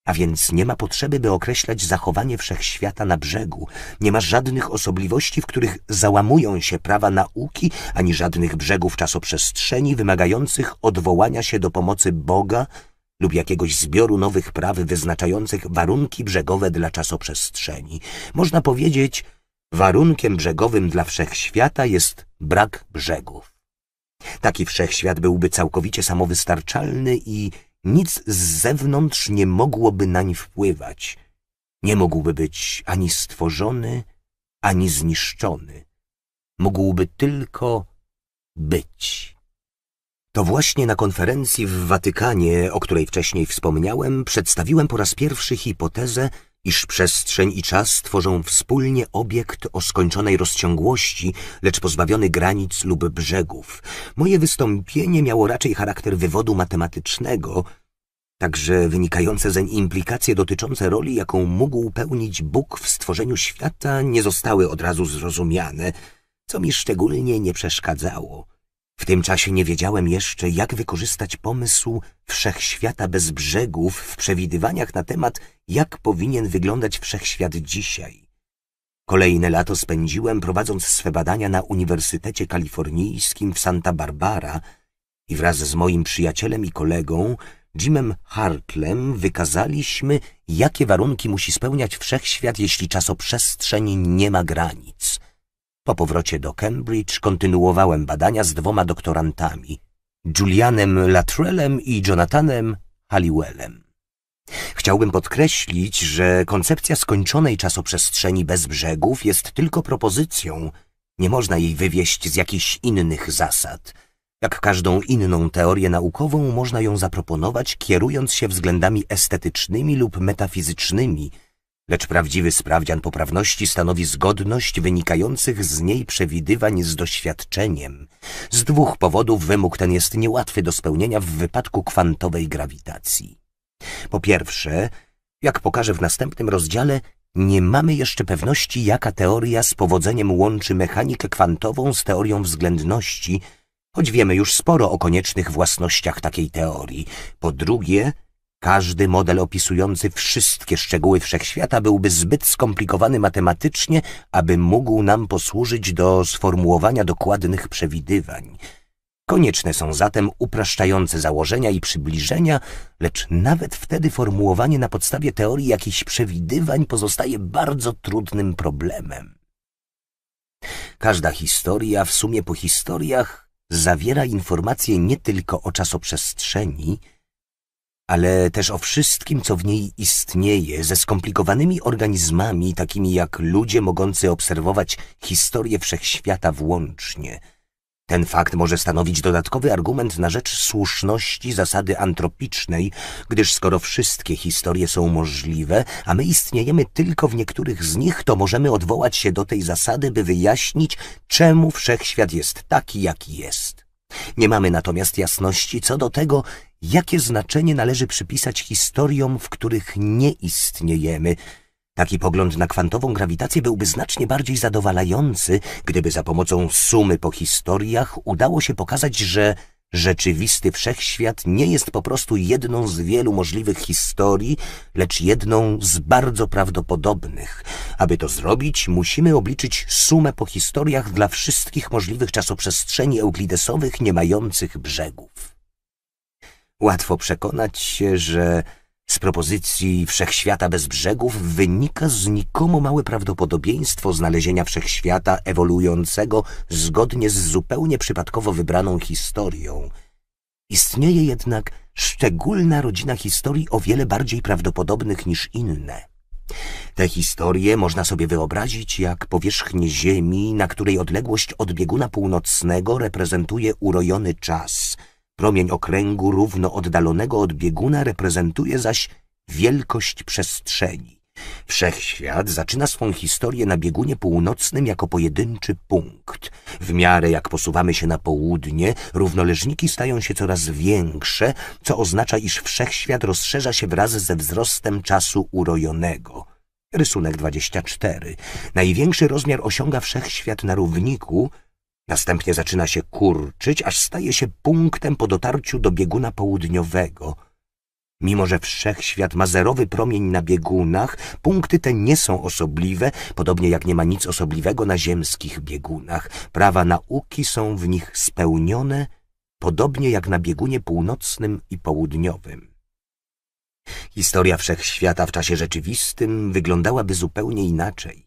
Speaker 1: a więc nie ma potrzeby, by określać zachowanie wszechświata na brzegu. Nie ma żadnych osobliwości, w których załamują się prawa nauki, ani żadnych brzegów czasoprzestrzeni wymagających odwołania się do pomocy Boga lub jakiegoś zbioru nowych praw wyznaczających warunki brzegowe dla czasoprzestrzeni. Można powiedzieć, warunkiem brzegowym dla wszechświata jest brak brzegów. Taki wszechświat byłby całkowicie samowystarczalny i nic z zewnątrz nie mogłoby nań wpływać. Nie mógłby być ani stworzony, ani zniszczony. Mógłby tylko być. To właśnie na konferencji w Watykanie, o której wcześniej wspomniałem, przedstawiłem po raz pierwszy hipotezę, iż przestrzeń i czas tworzą wspólnie obiekt o skończonej rozciągłości, lecz pozbawiony granic lub brzegów. Moje wystąpienie miało raczej charakter wywodu matematycznego, także wynikające zeń implikacje dotyczące roli, jaką mógł pełnić Bóg w stworzeniu świata, nie zostały od razu zrozumiane, co mi szczególnie nie przeszkadzało. W tym czasie nie wiedziałem jeszcze, jak wykorzystać pomysł wszechświata bez brzegów w przewidywaniach na temat, jak powinien wyglądać wszechświat dzisiaj. Kolejne lato spędziłem prowadząc swe badania na Uniwersytecie Kalifornijskim w Santa Barbara i wraz z moim przyjacielem i kolegą Jimem Hartlem wykazaliśmy, jakie warunki musi spełniać wszechświat, jeśli czasoprzestrzeń nie ma granic – po powrocie do Cambridge kontynuowałem badania z dwoma doktorantami, Julianem Latrellem i Jonathanem Halliwellem. Chciałbym podkreślić, że koncepcja skończonej czasoprzestrzeni bez brzegów jest tylko propozycją, nie można jej wywieść z jakichś innych zasad. Jak każdą inną teorię naukową można ją zaproponować, kierując się względami estetycznymi lub metafizycznymi – lecz prawdziwy sprawdzian poprawności stanowi zgodność wynikających z niej przewidywań z doświadczeniem. Z dwóch powodów wymóg ten jest niełatwy do spełnienia w wypadku kwantowej grawitacji. Po pierwsze, jak pokażę w następnym rozdziale, nie mamy jeszcze pewności, jaka teoria z powodzeniem łączy mechanikę kwantową z teorią względności, choć wiemy już sporo o koniecznych własnościach takiej teorii. Po drugie, każdy model opisujący wszystkie szczegóły wszechświata byłby zbyt skomplikowany matematycznie, aby mógł nam posłużyć do sformułowania dokładnych przewidywań. Konieczne są zatem upraszczające założenia i przybliżenia, lecz nawet wtedy formułowanie na podstawie teorii jakichś przewidywań pozostaje bardzo trudnym problemem. Każda historia w sumie po historiach zawiera informacje nie tylko o czasoprzestrzeni, ale też o wszystkim, co w niej istnieje, ze skomplikowanymi organizmami, takimi jak ludzie mogący obserwować historię wszechświata włącznie. Ten fakt może stanowić dodatkowy argument na rzecz słuszności zasady antropicznej, gdyż skoro wszystkie historie są możliwe, a my istniejemy tylko w niektórych z nich, to możemy odwołać się do tej zasady, by wyjaśnić, czemu wszechświat jest taki, jaki jest. Nie mamy natomiast jasności co do tego, jakie znaczenie należy przypisać historiom, w których nie istniejemy. Taki pogląd na kwantową grawitację byłby znacznie bardziej zadowalający, gdyby za pomocą sumy po historiach udało się pokazać, że rzeczywisty wszechświat nie jest po prostu jedną z wielu możliwych historii, lecz jedną z bardzo prawdopodobnych. Aby to zrobić, musimy obliczyć sumę po historiach dla wszystkich możliwych czasoprzestrzeni euklidesowych nie mających brzegów. Łatwo przekonać się, że z propozycji wszechświata bez brzegów wynika znikomo małe prawdopodobieństwo znalezienia wszechświata ewoluującego zgodnie z zupełnie przypadkowo wybraną historią. Istnieje jednak szczególna rodzina historii o wiele bardziej prawdopodobnych niż inne. Te historie można sobie wyobrazić jak powierzchnię Ziemi, na której odległość od bieguna północnego reprezentuje urojony czas – Promień okręgu równo oddalonego od bieguna reprezentuje zaś wielkość przestrzeni. Wszechświat zaczyna swą historię na biegunie północnym jako pojedynczy punkt. W miarę jak posuwamy się na południe, równoleżniki stają się coraz większe, co oznacza, iż wszechświat rozszerza się wraz ze wzrostem czasu urojonego. Rysunek 24. Największy rozmiar osiąga wszechświat na równiku, Następnie zaczyna się kurczyć, aż staje się punktem po dotarciu do bieguna południowego. Mimo, że wszechświat ma zerowy promień na biegunach, punkty te nie są osobliwe, podobnie jak nie ma nic osobliwego na ziemskich biegunach. Prawa nauki są w nich spełnione, podobnie jak na biegunie północnym i południowym. Historia wszechświata w czasie rzeczywistym wyglądałaby zupełnie inaczej.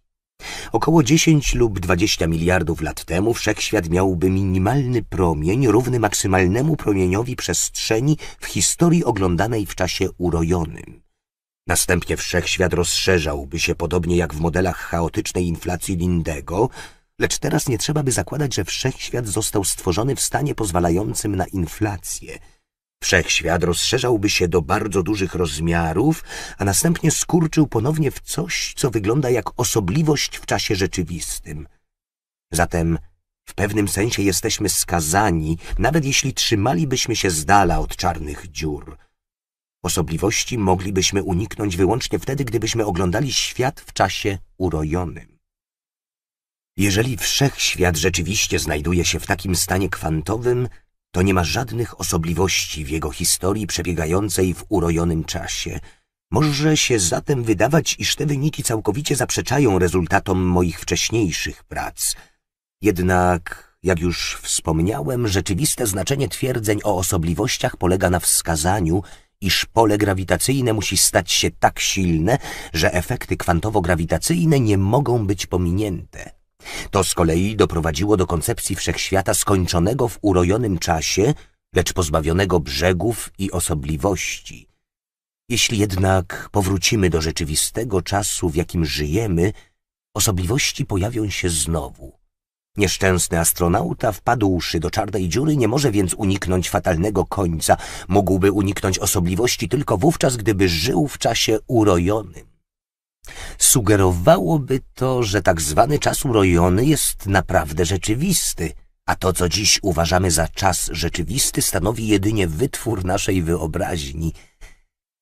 Speaker 1: Około 10 lub 20 miliardów lat temu wszechświat miałby minimalny promień równy maksymalnemu promieniowi przestrzeni w historii oglądanej w czasie urojonym. Następnie wszechświat rozszerzałby się podobnie jak w modelach chaotycznej inflacji Lindego, lecz teraz nie trzeba by zakładać, że wszechświat został stworzony w stanie pozwalającym na inflację – Wszechświat rozszerzałby się do bardzo dużych rozmiarów, a następnie skurczył ponownie w coś, co wygląda jak osobliwość w czasie rzeczywistym. Zatem w pewnym sensie jesteśmy skazani, nawet jeśli trzymalibyśmy się z dala od czarnych dziur. Osobliwości moglibyśmy uniknąć wyłącznie wtedy, gdybyśmy oglądali świat w czasie urojonym. Jeżeli wszechświat rzeczywiście znajduje się w takim stanie kwantowym, to nie ma żadnych osobliwości w jego historii przebiegającej w urojonym czasie. Może się zatem wydawać, iż te wyniki całkowicie zaprzeczają rezultatom moich wcześniejszych prac. Jednak, jak już wspomniałem, rzeczywiste znaczenie twierdzeń o osobliwościach polega na wskazaniu, iż pole grawitacyjne musi stać się tak silne, że efekty kwantowo-grawitacyjne nie mogą być pominięte. To z kolei doprowadziło do koncepcji wszechświata skończonego w urojonym czasie, lecz pozbawionego brzegów i osobliwości. Jeśli jednak powrócimy do rzeczywistego czasu, w jakim żyjemy, osobliwości pojawią się znowu. Nieszczęsny astronauta, wpadłszy do czarnej dziury, nie może więc uniknąć fatalnego końca. Mógłby uniknąć osobliwości tylko wówczas, gdyby żył w czasie urojonym. Sugerowałoby to, że tak zwany czas urojony jest naprawdę rzeczywisty, a to, co dziś uważamy za czas rzeczywisty, stanowi jedynie wytwór naszej wyobraźni.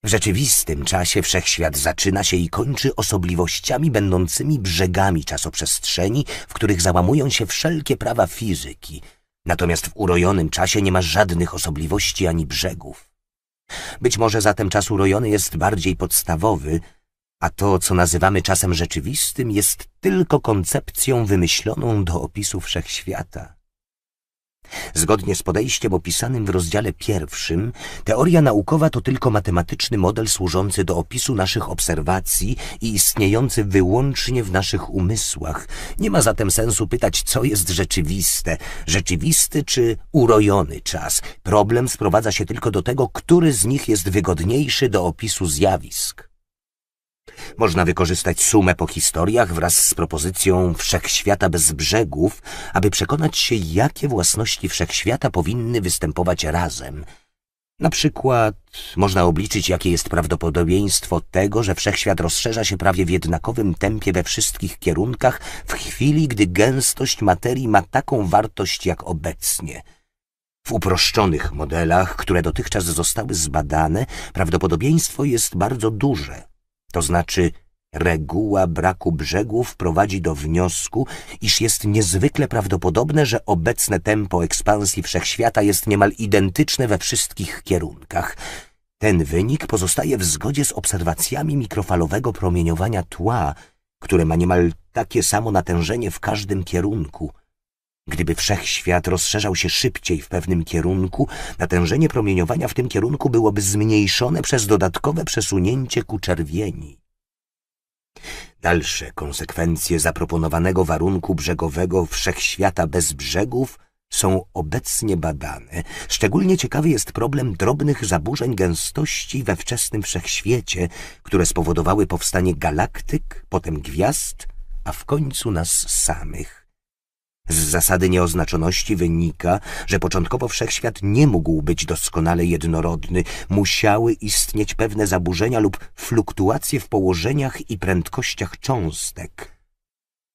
Speaker 1: W rzeczywistym czasie wszechświat zaczyna się i kończy osobliwościami będącymi brzegami czasoprzestrzeni, w których załamują się wszelkie prawa fizyki. Natomiast w urojonym czasie nie ma żadnych osobliwości ani brzegów. Być może zatem czas urojony jest bardziej podstawowy, a to, co nazywamy czasem rzeczywistym, jest tylko koncepcją wymyśloną do opisu wszechświata. Zgodnie z podejściem opisanym w rozdziale pierwszym, teoria naukowa to tylko matematyczny model służący do opisu naszych obserwacji i istniejący wyłącznie w naszych umysłach. Nie ma zatem sensu pytać, co jest rzeczywiste, rzeczywisty czy urojony czas. Problem sprowadza się tylko do tego, który z nich jest wygodniejszy do opisu zjawisk. Można wykorzystać sumę po historiach wraz z propozycją wszechświata bez brzegów, aby przekonać się, jakie własności wszechświata powinny występować razem. Na przykład można obliczyć, jakie jest prawdopodobieństwo tego, że wszechświat rozszerza się prawie w jednakowym tempie we wszystkich kierunkach w chwili, gdy gęstość materii ma taką wartość jak obecnie. W uproszczonych modelach, które dotychczas zostały zbadane, prawdopodobieństwo jest bardzo duże – to znaczy reguła braku brzegów prowadzi do wniosku, iż jest niezwykle prawdopodobne, że obecne tempo ekspansji wszechświata jest niemal identyczne we wszystkich kierunkach. Ten wynik pozostaje w zgodzie z obserwacjami mikrofalowego promieniowania tła, które ma niemal takie samo natężenie w każdym kierunku – Gdyby wszechświat rozszerzał się szybciej w pewnym kierunku, natężenie promieniowania w tym kierunku byłoby zmniejszone przez dodatkowe przesunięcie ku czerwieni. Dalsze konsekwencje zaproponowanego warunku brzegowego wszechświata bez brzegów są obecnie badane. Szczególnie ciekawy jest problem drobnych zaburzeń gęstości we wczesnym wszechświecie, które spowodowały powstanie galaktyk, potem gwiazd, a w końcu nas samych. Z zasady nieoznaczoności wynika, że początkowo wszechświat nie mógł być doskonale jednorodny, musiały istnieć pewne zaburzenia lub fluktuacje w położeniach i prędkościach cząstek.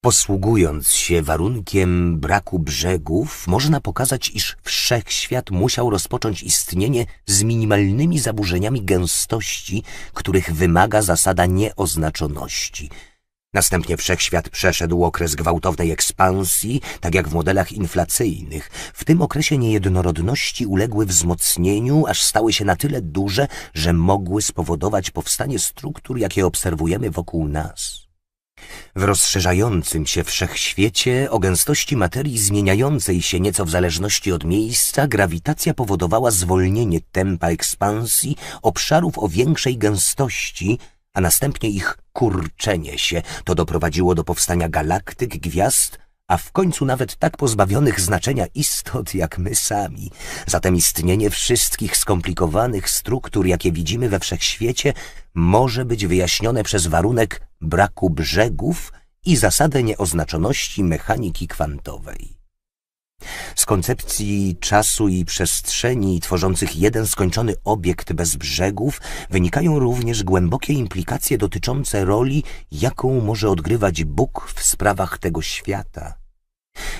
Speaker 1: Posługując się warunkiem braku brzegów, można pokazać, iż wszechświat musiał rozpocząć istnienie z minimalnymi zaburzeniami gęstości, których wymaga zasada nieoznaczoności – Następnie wszechświat przeszedł okres gwałtownej ekspansji, tak jak w modelach inflacyjnych. W tym okresie niejednorodności uległy wzmocnieniu, aż stały się na tyle duże, że mogły spowodować powstanie struktur, jakie obserwujemy wokół nas. W rozszerzającym się wszechświecie o gęstości materii zmieniającej się nieco w zależności od miejsca grawitacja powodowała zwolnienie tempa ekspansji obszarów o większej gęstości, a następnie ich kurczenie się. To doprowadziło do powstania galaktyk, gwiazd, a w końcu nawet tak pozbawionych znaczenia istot jak my sami. Zatem istnienie wszystkich skomplikowanych struktur, jakie widzimy we wszechświecie, może być wyjaśnione przez warunek braku brzegów i zasadę nieoznaczoności mechaniki kwantowej. Z koncepcji czasu i przestrzeni tworzących jeden skończony obiekt bez brzegów wynikają również głębokie implikacje dotyczące roli, jaką może odgrywać Bóg w sprawach tego świata.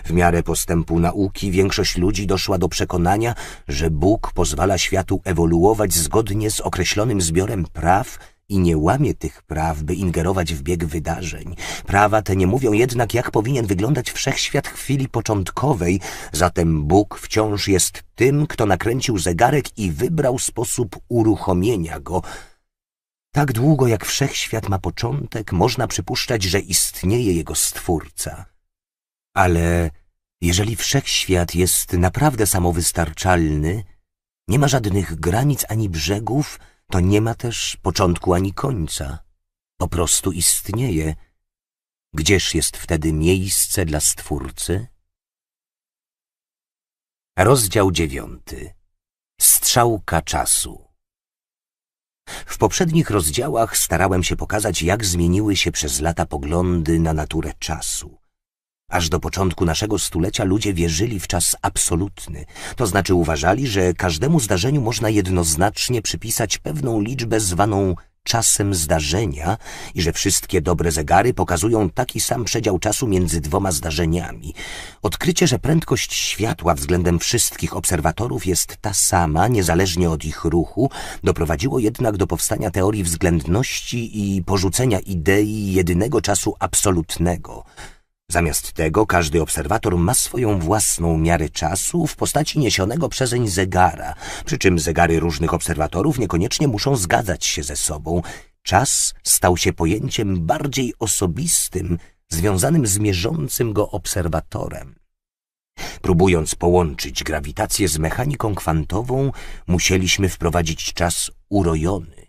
Speaker 1: W miarę postępu nauki większość ludzi doszła do przekonania, że Bóg pozwala światu ewoluować zgodnie z określonym zbiorem praw i nie łamie tych praw, by ingerować w bieg wydarzeń. Prawa te nie mówią jednak, jak powinien wyglądać wszechświat chwili początkowej, zatem Bóg wciąż jest tym, kto nakręcił zegarek i wybrał sposób uruchomienia go. Tak długo jak wszechświat ma początek, można przypuszczać, że istnieje jego stwórca. Ale jeżeli wszechświat jest naprawdę samowystarczalny, nie ma żadnych granic ani brzegów, to nie ma też początku ani końca, po prostu istnieje. Gdzież jest wtedy miejsce dla Stwórcy? Rozdział dziewiąty. Strzałka czasu. W poprzednich rozdziałach starałem się pokazać, jak zmieniły się przez lata poglądy na naturę czasu. Aż do początku naszego stulecia ludzie wierzyli w czas absolutny, to znaczy uważali, że każdemu zdarzeniu można jednoznacznie przypisać pewną liczbę zwaną czasem zdarzenia i że wszystkie dobre zegary pokazują taki sam przedział czasu między dwoma zdarzeniami. Odkrycie, że prędkość światła względem wszystkich obserwatorów jest ta sama, niezależnie od ich ruchu, doprowadziło jednak do powstania teorii względności i porzucenia idei jedynego czasu absolutnego – Zamiast tego każdy obserwator ma swoją własną miarę czasu w postaci niesionego przezeń zegara, przy czym zegary różnych obserwatorów niekoniecznie muszą zgadzać się ze sobą. Czas stał się pojęciem bardziej osobistym, związanym z mierzącym go obserwatorem. Próbując połączyć grawitację z mechaniką kwantową, musieliśmy wprowadzić czas urojony,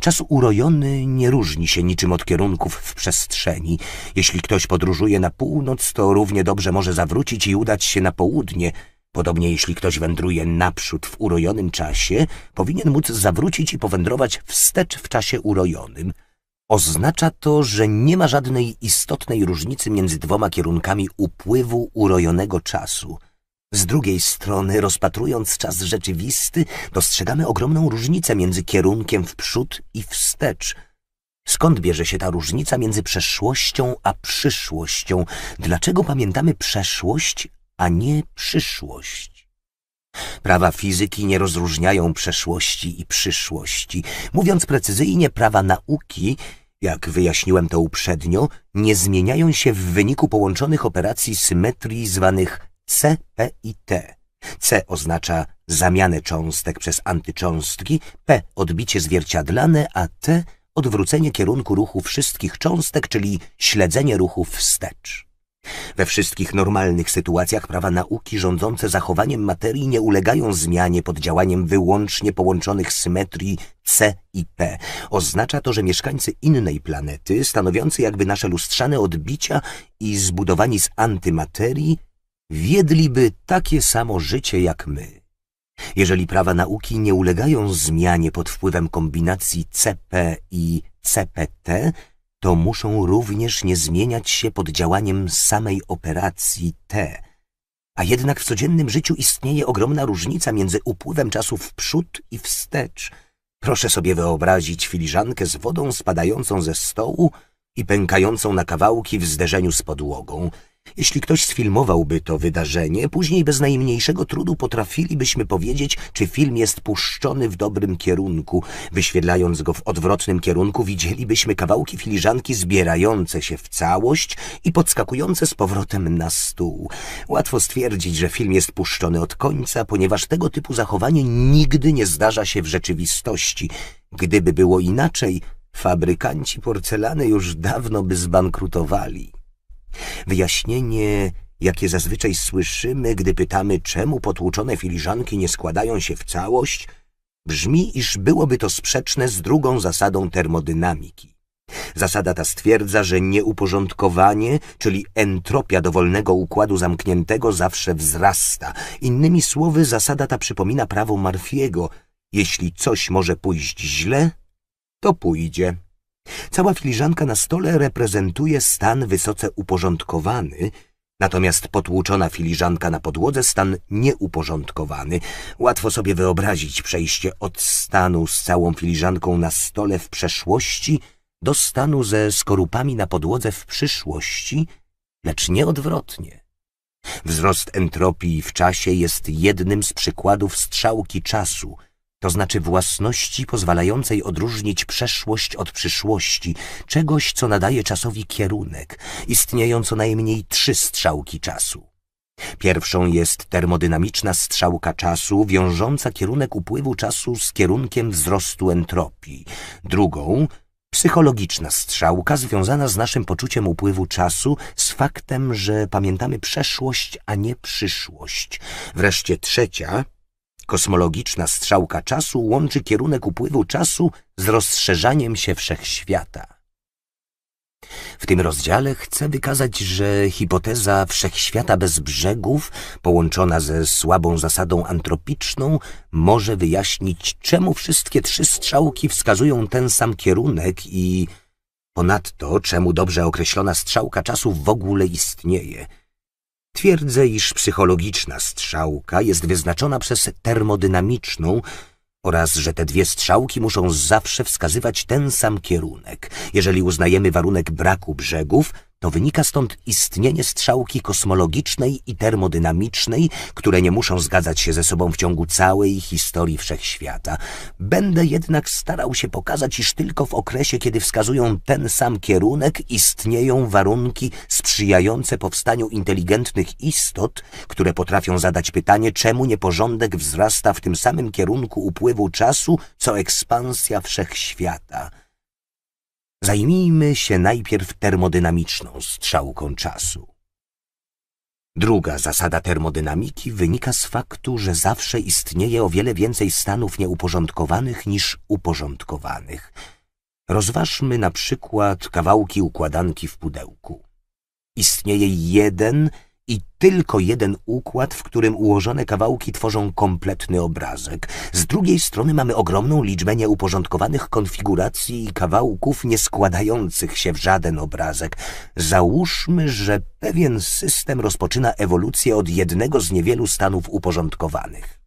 Speaker 1: Czas urojony nie różni się niczym od kierunków w przestrzeni. Jeśli ktoś podróżuje na północ, to równie dobrze może zawrócić i udać się na południe. Podobnie jeśli ktoś wędruje naprzód w urojonym czasie, powinien móc zawrócić i powędrować wstecz w czasie urojonym. Oznacza to, że nie ma żadnej istotnej różnicy między dwoma kierunkami upływu urojonego czasu – z drugiej strony, rozpatrując czas rzeczywisty, dostrzegamy ogromną różnicę między kierunkiem w przód i wstecz. Skąd bierze się ta różnica między przeszłością a przyszłością? Dlaczego pamiętamy przeszłość, a nie przyszłość? Prawa fizyki nie rozróżniają przeszłości i przyszłości. Mówiąc precyzyjnie, prawa nauki jak wyjaśniłem to uprzednio, nie zmieniają się w wyniku połączonych operacji symetrii zwanych C, P i T. C oznacza zamianę cząstek przez antycząstki, P odbicie zwierciadlane, a T odwrócenie kierunku ruchu wszystkich cząstek, czyli śledzenie ruchów wstecz. We wszystkich normalnych sytuacjach prawa nauki rządzące zachowaniem materii nie ulegają zmianie pod działaniem wyłącznie połączonych symetrii C i P. Oznacza to, że mieszkańcy innej planety, stanowiący jakby nasze lustrzane odbicia i zbudowani z antymaterii, wiedliby takie samo życie jak my. Jeżeli prawa nauki nie ulegają zmianie pod wpływem kombinacji CP i CPT, to muszą również nie zmieniać się pod działaniem samej operacji T. A jednak w codziennym życiu istnieje ogromna różnica między upływem czasu w przód i wstecz. Proszę sobie wyobrazić filiżankę z wodą spadającą ze stołu i pękającą na kawałki w zderzeniu z podłogą – jeśli ktoś sfilmowałby to wydarzenie, później bez najmniejszego trudu potrafilibyśmy powiedzieć, czy film jest puszczony w dobrym kierunku. Wyświetlając go w odwrotnym kierunku, widzielibyśmy kawałki filiżanki zbierające się w całość i podskakujące z powrotem na stół. Łatwo stwierdzić, że film jest puszczony od końca, ponieważ tego typu zachowanie nigdy nie zdarza się w rzeczywistości. Gdyby było inaczej, fabrykanci porcelany już dawno by zbankrutowali. Wyjaśnienie, jakie zazwyczaj słyszymy, gdy pytamy, czemu potłuczone filiżanki nie składają się w całość, brzmi, iż byłoby to sprzeczne z drugą zasadą termodynamiki. Zasada ta stwierdza, że nieuporządkowanie, czyli entropia dowolnego układu zamkniętego zawsze wzrasta. Innymi słowy, zasada ta przypomina prawo Marfiego. Jeśli coś może pójść źle, to pójdzie. Cała filiżanka na stole reprezentuje stan wysoce uporządkowany, natomiast potłuczona filiżanka na podłodze stan nieuporządkowany. Łatwo sobie wyobrazić przejście od stanu z całą filiżanką na stole w przeszłości do stanu ze skorupami na podłodze w przyszłości, lecz nie odwrotnie. Wzrost entropii w czasie jest jednym z przykładów strzałki czasu – to znaczy własności pozwalającej odróżnić przeszłość od przyszłości, czegoś, co nadaje czasowi kierunek. Istnieją co najmniej trzy strzałki czasu. Pierwszą jest termodynamiczna strzałka czasu, wiążąca kierunek upływu czasu z kierunkiem wzrostu entropii. Drugą psychologiczna strzałka związana z naszym poczuciem upływu czasu, z faktem, że pamiętamy przeszłość, a nie przyszłość. Wreszcie trzecia Kosmologiczna strzałka czasu łączy kierunek upływu czasu z rozszerzaniem się wszechświata. W tym rozdziale chcę wykazać, że hipoteza wszechświata bez brzegów, połączona ze słabą zasadą antropiczną, może wyjaśnić, czemu wszystkie trzy strzałki wskazują ten sam kierunek i ponadto czemu dobrze określona strzałka czasu w ogóle istnieje – Twierdzę, iż psychologiczna strzałka jest wyznaczona przez termodynamiczną oraz, że te dwie strzałki muszą zawsze wskazywać ten sam kierunek. Jeżeli uznajemy warunek braku brzegów – to wynika stąd istnienie strzałki kosmologicznej i termodynamicznej, które nie muszą zgadzać się ze sobą w ciągu całej historii wszechświata. Będę jednak starał się pokazać, iż tylko w okresie, kiedy wskazują ten sam kierunek, istnieją warunki sprzyjające powstaniu inteligentnych istot, które potrafią zadać pytanie, czemu nieporządek wzrasta w tym samym kierunku upływu czasu, co ekspansja wszechświata. Zajmijmy się najpierw termodynamiczną strzałką czasu. Druga zasada termodynamiki wynika z faktu, że zawsze istnieje o wiele więcej stanów nieuporządkowanych niż uporządkowanych. Rozważmy na przykład kawałki układanki w pudełku. Istnieje jeden i tylko jeden układ, w którym ułożone kawałki tworzą kompletny obrazek. Z drugiej strony mamy ogromną liczbę nieuporządkowanych konfiguracji i kawałków nie składających się w żaden obrazek. Załóżmy, że pewien system rozpoczyna ewolucję od jednego z niewielu stanów uporządkowanych.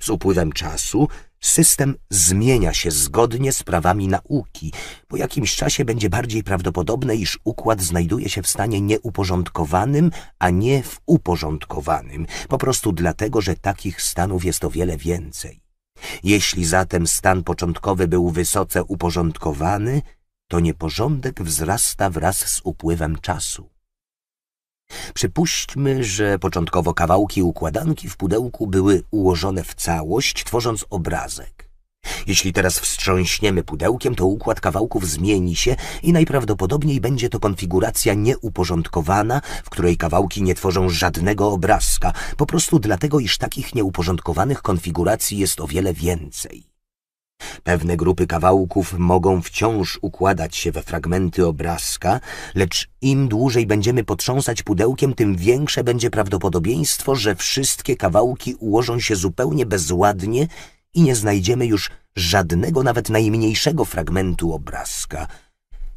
Speaker 1: Z upływem czasu System zmienia się zgodnie z prawami nauki. Po jakimś czasie będzie bardziej prawdopodobne, iż układ znajduje się w stanie nieuporządkowanym, a nie w uporządkowanym, po prostu dlatego, że takich stanów jest o wiele więcej. Jeśli zatem stan początkowy był wysoce uporządkowany, to nieporządek wzrasta wraz z upływem czasu. Przypuśćmy, że początkowo kawałki układanki w pudełku były ułożone w całość, tworząc obrazek. Jeśli teraz wstrząśniemy pudełkiem, to układ kawałków zmieni się i najprawdopodobniej będzie to konfiguracja nieuporządkowana, w której kawałki nie tworzą żadnego obrazka, po prostu dlatego, iż takich nieuporządkowanych konfiguracji jest o wiele więcej. Pewne grupy kawałków mogą wciąż układać się we fragmenty obrazka, lecz im dłużej będziemy potrząsać pudełkiem, tym większe będzie prawdopodobieństwo, że wszystkie kawałki ułożą się zupełnie bezładnie i nie znajdziemy już żadnego nawet najmniejszego fragmentu obrazka.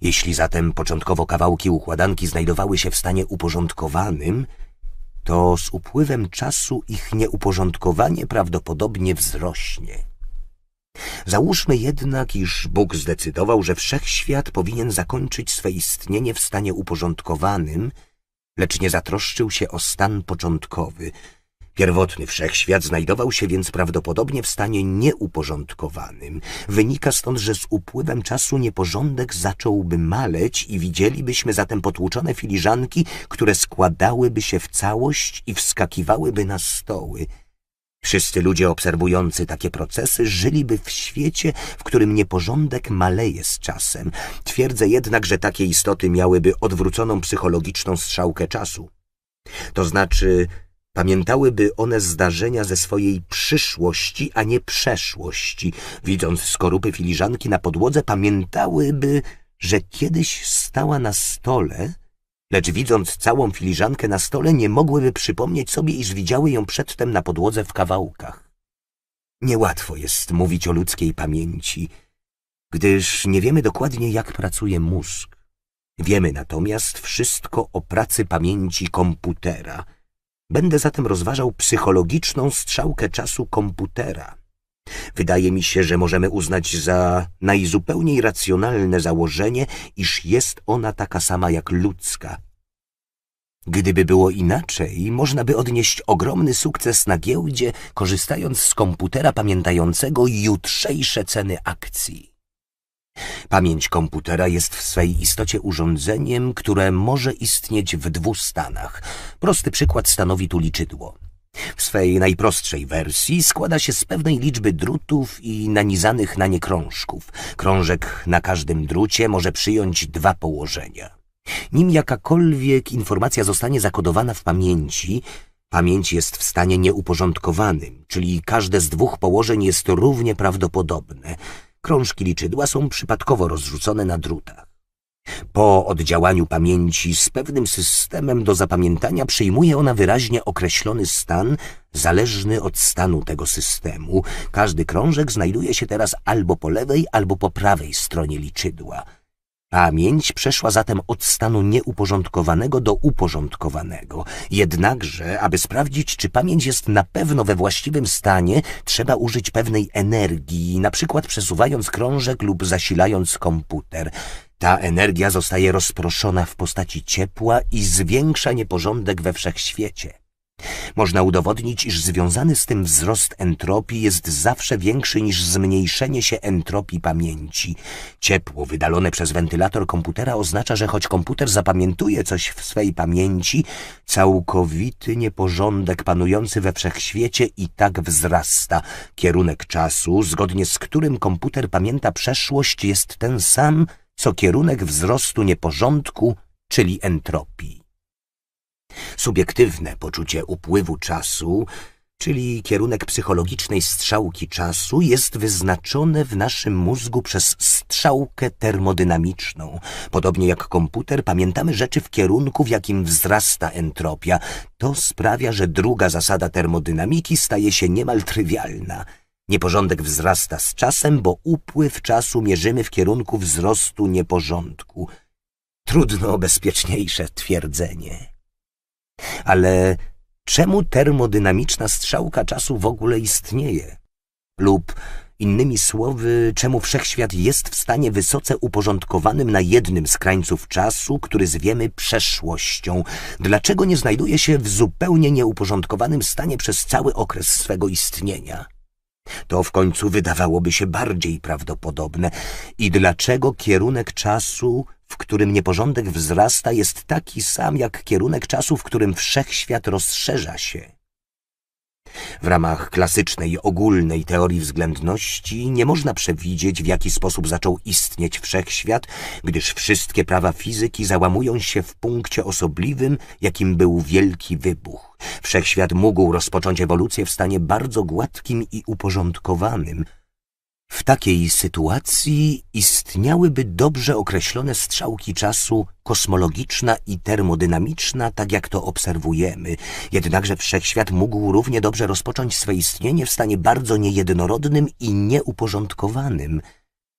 Speaker 1: Jeśli zatem początkowo kawałki układanki znajdowały się w stanie uporządkowanym, to z upływem czasu ich nieuporządkowanie prawdopodobnie wzrośnie. Załóżmy jednak, iż Bóg zdecydował, że wszechświat powinien zakończyć swe istnienie w stanie uporządkowanym, lecz nie zatroszczył się o stan początkowy. Pierwotny wszechświat znajdował się więc prawdopodobnie w stanie nieuporządkowanym. Wynika stąd, że z upływem czasu nieporządek zacząłby maleć i widzielibyśmy zatem potłuczone filiżanki, które składałyby się w całość i wskakiwałyby na stoły – Wszyscy ludzie obserwujący takie procesy żyliby w świecie, w którym nieporządek maleje z czasem. Twierdzę jednak, że takie istoty miałyby odwróconą psychologiczną strzałkę czasu. To znaczy, pamiętałyby one zdarzenia ze swojej przyszłości, a nie przeszłości. Widząc skorupy filiżanki na podłodze, pamiętałyby, że kiedyś stała na stole lecz widząc całą filiżankę na stole nie mogłyby przypomnieć sobie, iż widziały ją przedtem na podłodze w kawałkach. Niełatwo jest mówić o ludzkiej pamięci, gdyż nie wiemy dokładnie, jak pracuje mózg. Wiemy natomiast wszystko o pracy pamięci komputera. Będę zatem rozważał psychologiczną strzałkę czasu komputera – Wydaje mi się, że możemy uznać za najzupełniej racjonalne założenie, iż jest ona taka sama jak ludzka. Gdyby było inaczej, można by odnieść ogromny sukces na giełdzie, korzystając z komputera pamiętającego jutrzejsze ceny akcji. Pamięć komputera jest w swej istocie urządzeniem, które może istnieć w dwóch stanach. Prosty przykład stanowi tu liczydło. W swej najprostszej wersji składa się z pewnej liczby drutów i nanizanych na nie krążków. Krążek na każdym drucie może przyjąć dwa położenia. Nim jakakolwiek informacja zostanie zakodowana w pamięci, pamięć jest w stanie nieuporządkowanym, czyli każde z dwóch położeń jest równie prawdopodobne. Krążki liczydła są przypadkowo rozrzucone na drutach. Po oddziałaniu pamięci z pewnym systemem do zapamiętania przyjmuje ona wyraźnie określony stan, zależny od stanu tego systemu. Każdy krążek znajduje się teraz albo po lewej, albo po prawej stronie liczydła. Pamięć przeszła zatem od stanu nieuporządkowanego do uporządkowanego. Jednakże, aby sprawdzić, czy pamięć jest na pewno we właściwym stanie, trzeba użyć pewnej energii, na przykład przesuwając krążek lub zasilając komputer – ta energia zostaje rozproszona w postaci ciepła i zwiększa nieporządek we wszechświecie. Można udowodnić, iż związany z tym wzrost entropii jest zawsze większy niż zmniejszenie się entropii pamięci. Ciepło wydalone przez wentylator komputera oznacza, że choć komputer zapamiętuje coś w swej pamięci, całkowity nieporządek panujący we wszechświecie i tak wzrasta. Kierunek czasu, zgodnie z którym komputer pamięta przeszłość, jest ten sam – co kierunek wzrostu nieporządku, czyli entropii. Subiektywne poczucie upływu czasu, czyli kierunek psychologicznej strzałki czasu, jest wyznaczone w naszym mózgu przez strzałkę termodynamiczną. Podobnie jak komputer, pamiętamy rzeczy w kierunku, w jakim wzrasta entropia. To sprawia, że druga zasada termodynamiki staje się niemal trywialna – Nieporządek wzrasta z czasem, bo upływ czasu mierzymy w kierunku wzrostu nieporządku. Trudno o bezpieczniejsze twierdzenie. Ale czemu termodynamiczna strzałka czasu w ogóle istnieje? Lub innymi słowy, czemu wszechświat jest w stanie wysoce uporządkowanym na jednym z krańców czasu, który zwiemy przeszłością? Dlaczego nie znajduje się w zupełnie nieuporządkowanym stanie przez cały okres swego istnienia? To w końcu wydawałoby się bardziej prawdopodobne. I dlaczego kierunek czasu, w którym nieporządek wzrasta, jest taki sam jak kierunek czasu, w którym wszechświat rozszerza się? W ramach klasycznej, ogólnej teorii względności nie można przewidzieć, w jaki sposób zaczął istnieć wszechświat, gdyż wszystkie prawa fizyki załamują się w punkcie osobliwym, jakim był wielki wybuch. Wszechświat mógł rozpocząć ewolucję w stanie bardzo gładkim i uporządkowanym – w takiej sytuacji istniałyby dobrze określone strzałki czasu kosmologiczna i termodynamiczna, tak jak to obserwujemy. Jednakże wszechświat mógł równie dobrze rozpocząć swe istnienie w stanie bardzo niejednorodnym i nieuporządkowanym.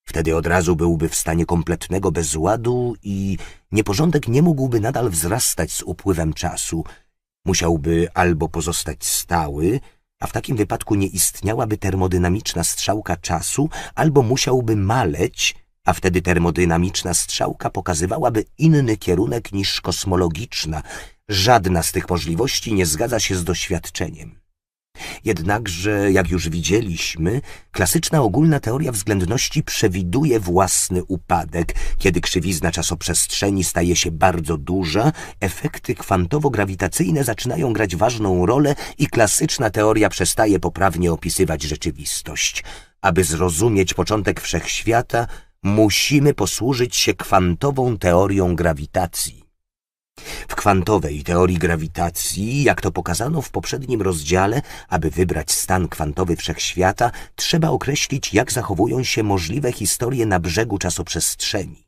Speaker 1: Wtedy od razu byłby w stanie kompletnego bezładu i nieporządek nie mógłby nadal wzrastać z upływem czasu. Musiałby albo pozostać stały, a w takim wypadku nie istniałaby termodynamiczna strzałka czasu, albo musiałby maleć, a wtedy termodynamiczna strzałka pokazywałaby inny kierunek niż kosmologiczna. Żadna z tych możliwości nie zgadza się z doświadczeniem. Jednakże, jak już widzieliśmy, klasyczna ogólna teoria względności przewiduje własny upadek. Kiedy krzywizna czasoprzestrzeni staje się bardzo duża, efekty kwantowo-grawitacyjne zaczynają grać ważną rolę i klasyczna teoria przestaje poprawnie opisywać rzeczywistość. Aby zrozumieć początek wszechświata, musimy posłużyć się kwantową teorią grawitacji. W kwantowej teorii grawitacji, jak to pokazano w poprzednim rozdziale, aby wybrać stan kwantowy wszechświata, trzeba określić, jak zachowują się możliwe historie na brzegu czasoprzestrzeni.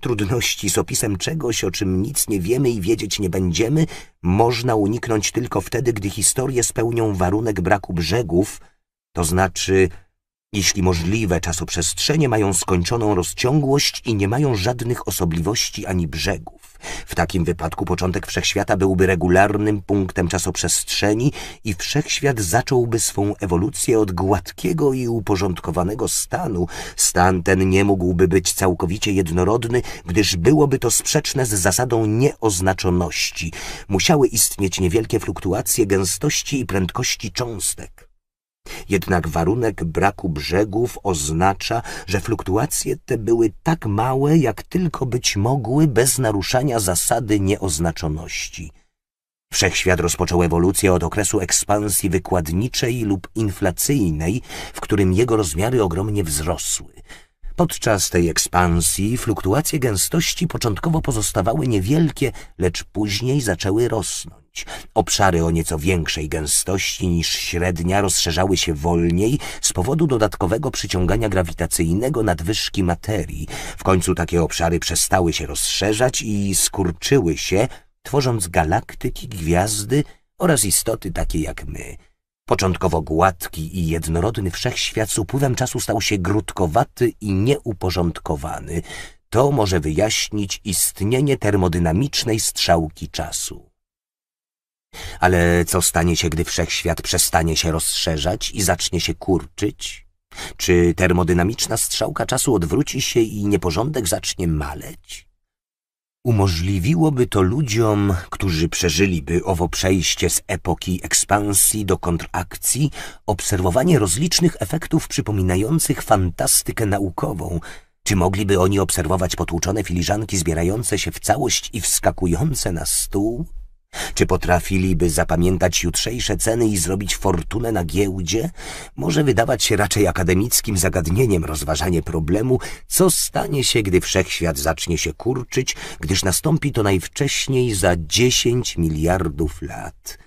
Speaker 1: Trudności z opisem czegoś, o czym nic nie wiemy i wiedzieć nie będziemy, można uniknąć tylko wtedy, gdy historie spełnią warunek braku brzegów, to znaczy jeśli możliwe, czasoprzestrzenie mają skończoną rozciągłość i nie mają żadnych osobliwości ani brzegów. W takim wypadku początek wszechświata byłby regularnym punktem czasoprzestrzeni i wszechświat zacząłby swą ewolucję od gładkiego i uporządkowanego stanu. Stan ten nie mógłby być całkowicie jednorodny, gdyż byłoby to sprzeczne z zasadą nieoznaczoności. Musiały istnieć niewielkie fluktuacje gęstości i prędkości cząstek. Jednak warunek braku brzegów oznacza, że fluktuacje te były tak małe, jak tylko być mogły bez naruszania zasady nieoznaczoności. Wszechświat rozpoczął ewolucję od okresu ekspansji wykładniczej lub inflacyjnej, w którym jego rozmiary ogromnie wzrosły – Podczas tej ekspansji fluktuacje gęstości początkowo pozostawały niewielkie, lecz później zaczęły rosnąć. Obszary o nieco większej gęstości niż średnia rozszerzały się wolniej z powodu dodatkowego przyciągania grawitacyjnego nadwyżki materii. W końcu takie obszary przestały się rozszerzać i skurczyły się, tworząc galaktyki, gwiazdy oraz istoty takie jak my – Początkowo gładki i jednorodny wszechświat z upływem czasu stał się grudkowaty i nieuporządkowany. To może wyjaśnić istnienie termodynamicznej strzałki czasu. Ale co stanie się, gdy wszechświat przestanie się rozszerzać i zacznie się kurczyć? Czy termodynamiczna strzałka czasu odwróci się i nieporządek zacznie maleć? Umożliwiłoby to ludziom, którzy przeżyliby owo przejście z epoki ekspansji do kontrakcji, obserwowanie rozlicznych efektów przypominających fantastykę naukową. Czy mogliby oni obserwować potłuczone filiżanki zbierające się w całość i wskakujące na stół? Czy potrafiliby zapamiętać jutrzejsze ceny i zrobić fortunę na giełdzie? Może wydawać się raczej akademickim zagadnieniem rozważanie problemu, co stanie się, gdy wszechświat zacznie się kurczyć, gdyż nastąpi to najwcześniej za 10 miliardów lat.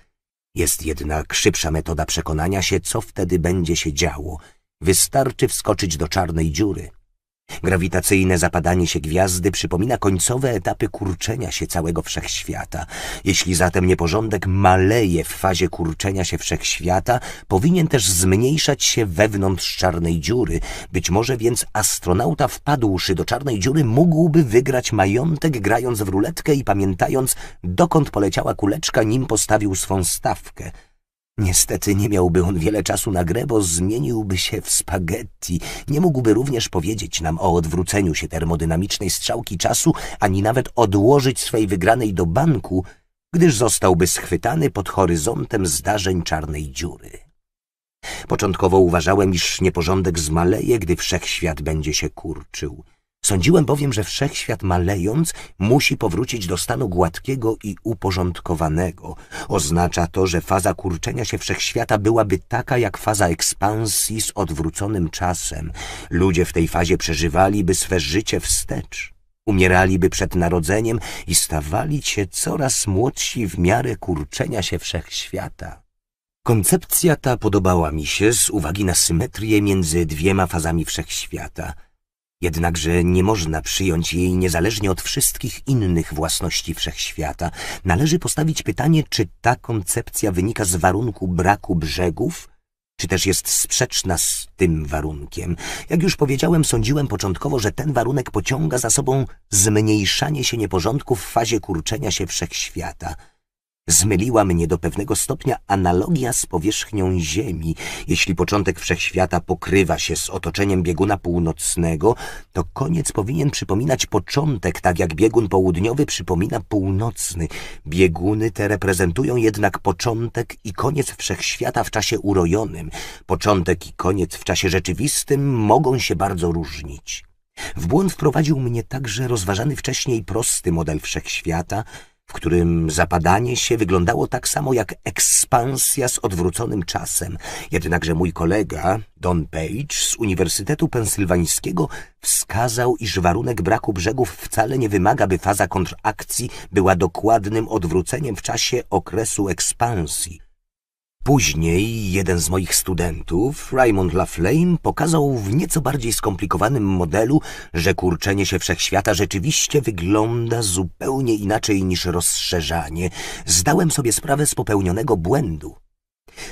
Speaker 1: Jest jednak szybsza metoda przekonania się, co wtedy będzie się działo. Wystarczy wskoczyć do czarnej dziury – Grawitacyjne zapadanie się gwiazdy przypomina końcowe etapy kurczenia się całego wszechświata. Jeśli zatem nieporządek maleje w fazie kurczenia się wszechświata, powinien też zmniejszać się wewnątrz czarnej dziury. Być może więc astronauta wpadłszy do czarnej dziury mógłby wygrać majątek grając w ruletkę i pamiętając, dokąd poleciała kuleczka, nim postawił swą stawkę – Niestety nie miałby on wiele czasu na grę, bo zmieniłby się w spaghetti. Nie mógłby również powiedzieć nam o odwróceniu się termodynamicznej strzałki czasu, ani nawet odłożyć swej wygranej do banku, gdyż zostałby schwytany pod horyzontem zdarzeń czarnej dziury. Początkowo uważałem, iż nieporządek zmaleje, gdy wszechświat będzie się kurczył. Sądziłem bowiem, że wszechświat malejąc musi powrócić do stanu gładkiego i uporządkowanego. Oznacza to, że faza kurczenia się wszechświata byłaby taka jak faza ekspansji z odwróconym czasem. Ludzie w tej fazie przeżywaliby swe życie wstecz. Umieraliby przed narodzeniem i stawali się coraz młodsi w miarę kurczenia się wszechświata. Koncepcja ta podobała mi się z uwagi na symetrię między dwiema fazami wszechświata – Jednakże nie można przyjąć jej niezależnie od wszystkich innych własności wszechświata. Należy postawić pytanie, czy ta koncepcja wynika z warunku braku brzegów, czy też jest sprzeczna z tym warunkiem. Jak już powiedziałem, sądziłem początkowo, że ten warunek pociąga za sobą zmniejszanie się nieporządków w fazie kurczenia się wszechświata – Zmyliła mnie do pewnego stopnia analogia z powierzchnią Ziemi. Jeśli początek wszechświata pokrywa się z otoczeniem bieguna północnego, to koniec powinien przypominać początek, tak jak biegun południowy przypomina północny. Bieguny te reprezentują jednak początek i koniec wszechświata w czasie urojonym. Początek i koniec w czasie rzeczywistym mogą się bardzo różnić. W błąd wprowadził mnie także rozważany wcześniej prosty model wszechświata – w którym zapadanie się wyglądało tak samo jak ekspansja z odwróconym czasem. Jednakże mój kolega, Don Page z Uniwersytetu Pensylwańskiego, wskazał, iż warunek braku brzegów wcale nie wymaga, by faza kontrakcji była dokładnym odwróceniem w czasie okresu ekspansji. Później jeden z moich studentów, Raymond Laflane, pokazał w nieco bardziej skomplikowanym modelu, że kurczenie się wszechświata rzeczywiście wygląda zupełnie inaczej niż rozszerzanie. Zdałem sobie sprawę z popełnionego błędu.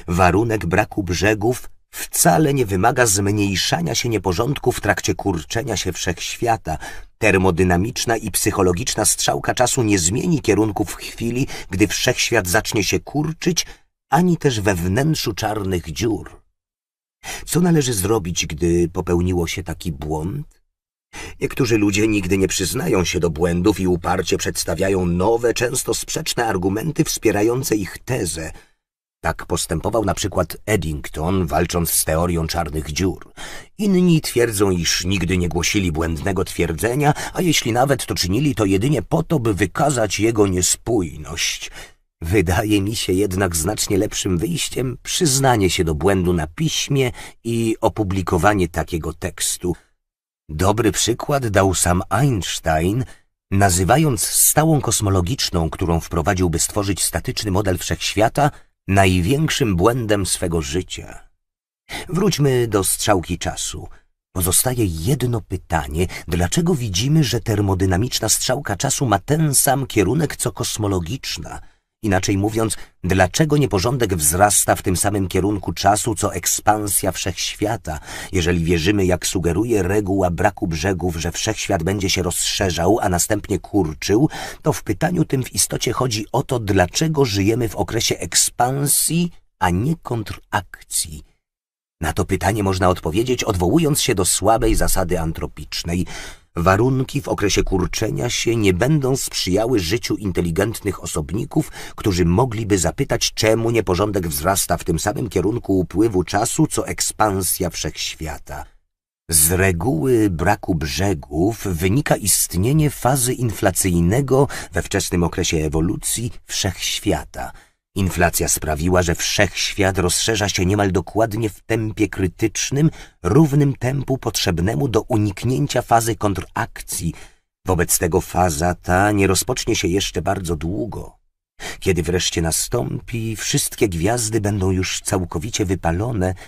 Speaker 1: Warunek braku brzegów wcale nie wymaga zmniejszania się nieporządku w trakcie kurczenia się wszechświata. Termodynamiczna i psychologiczna strzałka czasu nie zmieni kierunku w chwili, gdy wszechświat zacznie się kurczyć – ani też we wnętrzu czarnych dziur. Co należy zrobić, gdy popełniło się taki błąd? Niektórzy ludzie nigdy nie przyznają się do błędów i uparcie przedstawiają nowe, często sprzeczne argumenty wspierające ich tezę. Tak postępował na przykład Eddington, walcząc z teorią czarnych dziur. Inni twierdzą, iż nigdy nie głosili błędnego twierdzenia, a jeśli nawet to czynili, to jedynie po to, by wykazać jego niespójność – Wydaje mi się jednak znacznie lepszym wyjściem przyznanie się do błędu na piśmie i opublikowanie takiego tekstu. Dobry przykład dał sam Einstein, nazywając stałą kosmologiczną, którą wprowadził, by stworzyć statyczny model wszechświata, największym błędem swego życia. Wróćmy do strzałki czasu. Pozostaje jedno pytanie, dlaczego widzimy, że termodynamiczna strzałka czasu ma ten sam kierunek co kosmologiczna – Inaczej mówiąc, dlaczego nieporządek wzrasta w tym samym kierunku czasu, co ekspansja wszechświata, jeżeli wierzymy, jak sugeruje reguła braku brzegów, że wszechświat będzie się rozszerzał, a następnie kurczył, to w pytaniu tym w istocie chodzi o to, dlaczego żyjemy w okresie ekspansji, a nie kontrakcji. Na to pytanie można odpowiedzieć, odwołując się do słabej zasady antropicznej – warunki w okresie kurczenia się nie będą sprzyjały życiu inteligentnych osobników, którzy mogliby zapytać, czemu nieporządek wzrasta w tym samym kierunku upływu czasu, co ekspansja wszechświata. Z reguły braku brzegów wynika istnienie fazy inflacyjnego we wczesnym okresie ewolucji wszechświata – Inflacja sprawiła, że wszechświat rozszerza się niemal dokładnie w tempie krytycznym, równym tempu potrzebnemu do uniknięcia fazy kontrakcji. Wobec tego faza ta nie rozpocznie się jeszcze bardzo długo. Kiedy wreszcie nastąpi, wszystkie gwiazdy będą już całkowicie wypalone –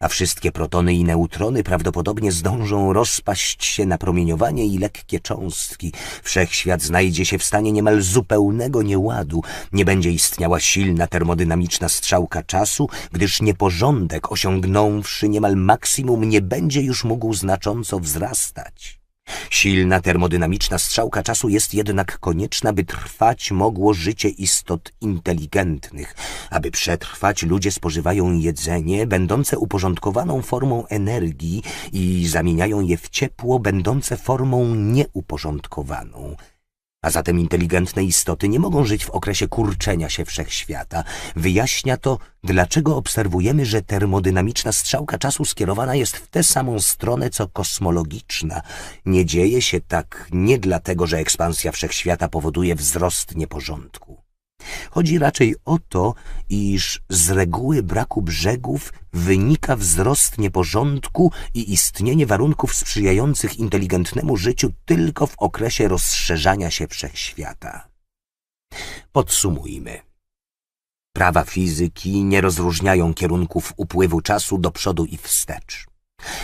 Speaker 1: a wszystkie protony i neutrony prawdopodobnie zdążą rozpaść się na promieniowanie i lekkie cząstki. Wszechświat znajdzie się w stanie niemal zupełnego nieładu. Nie będzie istniała silna termodynamiczna strzałka czasu, gdyż nieporządek osiągnąwszy niemal maksimum nie będzie już mógł znacząco wzrastać. Silna termodynamiczna strzałka czasu jest jednak konieczna, by trwać mogło życie istot inteligentnych. Aby przetrwać, ludzie spożywają jedzenie, będące uporządkowaną formą energii i zamieniają je w ciepło, będące formą nieuporządkowaną a zatem inteligentne istoty nie mogą żyć w okresie kurczenia się wszechświata. Wyjaśnia to, dlaczego obserwujemy, że termodynamiczna strzałka czasu skierowana jest w tę samą stronę, co kosmologiczna. Nie dzieje się tak nie dlatego, że ekspansja wszechświata powoduje wzrost nieporządku. Chodzi raczej o to, iż z reguły braku brzegów wynika wzrost nieporządku i istnienie warunków sprzyjających inteligentnemu życiu tylko w okresie rozszerzania się wszechświata. Podsumujmy. Prawa fizyki nie rozróżniają kierunków upływu czasu do przodu i wstecz.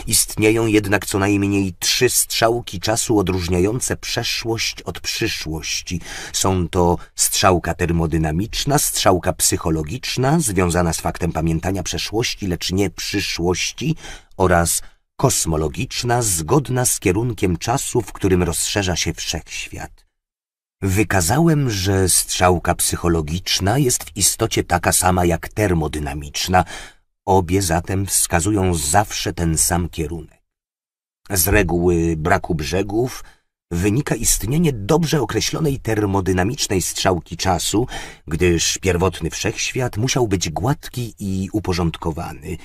Speaker 1: Istnieją jednak co najmniej trzy strzałki czasu odróżniające przeszłość od przyszłości. Są to strzałka termodynamiczna, strzałka psychologiczna, związana z faktem pamiętania przeszłości, lecz nie przyszłości, oraz kosmologiczna, zgodna z kierunkiem czasu, w którym rozszerza się wszechświat. Wykazałem, że strzałka psychologiczna jest w istocie taka sama jak termodynamiczna – Obie zatem wskazują zawsze ten sam kierunek. Z reguły braku brzegów wynika istnienie dobrze określonej termodynamicznej strzałki czasu, gdyż pierwotny wszechświat musiał być gładki i uporządkowany.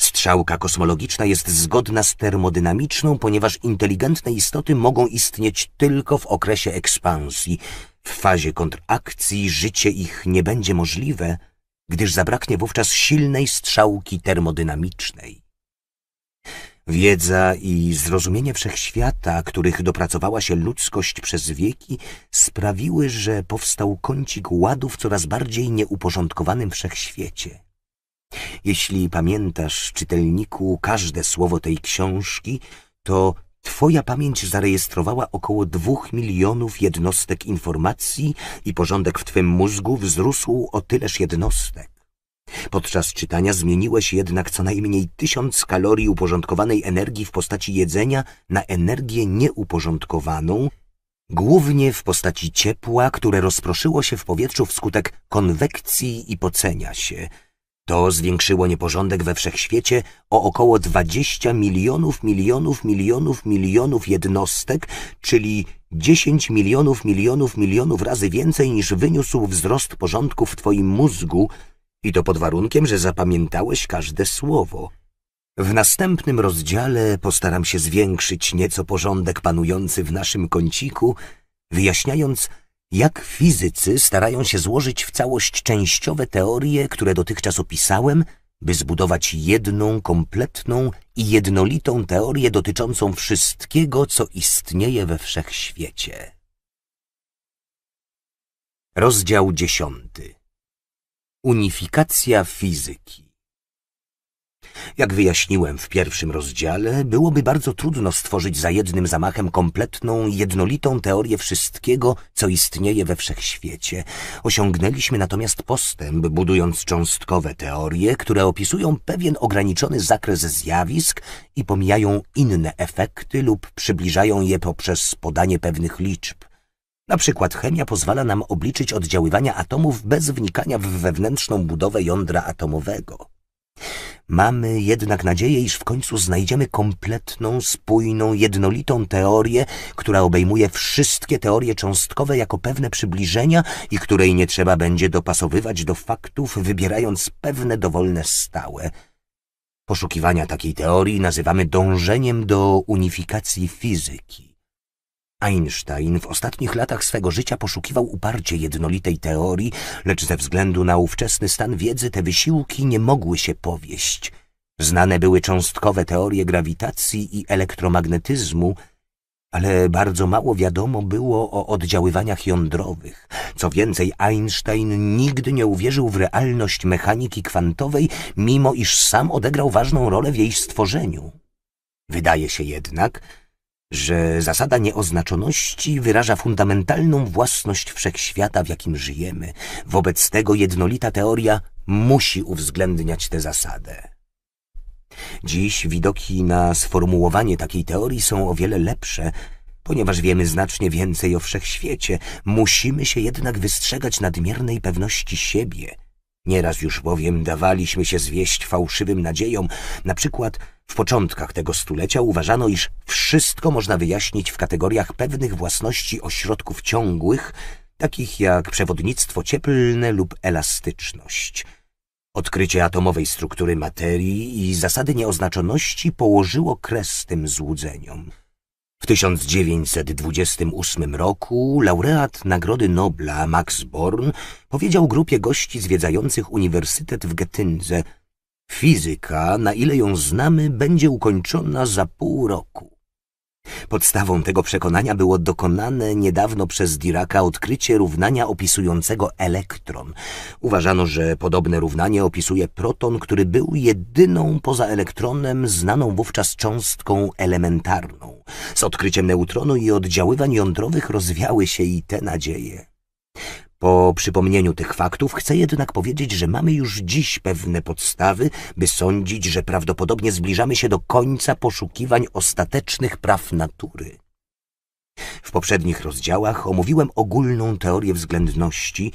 Speaker 1: Strzałka kosmologiczna jest zgodna z termodynamiczną, ponieważ inteligentne istoty mogą istnieć tylko w okresie ekspansji. W fazie kontrakcji życie ich nie będzie możliwe, gdyż zabraknie wówczas silnej strzałki termodynamicznej. Wiedza i zrozumienie wszechświata, których dopracowała się ludzkość przez wieki, sprawiły, że powstał kącik ładu w coraz bardziej nieuporządkowanym wszechświecie. Jeśli pamiętasz, czytelniku, każde słowo tej książki, to Twoja pamięć zarejestrowała około dwóch milionów jednostek informacji i porządek w Twym mózgu wzrósł o tyleż jednostek. Podczas czytania zmieniłeś jednak co najmniej tysiąc kalorii uporządkowanej energii w postaci jedzenia na energię nieuporządkowaną, głównie w postaci ciepła, które rozproszyło się w powietrzu wskutek konwekcji i pocenia się – to zwiększyło nieporządek we wszechświecie o około 20 milionów milionów milionów milionów jednostek, czyli 10 milionów milionów milionów razy więcej niż wyniósł wzrost porządku w twoim mózgu i to pod warunkiem, że zapamiętałeś każde słowo. W następnym rozdziale postaram się zwiększyć nieco porządek panujący w naszym kąciku, wyjaśniając, jak fizycy starają się złożyć w całość częściowe teorie, które dotychczas opisałem, by zbudować jedną, kompletną i jednolitą teorię dotyczącą wszystkiego, co istnieje we wszechświecie. Rozdział dziesiąty Unifikacja fizyki jak wyjaśniłem w pierwszym rozdziale, byłoby bardzo trudno stworzyć za jednym zamachem kompletną, jednolitą teorię wszystkiego, co istnieje we wszechświecie. Osiągnęliśmy natomiast postęp, budując cząstkowe teorie, które opisują pewien ograniczony zakres zjawisk i pomijają inne efekty lub przybliżają je poprzez podanie pewnych liczb. Na przykład chemia pozwala nam obliczyć oddziaływania atomów bez wnikania w wewnętrzną budowę jądra atomowego. Mamy jednak nadzieję, iż w końcu znajdziemy kompletną, spójną, jednolitą teorię, która obejmuje wszystkie teorie cząstkowe jako pewne przybliżenia i której nie trzeba będzie dopasowywać do faktów, wybierając pewne dowolne stałe. Poszukiwania takiej teorii nazywamy dążeniem do unifikacji fizyki. Einstein w ostatnich latach swego życia poszukiwał uparcie jednolitej teorii, lecz ze względu na ówczesny stan wiedzy te wysiłki nie mogły się powieść. Znane były cząstkowe teorie grawitacji i elektromagnetyzmu, ale bardzo mało wiadomo było o oddziaływaniach jądrowych. Co więcej, Einstein nigdy nie uwierzył w realność mechaniki kwantowej, mimo iż sam odegrał ważną rolę w jej stworzeniu. Wydaje się jednak, że zasada nieoznaczoności wyraża fundamentalną własność wszechświata, w jakim żyjemy. Wobec tego jednolita teoria musi uwzględniać tę zasadę. Dziś widoki na sformułowanie takiej teorii są o wiele lepsze, ponieważ wiemy znacznie więcej o wszechświecie. Musimy się jednak wystrzegać nadmiernej pewności siebie – Nieraz już bowiem dawaliśmy się zwieść fałszywym nadziejom. Na przykład w początkach tego stulecia uważano, iż wszystko można wyjaśnić w kategoriach pewnych własności ośrodków ciągłych, takich jak przewodnictwo cieplne lub elastyczność. Odkrycie atomowej struktury materii i zasady nieoznaczoności położyło kres tym złudzeniom. W 1928 roku laureat Nagrody Nobla Max Born powiedział grupie gości zwiedzających Uniwersytet w Getyndze Fizyka, na ile ją znamy, będzie ukończona za pół roku. Podstawą tego przekonania było dokonane niedawno przez Diraka odkrycie równania opisującego elektron. Uważano, że podobne równanie opisuje proton, który był jedyną poza elektronem znaną wówczas cząstką elementarną. Z odkryciem neutronu i oddziaływań jądrowych rozwiały się i te nadzieje. Po przypomnieniu tych faktów chcę jednak powiedzieć, że mamy już dziś pewne podstawy, by sądzić, że prawdopodobnie zbliżamy się do końca poszukiwań ostatecznych praw natury. W poprzednich rozdziałach omówiłem ogólną teorię względności,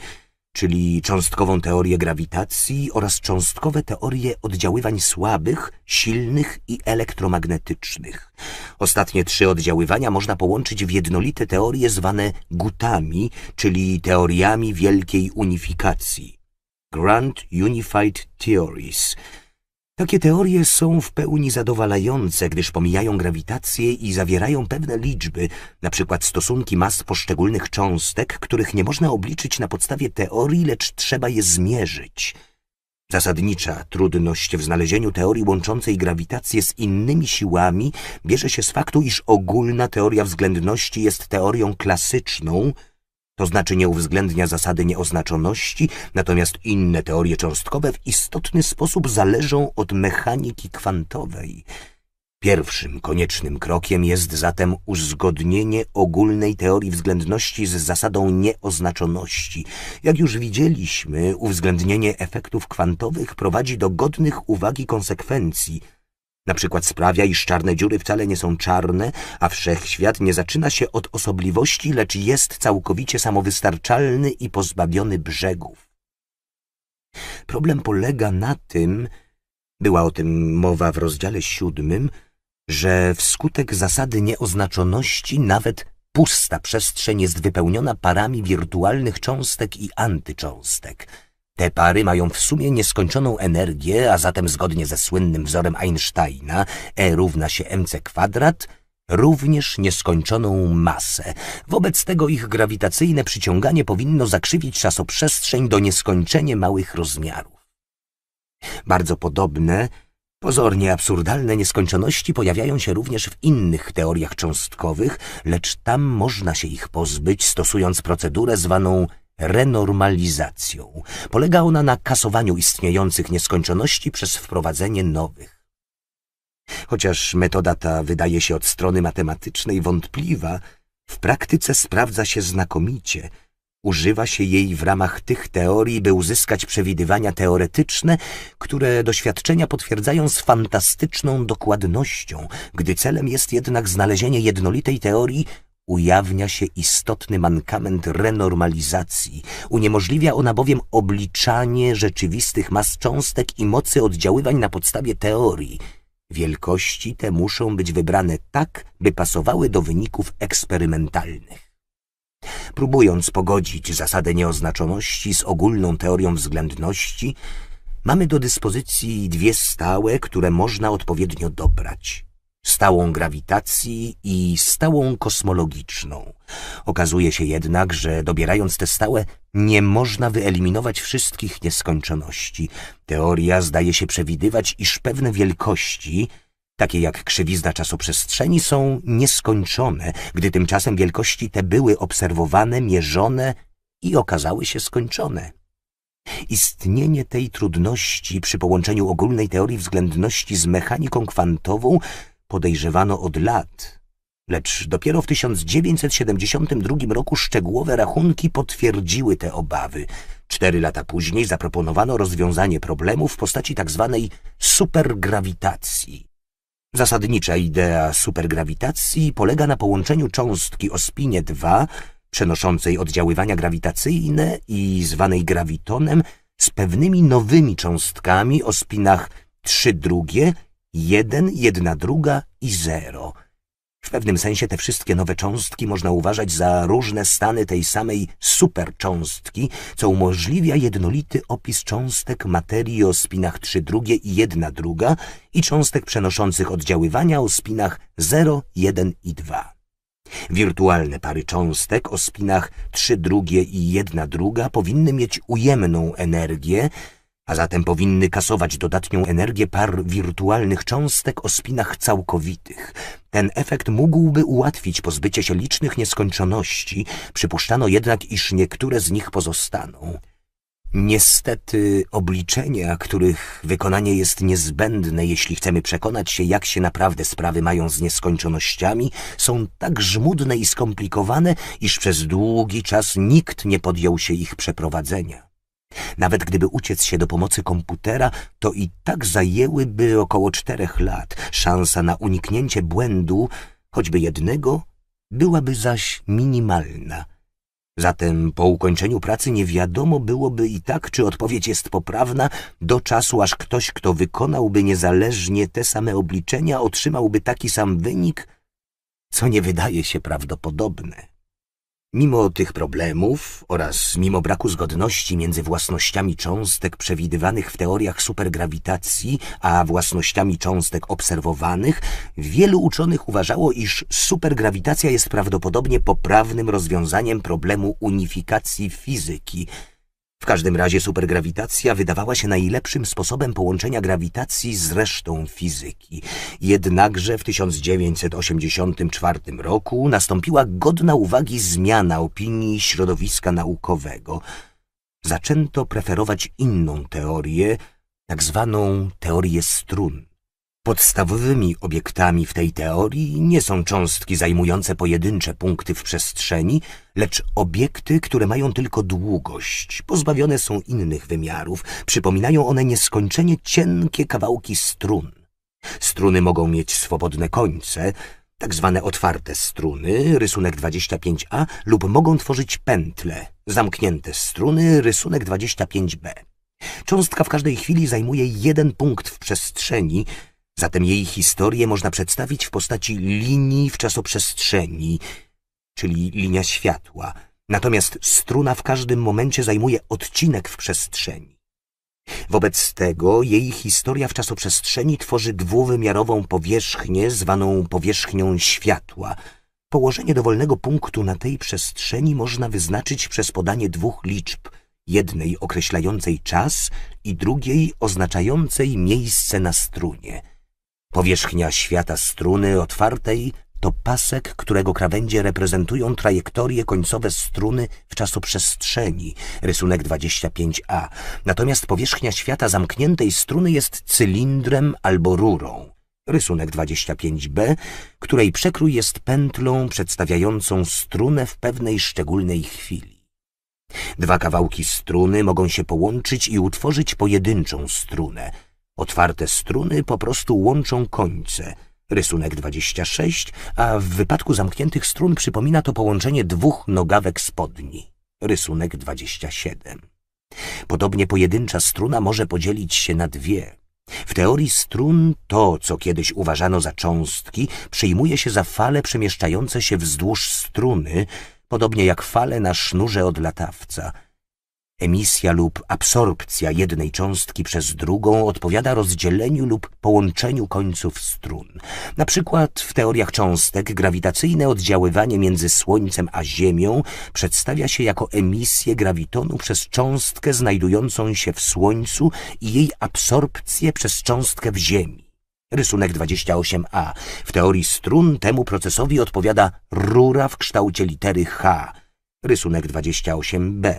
Speaker 1: czyli cząstkową teorię grawitacji oraz cząstkowe teorie oddziaływań słabych, silnych i elektromagnetycznych. Ostatnie trzy oddziaływania można połączyć w jednolite teorie zwane gutami, czyli teoriami wielkiej unifikacji. Grand Unified Theories – takie teorie są w pełni zadowalające, gdyż pomijają grawitację i zawierają pewne liczby, na przykład stosunki mas poszczególnych cząstek, których nie można obliczyć na podstawie teorii, lecz trzeba je zmierzyć. Zasadnicza trudność w znalezieniu teorii łączącej grawitację z innymi siłami bierze się z faktu, iż ogólna teoria względności jest teorią klasyczną – to znaczy nie uwzględnia zasady nieoznaczoności, natomiast inne teorie cząstkowe w istotny sposób zależą od mechaniki kwantowej. Pierwszym koniecznym krokiem jest zatem uzgodnienie ogólnej teorii względności z zasadą nieoznaczoności. Jak już widzieliśmy, uwzględnienie efektów kwantowych prowadzi do godnych uwagi konsekwencji – na przykład sprawia, iż czarne dziury wcale nie są czarne, a wszechświat nie zaczyna się od osobliwości, lecz jest całkowicie samowystarczalny i pozbawiony brzegów. Problem polega na tym, była o tym mowa w rozdziale siódmym, że wskutek zasady nieoznaczoności nawet pusta przestrzeń jest wypełniona parami wirtualnych cząstek i antycząstek – te pary mają w sumie nieskończoną energię, a zatem zgodnie ze słynnym wzorem Einsteina E równa się mc kwadrat, również nieskończoną masę. Wobec tego ich grawitacyjne przyciąganie powinno zakrzywić czasoprzestrzeń do nieskończenie małych rozmiarów. Bardzo podobne, pozornie absurdalne nieskończoności pojawiają się również w innych teoriach cząstkowych, lecz tam można się ich pozbyć stosując procedurę zwaną renormalizacją. Polega ona na kasowaniu istniejących nieskończoności przez wprowadzenie nowych. Chociaż metoda ta wydaje się od strony matematycznej wątpliwa, w praktyce sprawdza się znakomicie. Używa się jej w ramach tych teorii, by uzyskać przewidywania teoretyczne, które doświadczenia potwierdzają z fantastyczną dokładnością, gdy celem jest jednak znalezienie jednolitej teorii ujawnia się istotny mankament renormalizacji. Uniemożliwia ona bowiem obliczanie rzeczywistych mas cząstek i mocy oddziaływań na podstawie teorii. Wielkości te muszą być wybrane tak, by pasowały do wyników eksperymentalnych. Próbując pogodzić zasadę nieoznaczoności z ogólną teorią względności, mamy do dyspozycji dwie stałe, które można odpowiednio dobrać stałą grawitacji i stałą kosmologiczną. Okazuje się jednak, że dobierając te stałe, nie można wyeliminować wszystkich nieskończoności. Teoria zdaje się przewidywać, iż pewne wielkości, takie jak krzywizna czasoprzestrzeni, są nieskończone, gdy tymczasem wielkości te były obserwowane, mierzone i okazały się skończone. Istnienie tej trudności przy połączeniu ogólnej teorii względności z mechaniką kwantową podejrzewano od lat, lecz dopiero w 1972 roku szczegółowe rachunki potwierdziły te obawy. Cztery lata później zaproponowano rozwiązanie problemu w postaci tzw. Tak supergrawitacji. Zasadnicza idea supergrawitacji polega na połączeniu cząstki o spinie 2, przenoszącej oddziaływania grawitacyjne i zwanej grawitonem, z pewnymi nowymi cząstkami o spinach 3 drugie Jeden, jedna druga i zero. W pewnym sensie te wszystkie nowe cząstki można uważać za różne stany tej samej supercząstki, co umożliwia jednolity opis cząstek materii o spinach 3 drugie i 1 druga i cząstek przenoszących oddziaływania o spinach 0, 1 i 2. Wirtualne pary cząstek o spinach 3 drugie i 1 druga powinny mieć ujemną energię, a zatem powinny kasować dodatnią energię par wirtualnych cząstek o spinach całkowitych. Ten efekt mógłby ułatwić pozbycie się licznych nieskończoności, przypuszczano jednak, iż niektóre z nich pozostaną. Niestety obliczenia, których wykonanie jest niezbędne, jeśli chcemy przekonać się, jak się naprawdę sprawy mają z nieskończonościami, są tak żmudne i skomplikowane, iż przez długi czas nikt nie podjął się ich przeprowadzenia. Nawet gdyby uciec się do pomocy komputera, to i tak zajęłyby około czterech lat. Szansa na uniknięcie błędu, choćby jednego, byłaby zaś minimalna. Zatem po ukończeniu pracy nie wiadomo byłoby i tak, czy odpowiedź jest poprawna, do czasu aż ktoś, kto wykonałby niezależnie te same obliczenia, otrzymałby taki sam wynik, co nie wydaje się prawdopodobne. Mimo tych problemów oraz mimo braku zgodności między własnościami cząstek przewidywanych w teoriach supergrawitacji a własnościami cząstek obserwowanych, wielu uczonych uważało, iż supergrawitacja jest prawdopodobnie poprawnym rozwiązaniem problemu unifikacji fizyki – w każdym razie supergrawitacja wydawała się najlepszym sposobem połączenia grawitacji z resztą fizyki. Jednakże w 1984 roku nastąpiła godna uwagi zmiana opinii środowiska naukowego. Zaczęto preferować inną teorię, tak zwaną teorię strun. Podstawowymi obiektami w tej teorii nie są cząstki zajmujące pojedyncze punkty w przestrzeni, lecz obiekty, które mają tylko długość, pozbawione są innych wymiarów, przypominają one nieskończenie cienkie kawałki strun. Struny mogą mieć swobodne końce, tak zwane otwarte struny, rysunek 25a, lub mogą tworzyć pętle, zamknięte struny, rysunek 25b. Cząstka w każdej chwili zajmuje jeden punkt w przestrzeni, Zatem jej historię można przedstawić w postaci linii w czasoprzestrzeni, czyli linia światła. Natomiast struna w każdym momencie zajmuje odcinek w przestrzeni. Wobec tego jej historia w czasoprzestrzeni tworzy dwuwymiarową powierzchnię zwaną powierzchnią światła. Położenie dowolnego punktu na tej przestrzeni można wyznaczyć przez podanie dwóch liczb, jednej określającej czas i drugiej oznaczającej miejsce na strunie. Powierzchnia świata struny otwartej to pasek, którego krawędzie reprezentują trajektorie końcowe struny w czasoprzestrzeni, rysunek 25a, natomiast powierzchnia świata zamkniętej struny jest cylindrem albo rurą, rysunek 25b, której przekrój jest pętlą przedstawiającą strunę w pewnej szczególnej chwili. Dwa kawałki struny mogą się połączyć i utworzyć pojedynczą strunę – Otwarte struny po prostu łączą końce. Rysunek 26, a w wypadku zamkniętych strun przypomina to połączenie dwóch nogawek spodni. Rysunek 27. Podobnie pojedyncza struna może podzielić się na dwie. W teorii strun to, co kiedyś uważano za cząstki, przyjmuje się za fale przemieszczające się wzdłuż struny, podobnie jak fale na sznurze od latawca – Emisja lub absorpcja jednej cząstki przez drugą odpowiada rozdzieleniu lub połączeniu końców strun. Na przykład w teoriach cząstek grawitacyjne oddziaływanie między Słońcem a Ziemią przedstawia się jako emisję grawitonu przez cząstkę znajdującą się w Słońcu i jej absorpcję przez cząstkę w Ziemi. Rysunek 28a. W teorii strun temu procesowi odpowiada rura w kształcie litery H. Rysunek 28b.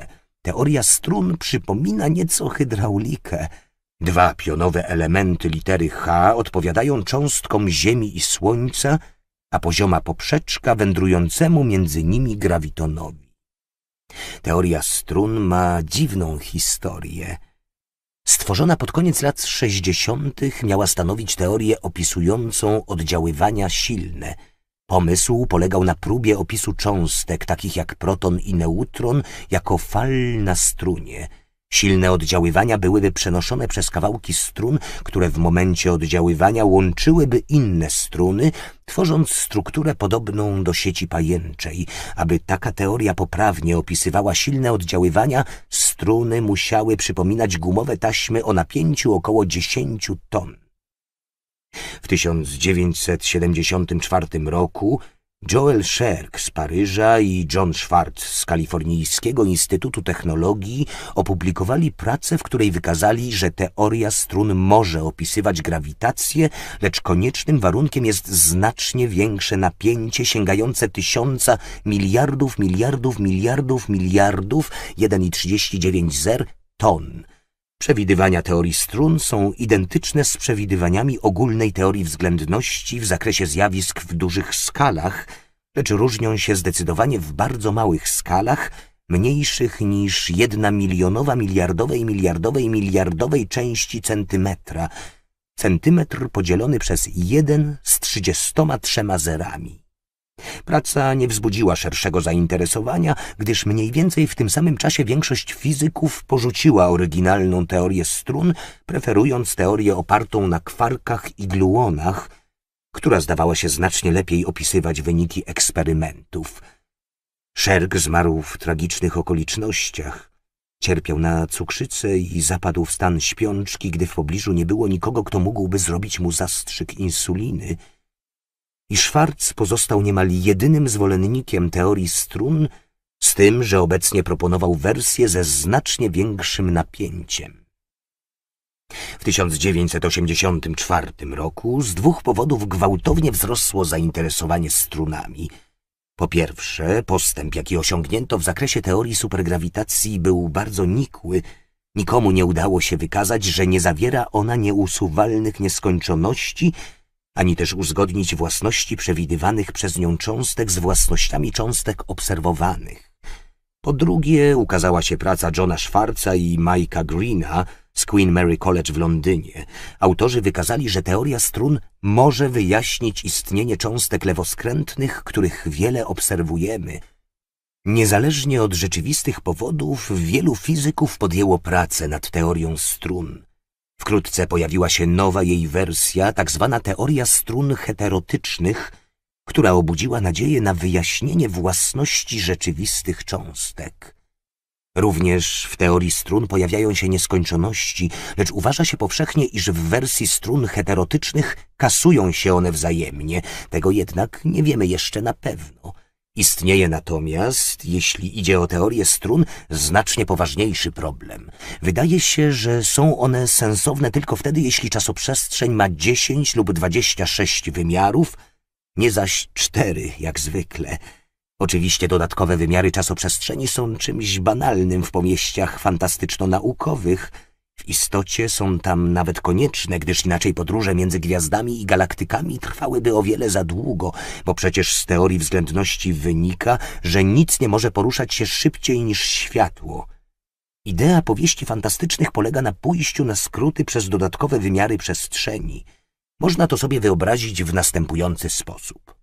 Speaker 1: Teoria strun przypomina nieco hydraulikę. Dwa pionowe elementy litery H odpowiadają cząstkom Ziemi i Słońca, a pozioma poprzeczka wędrującemu między nimi grawitonowi. Teoria strun ma dziwną historię. Stworzona pod koniec lat 60. miała stanowić teorię opisującą oddziaływania silne – Pomysł polegał na próbie opisu cząstek, takich jak proton i neutron, jako fal na strunie. Silne oddziaływania byłyby przenoszone przez kawałki strun, które w momencie oddziaływania łączyłyby inne struny, tworząc strukturę podobną do sieci pajęczej. Aby taka teoria poprawnie opisywała silne oddziaływania, struny musiały przypominać gumowe taśmy o napięciu około 10 ton. W 1974 roku Joel Sherk z Paryża i John Schwartz z Kalifornijskiego Instytutu Technologii opublikowali pracę, w której wykazali, że teoria strun może opisywać grawitację, lecz koniecznym warunkiem jest znacznie większe napięcie sięgające tysiąca miliardów miliardów miliardów miliardów 1,39 zer ton Przewidywania teorii strun są identyczne z przewidywaniami ogólnej teorii względności w zakresie zjawisk w dużych skalach, lecz różnią się zdecydowanie w bardzo małych skalach, mniejszych niż jedna milionowa miliardowej miliardowej miliardowej części centymetra. Centymetr podzielony przez jeden z trzydziestoma trzema zerami. Praca nie wzbudziła szerszego zainteresowania, gdyż mniej więcej w tym samym czasie większość fizyków porzuciła oryginalną teorię strun, preferując teorię opartą na kwarkach i gluonach, która zdawała się znacznie lepiej opisywać wyniki eksperymentów. Szerg zmarł w tragicznych okolicznościach. Cierpiał na cukrzycę i zapadł w stan śpiączki, gdy w pobliżu nie było nikogo, kto mógłby zrobić mu zastrzyk insuliny – i Schwarz pozostał niemal jedynym zwolennikiem teorii strun, z tym, że obecnie proponował wersję ze znacznie większym napięciem. W 1984 roku z dwóch powodów gwałtownie wzrosło zainteresowanie strunami. Po pierwsze, postęp, jaki osiągnięto w zakresie teorii supergrawitacji, był bardzo nikły. Nikomu nie udało się wykazać, że nie zawiera ona nieusuwalnych nieskończoności, ani też uzgodnić własności przewidywanych przez nią cząstek z własnościami cząstek obserwowanych. Po drugie, ukazała się praca Johna Schwarza i Mike'a Greena z Queen Mary College w Londynie. Autorzy wykazali, że teoria strun może wyjaśnić istnienie cząstek lewoskrętnych, których wiele obserwujemy. Niezależnie od rzeczywistych powodów, wielu fizyków podjęło pracę nad teorią strun. Wkrótce pojawiła się nowa jej wersja, tak zwana teoria strun heterotycznych, która obudziła nadzieję na wyjaśnienie własności rzeczywistych cząstek. Również w teorii strun pojawiają się nieskończoności, lecz uważa się powszechnie, iż w wersji strun heterotycznych kasują się one wzajemnie. Tego jednak nie wiemy jeszcze na pewno. Istnieje natomiast, jeśli idzie o teorię strun, znacznie poważniejszy problem. Wydaje się, że są one sensowne tylko wtedy, jeśli czasoprzestrzeń ma 10 lub 26 wymiarów, nie zaś 4, jak zwykle. Oczywiście dodatkowe wymiary czasoprzestrzeni są czymś banalnym w pomieściach fantastyczno-naukowych – w istocie są tam nawet konieczne, gdyż inaczej podróże między gwiazdami i galaktykami trwałyby o wiele za długo, bo przecież z teorii względności wynika, że nic nie może poruszać się szybciej niż światło. Idea powieści fantastycznych polega na pójściu na skróty przez dodatkowe wymiary przestrzeni. Można to sobie wyobrazić w następujący sposób.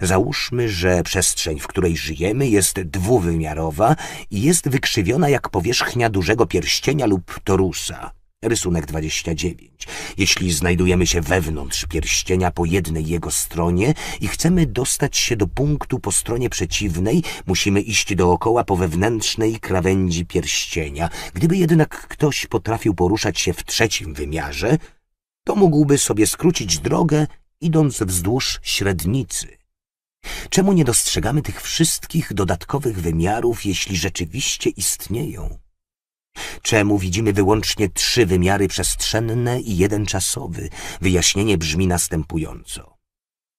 Speaker 1: Załóżmy, że przestrzeń, w której żyjemy, jest dwuwymiarowa i jest wykrzywiona jak powierzchnia dużego pierścienia lub torusa. Rysunek 29. Jeśli znajdujemy się wewnątrz pierścienia po jednej jego stronie i chcemy dostać się do punktu po stronie przeciwnej, musimy iść dookoła po wewnętrznej krawędzi pierścienia. Gdyby jednak ktoś potrafił poruszać się w trzecim wymiarze, to mógłby sobie skrócić drogę, idąc wzdłuż średnicy. Czemu nie dostrzegamy tych wszystkich dodatkowych wymiarów, jeśli rzeczywiście istnieją? Czemu widzimy wyłącznie trzy wymiary przestrzenne i jeden czasowy? Wyjaśnienie brzmi następująco.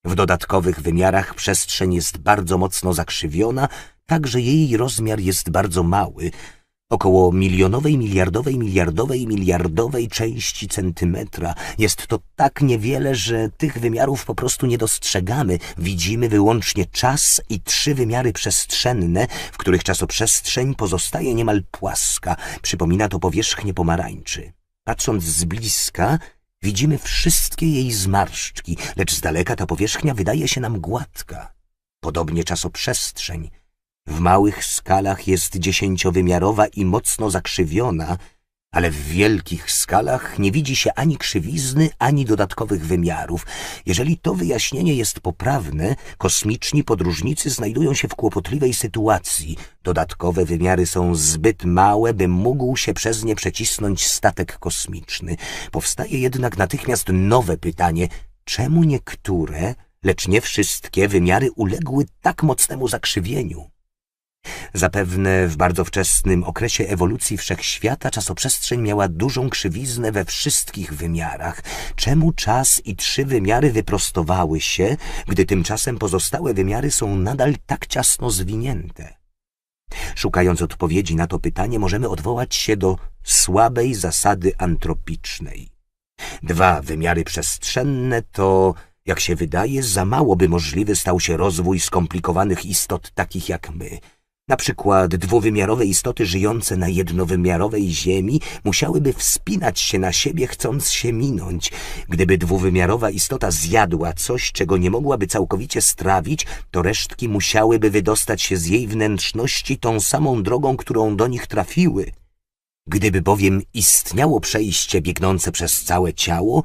Speaker 1: W dodatkowych wymiarach przestrzeń jest bardzo mocno zakrzywiona, tak że jej rozmiar jest bardzo mały, Około milionowej, miliardowej, miliardowej, miliardowej części centymetra jest to tak niewiele, że tych wymiarów po prostu nie dostrzegamy. Widzimy wyłącznie czas i trzy wymiary przestrzenne, w których czasoprzestrzeń pozostaje niemal płaska. Przypomina to powierzchnię pomarańczy. Patrząc z bliska, widzimy wszystkie jej zmarszczki, lecz z daleka ta powierzchnia wydaje się nam gładka. Podobnie czasoprzestrzeń – w małych skalach jest dziesięciowymiarowa i mocno zakrzywiona, ale w wielkich skalach nie widzi się ani krzywizny, ani dodatkowych wymiarów. Jeżeli to wyjaśnienie jest poprawne, kosmiczni podróżnicy znajdują się w kłopotliwej sytuacji. Dodatkowe wymiary są zbyt małe, by mógł się przez nie przecisnąć statek kosmiczny. Powstaje jednak natychmiast nowe pytanie. Czemu niektóre, lecz nie wszystkie wymiary uległy tak mocnemu zakrzywieniu? Zapewne w bardzo wczesnym okresie ewolucji wszechświata czasoprzestrzeń miała dużą krzywiznę we wszystkich wymiarach. Czemu czas i trzy wymiary wyprostowały się, gdy tymczasem pozostałe wymiary są nadal tak ciasno zwinięte? Szukając odpowiedzi na to pytanie, możemy odwołać się do słabej zasady antropicznej. Dwa wymiary przestrzenne to jak się wydaje, za mało by możliwy stał się rozwój skomplikowanych istot takich jak my. Na przykład dwuwymiarowe istoty żyjące na jednowymiarowej ziemi musiałyby wspinać się na siebie, chcąc się minąć. Gdyby dwuwymiarowa istota zjadła coś, czego nie mogłaby całkowicie strawić, to resztki musiałyby wydostać się z jej wnętrzności tą samą drogą, którą do nich trafiły. Gdyby bowiem istniało przejście biegnące przez całe ciało,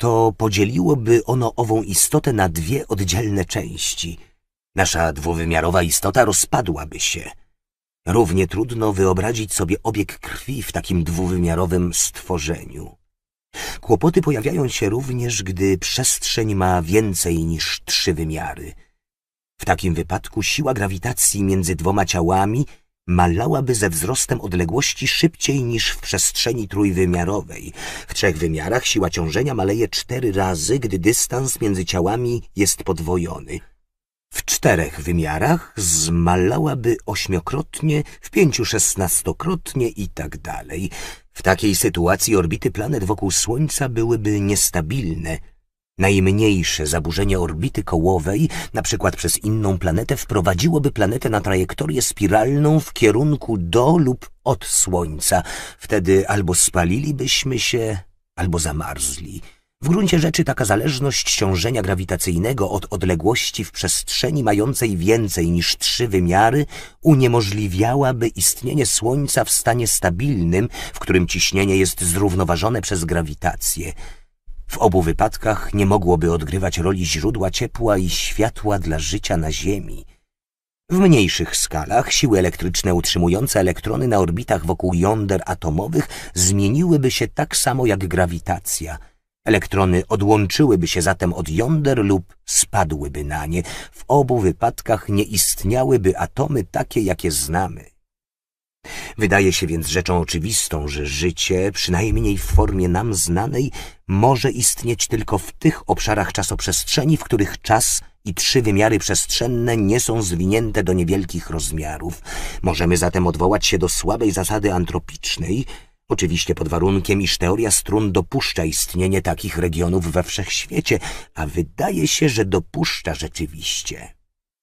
Speaker 1: to podzieliłoby ono ową istotę na dwie oddzielne części – Nasza dwuwymiarowa istota rozpadłaby się. Równie trudno wyobrazić sobie obieg krwi w takim dwuwymiarowym stworzeniu. Kłopoty pojawiają się również, gdy przestrzeń ma więcej niż trzy wymiary. W takim wypadku siła grawitacji między dwoma ciałami malałaby ze wzrostem odległości szybciej niż w przestrzeni trójwymiarowej. W trzech wymiarach siła ciążenia maleje cztery razy, gdy dystans między ciałami jest podwojony w czterech wymiarach zmalałaby ośmiokrotnie, w pięciu szesnastokrotnie i tak dalej. W takiej sytuacji orbity planet wokół Słońca byłyby niestabilne. Najmniejsze zaburzenie orbity kołowej, na przykład przez inną planetę, wprowadziłoby planetę na trajektorię spiralną w kierunku do lub od Słońca. Wtedy albo spalilibyśmy się, albo zamarzli. W gruncie rzeczy taka zależność ciążenia grawitacyjnego od odległości w przestrzeni mającej więcej niż trzy wymiary uniemożliwiałaby istnienie Słońca w stanie stabilnym, w którym ciśnienie jest zrównoważone przez grawitację. W obu wypadkach nie mogłoby odgrywać roli źródła ciepła i światła dla życia na Ziemi. W mniejszych skalach siły elektryczne utrzymujące elektrony na orbitach wokół jąder atomowych zmieniłyby się tak samo jak grawitacja – Elektrony odłączyłyby się zatem od jąder lub spadłyby na nie. W obu wypadkach nie istniałyby atomy takie, jakie znamy. Wydaje się więc rzeczą oczywistą, że życie, przynajmniej w formie nam znanej, może istnieć tylko w tych obszarach czasoprzestrzeni, w których czas i trzy wymiary przestrzenne nie są zwinięte do niewielkich rozmiarów. Możemy zatem odwołać się do słabej zasady antropicznej – Oczywiście pod warunkiem, iż teoria strun dopuszcza istnienie takich regionów we wszechświecie, a wydaje się, że dopuszcza rzeczywiście.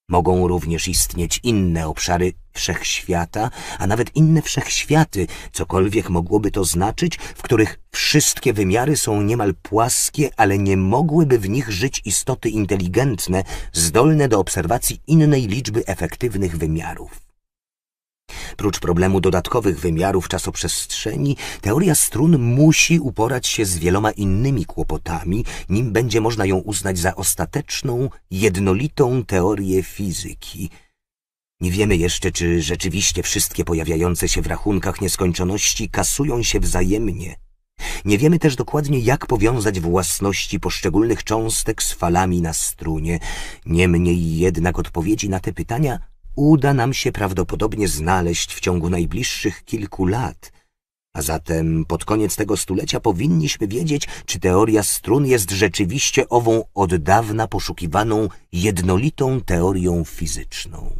Speaker 1: Mogą również istnieć inne obszary wszechświata, a nawet inne wszechświaty, cokolwiek mogłoby to znaczyć, w których wszystkie wymiary są niemal płaskie, ale nie mogłyby w nich żyć istoty inteligentne, zdolne do obserwacji innej liczby efektywnych wymiarów. Prócz problemu dodatkowych wymiarów czasoprzestrzeni, teoria strun musi uporać się z wieloma innymi kłopotami, nim będzie można ją uznać za ostateczną, jednolitą teorię fizyki. Nie wiemy jeszcze, czy rzeczywiście wszystkie pojawiające się w rachunkach nieskończoności kasują się wzajemnie. Nie wiemy też dokładnie, jak powiązać własności poszczególnych cząstek z falami na strunie. Niemniej jednak odpowiedzi na te pytania uda nam się prawdopodobnie znaleźć w ciągu najbliższych kilku lat, a zatem pod koniec tego stulecia powinniśmy wiedzieć, czy teoria strun jest rzeczywiście ową od dawna poszukiwaną jednolitą teorią fizyczną.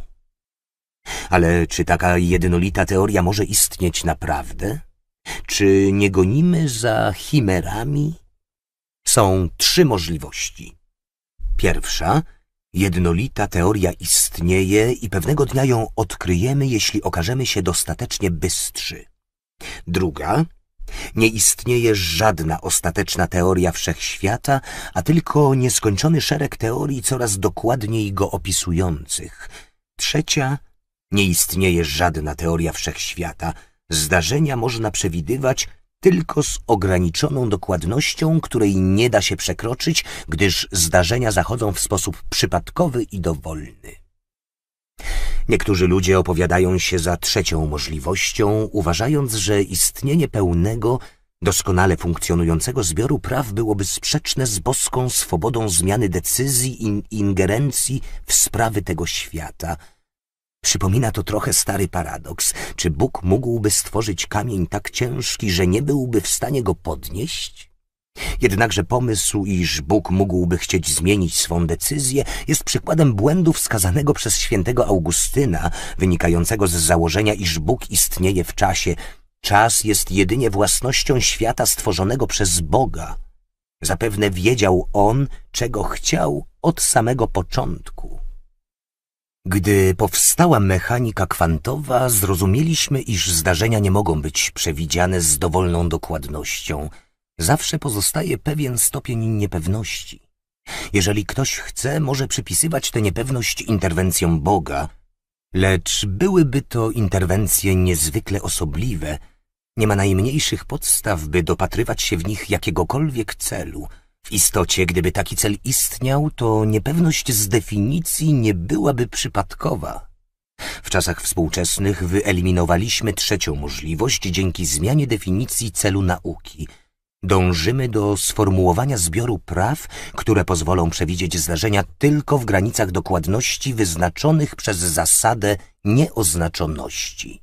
Speaker 1: Ale czy taka jednolita teoria może istnieć naprawdę? Czy nie gonimy za chimerami? Są trzy możliwości. Pierwsza – Jednolita teoria istnieje i pewnego dnia ją odkryjemy, jeśli okażemy się dostatecznie bystrzy. Druga, nie istnieje żadna ostateczna teoria wszechświata, a tylko nieskończony szereg teorii coraz dokładniej go opisujących. Trzecia, nie istnieje żadna teoria wszechświata. Zdarzenia można przewidywać, tylko z ograniczoną dokładnością, której nie da się przekroczyć, gdyż zdarzenia zachodzą w sposób przypadkowy i dowolny. Niektórzy ludzie opowiadają się za trzecią możliwością, uważając, że istnienie pełnego, doskonale funkcjonującego zbioru praw byłoby sprzeczne z boską swobodą zmiany decyzji i ingerencji w sprawy tego świata – Przypomina to trochę stary paradoks. Czy Bóg mógłby stworzyć kamień tak ciężki, że nie byłby w stanie go podnieść? Jednakże pomysł, iż Bóg mógłby chcieć zmienić swą decyzję, jest przykładem błędu wskazanego przez świętego Augustyna, wynikającego z założenia, iż Bóg istnieje w czasie. Czas jest jedynie własnością świata stworzonego przez Boga. Zapewne wiedział On, czego chciał od samego początku. Gdy powstała mechanika kwantowa, zrozumieliśmy, iż zdarzenia nie mogą być przewidziane z dowolną dokładnością. Zawsze pozostaje pewien stopień niepewności. Jeżeli ktoś chce, może przypisywać tę niepewność interwencjom Boga, lecz byłyby to interwencje niezwykle osobliwe. Nie ma najmniejszych podstaw, by dopatrywać się w nich jakiegokolwiek celu – w istocie, gdyby taki cel istniał, to niepewność z definicji nie byłaby przypadkowa. W czasach współczesnych wyeliminowaliśmy trzecią możliwość dzięki zmianie definicji celu nauki. Dążymy do sformułowania zbioru praw, które pozwolą przewidzieć zdarzenia tylko w granicach dokładności wyznaczonych przez zasadę nieoznaczoności.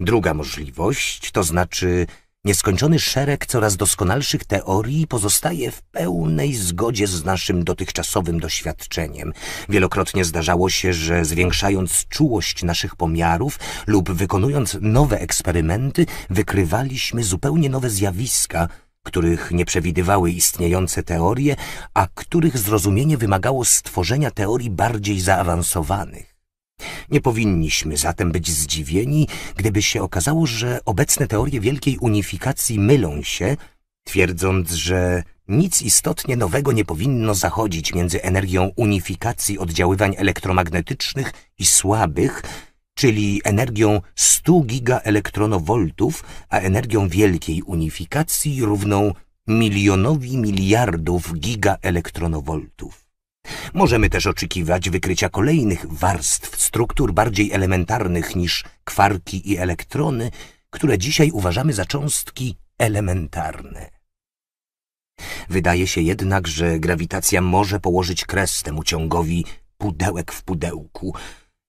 Speaker 1: Druga możliwość, to znaczy Nieskończony szereg coraz doskonalszych teorii pozostaje w pełnej zgodzie z naszym dotychczasowym doświadczeniem. Wielokrotnie zdarzało się, że zwiększając czułość naszych pomiarów lub wykonując nowe eksperymenty, wykrywaliśmy zupełnie nowe zjawiska, których nie przewidywały istniejące teorie, a których zrozumienie wymagało stworzenia teorii bardziej zaawansowanych. Nie powinniśmy zatem być zdziwieni, gdyby się okazało, że obecne teorie wielkiej unifikacji mylą się, twierdząc, że nic istotnie nowego nie powinno zachodzić między energią unifikacji oddziaływań elektromagnetycznych i słabych, czyli energią 100 gigaelektronowoltów, a energią wielkiej unifikacji równą milionowi miliardów gigaelektronowoltów. Możemy też oczekiwać wykrycia kolejnych warstw struktur bardziej elementarnych niż kwarki i elektrony, które dzisiaj uważamy za cząstki elementarne. Wydaje się jednak, że grawitacja może położyć kres temu ciągowi pudełek w pudełku.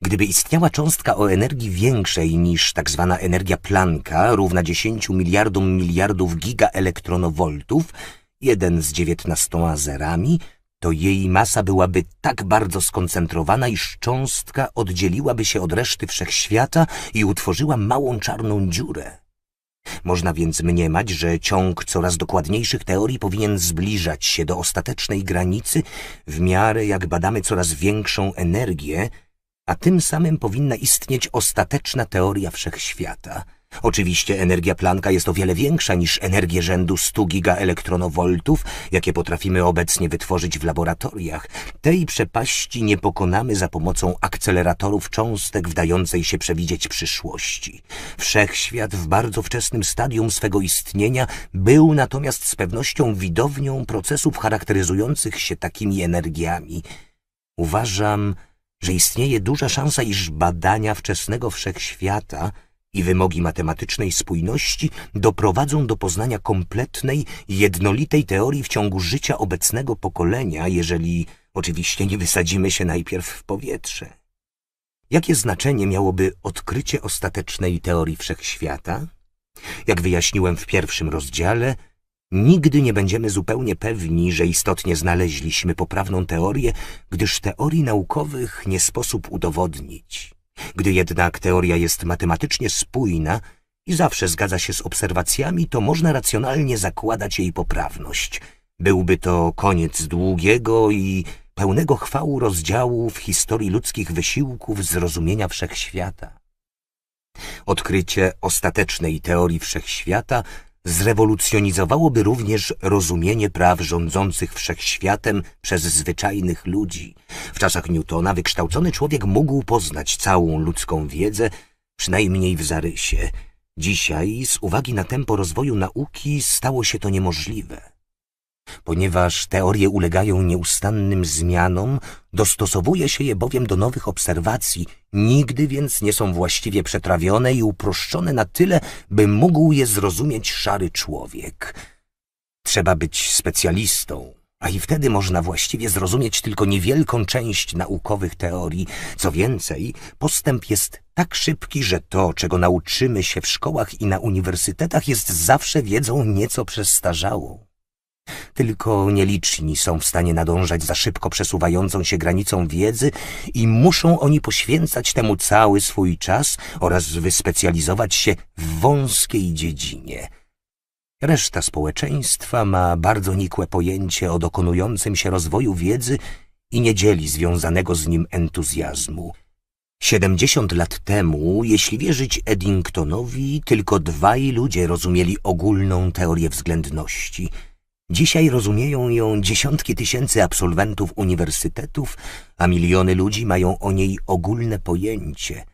Speaker 1: Gdyby istniała cząstka o energii większej niż tzw. Tak energia Plancka, równa 10 miliardom miliardów gigaelektronowoltów, jeden z dziewiętnastoma zerami, to jej masa byłaby tak bardzo skoncentrowana, iż cząstka oddzieliłaby się od reszty wszechświata i utworzyła małą czarną dziurę. Można więc mniemać, że ciąg coraz dokładniejszych teorii powinien zbliżać się do ostatecznej granicy w miarę jak badamy coraz większą energię, a tym samym powinna istnieć ostateczna teoria wszechświata – Oczywiście energia planka jest o wiele większa niż energię rzędu 100 gigaelektronowoltów, jakie potrafimy obecnie wytworzyć w laboratoriach. Tej przepaści nie pokonamy za pomocą akceleratorów cząstek w dającej się przewidzieć przyszłości. Wszechświat w bardzo wczesnym stadium swego istnienia był natomiast z pewnością widownią procesów charakteryzujących się takimi energiami. Uważam, że istnieje duża szansa, iż badania wczesnego wszechświata – i wymogi matematycznej spójności doprowadzą do poznania kompletnej, jednolitej teorii w ciągu życia obecnego pokolenia, jeżeli oczywiście nie wysadzimy się najpierw w powietrze. Jakie znaczenie miałoby odkrycie ostatecznej teorii wszechświata? Jak wyjaśniłem w pierwszym rozdziale, nigdy nie będziemy zupełnie pewni, że istotnie znaleźliśmy poprawną teorię, gdyż teorii naukowych nie sposób udowodnić. Gdy jednak teoria jest matematycznie spójna i zawsze zgadza się z obserwacjami, to można racjonalnie zakładać jej poprawność. Byłby to koniec długiego i pełnego chwału rozdziału w historii ludzkich wysiłków zrozumienia wszechświata. Odkrycie ostatecznej teorii wszechświata zrewolucjonizowałoby również rozumienie praw rządzących wszechświatem przez zwyczajnych ludzi. W czasach Newtona wykształcony człowiek mógł poznać całą ludzką wiedzę, przynajmniej w zarysie. Dzisiaj, z uwagi na tempo rozwoju nauki, stało się to niemożliwe. Ponieważ teorie ulegają nieustannym zmianom, dostosowuje się je bowiem do nowych obserwacji, nigdy więc nie są właściwie przetrawione i uproszczone na tyle, by mógł je zrozumieć szary człowiek. Trzeba być specjalistą, a i wtedy można właściwie zrozumieć tylko niewielką część naukowych teorii. Co więcej, postęp jest tak szybki, że to, czego nauczymy się w szkołach i na uniwersytetach, jest zawsze wiedzą nieco przestarzałą. Tylko nieliczni są w stanie nadążać za szybko przesuwającą się granicą wiedzy i muszą oni poświęcać temu cały swój czas oraz wyspecjalizować się w wąskiej dziedzinie. Reszta społeczeństwa ma bardzo nikłe pojęcie o dokonującym się rozwoju wiedzy i nie dzieli związanego z nim entuzjazmu. Siedemdziesiąt lat temu, jeśli wierzyć Eddingtonowi, tylko dwaj ludzie rozumieli ogólną teorię względności – Dzisiaj rozumieją ją dziesiątki tysięcy absolwentów uniwersytetów, a miliony ludzi mają o niej ogólne pojęcie.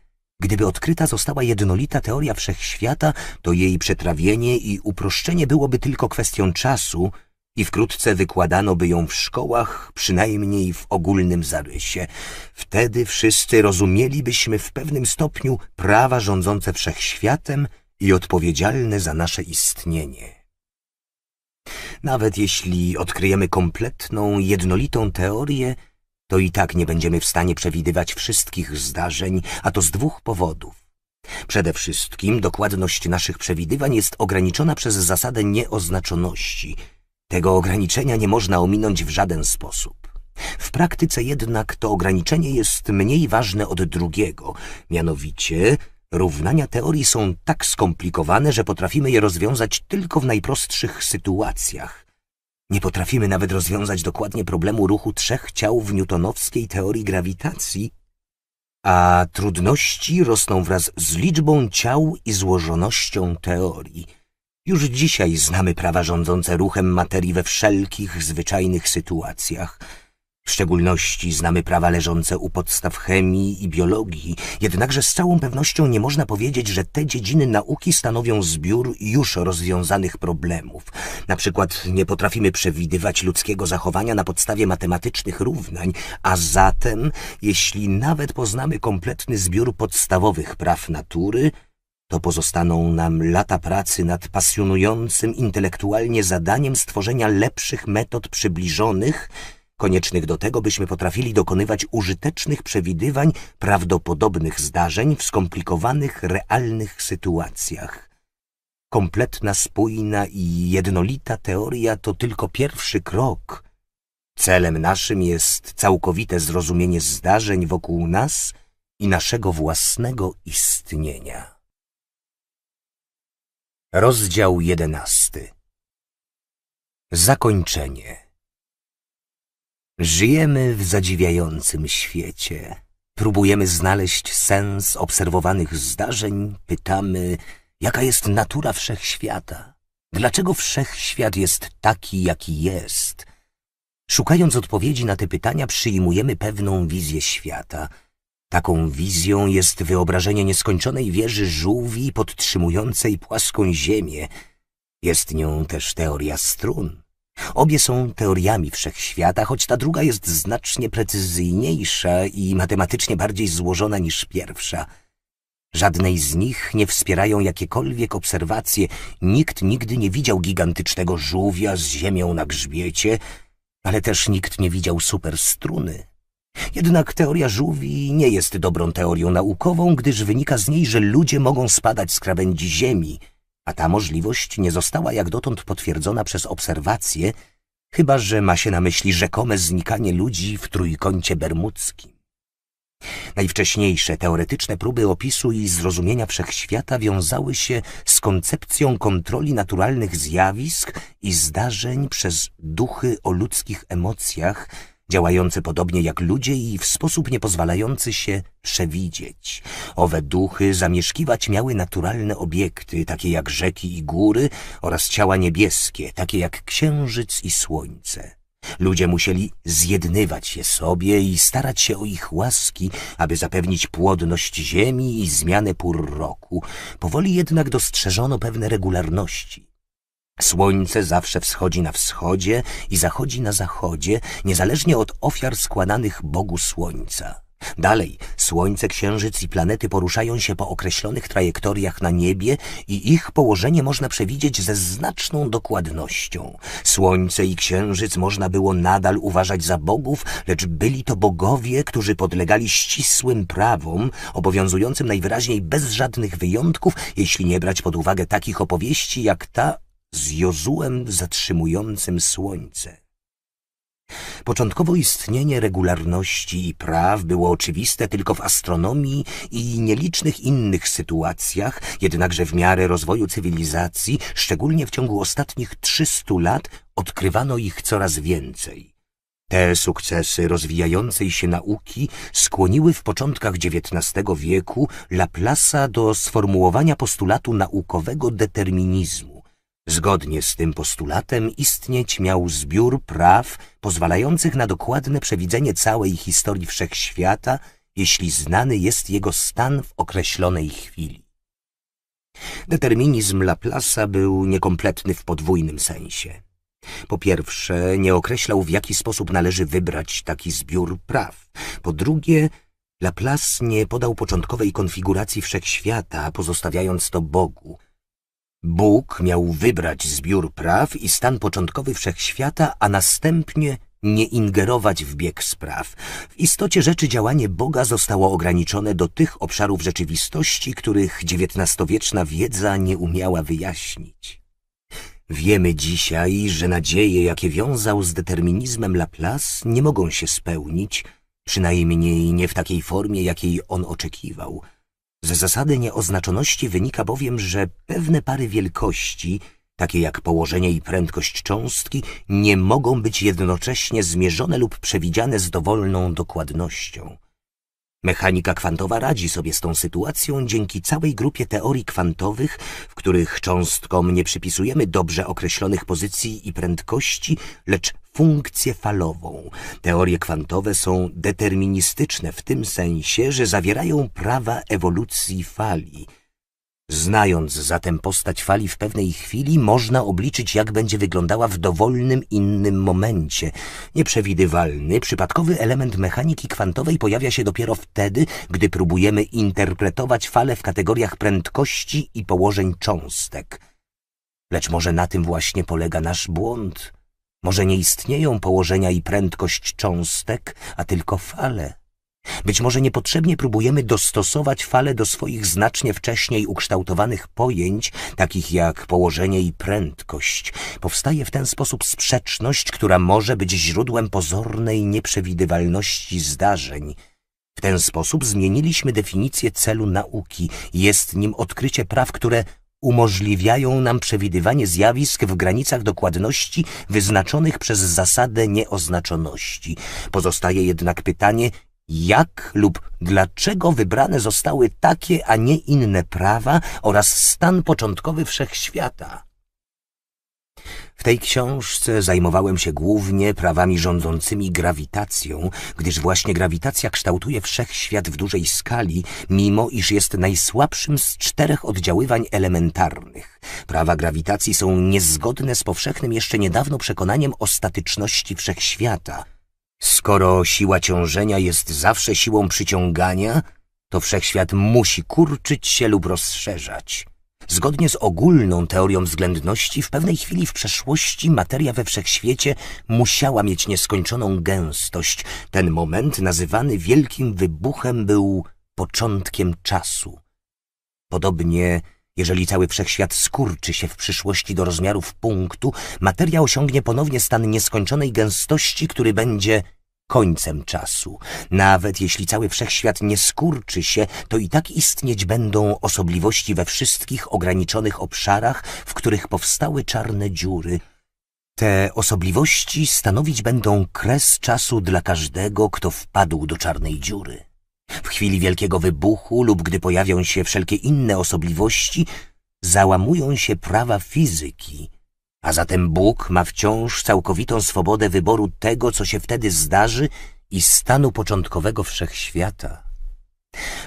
Speaker 1: Gdyby odkryta została jednolita teoria wszechświata, to jej przetrawienie i uproszczenie byłoby tylko kwestią czasu i wkrótce wykładano by ją w szkołach, przynajmniej w ogólnym zarysie. Wtedy wszyscy rozumielibyśmy w pewnym stopniu prawa rządzące wszechświatem i odpowiedzialne za nasze istnienie. Nawet jeśli odkryjemy kompletną, jednolitą teorię, to i tak nie będziemy w stanie przewidywać wszystkich zdarzeń, a to z dwóch powodów. Przede wszystkim dokładność naszych przewidywań jest ograniczona przez zasadę nieoznaczoności. Tego ograniczenia nie można ominąć w żaden sposób. W praktyce jednak to ograniczenie jest mniej ważne od drugiego, mianowicie Równania teorii są tak skomplikowane, że potrafimy je rozwiązać tylko w najprostszych sytuacjach. Nie potrafimy nawet rozwiązać dokładnie problemu ruchu trzech ciał w newtonowskiej teorii grawitacji, a trudności rosną wraz z liczbą ciał i złożonością teorii. Już dzisiaj znamy prawa rządzące ruchem materii we wszelkich zwyczajnych sytuacjach – w szczególności znamy prawa leżące u podstaw chemii i biologii, jednakże z całą pewnością nie można powiedzieć, że te dziedziny nauki stanowią zbiór już rozwiązanych problemów. Na przykład nie potrafimy przewidywać ludzkiego zachowania na podstawie matematycznych równań, a zatem, jeśli nawet poznamy kompletny zbiór podstawowych praw natury, to pozostaną nam lata pracy nad pasjonującym intelektualnie zadaniem stworzenia lepszych metod przybliżonych – koniecznych do tego, byśmy potrafili dokonywać użytecznych przewidywań prawdopodobnych zdarzeń w skomplikowanych, realnych sytuacjach. Kompletna, spójna i jednolita teoria to tylko pierwszy krok. Celem naszym jest całkowite zrozumienie zdarzeń wokół nas i naszego własnego istnienia. Rozdział jedenasty Zakończenie Żyjemy w zadziwiającym świecie. Próbujemy znaleźć sens obserwowanych zdarzeń, pytamy, jaka jest natura wszechświata, dlaczego wszechświat jest taki, jaki jest. Szukając odpowiedzi na te pytania, przyjmujemy pewną wizję świata. Taką wizją jest wyobrażenie nieskończonej wieży żółwi podtrzymującej płaską ziemię. Jest nią też teoria strun Obie są teoriami wszechświata, choć ta druga jest znacznie precyzyjniejsza i matematycznie bardziej złożona niż pierwsza. Żadnej z nich nie wspierają jakiekolwiek obserwacje. Nikt nigdy nie widział gigantycznego żółwia z ziemią na grzbiecie, ale też nikt nie widział superstruny. Jednak teoria żółwi nie jest dobrą teorią naukową, gdyż wynika z niej, że ludzie mogą spadać z krawędzi ziemi – a ta możliwość nie została jak dotąd potwierdzona przez obserwacje, chyba że ma się na myśli rzekome znikanie ludzi w trójkącie bermudzkim. Najwcześniejsze teoretyczne próby opisu i zrozumienia wszechświata wiązały się z koncepcją kontroli naturalnych zjawisk i zdarzeń przez duchy o ludzkich emocjach, działające podobnie jak ludzie i w sposób niepozwalający się przewidzieć. Owe duchy zamieszkiwać miały naturalne obiekty, takie jak rzeki i góry oraz ciała niebieskie, takie jak księżyc i słońce. Ludzie musieli zjednywać je sobie i starać się o ich łaski, aby zapewnić płodność ziemi i zmianę pór roku. Powoli jednak dostrzeżono pewne regularności. Słońce zawsze wschodzi na wschodzie i zachodzi na zachodzie, niezależnie od ofiar składanych Bogu Słońca. Dalej, Słońce, Księżyc i planety poruszają się po określonych trajektoriach na niebie i ich położenie można przewidzieć ze znaczną dokładnością. Słońce i Księżyc można było nadal uważać za bogów, lecz byli to bogowie, którzy podlegali ścisłym prawom, obowiązującym najwyraźniej bez żadnych wyjątków, jeśli nie brać pod uwagę takich opowieści jak ta z Jozułem zatrzymującym słońce. Początkowo istnienie regularności i praw było oczywiste tylko w astronomii i nielicznych innych sytuacjach, jednakże w miarę rozwoju cywilizacji, szczególnie w ciągu ostatnich 300 lat, odkrywano ich coraz więcej. Te sukcesy rozwijającej się nauki skłoniły w początkach XIX wieku Laplace'a do sformułowania postulatu naukowego determinizmu. Zgodnie z tym postulatem istnieć miał zbiór praw pozwalających na dokładne przewidzenie całej historii wszechświata, jeśli znany jest jego stan w określonej chwili. Determinizm Laplace'a był niekompletny w podwójnym sensie. Po pierwsze, nie określał w jaki sposób należy wybrać taki zbiór praw. Po drugie, Laplace nie podał początkowej konfiguracji wszechświata, pozostawiając to Bogu – Bóg miał wybrać zbiór praw i stan początkowy wszechświata, a następnie nie ingerować w bieg spraw. W istocie rzeczy działanie Boga zostało ograniczone do tych obszarów rzeczywistości, których XIX-wieczna wiedza nie umiała wyjaśnić. Wiemy dzisiaj, że nadzieje, jakie wiązał z determinizmem Laplace, nie mogą się spełnić, przynajmniej nie w takiej formie, jakiej on oczekiwał – z zasady nieoznaczoności wynika bowiem, że pewne pary wielkości, takie jak położenie i prędkość cząstki, nie mogą być jednocześnie zmierzone lub przewidziane z dowolną dokładnością. Mechanika kwantowa radzi sobie z tą sytuacją dzięki całej grupie teorii kwantowych, w których cząstkom nie przypisujemy dobrze określonych pozycji i prędkości, lecz funkcję falową. Teorie kwantowe są deterministyczne w tym sensie, że zawierają prawa ewolucji fali. Znając zatem postać fali w pewnej chwili, można obliczyć, jak będzie wyglądała w dowolnym innym momencie. Nieprzewidywalny, przypadkowy element mechaniki kwantowej pojawia się dopiero wtedy, gdy próbujemy interpretować fale w kategoriach prędkości i położeń cząstek. Lecz może na tym właśnie polega nasz błąd – może nie istnieją położenia i prędkość cząstek, a tylko fale. Być może niepotrzebnie próbujemy dostosować fale do swoich znacznie wcześniej ukształtowanych pojęć, takich jak położenie i prędkość. Powstaje w ten sposób sprzeczność, która może być źródłem pozornej nieprzewidywalności zdarzeń. W ten sposób zmieniliśmy definicję celu nauki. Jest nim odkrycie praw, które umożliwiają nam przewidywanie zjawisk w granicach dokładności wyznaczonych przez zasadę nieoznaczoności. Pozostaje jednak pytanie, jak lub dlaczego wybrane zostały takie, a nie inne prawa oraz stan początkowy wszechświata. W tej książce zajmowałem się głównie prawami rządzącymi grawitacją, gdyż właśnie grawitacja kształtuje wszechświat w dużej skali, mimo iż jest najsłabszym z czterech oddziaływań elementarnych. Prawa grawitacji są niezgodne z powszechnym jeszcze niedawno przekonaniem o statyczności wszechświata. Skoro siła ciążenia jest zawsze siłą przyciągania, to wszechświat musi kurczyć się lub rozszerzać. Zgodnie z ogólną teorią względności, w pewnej chwili w przeszłości materia we wszechświecie musiała mieć nieskończoną gęstość. Ten moment, nazywany wielkim wybuchem, był początkiem czasu. Podobnie, jeżeli cały wszechświat skurczy się w przyszłości do rozmiarów punktu, materia osiągnie ponownie stan nieskończonej gęstości, który będzie końcem czasu. Nawet jeśli cały wszechświat nie skurczy się, to i tak istnieć będą osobliwości we wszystkich ograniczonych obszarach, w których powstały czarne dziury. Te osobliwości stanowić będą kres czasu dla każdego, kto wpadł do czarnej dziury. W chwili wielkiego wybuchu lub gdy pojawią się wszelkie inne osobliwości, załamują się prawa fizyki – a zatem Bóg ma wciąż całkowitą swobodę wyboru tego, co się wtedy zdarzy i stanu początkowego wszechświata.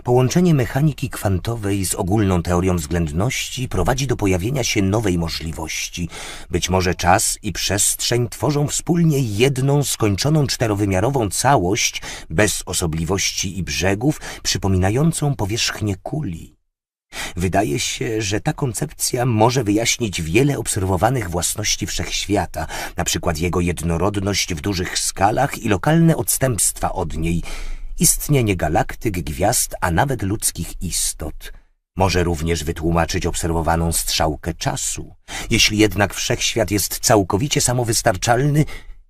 Speaker 1: Połączenie mechaniki kwantowej z ogólną teorią względności prowadzi do pojawienia się nowej możliwości. Być może czas i przestrzeń tworzą wspólnie jedną skończoną czterowymiarową całość bez osobliwości i brzegów, przypominającą powierzchnię kuli. Wydaje się, że ta koncepcja może wyjaśnić wiele obserwowanych własności wszechświata, na przykład jego jednorodność w dużych skalach i lokalne odstępstwa od niej, istnienie galaktyk, gwiazd, a nawet ludzkich istot. Może również wytłumaczyć obserwowaną strzałkę czasu. Jeśli jednak wszechświat jest całkowicie samowystarczalny,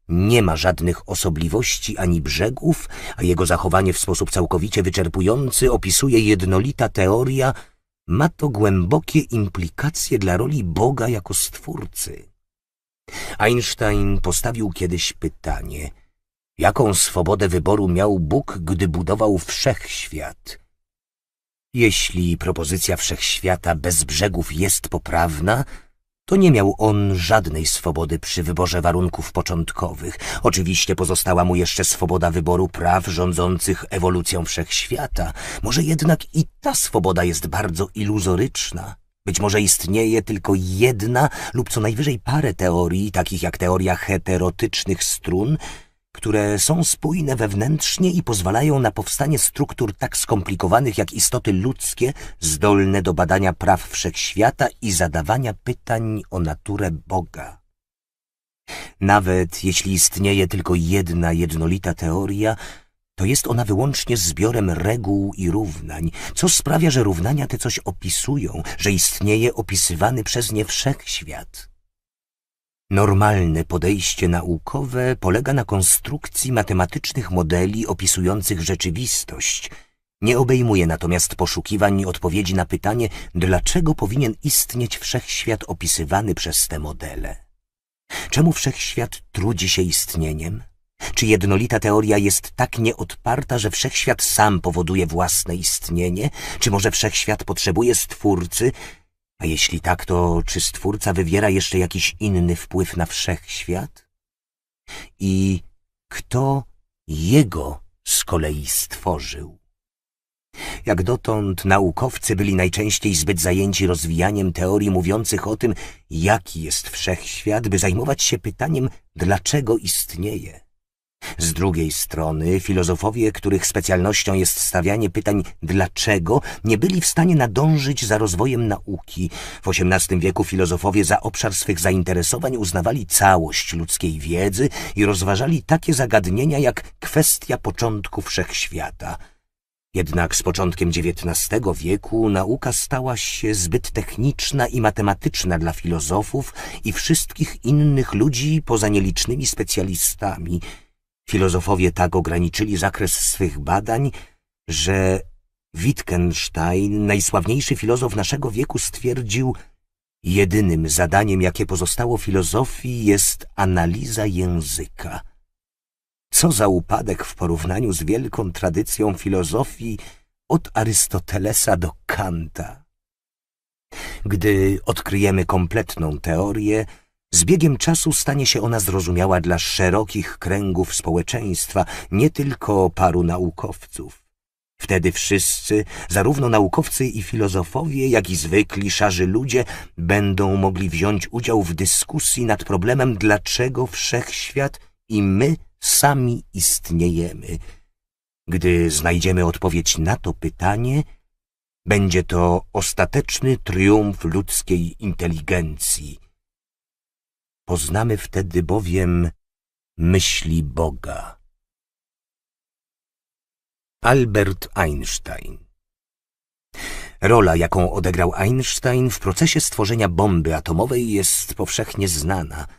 Speaker 1: nie ma żadnych osobliwości ani brzegów, a jego zachowanie w sposób całkowicie wyczerpujący opisuje jednolita teoria – ma to głębokie implikacje dla roli Boga jako Stwórcy. Einstein postawił kiedyś pytanie, jaką swobodę wyboru miał Bóg, gdy budował wszechświat? Jeśli propozycja wszechświata bez brzegów jest poprawna, to nie miał on żadnej swobody przy wyborze warunków początkowych. Oczywiście pozostała mu jeszcze swoboda wyboru praw rządzących ewolucją wszechświata. Może jednak i ta swoboda jest bardzo iluzoryczna. Być może istnieje tylko jedna lub co najwyżej parę teorii, takich jak teoria heterotycznych strun, które są spójne wewnętrznie i pozwalają na powstanie struktur tak skomplikowanych jak istoty ludzkie, zdolne do badania praw wszechświata i zadawania pytań o naturę Boga. Nawet jeśli istnieje tylko jedna jednolita teoria, to jest ona wyłącznie zbiorem reguł i równań, co sprawia, że równania te coś opisują, że istnieje opisywany przez nie wszechświat. Normalne podejście naukowe polega na konstrukcji matematycznych modeli opisujących rzeczywistość. Nie obejmuje natomiast poszukiwań odpowiedzi na pytanie, dlaczego powinien istnieć wszechświat opisywany przez te modele. Czemu wszechświat trudzi się istnieniem? Czy jednolita teoria jest tak nieodparta, że wszechświat sam powoduje własne istnienie? Czy może wszechświat potrzebuje stwórcy, a jeśli tak, to czy Stwórca wywiera jeszcze jakiś inny wpływ na wszechświat? I kto jego z kolei stworzył? Jak dotąd naukowcy byli najczęściej zbyt zajęci rozwijaniem teorii mówiących o tym, jaki jest wszechświat, by zajmować się pytaniem, dlaczego istnieje. Z drugiej strony filozofowie, których specjalnością jest stawianie pytań dlaczego, nie byli w stanie nadążyć za rozwojem nauki. W XVIII wieku filozofowie za obszar swych zainteresowań uznawali całość ludzkiej wiedzy i rozważali takie zagadnienia jak kwestia początku wszechświata. Jednak z początkiem XIX wieku nauka stała się zbyt techniczna i matematyczna dla filozofów i wszystkich innych ludzi poza nielicznymi specjalistami – Filozofowie tak ograniczyli zakres swych badań, że Wittgenstein, najsławniejszy filozof naszego wieku, stwierdził jedynym zadaniem, jakie pozostało filozofii, jest analiza języka. Co za upadek w porównaniu z wielką tradycją filozofii od Arystotelesa do Kanta. Gdy odkryjemy kompletną teorię, z biegiem czasu stanie się ona zrozumiała dla szerokich kręgów społeczeństwa, nie tylko paru naukowców. Wtedy wszyscy, zarówno naukowcy i filozofowie, jak i zwykli szarzy ludzie, będą mogli wziąć udział w dyskusji nad problemem, dlaczego wszechświat i my sami istniejemy. Gdy znajdziemy odpowiedź na to pytanie, będzie to ostateczny triumf ludzkiej inteligencji Poznamy wtedy bowiem myśli Boga. Albert Einstein Rola, jaką odegrał Einstein w procesie stworzenia bomby atomowej jest powszechnie znana –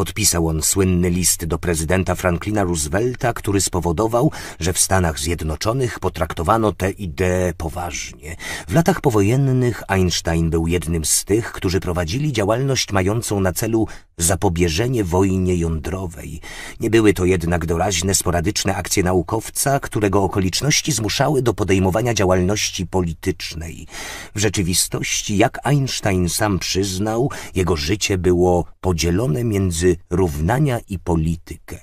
Speaker 1: Podpisał on słynny list do prezydenta Franklina Roosevelta, który spowodował, że w Stanach Zjednoczonych potraktowano tę ideę poważnie. W latach powojennych Einstein był jednym z tych, którzy prowadzili działalność mającą na celu zapobieżenie wojnie jądrowej. Nie były to jednak doraźne, sporadyczne akcje naukowca, którego okoliczności zmuszały do podejmowania działalności politycznej. W rzeczywistości, jak Einstein sam przyznał, jego życie było podzielone między równania i politykę.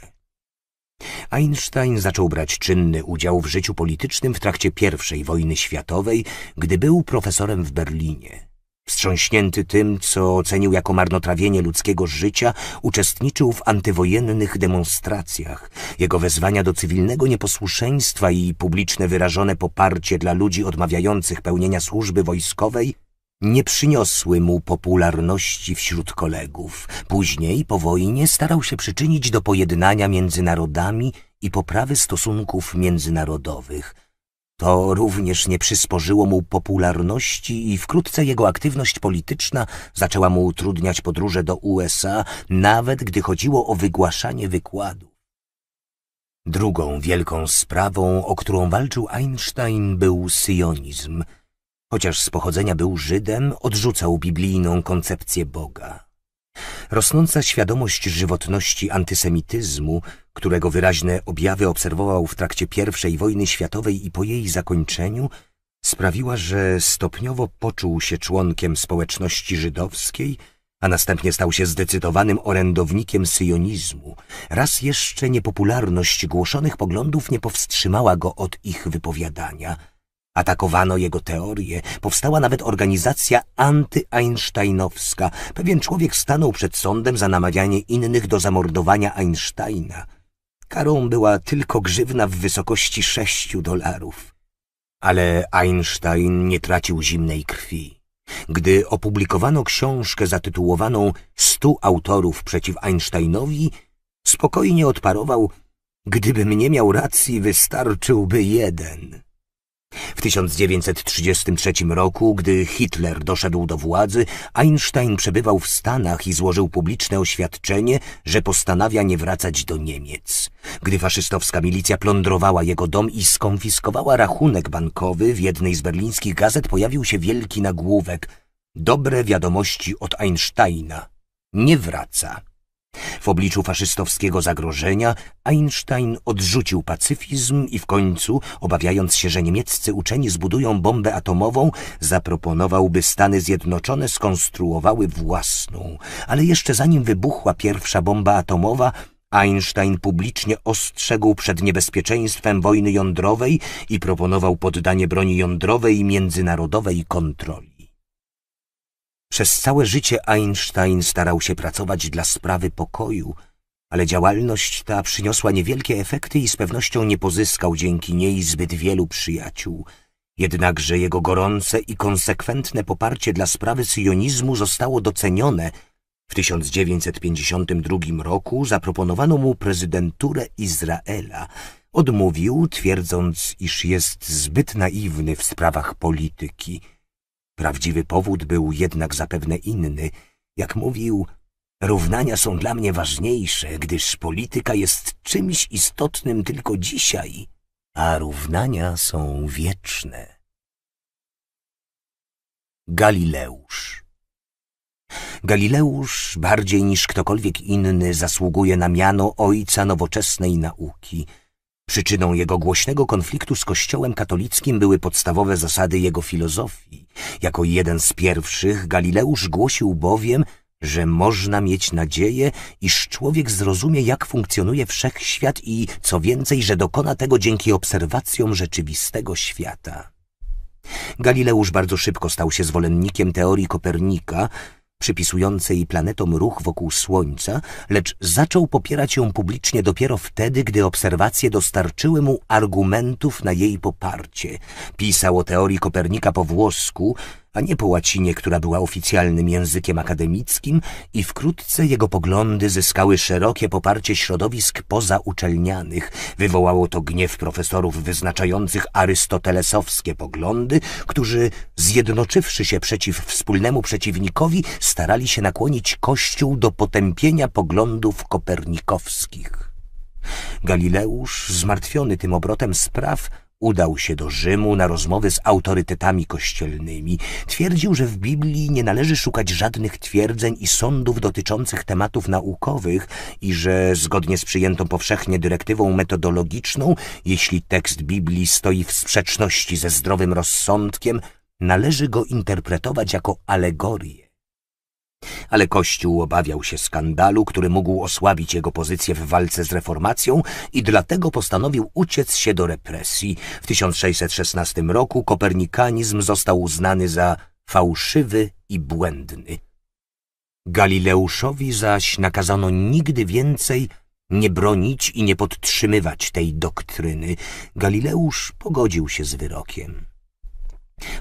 Speaker 1: Einstein zaczął brać czynny udział w życiu politycznym w trakcie I wojny światowej, gdy był profesorem w Berlinie. Wstrząśnięty tym, co ocenił jako marnotrawienie ludzkiego życia, uczestniczył w antywojennych demonstracjach. Jego wezwania do cywilnego nieposłuszeństwa i publiczne wyrażone poparcie dla ludzi odmawiających pełnienia służby wojskowej nie przyniosły mu popularności wśród kolegów. Później, po wojnie, starał się przyczynić do pojednania między narodami i poprawy stosunków międzynarodowych – to również nie przysporzyło mu popularności i wkrótce jego aktywność polityczna zaczęła mu utrudniać podróże do USA, nawet gdy chodziło o wygłaszanie wykładów. Drugą wielką sprawą, o którą walczył Einstein, był syjonizm. Chociaż z pochodzenia był Żydem, odrzucał biblijną koncepcję Boga. Rosnąca świadomość żywotności antysemityzmu którego wyraźne objawy obserwował w trakcie I wojny światowej i po jej zakończeniu, sprawiła, że stopniowo poczuł się członkiem społeczności żydowskiej, a następnie stał się zdecydowanym orędownikiem syjonizmu. Raz jeszcze niepopularność głoszonych poglądów nie powstrzymała go od ich wypowiadania. Atakowano jego teorie, powstała nawet organizacja anty-einsteinowska. Pewien człowiek stanął przed sądem za namawianie innych do zamordowania Einsteina – Karą była tylko grzywna w wysokości sześciu dolarów. Ale Einstein nie tracił zimnej krwi. Gdy opublikowano książkę zatytułowaną Stu autorów przeciw Einsteinowi, spokojnie odparował, gdybym nie miał racji, wystarczyłby jeden. W 1933 roku, gdy Hitler doszedł do władzy, Einstein przebywał w Stanach i złożył publiczne oświadczenie, że postanawia nie wracać do Niemiec. Gdy faszystowska milicja plądrowała jego dom i skonfiskowała rachunek bankowy, w jednej z berlińskich gazet pojawił się wielki nagłówek Dobre wiadomości od Einsteina. Nie wraca. W obliczu faszystowskiego zagrożenia Einstein odrzucił pacyfizm i w końcu, obawiając się, że niemieccy uczeni zbudują bombę atomową, zaproponował, by Stany Zjednoczone skonstruowały własną. Ale jeszcze zanim wybuchła pierwsza bomba atomowa, Einstein publicznie ostrzegł przed niebezpieczeństwem wojny jądrowej i proponował poddanie broni jądrowej międzynarodowej kontroli. Przez całe życie Einstein starał się pracować dla sprawy pokoju, ale działalność ta przyniosła niewielkie efekty i z pewnością nie pozyskał dzięki niej zbyt wielu przyjaciół. Jednakże jego gorące i konsekwentne poparcie dla sprawy syjonizmu zostało docenione. W 1952 roku zaproponowano mu prezydenturę Izraela. Odmówił, twierdząc, iż jest zbyt naiwny w sprawach polityki – Prawdziwy powód był jednak zapewne inny. Jak mówił, równania są dla mnie ważniejsze, gdyż polityka jest czymś istotnym tylko dzisiaj, a równania są wieczne. Galileusz Galileusz bardziej niż ktokolwiek inny zasługuje na miano ojca nowoczesnej nauki – Przyczyną jego głośnego konfliktu z Kościołem katolickim były podstawowe zasady jego filozofii. Jako jeden z pierwszych Galileusz głosił bowiem, że można mieć nadzieję, iż człowiek zrozumie, jak funkcjonuje wszechświat i, co więcej, że dokona tego dzięki obserwacjom rzeczywistego świata. Galileusz bardzo szybko stał się zwolennikiem teorii Kopernika, przypisującej planetom ruch wokół Słońca, lecz zaczął popierać ją publicznie dopiero wtedy, gdy obserwacje dostarczyły mu argumentów na jej poparcie. Pisał o teorii Kopernika po włosku, a nie po łacinie, która była oficjalnym językiem akademickim i wkrótce jego poglądy zyskały szerokie poparcie środowisk pozauczelnianych. Wywołało to gniew profesorów wyznaczających arystotelesowskie poglądy, którzy zjednoczywszy się przeciw wspólnemu przeciwnikowi starali się nakłonić Kościół do potępienia poglądów kopernikowskich. Galileusz, zmartwiony tym obrotem spraw, Udał się do Rzymu na rozmowy z autorytetami kościelnymi. Twierdził, że w Biblii nie należy szukać żadnych twierdzeń i sądów dotyczących tematów naukowych i że zgodnie z przyjętą powszechnie dyrektywą metodologiczną, jeśli tekst Biblii stoi w sprzeczności ze zdrowym rozsądkiem, należy go interpretować jako alegorię ale Kościół obawiał się skandalu, który mógł osłabić jego pozycję w walce z reformacją i dlatego postanowił uciec się do represji. W 1616 roku kopernikanizm został uznany za fałszywy i błędny. Galileuszowi zaś nakazano nigdy więcej nie bronić i nie podtrzymywać tej doktryny. Galileusz pogodził się z wyrokiem.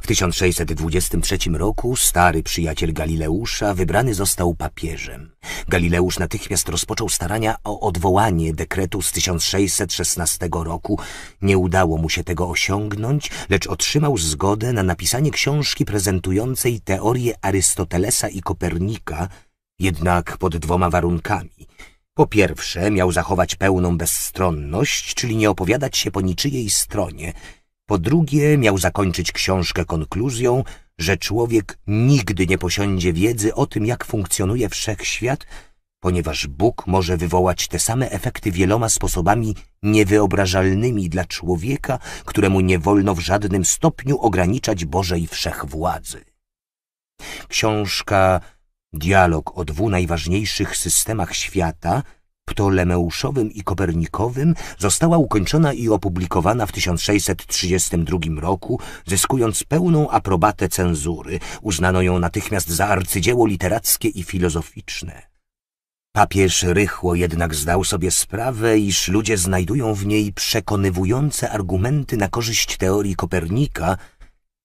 Speaker 1: W 1623 roku stary przyjaciel Galileusza wybrany został papieżem. Galileusz natychmiast rozpoczął starania o odwołanie dekretu z 1616 roku. Nie udało mu się tego osiągnąć, lecz otrzymał zgodę na napisanie książki prezentującej teorię Arystotelesa i Kopernika, jednak pod dwoma warunkami. Po pierwsze, miał zachować pełną bezstronność, czyli nie opowiadać się po niczyjej stronie – po drugie, miał zakończyć książkę konkluzją, że człowiek nigdy nie posiądzie wiedzy o tym, jak funkcjonuje wszechświat, ponieważ Bóg może wywołać te same efekty wieloma sposobami niewyobrażalnymi dla człowieka, któremu nie wolno w żadnym stopniu ograniczać Bożej wszechwładzy. Książka Dialog o dwu najważniejszych systemach świata – ptolemeuszowym i kopernikowym została ukończona i opublikowana w 1632 roku, zyskując pełną aprobatę cenzury. Uznano ją natychmiast za arcydzieło literackie i filozoficzne. Papież rychło jednak zdał sobie sprawę, iż ludzie znajdują w niej przekonywujące argumenty na korzyść teorii Kopernika –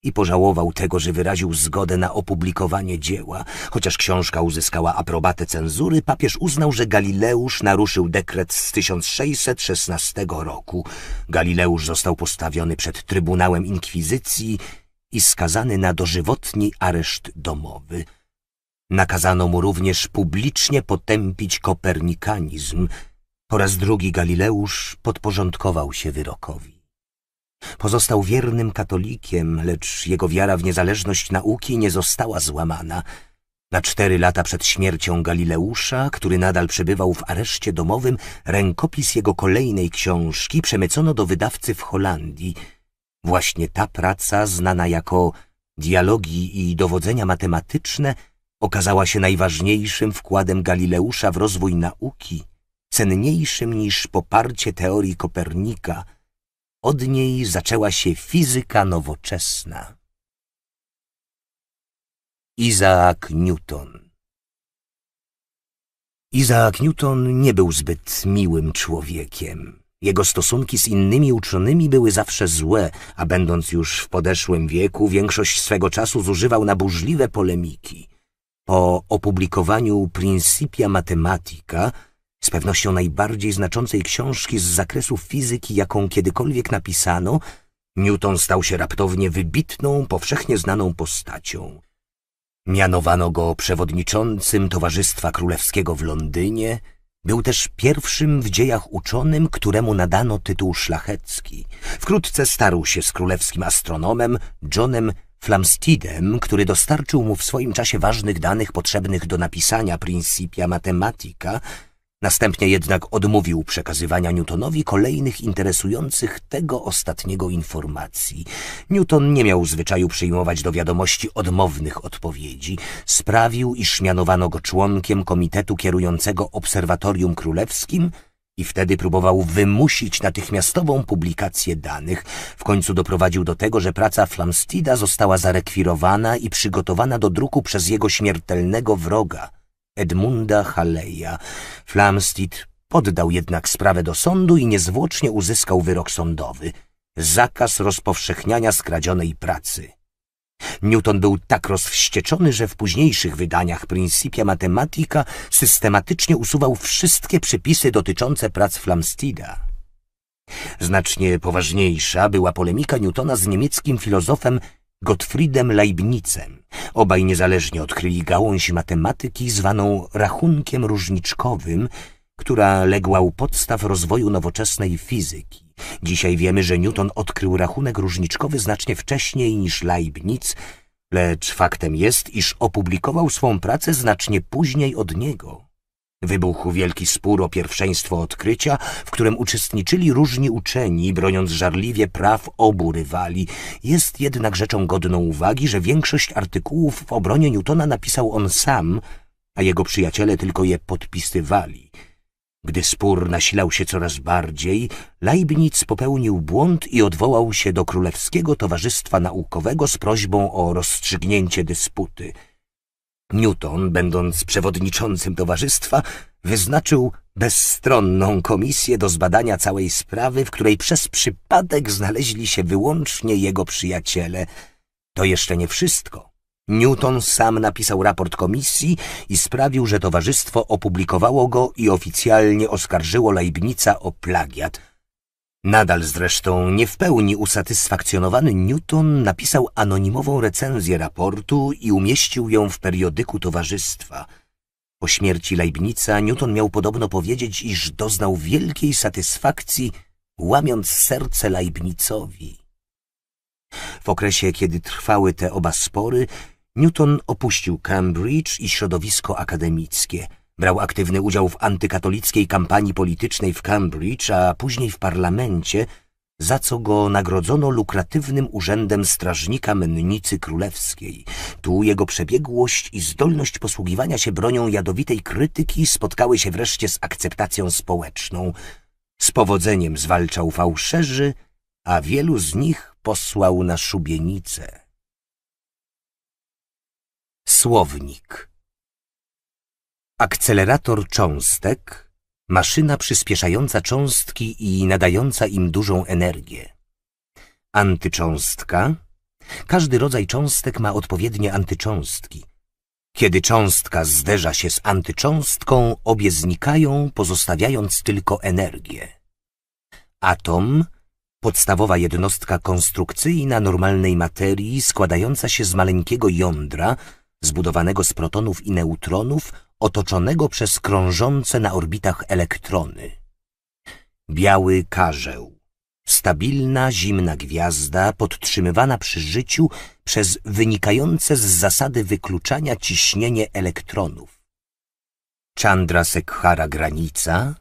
Speaker 1: i pożałował tego, że wyraził zgodę na opublikowanie dzieła. Chociaż książka uzyskała aprobatę cenzury, papież uznał, że Galileusz naruszył dekret z 1616 roku. Galileusz został postawiony przed Trybunałem Inkwizycji i skazany na dożywotni areszt domowy. Nakazano mu również publicznie potępić kopernikanizm. Po raz drugi Galileusz podporządkował się wyrokowi. Pozostał wiernym katolikiem, lecz jego wiara w niezależność nauki nie została złamana. Na cztery lata przed śmiercią Galileusza, który nadal przebywał w areszcie domowym, rękopis jego kolejnej książki przemycono do wydawcy w Holandii. Właśnie ta praca, znana jako Dialogi i dowodzenia matematyczne, okazała się najważniejszym wkładem Galileusza w rozwój nauki, cenniejszym niż poparcie teorii Kopernika – od niej zaczęła się fizyka nowoczesna. Izaak Newton Izaak Newton nie był zbyt miłym człowiekiem. Jego stosunki z innymi uczonymi były zawsze złe, a będąc już w podeszłym wieku, większość swego czasu zużywał na burzliwe polemiki. Po opublikowaniu Principia Matematica z pewnością najbardziej znaczącej książki z zakresu fizyki, jaką kiedykolwiek napisano, Newton stał się raptownie wybitną, powszechnie znaną postacią. Mianowano go przewodniczącym Towarzystwa Królewskiego w Londynie, był też pierwszym w dziejach uczonym, któremu nadano tytuł szlachecki. Wkrótce starł się z królewskim astronomem Johnem Flamstidem, który dostarczył mu w swoim czasie ważnych danych potrzebnych do napisania Principia Mathematica – Następnie jednak odmówił przekazywania Newtonowi kolejnych interesujących tego ostatniego informacji. Newton nie miał zwyczaju przyjmować do wiadomości odmownych odpowiedzi. Sprawił, iż mianowano go członkiem komitetu kierującego Obserwatorium Królewskim i wtedy próbował wymusić natychmiastową publikację danych. W końcu doprowadził do tego, że praca Flamstida została zarekwirowana i przygotowana do druku przez jego śmiertelnego wroga – Edmunda Haleja. Flamsteed poddał jednak sprawę do sądu i niezwłocznie uzyskał wyrok sądowy. Zakaz rozpowszechniania skradzionej pracy. Newton był tak rozwścieczony, że w późniejszych wydaniach Principia Mathematica systematycznie usuwał wszystkie przepisy dotyczące prac Flamstida. Znacznie poważniejsza była polemika Newtona z niemieckim filozofem Gottfriedem Leibnizem. Obaj niezależnie odkryli gałąź matematyki zwaną rachunkiem różniczkowym, która legła u podstaw rozwoju nowoczesnej fizyki. Dzisiaj wiemy, że Newton odkrył rachunek różniczkowy znacznie wcześniej niż Leibniz, lecz faktem jest, iż opublikował swą pracę znacznie później od niego. Wybuchł wielki spór o pierwszeństwo odkrycia, w którym uczestniczyli różni uczeni, broniąc żarliwie praw obu rywali. Jest jednak rzeczą godną uwagi, że większość artykułów w obronie Newtona napisał on sam, a jego przyjaciele tylko je podpisywali. Gdy spór nasilał się coraz bardziej, Leibniz popełnił błąd i odwołał się do Królewskiego Towarzystwa Naukowego z prośbą o rozstrzygnięcie dysputy – Newton, będąc przewodniczącym towarzystwa, wyznaczył bezstronną komisję do zbadania całej sprawy, w której przez przypadek znaleźli się wyłącznie jego przyjaciele. To jeszcze nie wszystko. Newton sam napisał raport komisji i sprawił, że towarzystwo opublikowało go i oficjalnie oskarżyło Leibnica o plagiat – Nadal zresztą nie w pełni usatysfakcjonowany Newton napisał anonimową recenzję raportu i umieścił ją w periodyku towarzystwa. Po śmierci Leibnica Newton miał podobno powiedzieć, iż doznał wielkiej satysfakcji, łamiąc serce Leibnicowi. W okresie, kiedy trwały te oba spory, Newton opuścił Cambridge i środowisko akademickie – Brał aktywny udział w antykatolickiej kampanii politycznej w Cambridge, a później w parlamencie, za co go nagrodzono lukratywnym urzędem strażnika mennicy królewskiej. Tu jego przebiegłość i zdolność posługiwania się bronią jadowitej krytyki spotkały się wreszcie z akceptacją społeczną. Z powodzeniem zwalczał fałszerzy, a wielu z nich posłał na szubienicę. Słownik akcelerator cząstek, maszyna przyspieszająca cząstki i nadająca im dużą energię. Antycząstka. Każdy rodzaj cząstek ma odpowiednie antycząstki. Kiedy cząstka zderza się z antycząstką, obie znikają, pozostawiając tylko energię. Atom podstawowa jednostka konstrukcyjna normalnej materii składająca się z maleńkiego jądra zbudowanego z protonów i neutronów otoczonego przez krążące na orbitach elektrony. Biały karzeł. Stabilna, zimna gwiazda podtrzymywana przy życiu przez wynikające z zasady wykluczania ciśnienie elektronów. Chandra Sekhara granica.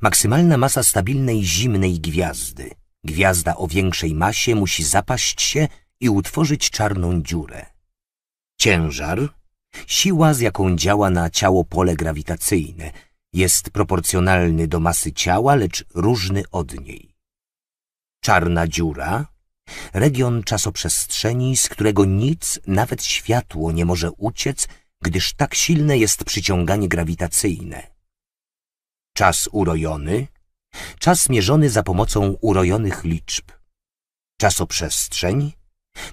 Speaker 1: Maksymalna masa stabilnej zimnej gwiazdy. Gwiazda o większej masie musi zapaść się i utworzyć czarną dziurę. Ciężar Siła, z jaką działa na ciało pole grawitacyjne, jest proporcjonalny do masy ciała, lecz różny od niej. Czarna dziura, region czasoprzestrzeni, z którego nic, nawet światło, nie może uciec, gdyż tak silne jest przyciąganie grawitacyjne. Czas urojony, czas mierzony za pomocą urojonych liczb. Czasoprzestrzeń,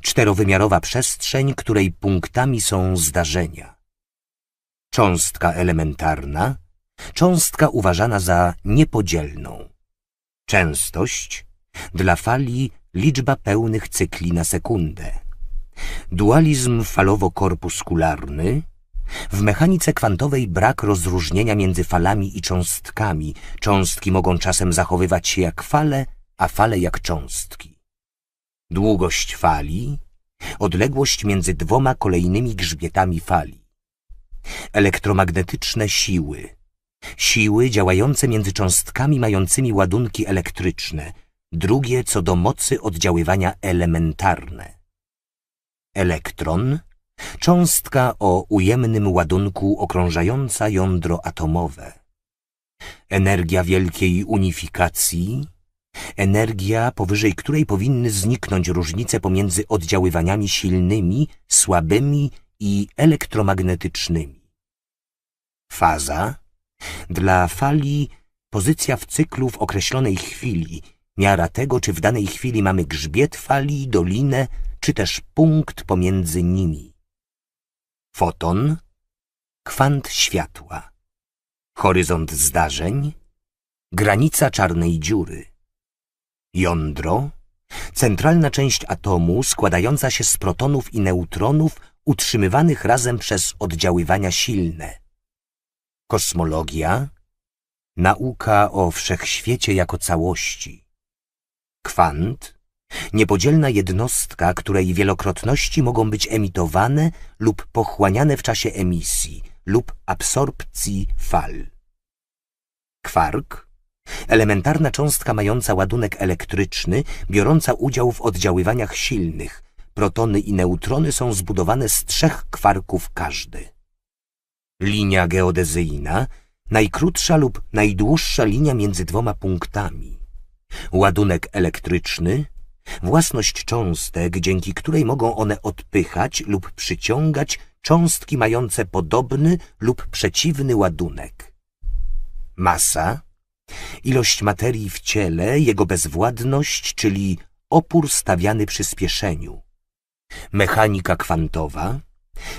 Speaker 1: czterowymiarowa przestrzeń, której punktami są zdarzenia. Cząstka elementarna, cząstka uważana za niepodzielną. Częstość, dla fali liczba pełnych cykli na sekundę. Dualizm falowo-korpuskularny, w mechanice kwantowej brak rozróżnienia między falami i cząstkami. Cząstki mogą czasem zachowywać się jak fale, a fale jak cząstki długość fali, odległość między dwoma kolejnymi grzbietami fali, elektromagnetyczne siły, siły działające między cząstkami mającymi ładunki elektryczne, drugie co do mocy oddziaływania elementarne. Elektron cząstka o ujemnym ładunku okrążająca jądro atomowe. Energia wielkiej unifikacji, energia, powyżej której powinny zniknąć różnice pomiędzy oddziaływaniami silnymi, słabymi i elektromagnetycznymi. Faza dla fali pozycja w cyklu w określonej chwili, miara tego, czy w danej chwili mamy grzbiet fali, dolinę, czy też punkt pomiędzy nimi. Foton, kwant światła, horyzont zdarzeń, granica czarnej dziury. Jądro, centralna część atomu składająca się z protonów i neutronów utrzymywanych razem przez oddziaływania silne. Kosmologia, nauka o wszechświecie jako całości. Kwant, niepodzielna jednostka, której wielokrotności mogą być emitowane lub pochłaniane w czasie emisji lub absorpcji fal. Kwark, Elementarna cząstka mająca ładunek elektryczny, biorąca udział w oddziaływaniach silnych. Protony i neutrony są zbudowane z trzech kwarków każdy. Linia geodezyjna najkrótsza lub najdłuższa linia między dwoma punktami. Ładunek elektryczny własność cząstek, dzięki której mogą one odpychać lub przyciągać cząstki mające podobny lub przeciwny ładunek. Masa Ilość materii w ciele, jego bezwładność, czyli opór stawiany przyspieszeniu. Mechanika kwantowa,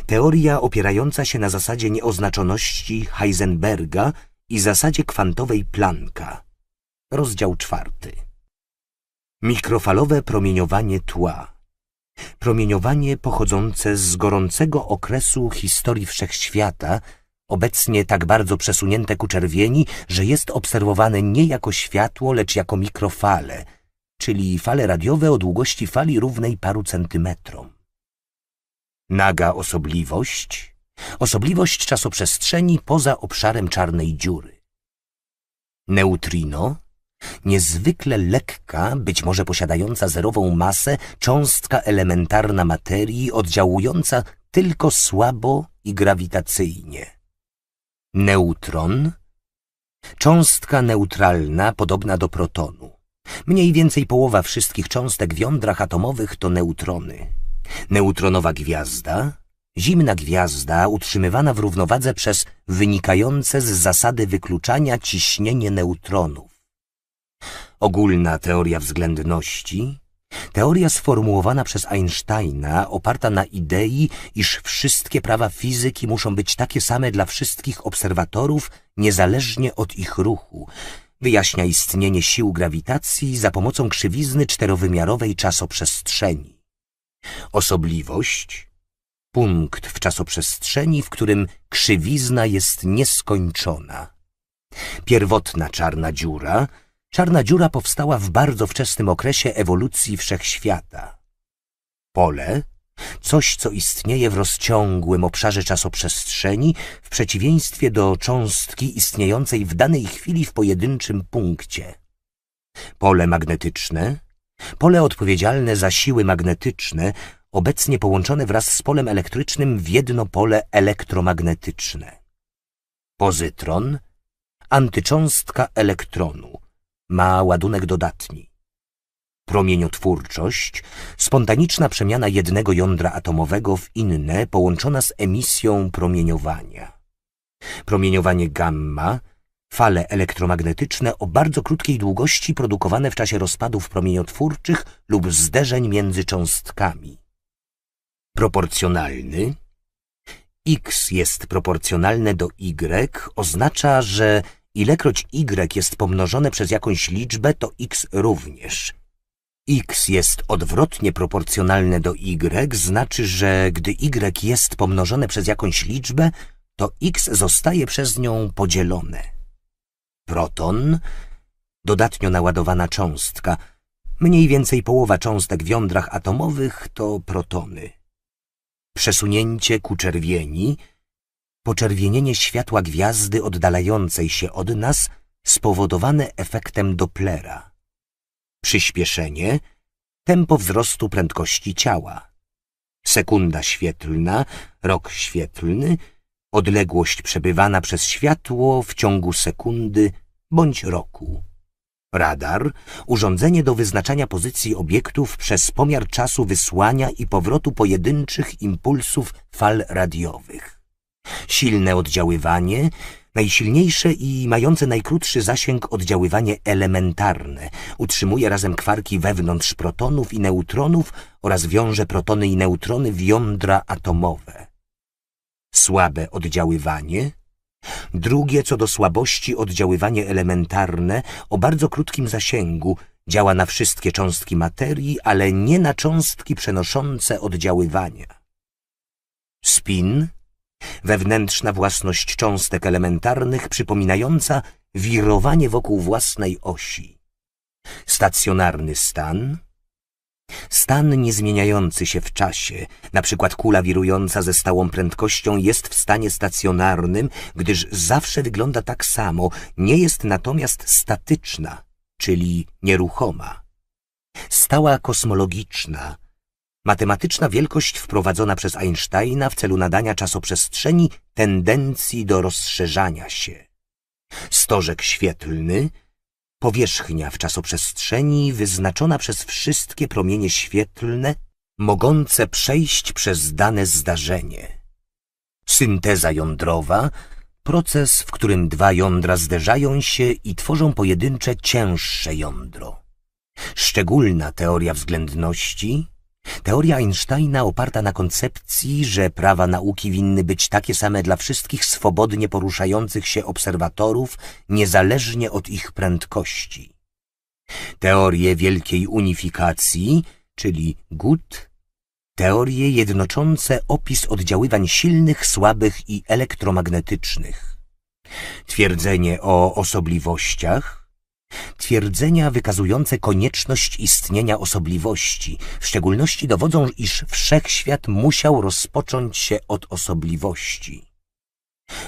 Speaker 1: teoria opierająca się na zasadzie nieoznaczoności Heisenberga i zasadzie kwantowej Plancka. Rozdział czwarty. Mikrofalowe promieniowanie tła. Promieniowanie pochodzące z gorącego okresu historii wszechświata – obecnie tak bardzo przesunięte ku czerwieni, że jest obserwowane nie jako światło, lecz jako mikrofale, czyli fale radiowe o długości fali równej paru centymetrom. Naga osobliwość, osobliwość czasoprzestrzeni poza obszarem czarnej dziury. Neutrino, niezwykle lekka, być może posiadająca zerową masę, cząstka elementarna materii oddziałująca tylko słabo i grawitacyjnie Neutron Cząstka neutralna podobna do protonu. Mniej więcej połowa wszystkich cząstek w jądrach atomowych to neutrony. Neutronowa gwiazda Zimna gwiazda utrzymywana w równowadze przez wynikające z zasady wykluczania ciśnienie neutronów. Ogólna teoria względności Teoria sformułowana przez Einsteina, oparta na idei, iż wszystkie prawa fizyki muszą być takie same dla wszystkich obserwatorów, niezależnie od ich ruchu. Wyjaśnia istnienie sił grawitacji za pomocą krzywizny czterowymiarowej czasoprzestrzeni. Osobliwość punkt w czasoprzestrzeni, w którym krzywizna jest nieskończona. Pierwotna czarna dziura – Czarna dziura powstała w bardzo wczesnym okresie ewolucji wszechświata. Pole coś, co istnieje w rozciągłym obszarze czasoprzestrzeni, w przeciwieństwie do cząstki istniejącej w danej chwili w pojedynczym punkcie. Pole magnetyczne, pole odpowiedzialne za siły magnetyczne, obecnie połączone wraz z polem elektrycznym w jedno pole elektromagnetyczne. Pozytron, antycząstka elektronu, ma ładunek dodatni. Promieniotwórczość, spontaniczna przemiana jednego jądra atomowego w inne połączona z emisją promieniowania. Promieniowanie gamma, fale elektromagnetyczne o bardzo krótkiej długości produkowane w czasie rozpadów promieniotwórczych lub zderzeń między cząstkami. Proporcjonalny x jest proporcjonalne do y oznacza, że Ilekroć y jest pomnożone przez jakąś liczbę, to x również. x jest odwrotnie proporcjonalne do y, znaczy, że gdy y jest pomnożone przez jakąś liczbę, to x zostaje przez nią podzielone. Proton, dodatnio naładowana cząstka, mniej więcej połowa cząstek w jądrach atomowych to protony. Przesunięcie ku czerwieni – poczerwienienie światła gwiazdy oddalającej się od nas spowodowane efektem Dopplera, przyspieszenie, tempo wzrostu prędkości ciała, sekunda świetlna, rok świetlny, odległość przebywana przez światło w ciągu sekundy bądź roku. Radar, urządzenie do wyznaczania pozycji obiektów przez pomiar czasu wysłania i powrotu pojedynczych impulsów fal radiowych. Silne oddziaływanie, najsilniejsze i mające najkrótszy zasięg oddziaływanie elementarne. Utrzymuje razem kwarki wewnątrz protonów i neutronów oraz wiąże protony i neutrony w jądra atomowe. Słabe oddziaływanie. Drugie co do słabości oddziaływanie elementarne o bardzo krótkim zasięgu. Działa na wszystkie cząstki materii, ale nie na cząstki przenoszące oddziaływania. Spin wewnętrzna własność cząstek elementarnych przypominająca wirowanie wokół własnej osi. Stacjonarny stan, Stan niezmieniający się w czasie, na przykład kula wirująca ze stałą prędkością, jest w stanie stacjonarnym, gdyż zawsze wygląda tak samo, nie jest natomiast statyczna, czyli nieruchoma. Stała kosmologiczna matematyczna wielkość wprowadzona przez Einsteina w celu nadania czasoprzestrzeni tendencji do rozszerzania się. Stożek świetlny, powierzchnia w czasoprzestrzeni wyznaczona przez wszystkie promienie świetlne mogące przejść przez dane zdarzenie. Synteza jądrowa, proces, w którym dwa jądra zderzają się i tworzą pojedyncze cięższe jądro. Szczególna teoria względności, Teoria Einsteina oparta na koncepcji, że prawa nauki winny być takie same dla wszystkich swobodnie poruszających się obserwatorów, niezależnie od ich prędkości. Teorie wielkiej unifikacji, czyli GUT, teorie jednoczące opis oddziaływań silnych, słabych i elektromagnetycznych. Twierdzenie o osobliwościach, Twierdzenia wykazujące konieczność istnienia osobliwości, w szczególności dowodzą, iż wszechświat musiał rozpocząć się od osobliwości.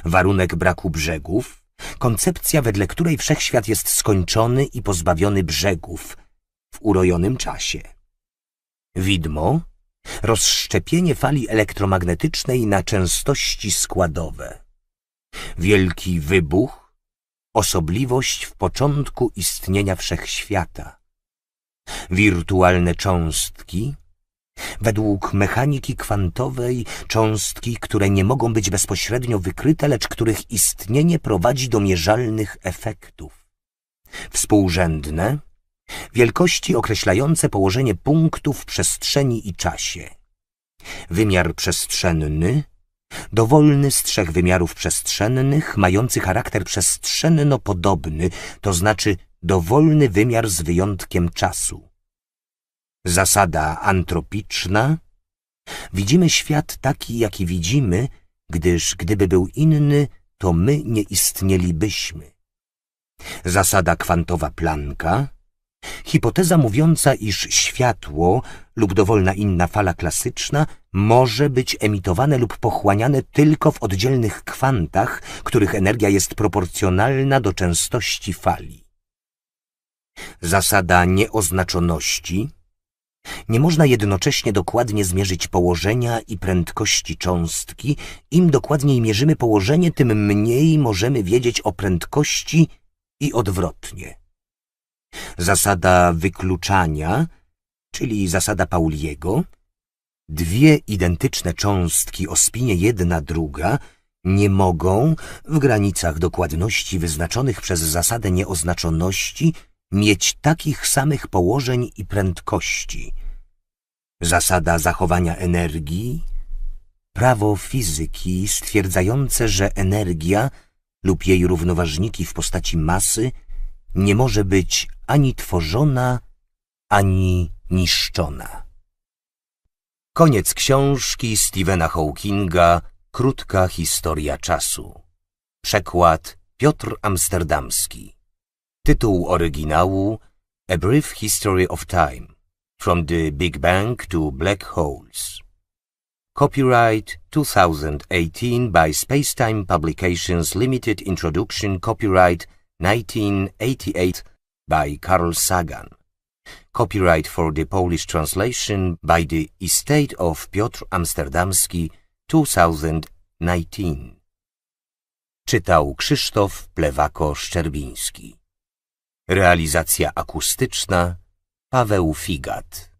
Speaker 1: Warunek braku brzegów, koncepcja wedle której wszechświat jest skończony i pozbawiony brzegów w urojonym czasie. Widmo, rozszczepienie fali elektromagnetycznej na częstości składowe. Wielki wybuch, osobliwość w początku istnienia wszechświata. Wirtualne cząstki, według mechaniki kwantowej cząstki, które nie mogą być bezpośrednio wykryte, lecz których istnienie prowadzi do mierzalnych efektów. Współrzędne, wielkości określające położenie punktów w przestrzeni i czasie. Wymiar przestrzenny, dowolny z trzech wymiarów przestrzennych, mający charakter przestrzenno-podobny, to znaczy dowolny wymiar z wyjątkiem czasu. Zasada antropiczna. Widzimy świat taki, jaki widzimy, gdyż gdyby był inny, to my nie istnielibyśmy. Zasada kwantowa planka. Hipoteza mówiąca, iż światło lub dowolna inna fala klasyczna może być emitowane lub pochłaniane tylko w oddzielnych kwantach, których energia jest proporcjonalna do częstości fali. Zasada nieoznaczoności nie można jednocześnie dokładnie zmierzyć położenia i prędkości cząstki. Im dokładniej mierzymy położenie, tym mniej możemy wiedzieć o prędkości i odwrotnie zasada wykluczania, czyli zasada Pauliego, dwie identyczne cząstki o spinie jedna druga nie mogą, w granicach dokładności wyznaczonych przez zasadę nieoznaczoności, mieć takich samych położeń i prędkości. Zasada zachowania energii, prawo fizyki stwierdzające, że energia lub jej równoważniki w postaci masy nie może być ani tworzona, ani niszczona. Koniec książki Stephena Hawkinga Krótka historia czasu. Przekład Piotr Amsterdamski. Tytuł oryginału A Brief History of Time From the Big Bang to Black Holes. Copyright 2018 by Spacetime Publications Limited Introduction Copyright 1988 by Carl Sagan. Copyright for the Polish translation by the Estate of Piotr Amsterdamski 2019. Czytał Krzysztof Plewako-Szczerbiński. Realizacja akustyczna Paweł Figat.